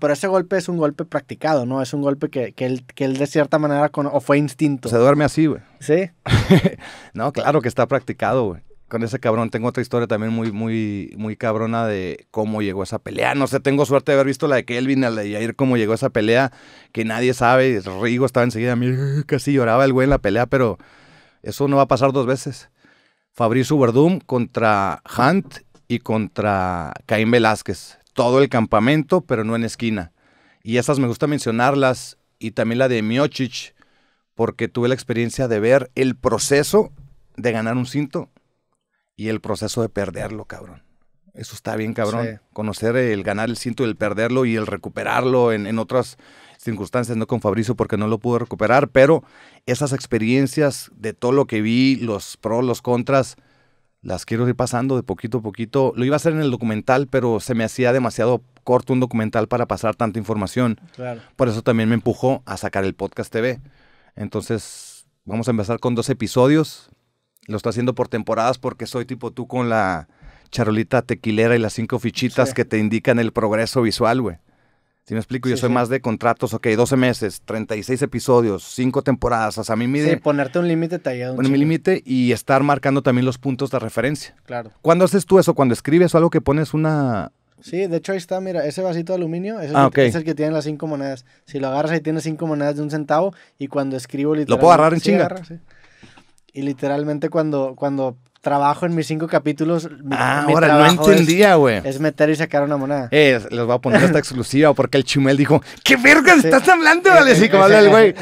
pero ese golpe es un golpe practicado, ¿no? Es un golpe que, que, él, de cierta manera o fue instinto. Se duerme así, güey. Sí. no, claro que está practicado, güey. Con ese cabrón tengo otra historia también muy, muy, muy cabrona de cómo llegó esa pelea. No sé, tengo suerte de haber visto la de Kelvin, y de cómo llegó esa pelea, que nadie sabe. Rigo estaba enseguida, mí, casi lloraba el güey en la pelea, pero eso no va a pasar dos veces. Fabrizio Verdum contra Hunt y contra Caín Velázquez. Todo el campamento, pero no en esquina. Y esas me gusta mencionarlas y también la de Miocic, porque tuve la experiencia de ver el proceso de ganar un cinto y el proceso de perderlo, cabrón. Eso está bien, cabrón. Conocer el ganar el cinto, el perderlo y el recuperarlo en, en otras circunstancias, no con Fabricio porque no lo pudo recuperar, pero esas experiencias de todo lo que vi, los pros, los contras, las quiero ir pasando de poquito a poquito. Lo iba a hacer en el documental, pero se me hacía demasiado corto un documental para pasar tanta información. Por eso también me empujó a sacar el podcast TV. Entonces, vamos a empezar con dos episodios. Lo está haciendo por temporadas porque soy tipo tú con la charolita tequilera y las cinco fichitas que te indican el progreso visual, güey. Si me explico, yo soy más de contratos, ok, 12 meses, 36 episodios, 5 temporadas. hasta a mí mide. Sí, ponerte un límite tallado. Poner mi límite y estar marcando también los puntos de referencia. Claro. ¿Cuándo haces tú eso? ¿Cuando escribes o algo que pones una. Sí, de hecho ahí está, mira, ese vasito de aluminio ese ah, que, es el que tiene las 5 monedas. Si lo agarras ahí tiene 5 monedas de un centavo y cuando escribo literalmente. ¿Lo puedo agarrar en chinga? y literalmente cuando, cuando trabajo en mis cinco capítulos. Ah, ahora no entendía, güey. Es, meter y sacar una moneda. Eh, les voy a poner esta exclusiva porque el chumel dijo: ¿Qué verga estás hablando? Vale, sí, como el güey.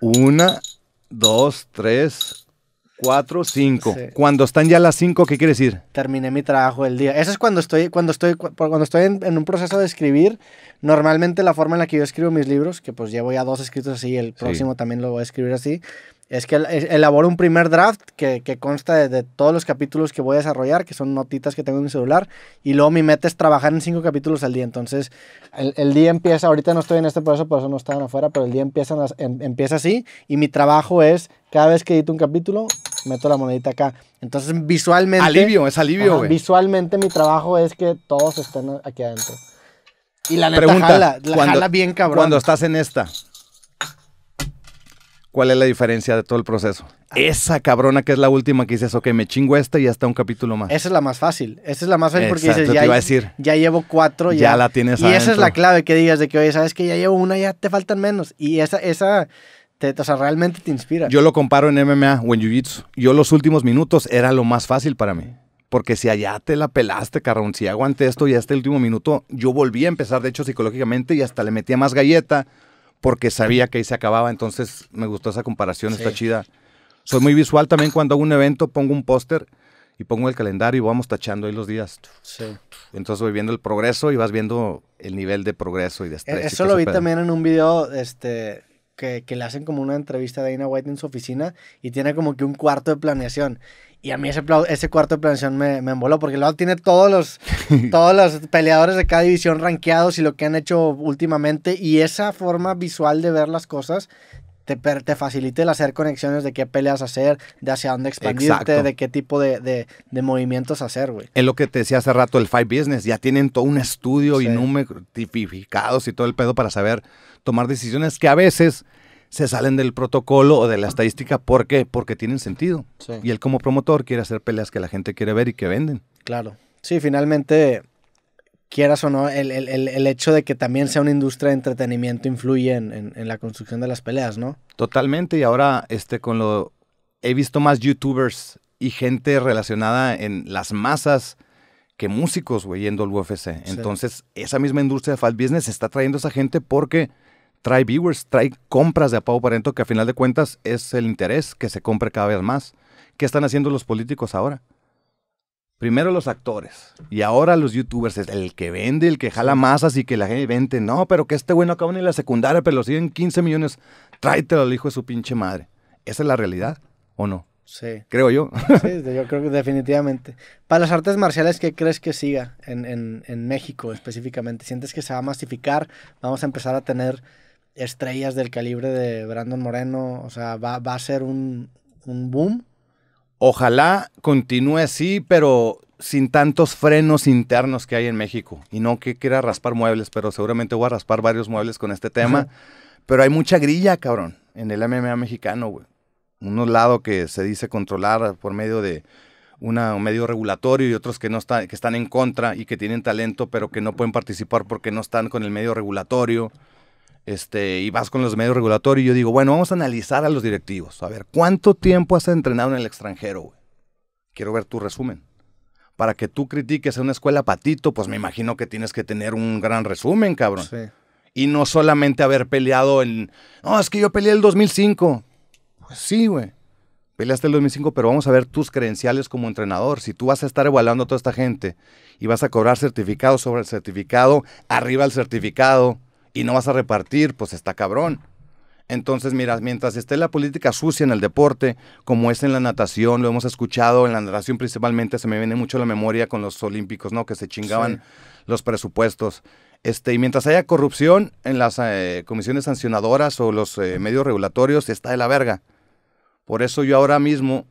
Una, dos, tres, cuatro, cinco. Cuando están ya las cinco, ¿qué quiere decir? Terminé mi trabajo el día. Eso es cuando estoy, cuando estoy, cuando estoy en, un proceso de escribir. Normalmente la forma en la que yo escribo mis libros, que pues llevo ya dos escritos así, el próximo también lo voy a escribir así, es que elaboro un primer draft que, consta de, todos los capítulos que voy a desarrollar, que son notitas que tengo en mi celular, y luego mi meta es trabajar en cinco capítulos al día. Entonces, el, día empieza, ahorita no estoy en este proceso, por eso no estaban afuera, pero el día empieza, em, empieza así, y mi trabajo es, cada vez que edito un capítulo, meto la monedita acá. Entonces, visualmente... Alivio, es alivio, güey. Visualmente mi trabajo es que todos estén aquí adentro. Y la Pregunta, jala, la bien cabrón. Cuando estás en esta ¿Cuál es la diferencia de todo el proceso? Esa cabrona que es la última que dices, ok, me chingo esta y hasta un capítulo más. Esa es la más fácil. Esa es la más fácil porque dices, ya, llevo cuatro. Ya, la tienes Y esa es la clave que digas de que, oye, sabes que ya llevo una, ya te faltan menos. Y esa, esa, te, o sea, realmente te inspira. Yo lo comparo en MMA o en Jiu Jitsu. Yo los últimos minutos era lo más fácil para mí. Porque si allá te la pelaste, carrón, si aguanté esto y hasta el último minuto, yo volví a empezar, de hecho, psicológicamente y hasta le metía más galleta porque sabía que ahí se acababa, entonces me gustó esa comparación, está chida. Soy muy visual también cuando hago un evento, pongo un póster y pongo el calendario y vamos tachando ahí los días. Sí. Entonces voy viendo el progreso y vas viendo el nivel de progreso y de estrés. Eh, eso lo vi también en un video este, que, le hacen como una entrevista de Dana White en su oficina y tiene como que un cuarto de planeación. Y a mí ese, cuarto de prevención me, me emboló, porque luego tiene todos los, todos los peleadores de cada división rankeados y lo que han hecho últimamente. Y esa forma visual de ver las cosas te, te facilita el hacer conexiones de qué peleas hacer, de hacia dónde expandirte, de qué tipo de, movimientos hacer, güey. Es lo que te decía hace rato el Five Business. Ya tienen todo un estudio y números tipificados y todo el pedo para saber tomar decisiones que a veces se salen del protocolo o de la estadística. ¿Por qué? Porque tienen sentido. Y él como promotor quiere hacer peleas que la gente quiere ver y que venden. Claro. Sí, finalmente, quieras o no, el, hecho de que también sea una industria de entretenimiento influye en, la construcción de las peleas, ¿no? Totalmente. Y ahora, este, con lo... He visto más youtubers y gente relacionada en las masas que músicos, güey, yendo al UFC. Entonces, esa misma industria de Fall Business está trayendo a esa gente porque trae viewers, trae compras de pago parento que a final de cuentas es el interés que se compre cada vez más. ¿Qué están haciendo los políticos ahora? Primero los actores y ahora los youtubers, el que vende, el que jala masas y que la gente vende. No, pero que este güey no acaba ni la secundaria, pero lo siguen 15 millones. Tráetelo al hijo de su pinche madre. ¿Esa es la realidad o no? Sí. Creo yo. Sí, yo creo que definitivamente. Para las artes marciales, ¿qué crees que siga en, en México específicamente? ¿Sientes que se va a masificar? ¿Vamos a empezar a tener estrellas del calibre de Brandon Moreno. O sea, va, a ser un, un boom. Ojalá continúe así, pero sin tantos frenos internos que hay en México. Y no que quiera raspar muebles, pero seguramente voy a raspar varios muebles con este tema. Pero hay mucha grilla, cabrón, en el MMA mexicano, güey. Unos lados que se dice controlar por medio de un medio regulatorio y otros que, no están que están en contra y que tienen talento, pero que no pueden participar porque no están con el medio regulatorio. Este, y vas con los medios regulatorios y yo digo, bueno, vamos a analizar a los directivos. A ver, ¿cuánto tiempo has entrenado en el extranjero? Quiero ver tu resumen. Para que tú critiques a una escuela patito, pues me imagino que tienes que tener un gran resumen, cabrón. Y no solamente haber peleado en, no, es que yo peleé el 2005. Pues sí, güey. Peleaste el 2005, pero vamos a ver tus credenciales como entrenador. Si tú vas a estar evaluando a toda esta gente y vas a cobrar certificado sobre el certificado, arriba el certificado, y no vas a repartir, pues está cabrón. Entonces, mira, mientras esté la política sucia en el deporte, como es en la natación, lo hemos escuchado en la natación principalmente, se me viene mucho la memoria con los olímpicos, ¿no? Que se chingaban los presupuestos. Este, y mientras haya corrupción en las eh, comisiones sancionadoras o los eh, medios regulatorios, está de la verga. Por eso yo ahora mismo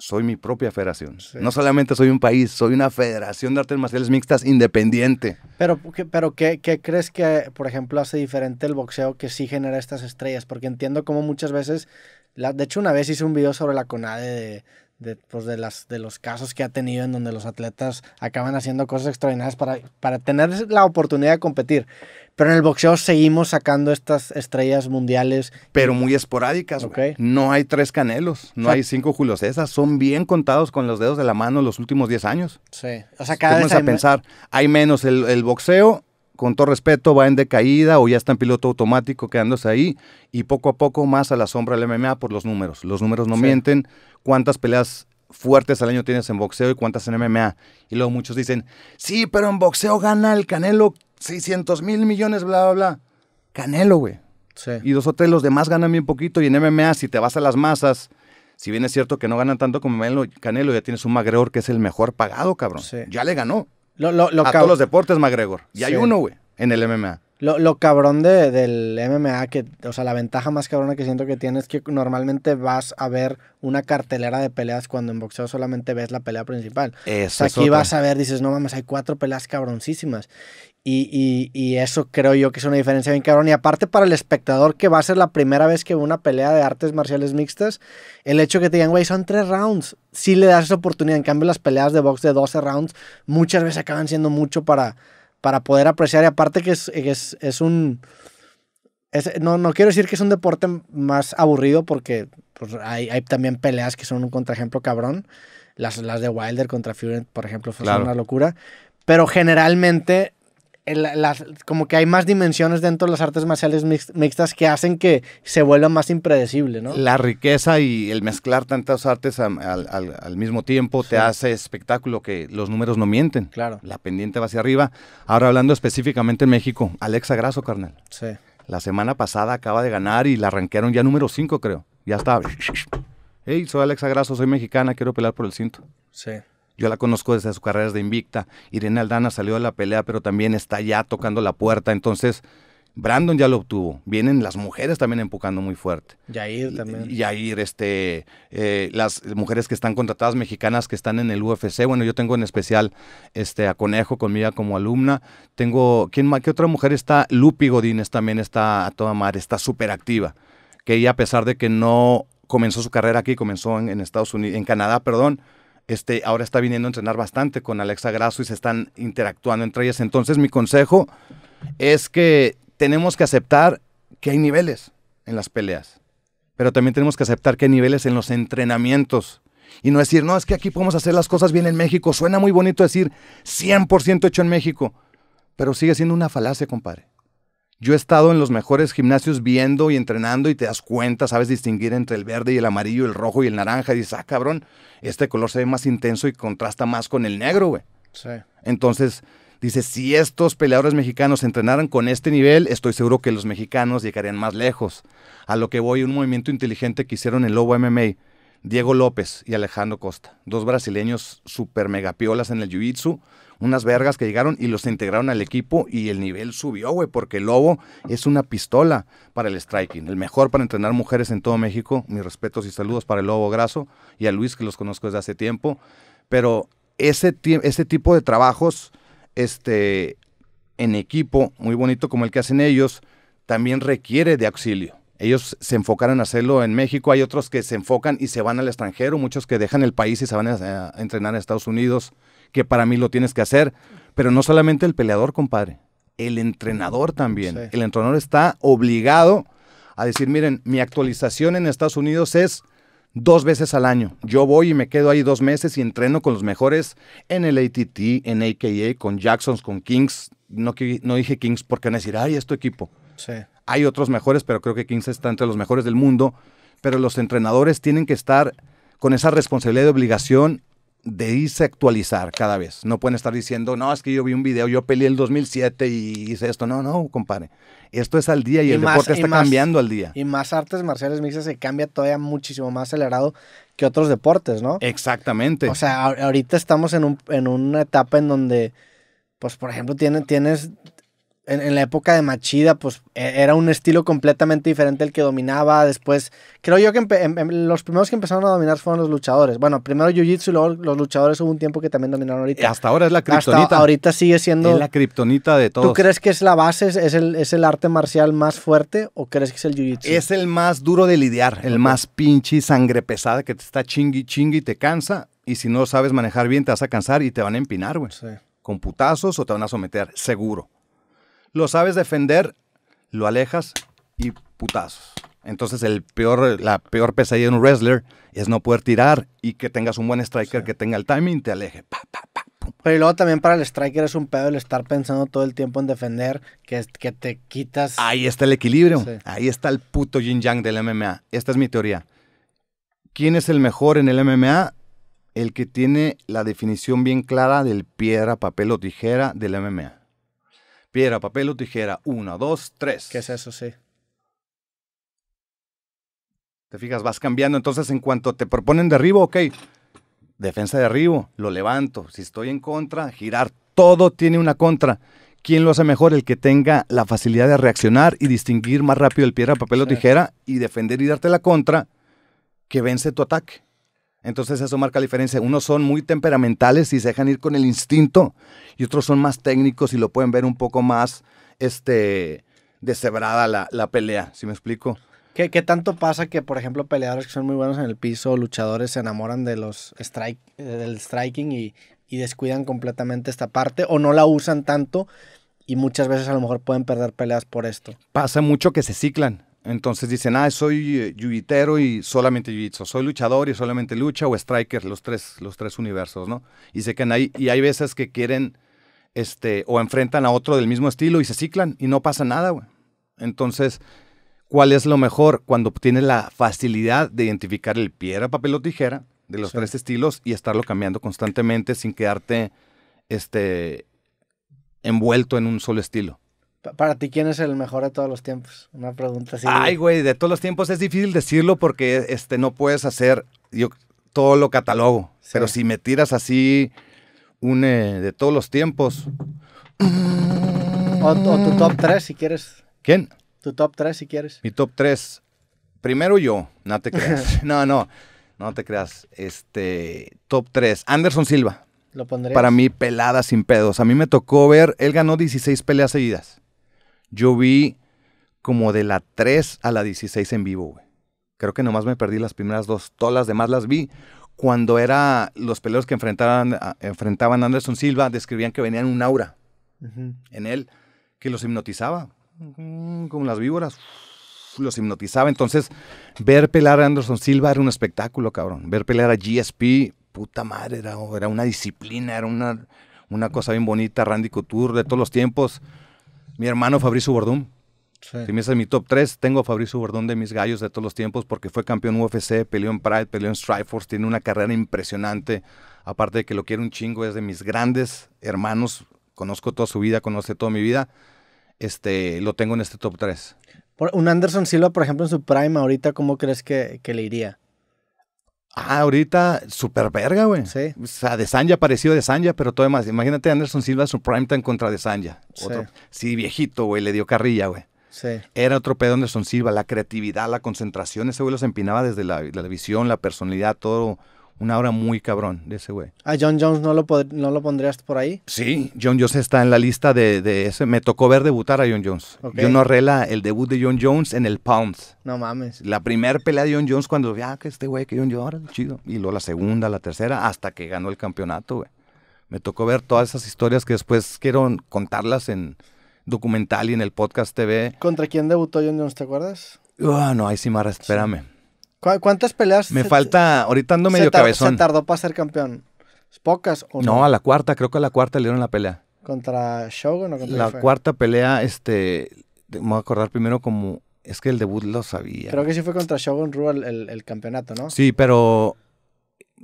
soy mi propia federación. No solamente soy un país, soy una federación de artes marciales mixtas independiente. Pero, pero ¿qué, crees que, por ejemplo, hace diferente el boxeo que sí genera estas estrellas? Porque entiendo como muchas veces, la, de hecho una vez hice un video sobre la CONADE de, de, pues de, las, de los casos que ha tenido en donde los atletas acaban haciendo cosas extraordinarias para, para tener la oportunidad de competir. Pero en el boxeo seguimos sacando estas estrellas mundiales. Pero muy esporádicas. No hay tres canelos, no hay cinco Julio esas Son bien contados con los dedos de la mano los últimos 10 años. Sí. O sea, cada vez. a pensar, hay menos el, el boxeo con todo respeto, va en decaída o ya está en piloto automático quedándose ahí y poco a poco más a la sombra del MMA por los números. Los números no mienten. ¿Cuántas peleas fuertes al año tienes en boxeo y cuántas en MMA? Y luego muchos dicen, sí, pero en boxeo gana el Canelo 600 mil millones, bla, bla, bla. Canelo, güey. Y dos o tres, los demás ganan bien poquito y en MMA, si te vas a las masas, si bien es cierto que no ganan tanto como Canelo, ya tienes un magreor que es el mejor pagado, cabrón. Ya le ganó. Lo, a todos los deportes, McGregor. Y hay uno, güey, en el MMA. Lo, cabrón de, del MMA, que, o sea, la ventaja más cabrona que siento que tiene es que normalmente vas a ver una cartelera de peleas cuando en boxeo solamente ves la pelea principal. o sea, aquí vas a ver, dices, no mames, hay cuatro peleas cabroncísimas. Y, y, eso creo yo que es una diferencia bien cabrón. Y aparte para el espectador que va a ser la primera vez que ve una pelea de artes marciales mixtas, el hecho que te digan, güey, son tres rounds, sí le das esa oportunidad. En cambio, las peleas de box de 12 rounds muchas veces acaban siendo mucho para, para poder apreciar. Y aparte que es, es, es un... no, no quiero decir que es un deporte más aburrido porque pues, hay, hay también peleas que son un contraejemplo cabrón. Las, las de Wilder contra Fury, por ejemplo, fue una locura. Pero generalmente como que hay más dimensiones dentro de las artes marciales mixtas que hacen que se vuelva más impredecible, ¿no? La riqueza y el mezclar tantas artes al, mismo tiempo te hace espectáculo que los números no mienten. Claro. La pendiente va hacia arriba. Ahora hablando específicamente en México, Alexa Grasso, carnal. Sí. La semana pasada acaba de ganar y la arranquearon ya número 5, creo. Ya está. Hey, soy Alexa Grasso, soy mexicana, quiero pelear por el cinto. Sí. Yo la conozco desde sus carreras de Invicta. Irene Aldana salió de la pelea, pero también está ya tocando la puerta. Entonces, Brandon ya lo obtuvo. Vienen las mujeres también empujando muy fuerte. Yair también. Yair, este, eh, las mujeres que están contratadas mexicanas que están en el UFC. Bueno, yo tengo en especial este, a Conejo conmigo como alumna. Tengo, ¿quién más? ¿Qué otra mujer está? Lupi Godínez también está a toda mar. está súper activa. Que ella, a pesar de que no comenzó su carrera aquí, comenzó en Estados Unidos, en Canadá, perdón, este, ahora está viniendo a entrenar bastante con Alexa Grasso y se están interactuando entre ellas. Entonces, mi consejo es que tenemos que aceptar que hay niveles en las peleas, pero también tenemos que aceptar que hay niveles en los entrenamientos. Y no decir, no, es que aquí podemos hacer las cosas bien en México. Suena muy bonito decir 100% hecho en México, pero sigue siendo una falacia, compadre. Yo he estado en los mejores gimnasios viendo y entrenando y te das cuenta, sabes distinguir entre el verde y el amarillo, el rojo y el naranja. Y dices, ah, cabrón, este color se ve más intenso y contrasta más con el negro, güey. Sí. Entonces, dice, si estos peleadores mexicanos entrenaran con este nivel, estoy seguro que los mexicanos llegarían más lejos. A lo que voy, un movimiento inteligente que hicieron el Lobo MMA, Diego López y Alejandro Costa, dos brasileños super megapiolas en el Jiu-Jitsu, unas vergas que llegaron y los integraron al equipo y el nivel subió, güey, porque el Lobo es una pistola para el striking, el mejor para entrenar mujeres en todo México. Mis respetos y saludos para el Lobo Graso y a Luis, que los conozco desde hace tiempo. Pero ese, tipo de trabajos este, en equipo, muy bonito como el que hacen ellos, también requiere de auxilio. Ellos se enfocaron a hacerlo en México, hay otros que se enfocan y se van al extranjero, muchos que dejan el país y se van a, entrenar en Estados Unidos que para mí lo tienes que hacer. Pero no solamente el peleador, compadre, el entrenador también. El entrenador está obligado a decir, miren, mi actualización en Estados Unidos es dos veces al año. Yo voy y me quedo ahí dos meses y entreno con los mejores en el ATT, en AKA, con Jacksons, con Kings. No, no dije Kings porque a decir, ay, es tu equipo. Hay otros mejores, pero creo que Kings está entre los mejores del mundo. Pero los entrenadores tienen que estar con esa responsabilidad de obligación de irse actualizar cada vez. No pueden estar diciendo, no, es que yo vi un video, yo peleé el 2007 y hice esto. No, no, compadre. Esto es al día y, el deporte está cambiando al día. Y más artes marciales mixtas se cambia todavía muchísimo más acelerado que otros deportes, ¿no? Exactamente. O sea, ahorita estamos en, una etapa en donde, pues, por ejemplo, tienes en, la época de Machida, pues e, era un estilo completamente diferente el que dominaba. Después, creo yo que em, em, los primeros que empezaron a dominar fueron los luchadores. Bueno, primero Jiu-Jitsu y luego los luchadores hubo un tiempo que también dominaron ahorita. hasta ahora es la kriptonita. ahorita sigue siendo... Es la kriptonita de todos. ¿Tú crees que es la base, es, el, es el arte marcial más fuerte o crees que es el Jiu-Jitsu? Es el más duro de lidiar, el más pinche sangre pesada que te está chingui chingui y te cansa. Y si no sabes manejar bien te vas a cansar y te van a empinar, güey. Con putazos o te van a someter, seguro lo sabes defender, lo alejas y putazos. Entonces el peor, la peor pesadilla de un wrestler es no poder tirar y que tengas un buen striker que tenga el timing, te aleje. Pero luego también para el striker es un pedo el estar pensando todo el tiempo en defender, que, que te quitas. Ahí está el equilibrio. Ahí está el puto yin yang del MMA. Esta es mi teoría. ¿Quién es el mejor en el MMA? El que tiene la definición bien clara del piedra, papel o tijera del MMA. Piedra, papel o tijera. Uno, dos, tres. ¿Qué es eso, sí? Te fijas, vas cambiando. Entonces, en cuanto te proponen derribo, ok. Defensa de derribo, lo levanto. Si estoy en contra, girar. Todo tiene una contra. ¿Quién lo hace mejor? El que tenga la facilidad de reaccionar y distinguir más rápido el piedra, papel o tijera y defender y darte la contra que vence tu ataque. Entonces eso marca la diferencia. Unos son muy temperamentales y se dejan ir con el instinto y otros son más técnicos y lo pueden ver un poco más este, deshebrada la, la pelea, si me explico? ¿Qué, tanto pasa que, por ejemplo, peleadores que son muy buenos en el piso, luchadores, se enamoran de los strike, eh, del striking y descuidan completamente esta parte o no la usan tanto y muchas veces a lo mejor pueden perder peleas por esto? Pasa mucho que se ciclan. Entonces dicen, ah, soy eh, yuitero y solamente jiu soy luchador y solamente lucha o striker, los tres, los tres universos, ¿no? Y se Y hay veces que quieren, este, o enfrentan a otro del mismo estilo y se ciclan y no pasa nada, güey. Entonces, ¿cuál es lo mejor? Cuando tienes la facilidad de identificar el piedra, papel o tijera de los tres estilos y estarlo cambiando constantemente sin quedarte, este, envuelto en un solo estilo. Para ti, ¿quién es el mejor de todos los tiempos? Una pregunta así. Ay, güey, de todos los tiempos es difícil decirlo porque este, no puedes hacer, yo todo lo catalogo, pero si me tiras así un eh, de todos los tiempos. O, tu top 3 si quieres. ¿Quién? Tu top 3 si quieres. Mi top 3. Primero yo, no te creas. no, no, no te creas. Este, top 3. Anderson Silva. Lo pondré. Para mí, pelada sin pedos. A mí me tocó ver, él ganó 16 peleas seguidas. Yo vi como de la 3 a la 16 en vivo, güey. Creo que nomás me perdí las primeras dos, todas las demás las vi. Cuando era los peleos que enfrentaban, a Anderson Silva, describían que venían un aura en él que los hipnotizaba, mm, como las víboras, los hipnotizaba. Entonces, ver pelear a Anderson Silva era un espectáculo, cabrón. Ver pelear a GSP, puta madre, era, una disciplina, era una, una cosa bien bonita, Randy Couture de todos los tiempos mi hermano Fabricio Bordón. Si me dices mi top 3, tengo a Fabricio Bordón de mis gallos de todos los tiempos porque fue campeón UFC, peleó en Pride, peleó en Strikeforce, tiene una carrera impresionante. Aparte de que lo quiero un chingo, es de mis grandes hermanos, conozco toda su vida, conoce toda mi vida. Este, lo tengo en este top 3. Por, un Anderson Silva, por ejemplo, en su prime ahorita, ¿cómo crees que le iría? Ah, ahorita super verga, güey. Sí. O sea, de Sanja parecido de Sanja, pero todo demás. Imagínate Anderson Silva su primetime contra de Otro, sí. sí, viejito, güey, le dio carrilla, güey. Sí. Era otro pedo Anderson Silva, la creatividad, la concentración, ese güey los empinaba desde la visión, la personalidad, todo una obra muy cabrón de ese güey. ¿A John Jones no lo, no lo pondrías por ahí? Sí, John Jones está en la lista de, ese. Me tocó ver debutar a John Jones. Yo no arregla el debut de John Jones en el Pounds. No mames. La primera pelea de John Jones cuando, vi ah, que este güey, que John Jones, ahora chido. Y luego la segunda, la tercera, hasta que ganó el campeonato, güey. Me tocó ver todas esas historias que después quiero contarlas en documental y en el podcast TV. ¿Contra quién debutó John Jones, te acuerdas? Oh, no, ahí sí, Mara, espérame. ¿Cuántas peleas? Me falta, ahorita ando medio cabezón. ¿Se tardó para ser campeón? ¿Pocas o no? No, a la cuarta, creo que a la cuarta le dieron la pelea. ¿Contra Shogun o contra La cuarta pelea, este, me voy a acordar primero como, es que el debut lo sabía. Creo que sí fue contra Shogun Rua el campeonato, ¿no? Sí, pero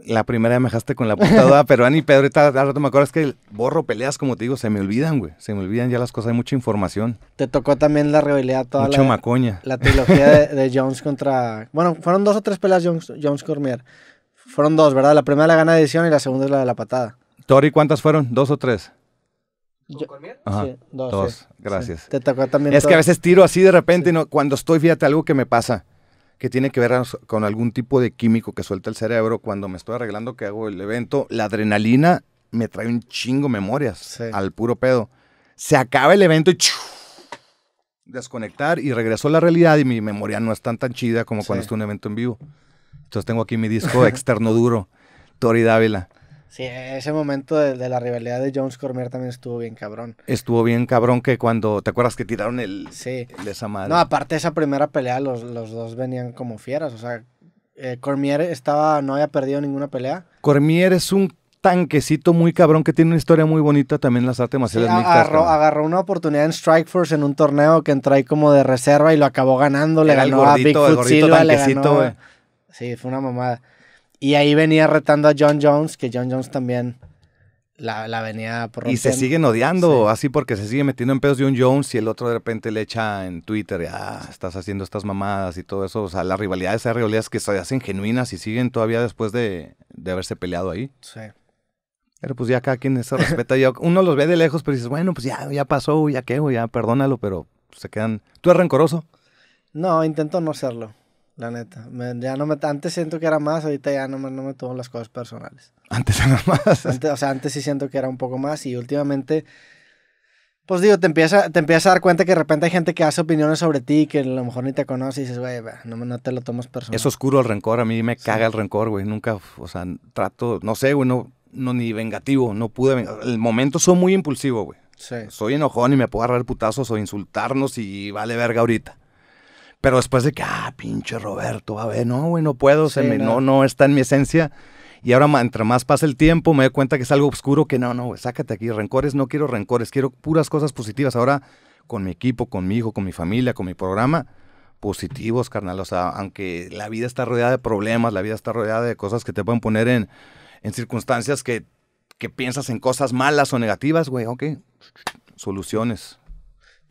la primera me dejaste con la puta pero Ani Pedro, ahorita al rato me acuerdas que borro peleas, como te digo, se me olvidan, güey. Se me olvidan ya las cosas, hay mucha información. Te tocó también la rebelión, toda la, La trilogía de, Jones contra... Bueno, fueron dos o tres peleas Jones, Jones Cormier. Fueron dos, ¿verdad? La primera la gana de edición y la segunda es la de la patada. Tori, ¿cuántas fueron? ¿Dos o tres? Yo, Cormier? sí, dos, dos gracias. Te tocó también. Es que a veces tiro así de repente, y no, cuando estoy, fíjate algo que me pasa que tiene que ver con algún tipo de químico que suelta el cerebro cuando me estoy arreglando que hago el evento. La adrenalina me trae un chingo memorias al puro pedo. Se acaba el evento y desconectar y regreso a la realidad y mi memoria no es tan tan chida como cuando estoy en un evento en vivo. Entonces tengo aquí mi disco externo duro, Tori Dávila. Sí, ese momento de, la rivalidad de Jones Cormier también estuvo bien cabrón. Estuvo bien cabrón que cuando, ¿te acuerdas que tiraron el... Sí. esa madre? No, aparte esa primera pelea los, dos venían como fieras, o sea, eh, Cormier estaba, no había perdido ninguna pelea. Cormier es un tanquecito muy cabrón que tiene una historia muy bonita también en las artes marciales sí, agarró, una oportunidad en Strike Force en un torneo que entró ahí como de reserva y lo acabó ganando. Le ganó a Bigfoot Silva, le ganó. Sí, fue una mamada. Y ahí venía retando a John Jones, que John Jones también la, venía por Y se siguen odiando, así porque se sigue metiendo en pedos de un Jones y el otro de repente le echa en Twitter, ya, ah, estás haciendo estas mamadas y todo eso. O sea, las rivalidades, esas rivalidades que se hacen genuinas y siguen todavía después de, haberse peleado ahí. Sí. Pero pues ya cada quien se respeta. uno los ve de lejos, pero dices, bueno, pues ya, ya pasó, ya qué, ya perdónalo, pero se quedan. ¿Tú eres rencoroso? No, intento no serlo la neta. ya no me, antes siento que era más, ahorita ya no me, tomo las cosas personales. Antes era más. o sea, antes sí siento que era un poco más y últimamente, pues digo, te empieza te empiezas a dar cuenta que de repente hay gente que hace opiniones sobre ti que a lo mejor ni te conoce y dices, güey, no, no, te lo tomas personal. Es oscuro el rencor, a mí me caga el rencor, güey. Nunca, o sea, trato, no sé, güey, no, no ni vengativo, no pude. El momento soy muy impulsivo, güey. Sí. Soy enojón y me puedo agarrar putazos o insultarnos y vale verga ahorita. Pero después de que, ah, pinche Roberto, a ver, no, güey, no puedo, se me, no. no, está en mi esencia. Y ahora, entre más pasa el tiempo, me doy cuenta que es algo oscuro que no, no, güey, sácate aquí, rencores, no quiero rencores, quiero puras cosas positivas. Ahora, con mi equipo, con mi hijo, con mi familia, con mi programa, positivos, carnal. O sea, aunque la vida está rodeada de problemas, la vida está rodeada de cosas que te pueden poner en, circunstancias que, que piensas en cosas malas o negativas, güey, ok, soluciones.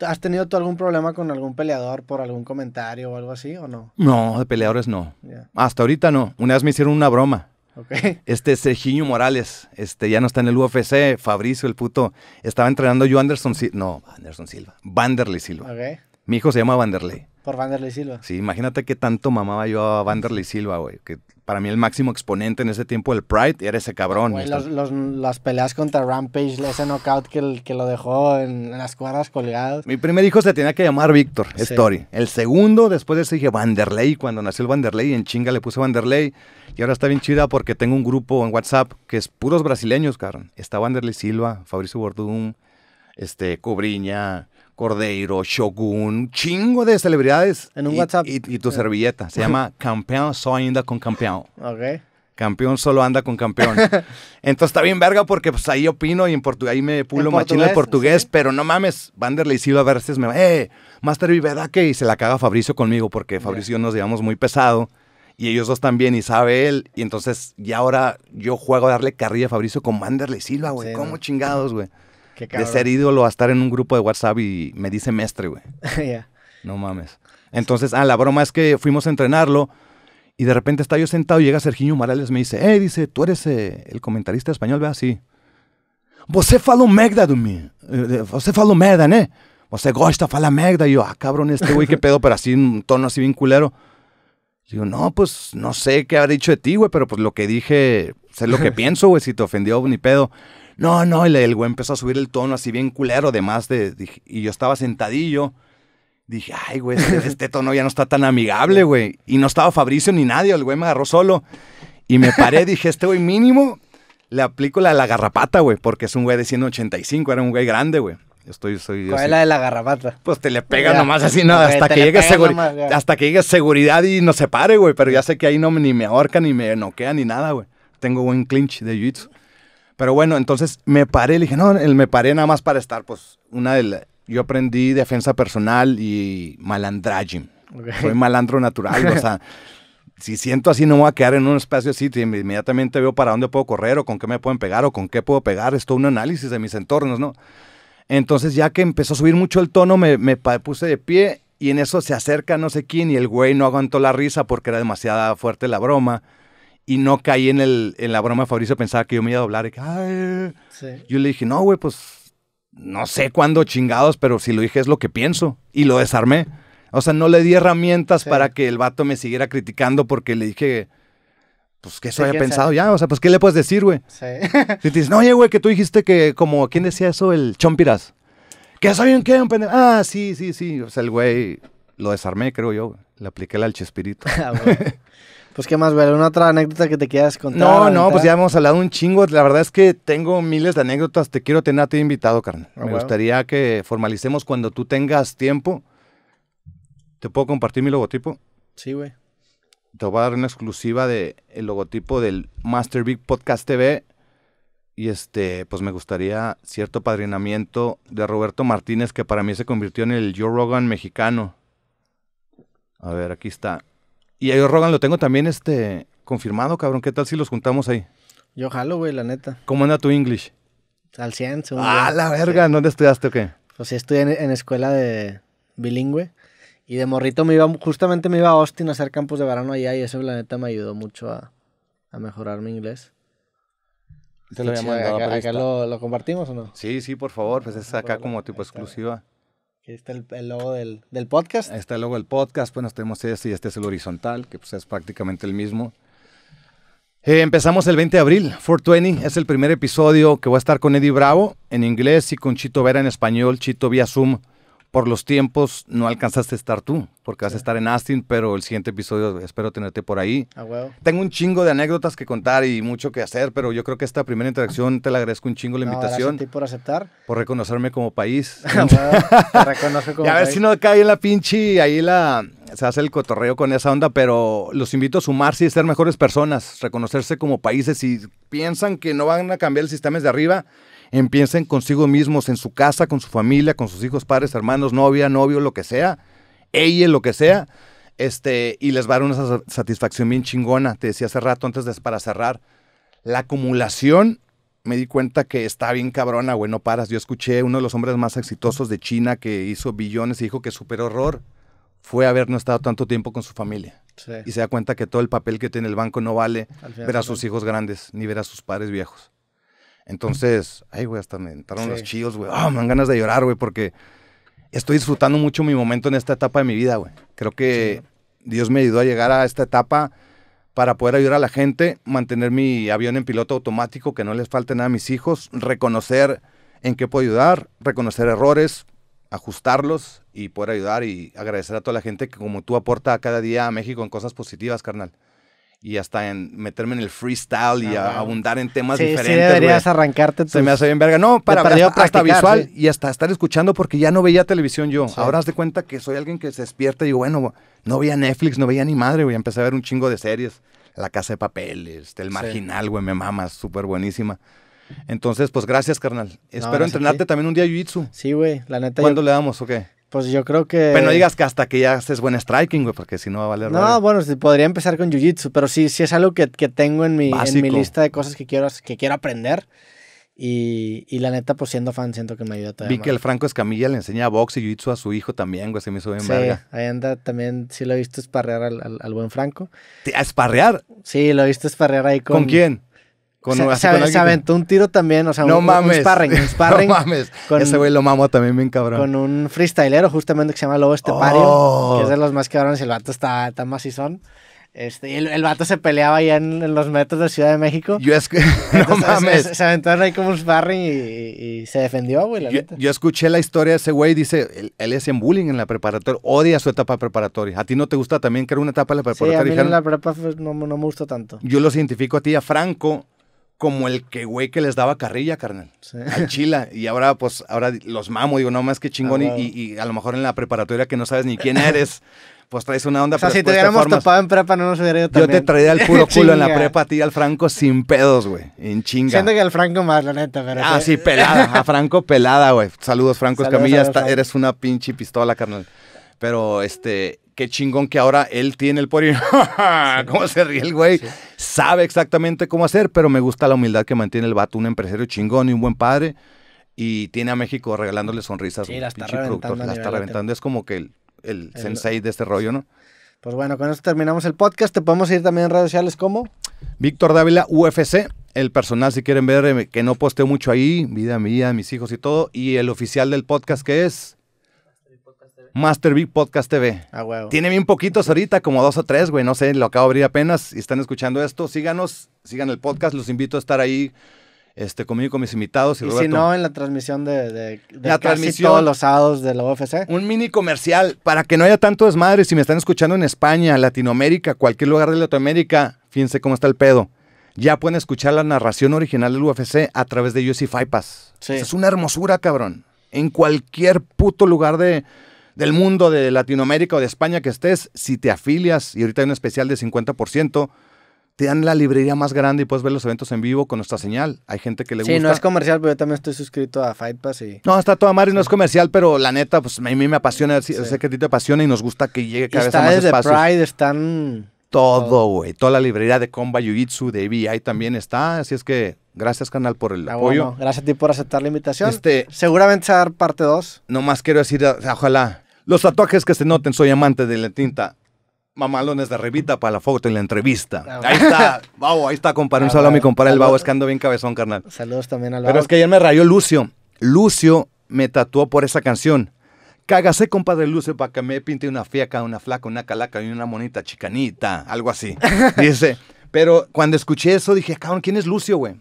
¿Has tenido tú algún problema con algún peleador por algún comentario o algo así o no? No, de peleadores no. Hasta ahorita no. Una vez me hicieron una broma. Okay. Este Sejinho Morales, este ya no está en el UFC, Fabricio el puto, estaba entrenando yo Anderson Silva, no, Anderson Silva, Vanderlei Silva. Mi hijo se llama Vanderlei. Por Vanderlei Silva. Sí, imagínate qué tanto mamaba yo a Vanderley Silva, güey. Que para mí el máximo exponente en ese tiempo del Pride era ese cabrón. Güey, las peleas contra Rampage, ese knockout que, lo dejó en, las cuerdas colgadas. Mi primer hijo se tenía que llamar Víctor, Story. El segundo, después de eso dije Vanderlei, cuando nació el Vanderlei, en chinga le puse Vanderlei. Y ahora está bien chida porque tengo un grupo en WhatsApp que es puros brasileños, cabrón. Está Vanderley Silva, Fabricio Bordum, este, Cobriña, Cordeiro, Shogun, chingo de celebridades. En un WhatsApp. Y, tu servilleta. Se llama Campeón Solo Anda con Campeón. Ok. Campeón solo anda con campeón. Entonces está bien verga porque pues ahí opino y en ahí me pulo machino el portugués, pero no mames, Vanderlei Silva a veces me va, eh, Master ¿verdad que? Y se la caga Fabricio conmigo porque Fabricio y nos llevamos muy pesado y ellos dos también, y sabe él. Y entonces, ya ahora yo juego a darle carrilla a Fabricio con Vanderlei Silva, güey. ¿Cómo chingados, güey? de ser ídolo a estar en un grupo de WhatsApp y me dice mestre, güey. No mames. Entonces, ah, la broma es que fuimos a entrenarlo y de repente está yo sentado y llega Serginho Morales me dice, hey, dice, tú eres eh, el comentarista español, ve Sí. Você falo merda eh, de mí. Você falou merda, né? Você gosta, fala merda. Y yo, ah, cabrón, este güey, qué pedo, pero así, un tono así bien culero. Digo, no, pues no sé qué habrá dicho de ti, güey, pero pues lo que dije, sé lo que pienso, güey, si te ofendió, ni pedo no, no, el, güey empezó a subir el tono así bien culero, además de, y yo estaba sentadillo. Dije, ay, güey, este, este, tono ya no está tan amigable, güey. Y no estaba Fabricio ni nadie, el güey me agarró solo. Y me paré, dije, este güey mínimo le aplico la de la garrapata, güey, porque es un güey de 185, era un güey grande, güey. Estoy, soy, ¿Cuál es la de la garrapata? Pues te le pega nomás así, hasta que, llegue seguridad y no se pare, güey. Pero ya sé que ahí no, ni me ahorca, ni me noquea, ni nada, güey. Tengo buen clinch de jiu-jitsu. Pero bueno, entonces me paré, le dije, no, me paré nada más para estar, pues, una de yo aprendí defensa personal y malandraging. Soy malandro natural, o sea, si siento así no me voy a quedar en un espacio así, inmediatamente veo para dónde puedo correr o con qué me pueden pegar o con qué puedo pegar, es todo un análisis de mis entornos, ¿no? Entonces ya que empezó a subir mucho el tono, me, puse de pie y en eso se acerca no sé quién y el güey no aguantó la risa porque era demasiada fuerte la broma y no caí en, el, en la broma de Fabricio, pensaba que yo me iba a doblar. Y Yo le dije, no, güey, pues no sé cuándo chingados, pero si lo dije es lo que pienso. Y lo desarmé. O sea, no le di herramientas para que el vato me siguiera criticando porque le dije, pues que eso había pensado ya. O sea, pues ¿qué le puedes decir, güey? Sí. Si te no oye, güey, que tú dijiste que como, ¿quién decía eso? El Chompiras. Que soy un qué, Ah, sí, sí, sí. O sea, el güey lo desarmé, creo yo. Le apliqué el al chespirito. ah, Pues qué más, güey, ¿una otra anécdota que te quieras contar? No, no, pues ya hemos hablado un chingo. La verdad es que tengo miles de anécdotas. Te quiero tener a ti invitado, carnal. Ah, me gustaría que formalicemos cuando tú tengas tiempo. ¿Te puedo compartir mi logotipo? Sí, güey. Te voy a dar una exclusiva de logotipo del Master Big Podcast TV. Y este, pues me gustaría cierto padrinamiento de Roberto Martínez, que para mí se convirtió en el Joe Rogan mexicano. A ver, aquí está. Y yo, Rogan, lo tengo también este, confirmado, cabrón. ¿Qué tal si los juntamos ahí? Yo jalo, güey, la neta. ¿Cómo anda tu English? Al 100, Ah, la verga. ¿Dónde estudiaste o qué? Pues sí, estudié en, escuela de bilingüe. Y de morrito me iba, justamente me iba a Austin a hacer campos de verano allá. Y eso, la neta, me ayudó mucho a, mejorar mi inglés. ¿Te lo acá, acá lo, lo, compartimos o no? Sí, sí, por favor. Pues es acá como tipo exclusiva está el, logo del, podcast. Ahí está el logo del podcast. Bueno, tenemos este y este es el horizontal, que pues, es prácticamente el mismo. Eh, empezamos el 20 de abril, 420. Es el primer episodio que voy a estar con Eddie Bravo en inglés y con Chito Vera en español. Chito vía Zoom por los tiempos no alcanzaste a estar tú, porque vas a estar en Astin, pero el siguiente episodio espero tenerte por ahí. Tengo un chingo de anécdotas que contar y mucho que hacer, pero yo creo que esta primera interacción te la agradezco un chingo la invitación. a ti por aceptar. Por reconocerme como país. a ver si no cae en la pinche, ahí la, se hace el cotorreo con esa onda, pero los invito a sumarse y ser mejores personas, reconocerse como países. Si piensan que no van a cambiar el sistema desde arriba, empiecen consigo mismos, en su casa, con su familia, con sus hijos, padres, hermanos, novia, novio, lo que sea, ella, lo que sea, este, y les va a dar una satisfacción bien chingona. Te decía hace rato, antes de para cerrar, la acumulación me di cuenta que está bien cabrona, güey, no paras. Yo escuché uno de los hombres más exitosos de China que hizo billones y dijo que su horror fue haber no estado tanto tiempo con su familia. Y se da cuenta que todo el papel que tiene el banco no vale ver a sus hijos grandes ni ver a sus padres viejos. Entonces, ay, güey, hasta me entraron los chillos, güey. Ah, me dan ganas de llorar, güey, porque estoy disfrutando mucho mi momento en esta etapa de mi vida, güey. Creo que Dios me ayudó a llegar a esta etapa para poder ayudar a la gente, mantener mi avión en piloto automático, que no les falte nada a mis hijos, reconocer en qué puedo ayudar, reconocer errores, ajustarlos y poder ayudar y agradecer a toda la gente que como tú aporta cada día a México en cosas positivas, carnal y hasta en meterme en el freestyle y ah, abundar en temas diferentes. Sí, deberías arrancarte. Se me hace bien verga. No, para hasta, hasta, visual y hasta estar escuchando porque ya no veía televisión yo. Ahora haz de cuenta que soy alguien que se despierta y digo, bueno, no veía Netflix, no veía ni madre, güey. Empecé a ver un chingo de series. La Casa de Papeles, El Marginal, güey, me mamas, súper buenísima. Entonces, pues gracias, carnal. Espero entrenarte también un día Jiu-Jitsu. Sí, güey, la neta. ¿Cuándo le damos o pues yo creo que. Pero no digas que hasta que ya haces buen striking, güey, porque si no va a valer. nada. No, bueno, podría empezar con jiu-jitsu, pero sí, sí es algo que, que tengo en mi, en mi, lista de cosas que quiero, que quiero aprender. Y, y, la neta, pues siendo fan, siento que me ayuda todavía. Vi que el Franco Escamilla le enseña box y jiu-jitsu a su hijo también, güey, se me hizo bien sí, ahí anda también, sí lo he visto esparrear al, al, al buen Franco. ¿A esparrear? Sí, lo he visto esparrear ahí con. ¿Con quién? o sea, se, aventó un tiro también, o sea, un, mames. un, sparring. Un sparring no mames. Ese güey lo mamo también bien cabrón. Con un freestylero justamente que se llama Lobo Estepario, oh. que es de oh. los más cabrones y el vato está, tan macizón. Este, y el, el, vato se peleaba allá en, los metros de Ciudad de México. No mames. Se, aventó aventaron ahí como un sparring y, se defendió, güey. La yo, yo, escuché la historia de ese güey. Dice: él, es en bullying en la preparatoria. Odia su etapa preparatoria. A ti no te gusta también que era una etapa de la preparatoria. Sí, a mí en la prepa pues, no, me gustó tanto. Yo los identifico a ti a Franco como el que güey que les daba carrilla, carnal. Sí. chila. Y ahora, pues, ahora los mamo, digo, no más que chingón. Ah, y, a lo mejor en la preparatoria que no sabes ni quién eres, pues traes una onda. O sea, si te pues, hubiéramos topado en prepa, no nos hubiera ido Yo te traía el puro culo en la prepa a ti al Franco sin pedos, güey. En chinga. Siento que al Franco más, la neta, pero. Ah, sí, pelada. A Franco pelada, güey. Saludos, Franco que a está, eres una pinche pistola, carnal. Pero este, qué chingón que ahora él tiene el poder. ¿Cómo se ríe el güey? sabe exactamente cómo hacer, pero me gusta la humildad que mantiene el vato, un empresario chingón y un buen padre. Y tiene a México regalándole sonrisas. Sí, la está reventando. La está reventando. Es como que el, el, sensei de este rollo, ¿no? Pues bueno, con eso terminamos el podcast. Te podemos seguir también en redes sociales como Víctor Dávila UFC. El personal, si quieren ver, eh, que no posteo mucho ahí, vida mía, mis hijos y todo. Y el oficial del podcast que es Master Big Podcast TV. Ah, Tiene bien poquitos ahorita, como dos o tres, güey, no sé, lo acabo de abrir apenas y están escuchando esto. Síganos, sigan el podcast, los invito a estar ahí este, conmigo con mis invitados. Y, si no, en la transmisión de, la transmisión, todos los sábados de la UFC. Un mini comercial para que no haya tanto desmadre. Si me están escuchando en España, Latinoamérica, cualquier lugar de Latinoamérica, fíjense cómo está el pedo. Ya pueden escuchar la narración original del UFC a través de UFC Fight Pass. es una hermosura, cabrón. En cualquier puto lugar de, del mundo, de Latinoamérica o de España que estés, si te afilias, y ahorita hay un especial de 50%, te dan la librería más grande y puedes ver los eventos en vivo con nuestra señal. Hay gente que le gusta. Sí, no es comercial, pero yo también estoy suscrito a Fight Pass y... No, está toda madre, y no es comercial, pero la neta, pues a mí me apasiona, sé que a ti te apasiona y nos gusta que llegue cada vez a más desde Pride, están... Todo, güey. Toda la librería de Comba Jiu-Jitsu, de ahí también está. Así es que gracias, canal, por el apoyo. Bueno, gracias a ti por aceptar la invitación. Este, Seguramente se a dar parte 2. Nomás quiero decir, ah, ojalá los tatuajes que se noten, soy amante de la tinta. Mamalones de revita para la foto y la entrevista. Ah, ahí está, Bau, ahí está, compadre. Un saludo a mi compadre el Bau, es bien cabezón, carnal. Saludos también al Babo. Pero es que ayer me rayó Lucio. Lucio me tatuó por esa canción. Cágase, compadre Lucio, para que me pinte una fiaca, una flaca, una calaca y una monita chicanita, algo así. Dice, pero cuando escuché eso dije, cabrón, ¿quién es Lucio, güey?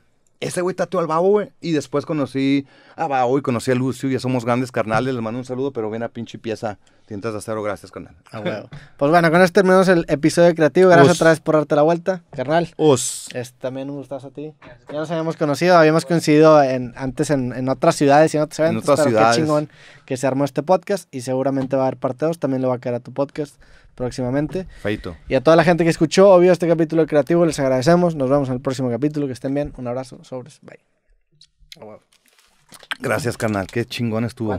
Ese güey tatuó al Babo, güey. Y después conocí a Babo y conocí a Lucio. Ya somos grandes carnales. Les mando un saludo, pero ven a pinche pieza. Tientas de acero, gracias, carnal. Ah, pues bueno, con esto terminamos el episodio creativo. Gracias otra vez por darte la vuelta, carnal. os Es, también un gustazo a ti. Ya nos habíamos conocido, habíamos coincidido en, antes en, otras ciudades y no otros eventos. Qué chingón que se armó este podcast y seguramente va a haber parte 2. También lo va a quedar a tu podcast próximamente. Feito. Y a toda la gente que escuchó o vio este capítulo creativo, les agradecemos. Nos vemos en el próximo capítulo. Que estén bien. Un abrazo. Sobres. Bye. Gracias, canal. Qué chingón estuvo.